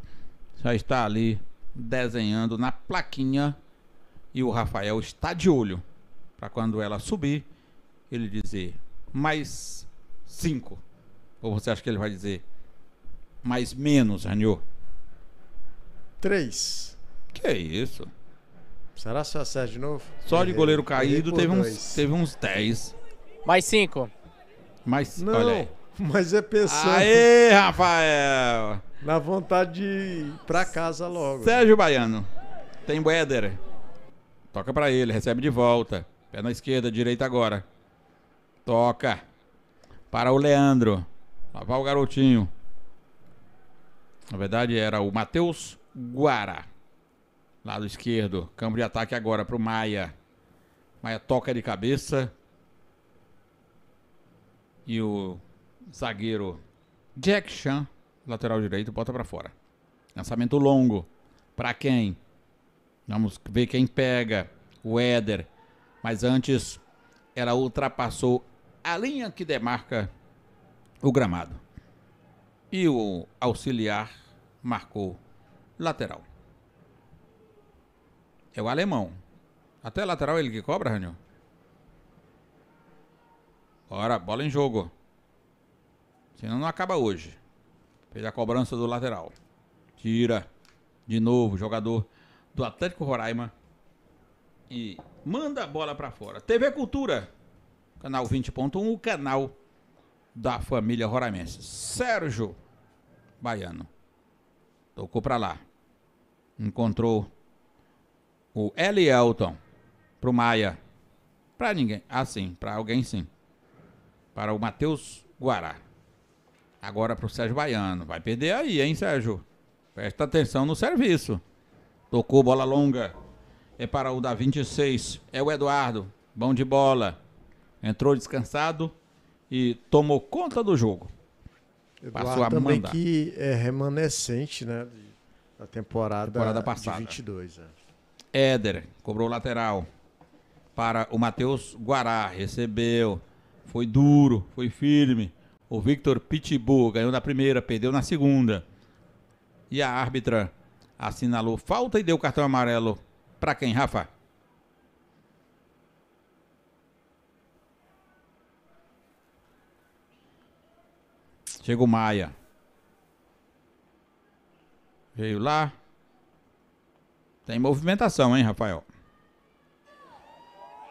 já está ali desenhando na plaquinha. E o Rafael está de olho para quando ela subir ele dizer mais cinco? Ou você acha que ele vai dizer mais menos, Anil? Três. Que isso? Será que você de novo? Só de goleiro caído teve uns, teve uns dez. Mais cinco. Mais Não, olha aí. mas é pensando. Aê, Rafael! Na vontade de ir pra casa logo. Sérgio Baiano. Tem Boeder. Toca pra ele, recebe de volta. Pé na esquerda, direita agora. Toca. Para o Leandro. Lá vai o garotinho. Na verdade era o Matheus Guara. Lado esquerdo. Campo de ataque agora para o Maia. Maia toca de cabeça. E o zagueiro Jack Chan, lateral direito, bota para fora. Lançamento longo. Para quem? Vamos ver quem pega. O Éder. Mas antes, ela ultrapassou a linha que demarca o gramado. E o auxiliar marcou lateral. É o alemão. Até lateral ele que cobra, Ranil? Ora, bola em jogo. Senão não acaba hoje. Fez a cobrança do lateral. Tira. De novo, jogador do Atlético Roraima. E manda a bola para fora. TV Cultura canal 20.1, o canal da família Roraimense. Sérgio Baiano tocou para lá. Encontrou o Elielton pro Maia. Para ninguém. Ah, sim, para alguém sim. Para o Matheus Guará. Agora pro Sérgio Baiano. Vai perder aí, hein, Sérgio? Presta atenção no serviço. Tocou bola longa. É para o da 26. É o Eduardo. Bom de bola entrou descansado e tomou conta do jogo. Eduardo Passou a também que é remanescente, né, da temporada, temporada passada. de 22. É. Éder cobrou lateral para o Matheus Guará, recebeu, foi duro, foi firme. O Victor Pitbull ganhou na primeira, perdeu na segunda. E a árbitra assinalou falta e deu cartão amarelo para quem, Rafa? Chega o Maia. Veio lá. Tem movimentação, hein, Rafael?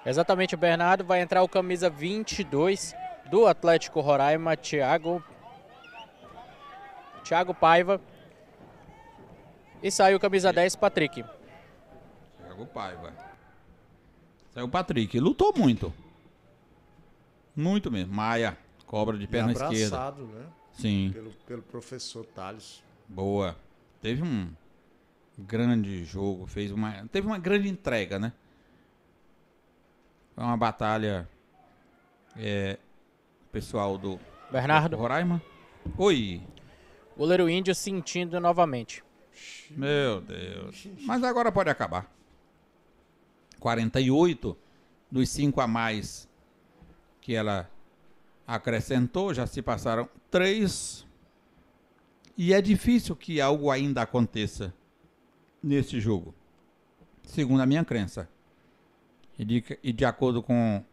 Exatamente, o Bernardo vai entrar o camisa 22 do Atlético Roraima, Thiago Thiago Paiva. E saiu camisa 10, Patrick. Thiago Paiva. Saiu o Patrick. Lutou muito. Muito mesmo. Maia, cobra de perna e abraçado, esquerda. Né? Sim. Pelo, pelo professor Thales. Boa. Teve um grande jogo, fez uma. Teve uma grande entrega, né? Foi uma batalha. É, pessoal do. Bernardo. Do Roraima. Oi. Goleiro Índio sentindo novamente. Meu Deus. Mas agora pode acabar. 48 dos 5 a mais que ela acrescentou, já se passaram três, e é difícil que algo ainda aconteça neste jogo, segundo a minha crença. E de, e de acordo com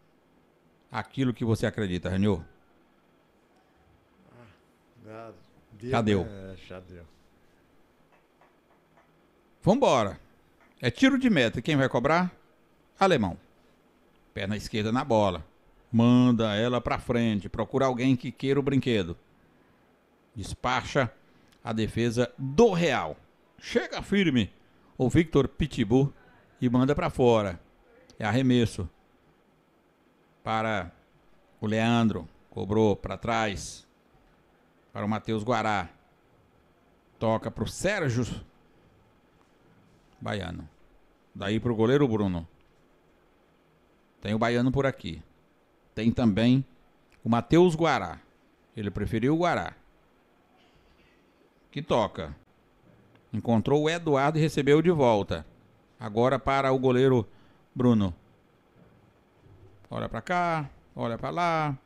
aquilo que você acredita, Renô. Ah, Cadê? Né? É, já deu. Vambora. É tiro de meta. Quem vai cobrar? Alemão. Perna esquerda na bola manda ela para frente, procura alguém que queira o brinquedo. Despacha a defesa do Real. Chega firme o Victor Pitbull e manda para fora. É arremesso para o Leandro, cobrou para trás para o Matheus Guará. Toca para o Sérgio Baiano. Daí para o goleiro Bruno. Tem o Baiano por aqui. Tem também o Matheus Guará. Ele preferiu o Guará. Que toca. Encontrou o Eduardo e recebeu de volta. Agora para o goleiro Bruno. Olha para cá, olha para lá.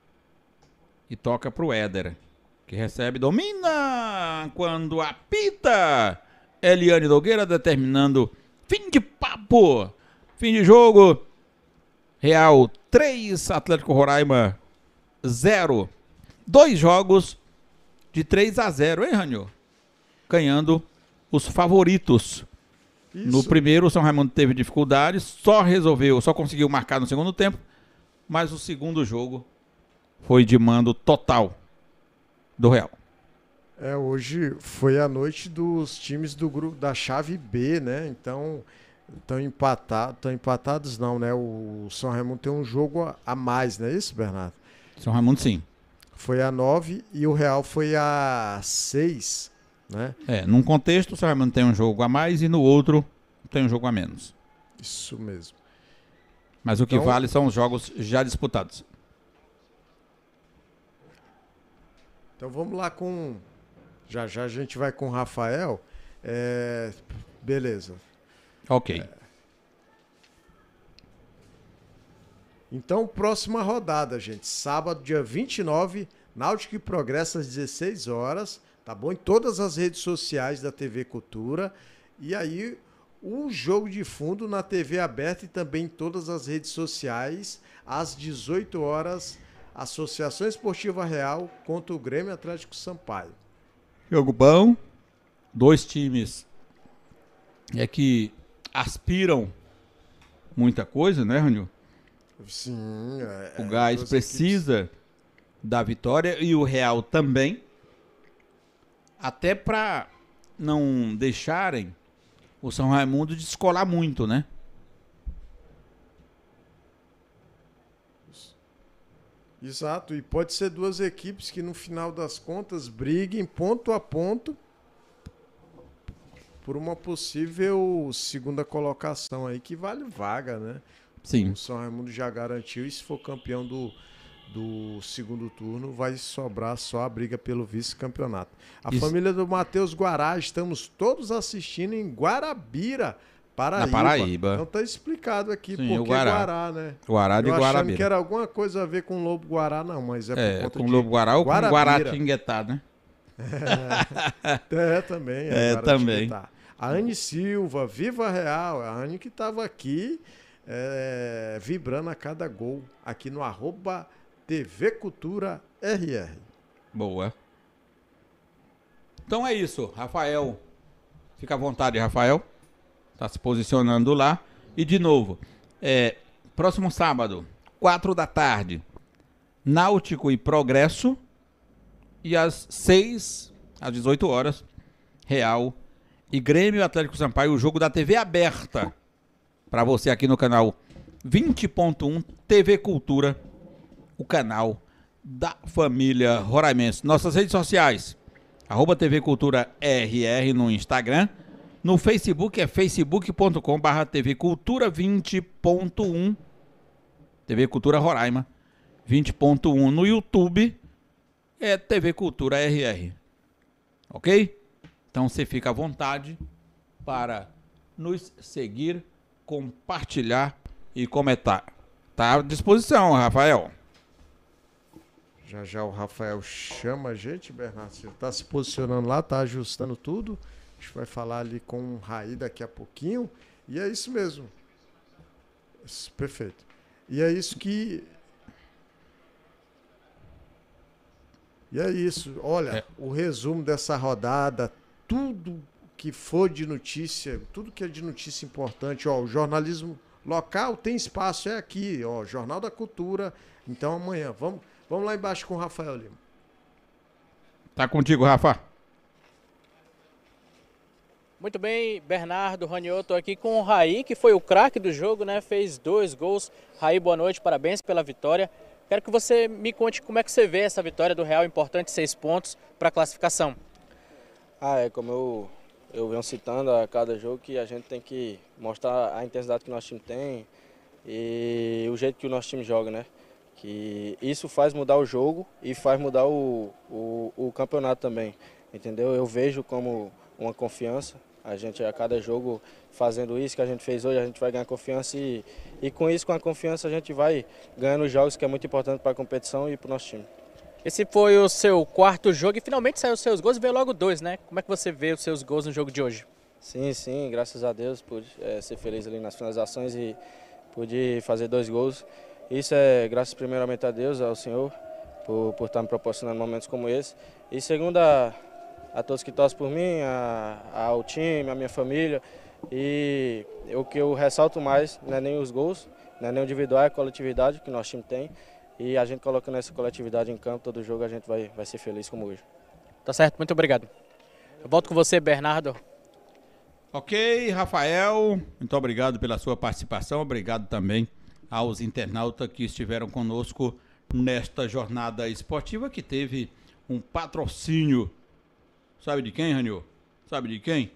E toca para o Éder, que recebe, domina quando apita. Eliane Nogueira determinando fim de papo, fim de jogo. Real 3, Atlético Roraima 0. Dois jogos de 3 a 0, hein, Ranil? Ganhando os favoritos. Isso. No primeiro, o São Raimundo teve dificuldades, só resolveu, só conseguiu marcar no segundo tempo, mas o segundo jogo foi de mando total do Real. É, hoje foi a noite dos times do grupo da chave B, né? Então, Estão empatados, estão empatados não, né? O São Raimundo tem um jogo a mais, não é isso, Bernardo? São Raimundo sim. Foi a 9 e o Real foi a 6, né? É, num contexto o São Raimundo tem um jogo a mais e no outro tem um jogo a menos. Isso mesmo. Mas o então, que vale são os jogos já disputados. Então vamos lá com já já a gente vai com o Rafael. É... beleza. Ok. É. Então, próxima rodada, gente. Sábado, dia 29, Náutico e Progresso às 16 horas, tá bom? Em todas as redes sociais da TV Cultura. E aí, o jogo de fundo na TV aberta e também em todas as redes sociais, às 18 horas, Associação Esportiva Real contra o Grêmio Atlético Sampaio. Jogo bom. Dois times é que aspiram muita coisa, né, Ranil? Sim. É, é, o Gás precisa equipes. da vitória e o Real também. Até para não deixarem o São Raimundo descolar muito, né? Exato, e pode ser duas equipes que no final das contas briguem ponto a ponto por uma possível segunda colocação aí, que vale vaga, né? Sim. O São Raimundo já garantiu, e se for campeão do, do segundo turno, vai sobrar só a briga pelo vice-campeonato. A Isso. família do Matheus Guará, estamos todos assistindo em Guarabira, Paraíba. Na Paraíba. Então tá explicado aqui Sim, porque Guará. Guará, né? Guará de Guarabira. achando que era alguma coisa a ver com o Lobo Guará, não, mas é, por é, conta com o Lobo Guará ou Guarabira. com Guaratinguetá, né? É, é também. É, é também. A Anne Silva, Viva Real, a Anne que estava aqui é, vibrando a cada gol, aqui no arroba TV Cultura RR. Boa. Então é isso, Rafael. Fica à vontade, Rafael. Está se posicionando lá. E de novo, é, próximo sábado, quatro da tarde, Náutico e Progresso. E às seis às 18 horas, Real e Grêmio Atlético Sampaio, o jogo da TV aberta para você aqui no canal 20.1 TV Cultura, o canal da família Roraimense. Nossas redes sociais, arroba TV Cultura RR no Instagram, no Facebook é facebook.com barra TV Cultura 20.1 TV Cultura Roraima 20.1 no YouTube é TV Cultura RR. Ok? Então você fica à vontade para nos seguir, compartilhar e comentar. Tá à disposição, Rafael. Já já o Rafael chama a gente, Bernardo. Ele está se posicionando lá, está ajustando tudo. A gente vai falar ali com o Raí daqui a pouquinho. E é isso mesmo. Isso, perfeito. E é isso que. E é isso. Olha, é. o resumo dessa rodada tudo que for de notícia, tudo que é de notícia importante, ó, o jornalismo local tem espaço, é aqui, ó, Jornal da Cultura. Então amanhã, vamos, vamos lá embaixo com o Rafael Lima. Tá contigo, Rafa. Muito bem, Bernardo, Ranioto estou aqui com o Raí, que foi o craque do jogo, né? Fez dois gols. Raí, boa noite, parabéns pela vitória. Quero que você me conte como é que você vê essa vitória do Real, importante seis pontos para a classificação. Ah, é como eu, eu venho citando a cada jogo que a gente tem que mostrar a intensidade que o nosso time tem e o jeito que o nosso time joga, né? Que isso faz mudar o jogo e faz mudar o, o, o campeonato também, entendeu? Eu vejo como uma confiança. A gente, a cada jogo, fazendo isso que a gente fez hoje, a gente vai ganhar confiança e, e com isso, com a confiança, a gente vai ganhando os jogos, que é muito importante para a competição e para o nosso time. Esse foi o seu quarto jogo e finalmente saiu os seus gols e veio logo dois, né? Como é que você vê os seus gols no jogo de hoje? Sim, sim, graças a Deus por é, ser feliz ali nas finalizações e pude fazer dois gols. Isso é graças primeiramente a Deus, ao Senhor, por, por estar me proporcionando momentos como esse. E segundo a, a todos que torcem por mim, a, ao time, à minha família. E o que eu ressalto mais não é nem os gols, não é nem o individual, é a coletividade que nosso time tem. E a gente colocando essa coletividade em campo, todo jogo a gente vai, vai ser feliz como hoje. Tá certo, muito obrigado. Eu volto com você, Bernardo. Ok, Rafael, muito obrigado pela sua participação, obrigado também aos internautas que estiveram conosco nesta jornada esportiva que teve um patrocínio. Sabe de quem, Ranil? Sabe de quem?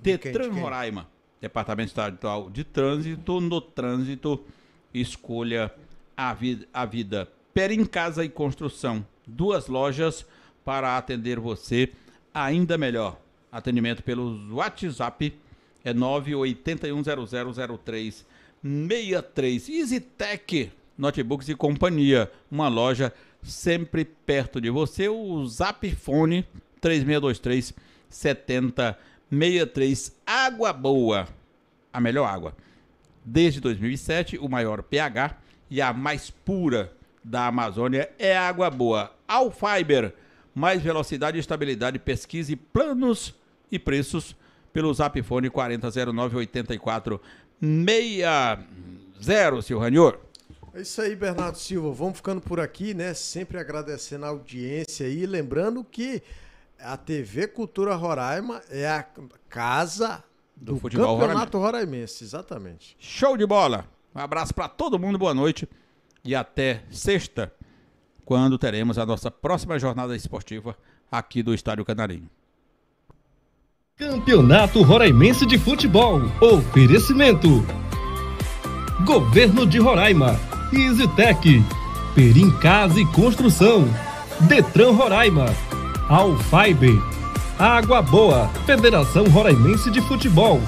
Detran de Roraima, Departamento Estadual de Trânsito, no trânsito, escolha a vida, a vida Pera em Casa e Construção. Duas lojas para atender você ainda melhor. Atendimento pelo WhatsApp é 981000363. EasyTech Notebooks e Companhia, uma loja sempre perto de você. O Zap Fone 3623 7063. Água Boa, a melhor água. Desde 2007, o maior pH e a mais pura da Amazônia é água boa. Alfiber, mais velocidade, estabilidade, pesquise, planos e preços pelo Zapfone Fone 4009-8460, seu Ranior. É isso aí, Bernardo Silva. Vamos ficando por aqui, né? Sempre agradecendo a audiência e lembrando que a TV Cultura Roraima é a casa do, do futebol Campeonato Roraimense, exatamente. Show de bola! Um abraço para todo mundo, boa noite e até sexta, quando teremos a nossa próxima jornada esportiva aqui do Estádio Canarinho. Campeonato Roraimense de Futebol. Oferecimento: Governo de Roraima, EasyTech, Perim Casa e Construção, Detran Roraima, Alfaibe, Água Boa, Federação Roraimense de Futebol.